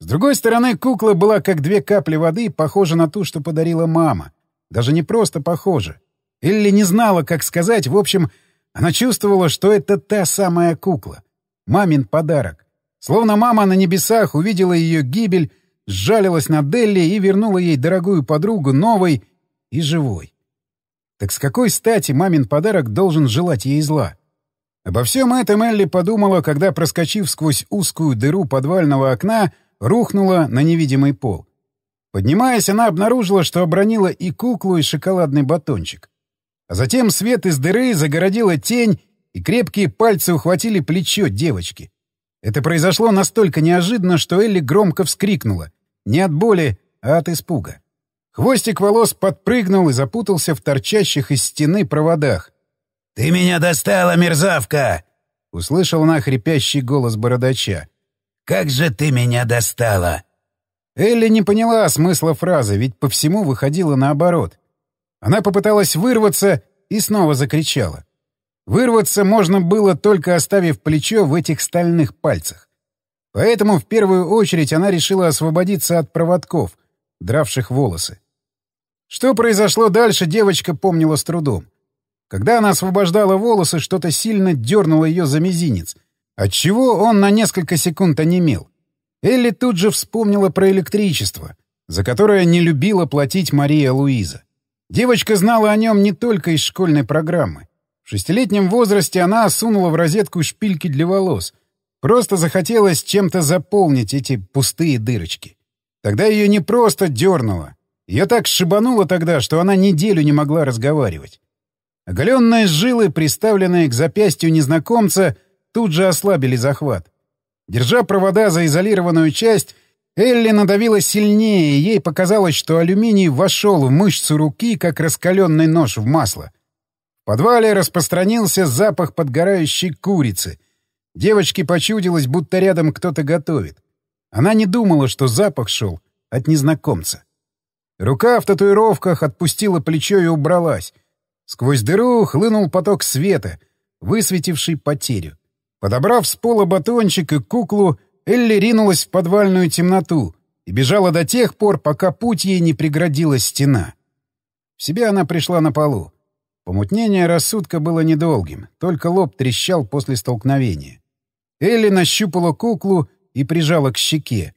С другой стороны, кукла была как две капли воды, похожа на ту, что подарила мама. Даже не просто похожа. Элли не знала, как сказать. В общем, она чувствовала, что это та самая кукла. Мамин подарок. Словно мама на небесах увидела ее гибель, сжалилась над Элли и вернула ей дорогую подругу новой и живой. Так с какой стати мамин подарок должен желать ей зла? Обо всем этом Элли подумала, когда, проскочив сквозь узкую дыру подвального окна, рухнула на невидимый пол. Поднимаясь, она обнаружила, что обронила и куклу, и шоколадный батончик. А затем свет из дыры загородила тень, и крепкие пальцы ухватили плечо девочки. Это произошло настолько неожиданно, что Элли громко вскрикнула. Не от боли, а от испуга. Хвостик волос подпрыгнул и запутался в торчащих из стены проводах. «Ты меня достала, мерзавка!» — услышал она хрипящий голос бородача. «Как же ты меня достала!» Элли не поняла смысла фразы, ведь по всему выходило наоборот. Она попыталась вырваться и снова закричала. Вырваться можно было, только оставив плечо в этих стальных пальцах. Поэтому в первую очередь она решила освободиться от проводков, дравших волосы. Что произошло дальше, девочка помнила с трудом. Когда она освобождала волосы, что-то сильно дернуло ее за мизинец, отчего он на несколько секунд онемел. Элли тут же вспомнила про электричество, за которое не любила платить Мария Луиза. Девочка знала о нем не только из школьной программы. В шестилетнем возрасте она сунула в розетку шпильки для волос. Просто захотелось чем-то заполнить эти пустые дырочки. Тогда ее не просто дернуло, я так шибанула тогда, что она неделю не могла разговаривать. Оголенные жилы, приставленные к запястью незнакомца, тут же ослабили захват. Держа провода за изолированную часть, Элли надавила сильнее, и ей показалось, что алюминий вошел в мышцу руки, как раскаленный нож в масло. В подвале распространился запах подгорающей курицы. Девочке почудилось, будто рядом кто-то готовит. Она не думала, что запах шел от незнакомца. Рука в татуировках отпустила плечо и убралась. Сквозь дыру хлынул поток света, высветивший потерю. Подобрав с пола батончик и куклу, Элли ринулась в подвальную темноту и бежала до тех пор, пока путь ей не преградила стена. В себя она пришла на полу. Помутнение рассудка было недолгим, только лоб трещал после столкновения. Элли нащупала куклу и прижала к щеке.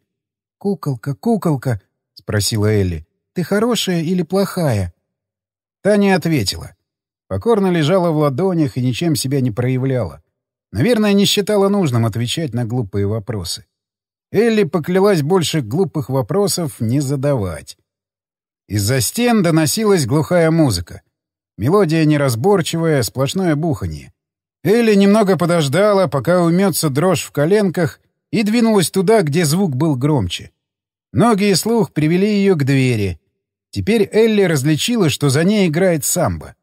«Куколка, куколка!» — спросила Элли. Ты хорошая или плохая?» Таня ответила. Покорно лежала в ладонях и ничем себя не проявляла. Наверное, не считала нужным отвечать на глупые вопросы. Элли поклялась больше глупых вопросов не задавать. Из-за стен доносилась глухая музыка. Мелодия неразборчивая, сплошное буханье. Элли немного подождала, пока умется дрожь в коленках, и двинулась туда, где звук был громче. Ноги и слух привели ее к двери. Теперь Элли различила, что за ней играет самбо.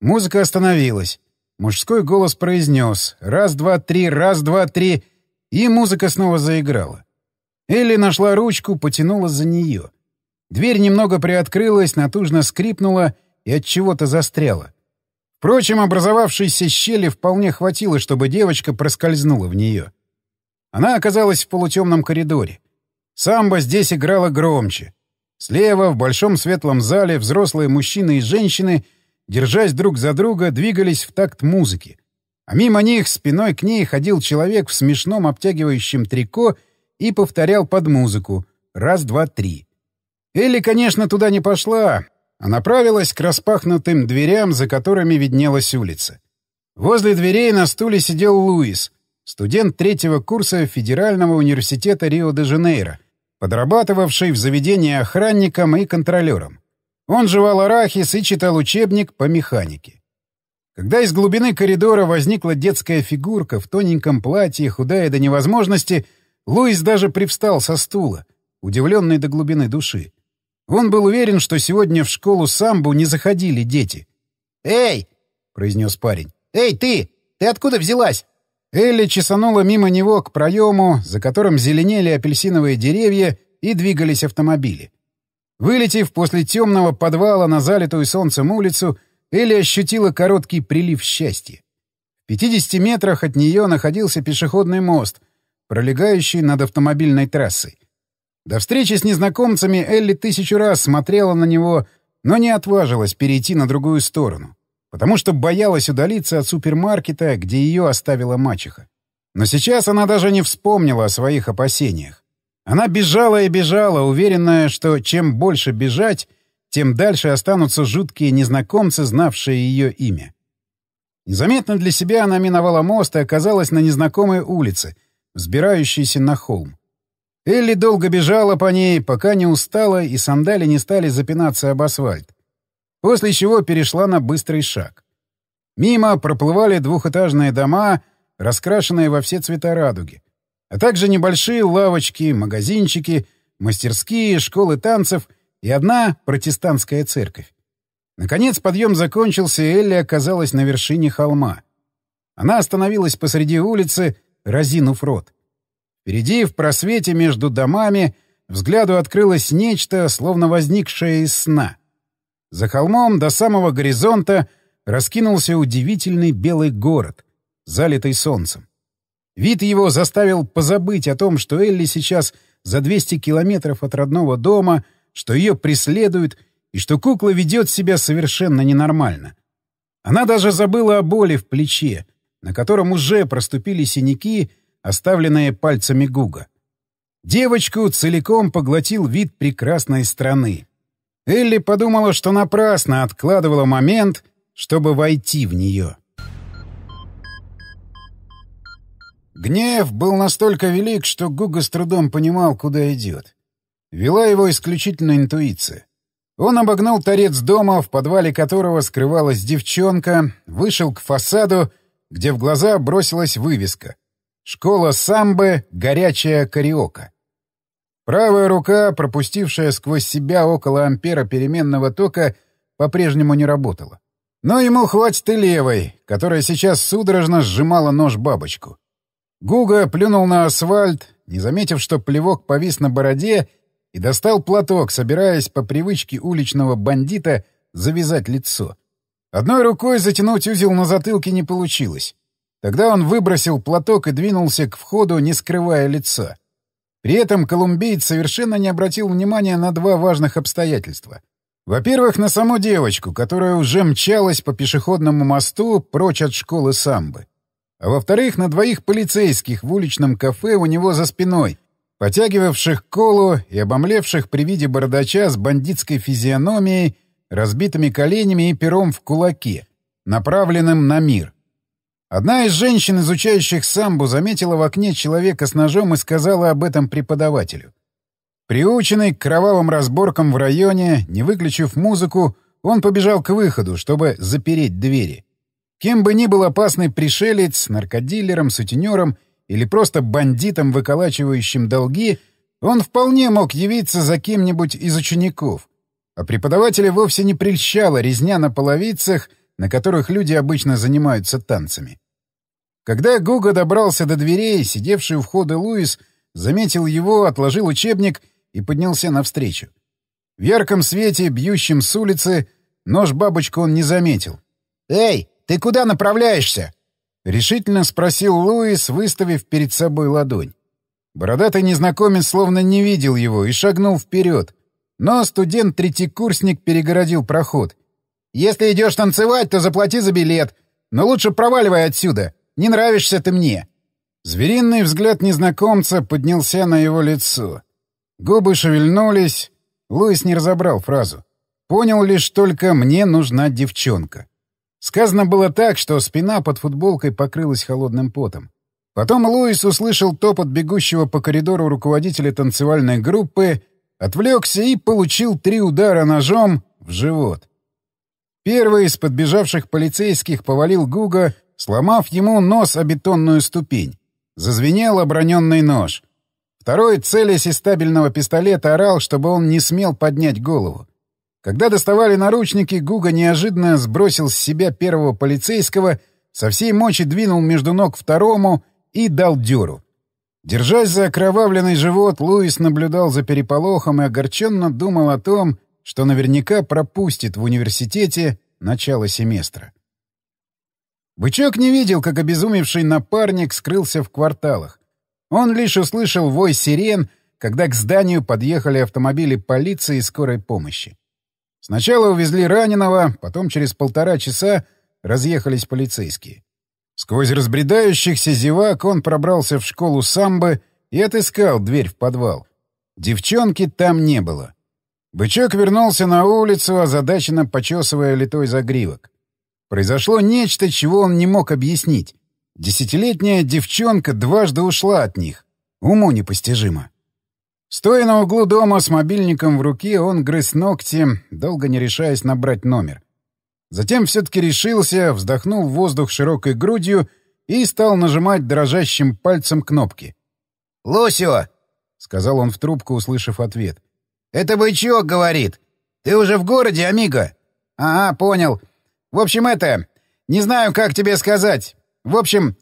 Музыка остановилась. Мужской голос произнес «Раз, два, три, раз, два, три», и музыка снова заиграла. Элли нашла ручку, потянула за нее. Дверь немного приоткрылась, натужно скрипнула и от чего-то застряла. Впрочем, образовавшейся щели вполне хватило, чтобы девочка проскользнула в нее. Она оказалась в полутемном коридоре. Самбо здесь играло громче. Слева, в большом светлом зале, взрослые мужчины и женщины, держась друг за друга, двигались в такт музыки. А мимо них, спиной к ней, ходил человек в смешном обтягивающем трико и повторял под музыку «раз, два, три». Элли, конечно, туда не пошла, а направилась к распахнутым дверям, за которыми виднелась улица. Возле дверей на стуле сидел Луис, студент третьего курса Федерального университета Рио-де-Жанейро — подрабатывавший в заведении охранником и контролером. Он жевал арахис и читал учебник по механике. Когда из глубины коридора возникла детская фигурка в тоненьком платье, худая до невозможности, Луис даже привстал со стула, удивленный до глубины души. Он был уверен, что сегодня в школу самбу не заходили дети. «Эй!» — произнес парень. «Эй, ты! Ты откуда взялась? Элли чесанула мимо него к проему, за которым зеленели апельсиновые деревья и двигались автомобили. Вылетев после темного подвала на залитую солнцем улицу, Элли ощутила короткий прилив счастья. В 50 метрах от нее находился пешеходный мост, пролегающий над автомобильной трассой. До встречи с незнакомцами Элли тысячу раз смотрела на него, но не отважилась перейти на другую сторону потому что боялась удалиться от супермаркета, где ее оставила мачеха. Но сейчас она даже не вспомнила о своих опасениях. Она бежала и бежала, уверенная, что чем больше бежать, тем дальше останутся жуткие незнакомцы, знавшие ее имя. Незаметно для себя она миновала мост и оказалась на незнакомой улице, взбирающейся на холм. Элли долго бежала по ней, пока не устала, и сандали не стали запинаться об асфальт после чего перешла на быстрый шаг. Мимо проплывали двухэтажные дома, раскрашенные во все цвета радуги, а также небольшие лавочки, магазинчики, мастерские, школы танцев и одна протестантская церковь. Наконец подъем закончился, и Элли оказалась на вершине холма. Она остановилась посреди улицы, разинув рот. Впереди, в просвете между домами, взгляду открылось нечто, словно возникшее из сна. За холмом до самого горизонта раскинулся удивительный белый город, залитый солнцем. Вид его заставил позабыть о том, что Элли сейчас за 200 километров от родного дома, что ее преследуют и что кукла ведет себя совершенно ненормально. Она даже забыла о боли в плече, на котором уже проступили синяки, оставленные пальцами Гуга. Девочку целиком поглотил вид прекрасной страны. Элли подумала, что напрасно откладывала момент, чтобы войти в нее. Гнев был настолько велик, что Гуга с трудом понимал, куда идет. Вела его исключительно интуиция. Он обогнал торец дома, в подвале которого скрывалась девчонка, вышел к фасаду, где в глаза бросилась вывеска. «Школа самбы. Горячая кариока». Правая рука, пропустившая сквозь себя около ампера переменного тока, по-прежнему не работала. Но ему хватит и левой, которая сейчас судорожно сжимала нож бабочку. Гуга плюнул на асфальт, не заметив, что плевок повис на бороде, и достал платок, собираясь по привычке уличного бандита завязать лицо. Одной рукой затянуть узел на затылке не получилось. Тогда он выбросил платок и двинулся к входу, не скрывая лица. При этом колумбиец совершенно не обратил внимания на два важных обстоятельства. Во-первых, на саму девочку, которая уже мчалась по пешеходному мосту прочь от школы самбы. А во-вторых, на двоих полицейских в уличном кафе у него за спиной, потягивавших колу и обомлевших при виде бородача с бандитской физиономией, разбитыми коленями и пером в кулаке, направленным на мир. Одна из женщин, изучающих самбу, заметила в окне человека с ножом и сказала об этом преподавателю. Приученный к кровавым разборкам в районе, не выключив музыку, он побежал к выходу, чтобы запереть двери. Кем бы ни был опасный пришелец, наркодилером, сутенером или просто бандитом, выколачивающим долги, он вполне мог явиться за кем-нибудь из учеников. А преподавателя вовсе не прельщала резня на половицах — на которых люди обычно занимаются танцами. Когда Гуга добрался до дверей, сидевший у входа Луис заметил его, отложил учебник и поднялся навстречу. В ярком свете, бьющем с улицы, нож-бабочку он не заметил. «Эй, ты куда направляешься?» — решительно спросил Луис, выставив перед собой ладонь. Бородатый незнакомец словно не видел его и шагнул вперед. Но студент-третьекурсник перегородил проход, если идешь танцевать, то заплати за билет. Но лучше проваливай отсюда. Не нравишься ты мне». Зверинный взгляд незнакомца поднялся на его лицо. Губы шевельнулись. Луис не разобрал фразу. Понял лишь только «мне нужна девчонка». Сказано было так, что спина под футболкой покрылась холодным потом. Потом Луис услышал топот бегущего по коридору руководителя танцевальной группы, отвлекся и получил три удара ножом в живот. Первый из подбежавших полицейских повалил Гуга, сломав ему нос о бетонную ступень. Зазвенел оброненный нож. Второй, целясь из стабильного пистолета, орал, чтобы он не смел поднять голову. Когда доставали наручники, Гуга неожиданно сбросил с себя первого полицейского, со всей мочи двинул между ног второму и дал дёру. Держась за окровавленный живот, Луис наблюдал за переполохом и огорченно думал о том, что наверняка пропустит в университете начало семестра. Бычок не видел, как обезумевший напарник скрылся в кварталах. Он лишь услышал вой сирен, когда к зданию подъехали автомобили полиции и скорой помощи. Сначала увезли раненого, потом через полтора часа разъехались полицейские. Сквозь разбредающихся зевак он пробрался в школу самбы и отыскал дверь в подвал. Девчонки там не было. Бычок вернулся на улицу, озадаченно почесывая литой загривок. Произошло нечто, чего он не мог объяснить. Десятилетняя девчонка дважды ушла от них. Уму непостижимо. Стоя на углу дома с мобильником в руке, он грыз ногти, долго не решаясь набрать номер. Затем все-таки решился, вздохнул в воздух широкой грудью и стал нажимать дрожащим пальцем кнопки. «Лосио!» — сказал он в трубку, услышав ответ. «Это бычок, — говорит. Ты уже в городе, амиго?» «Ага, понял. В общем, это... Не знаю, как тебе сказать. В общем,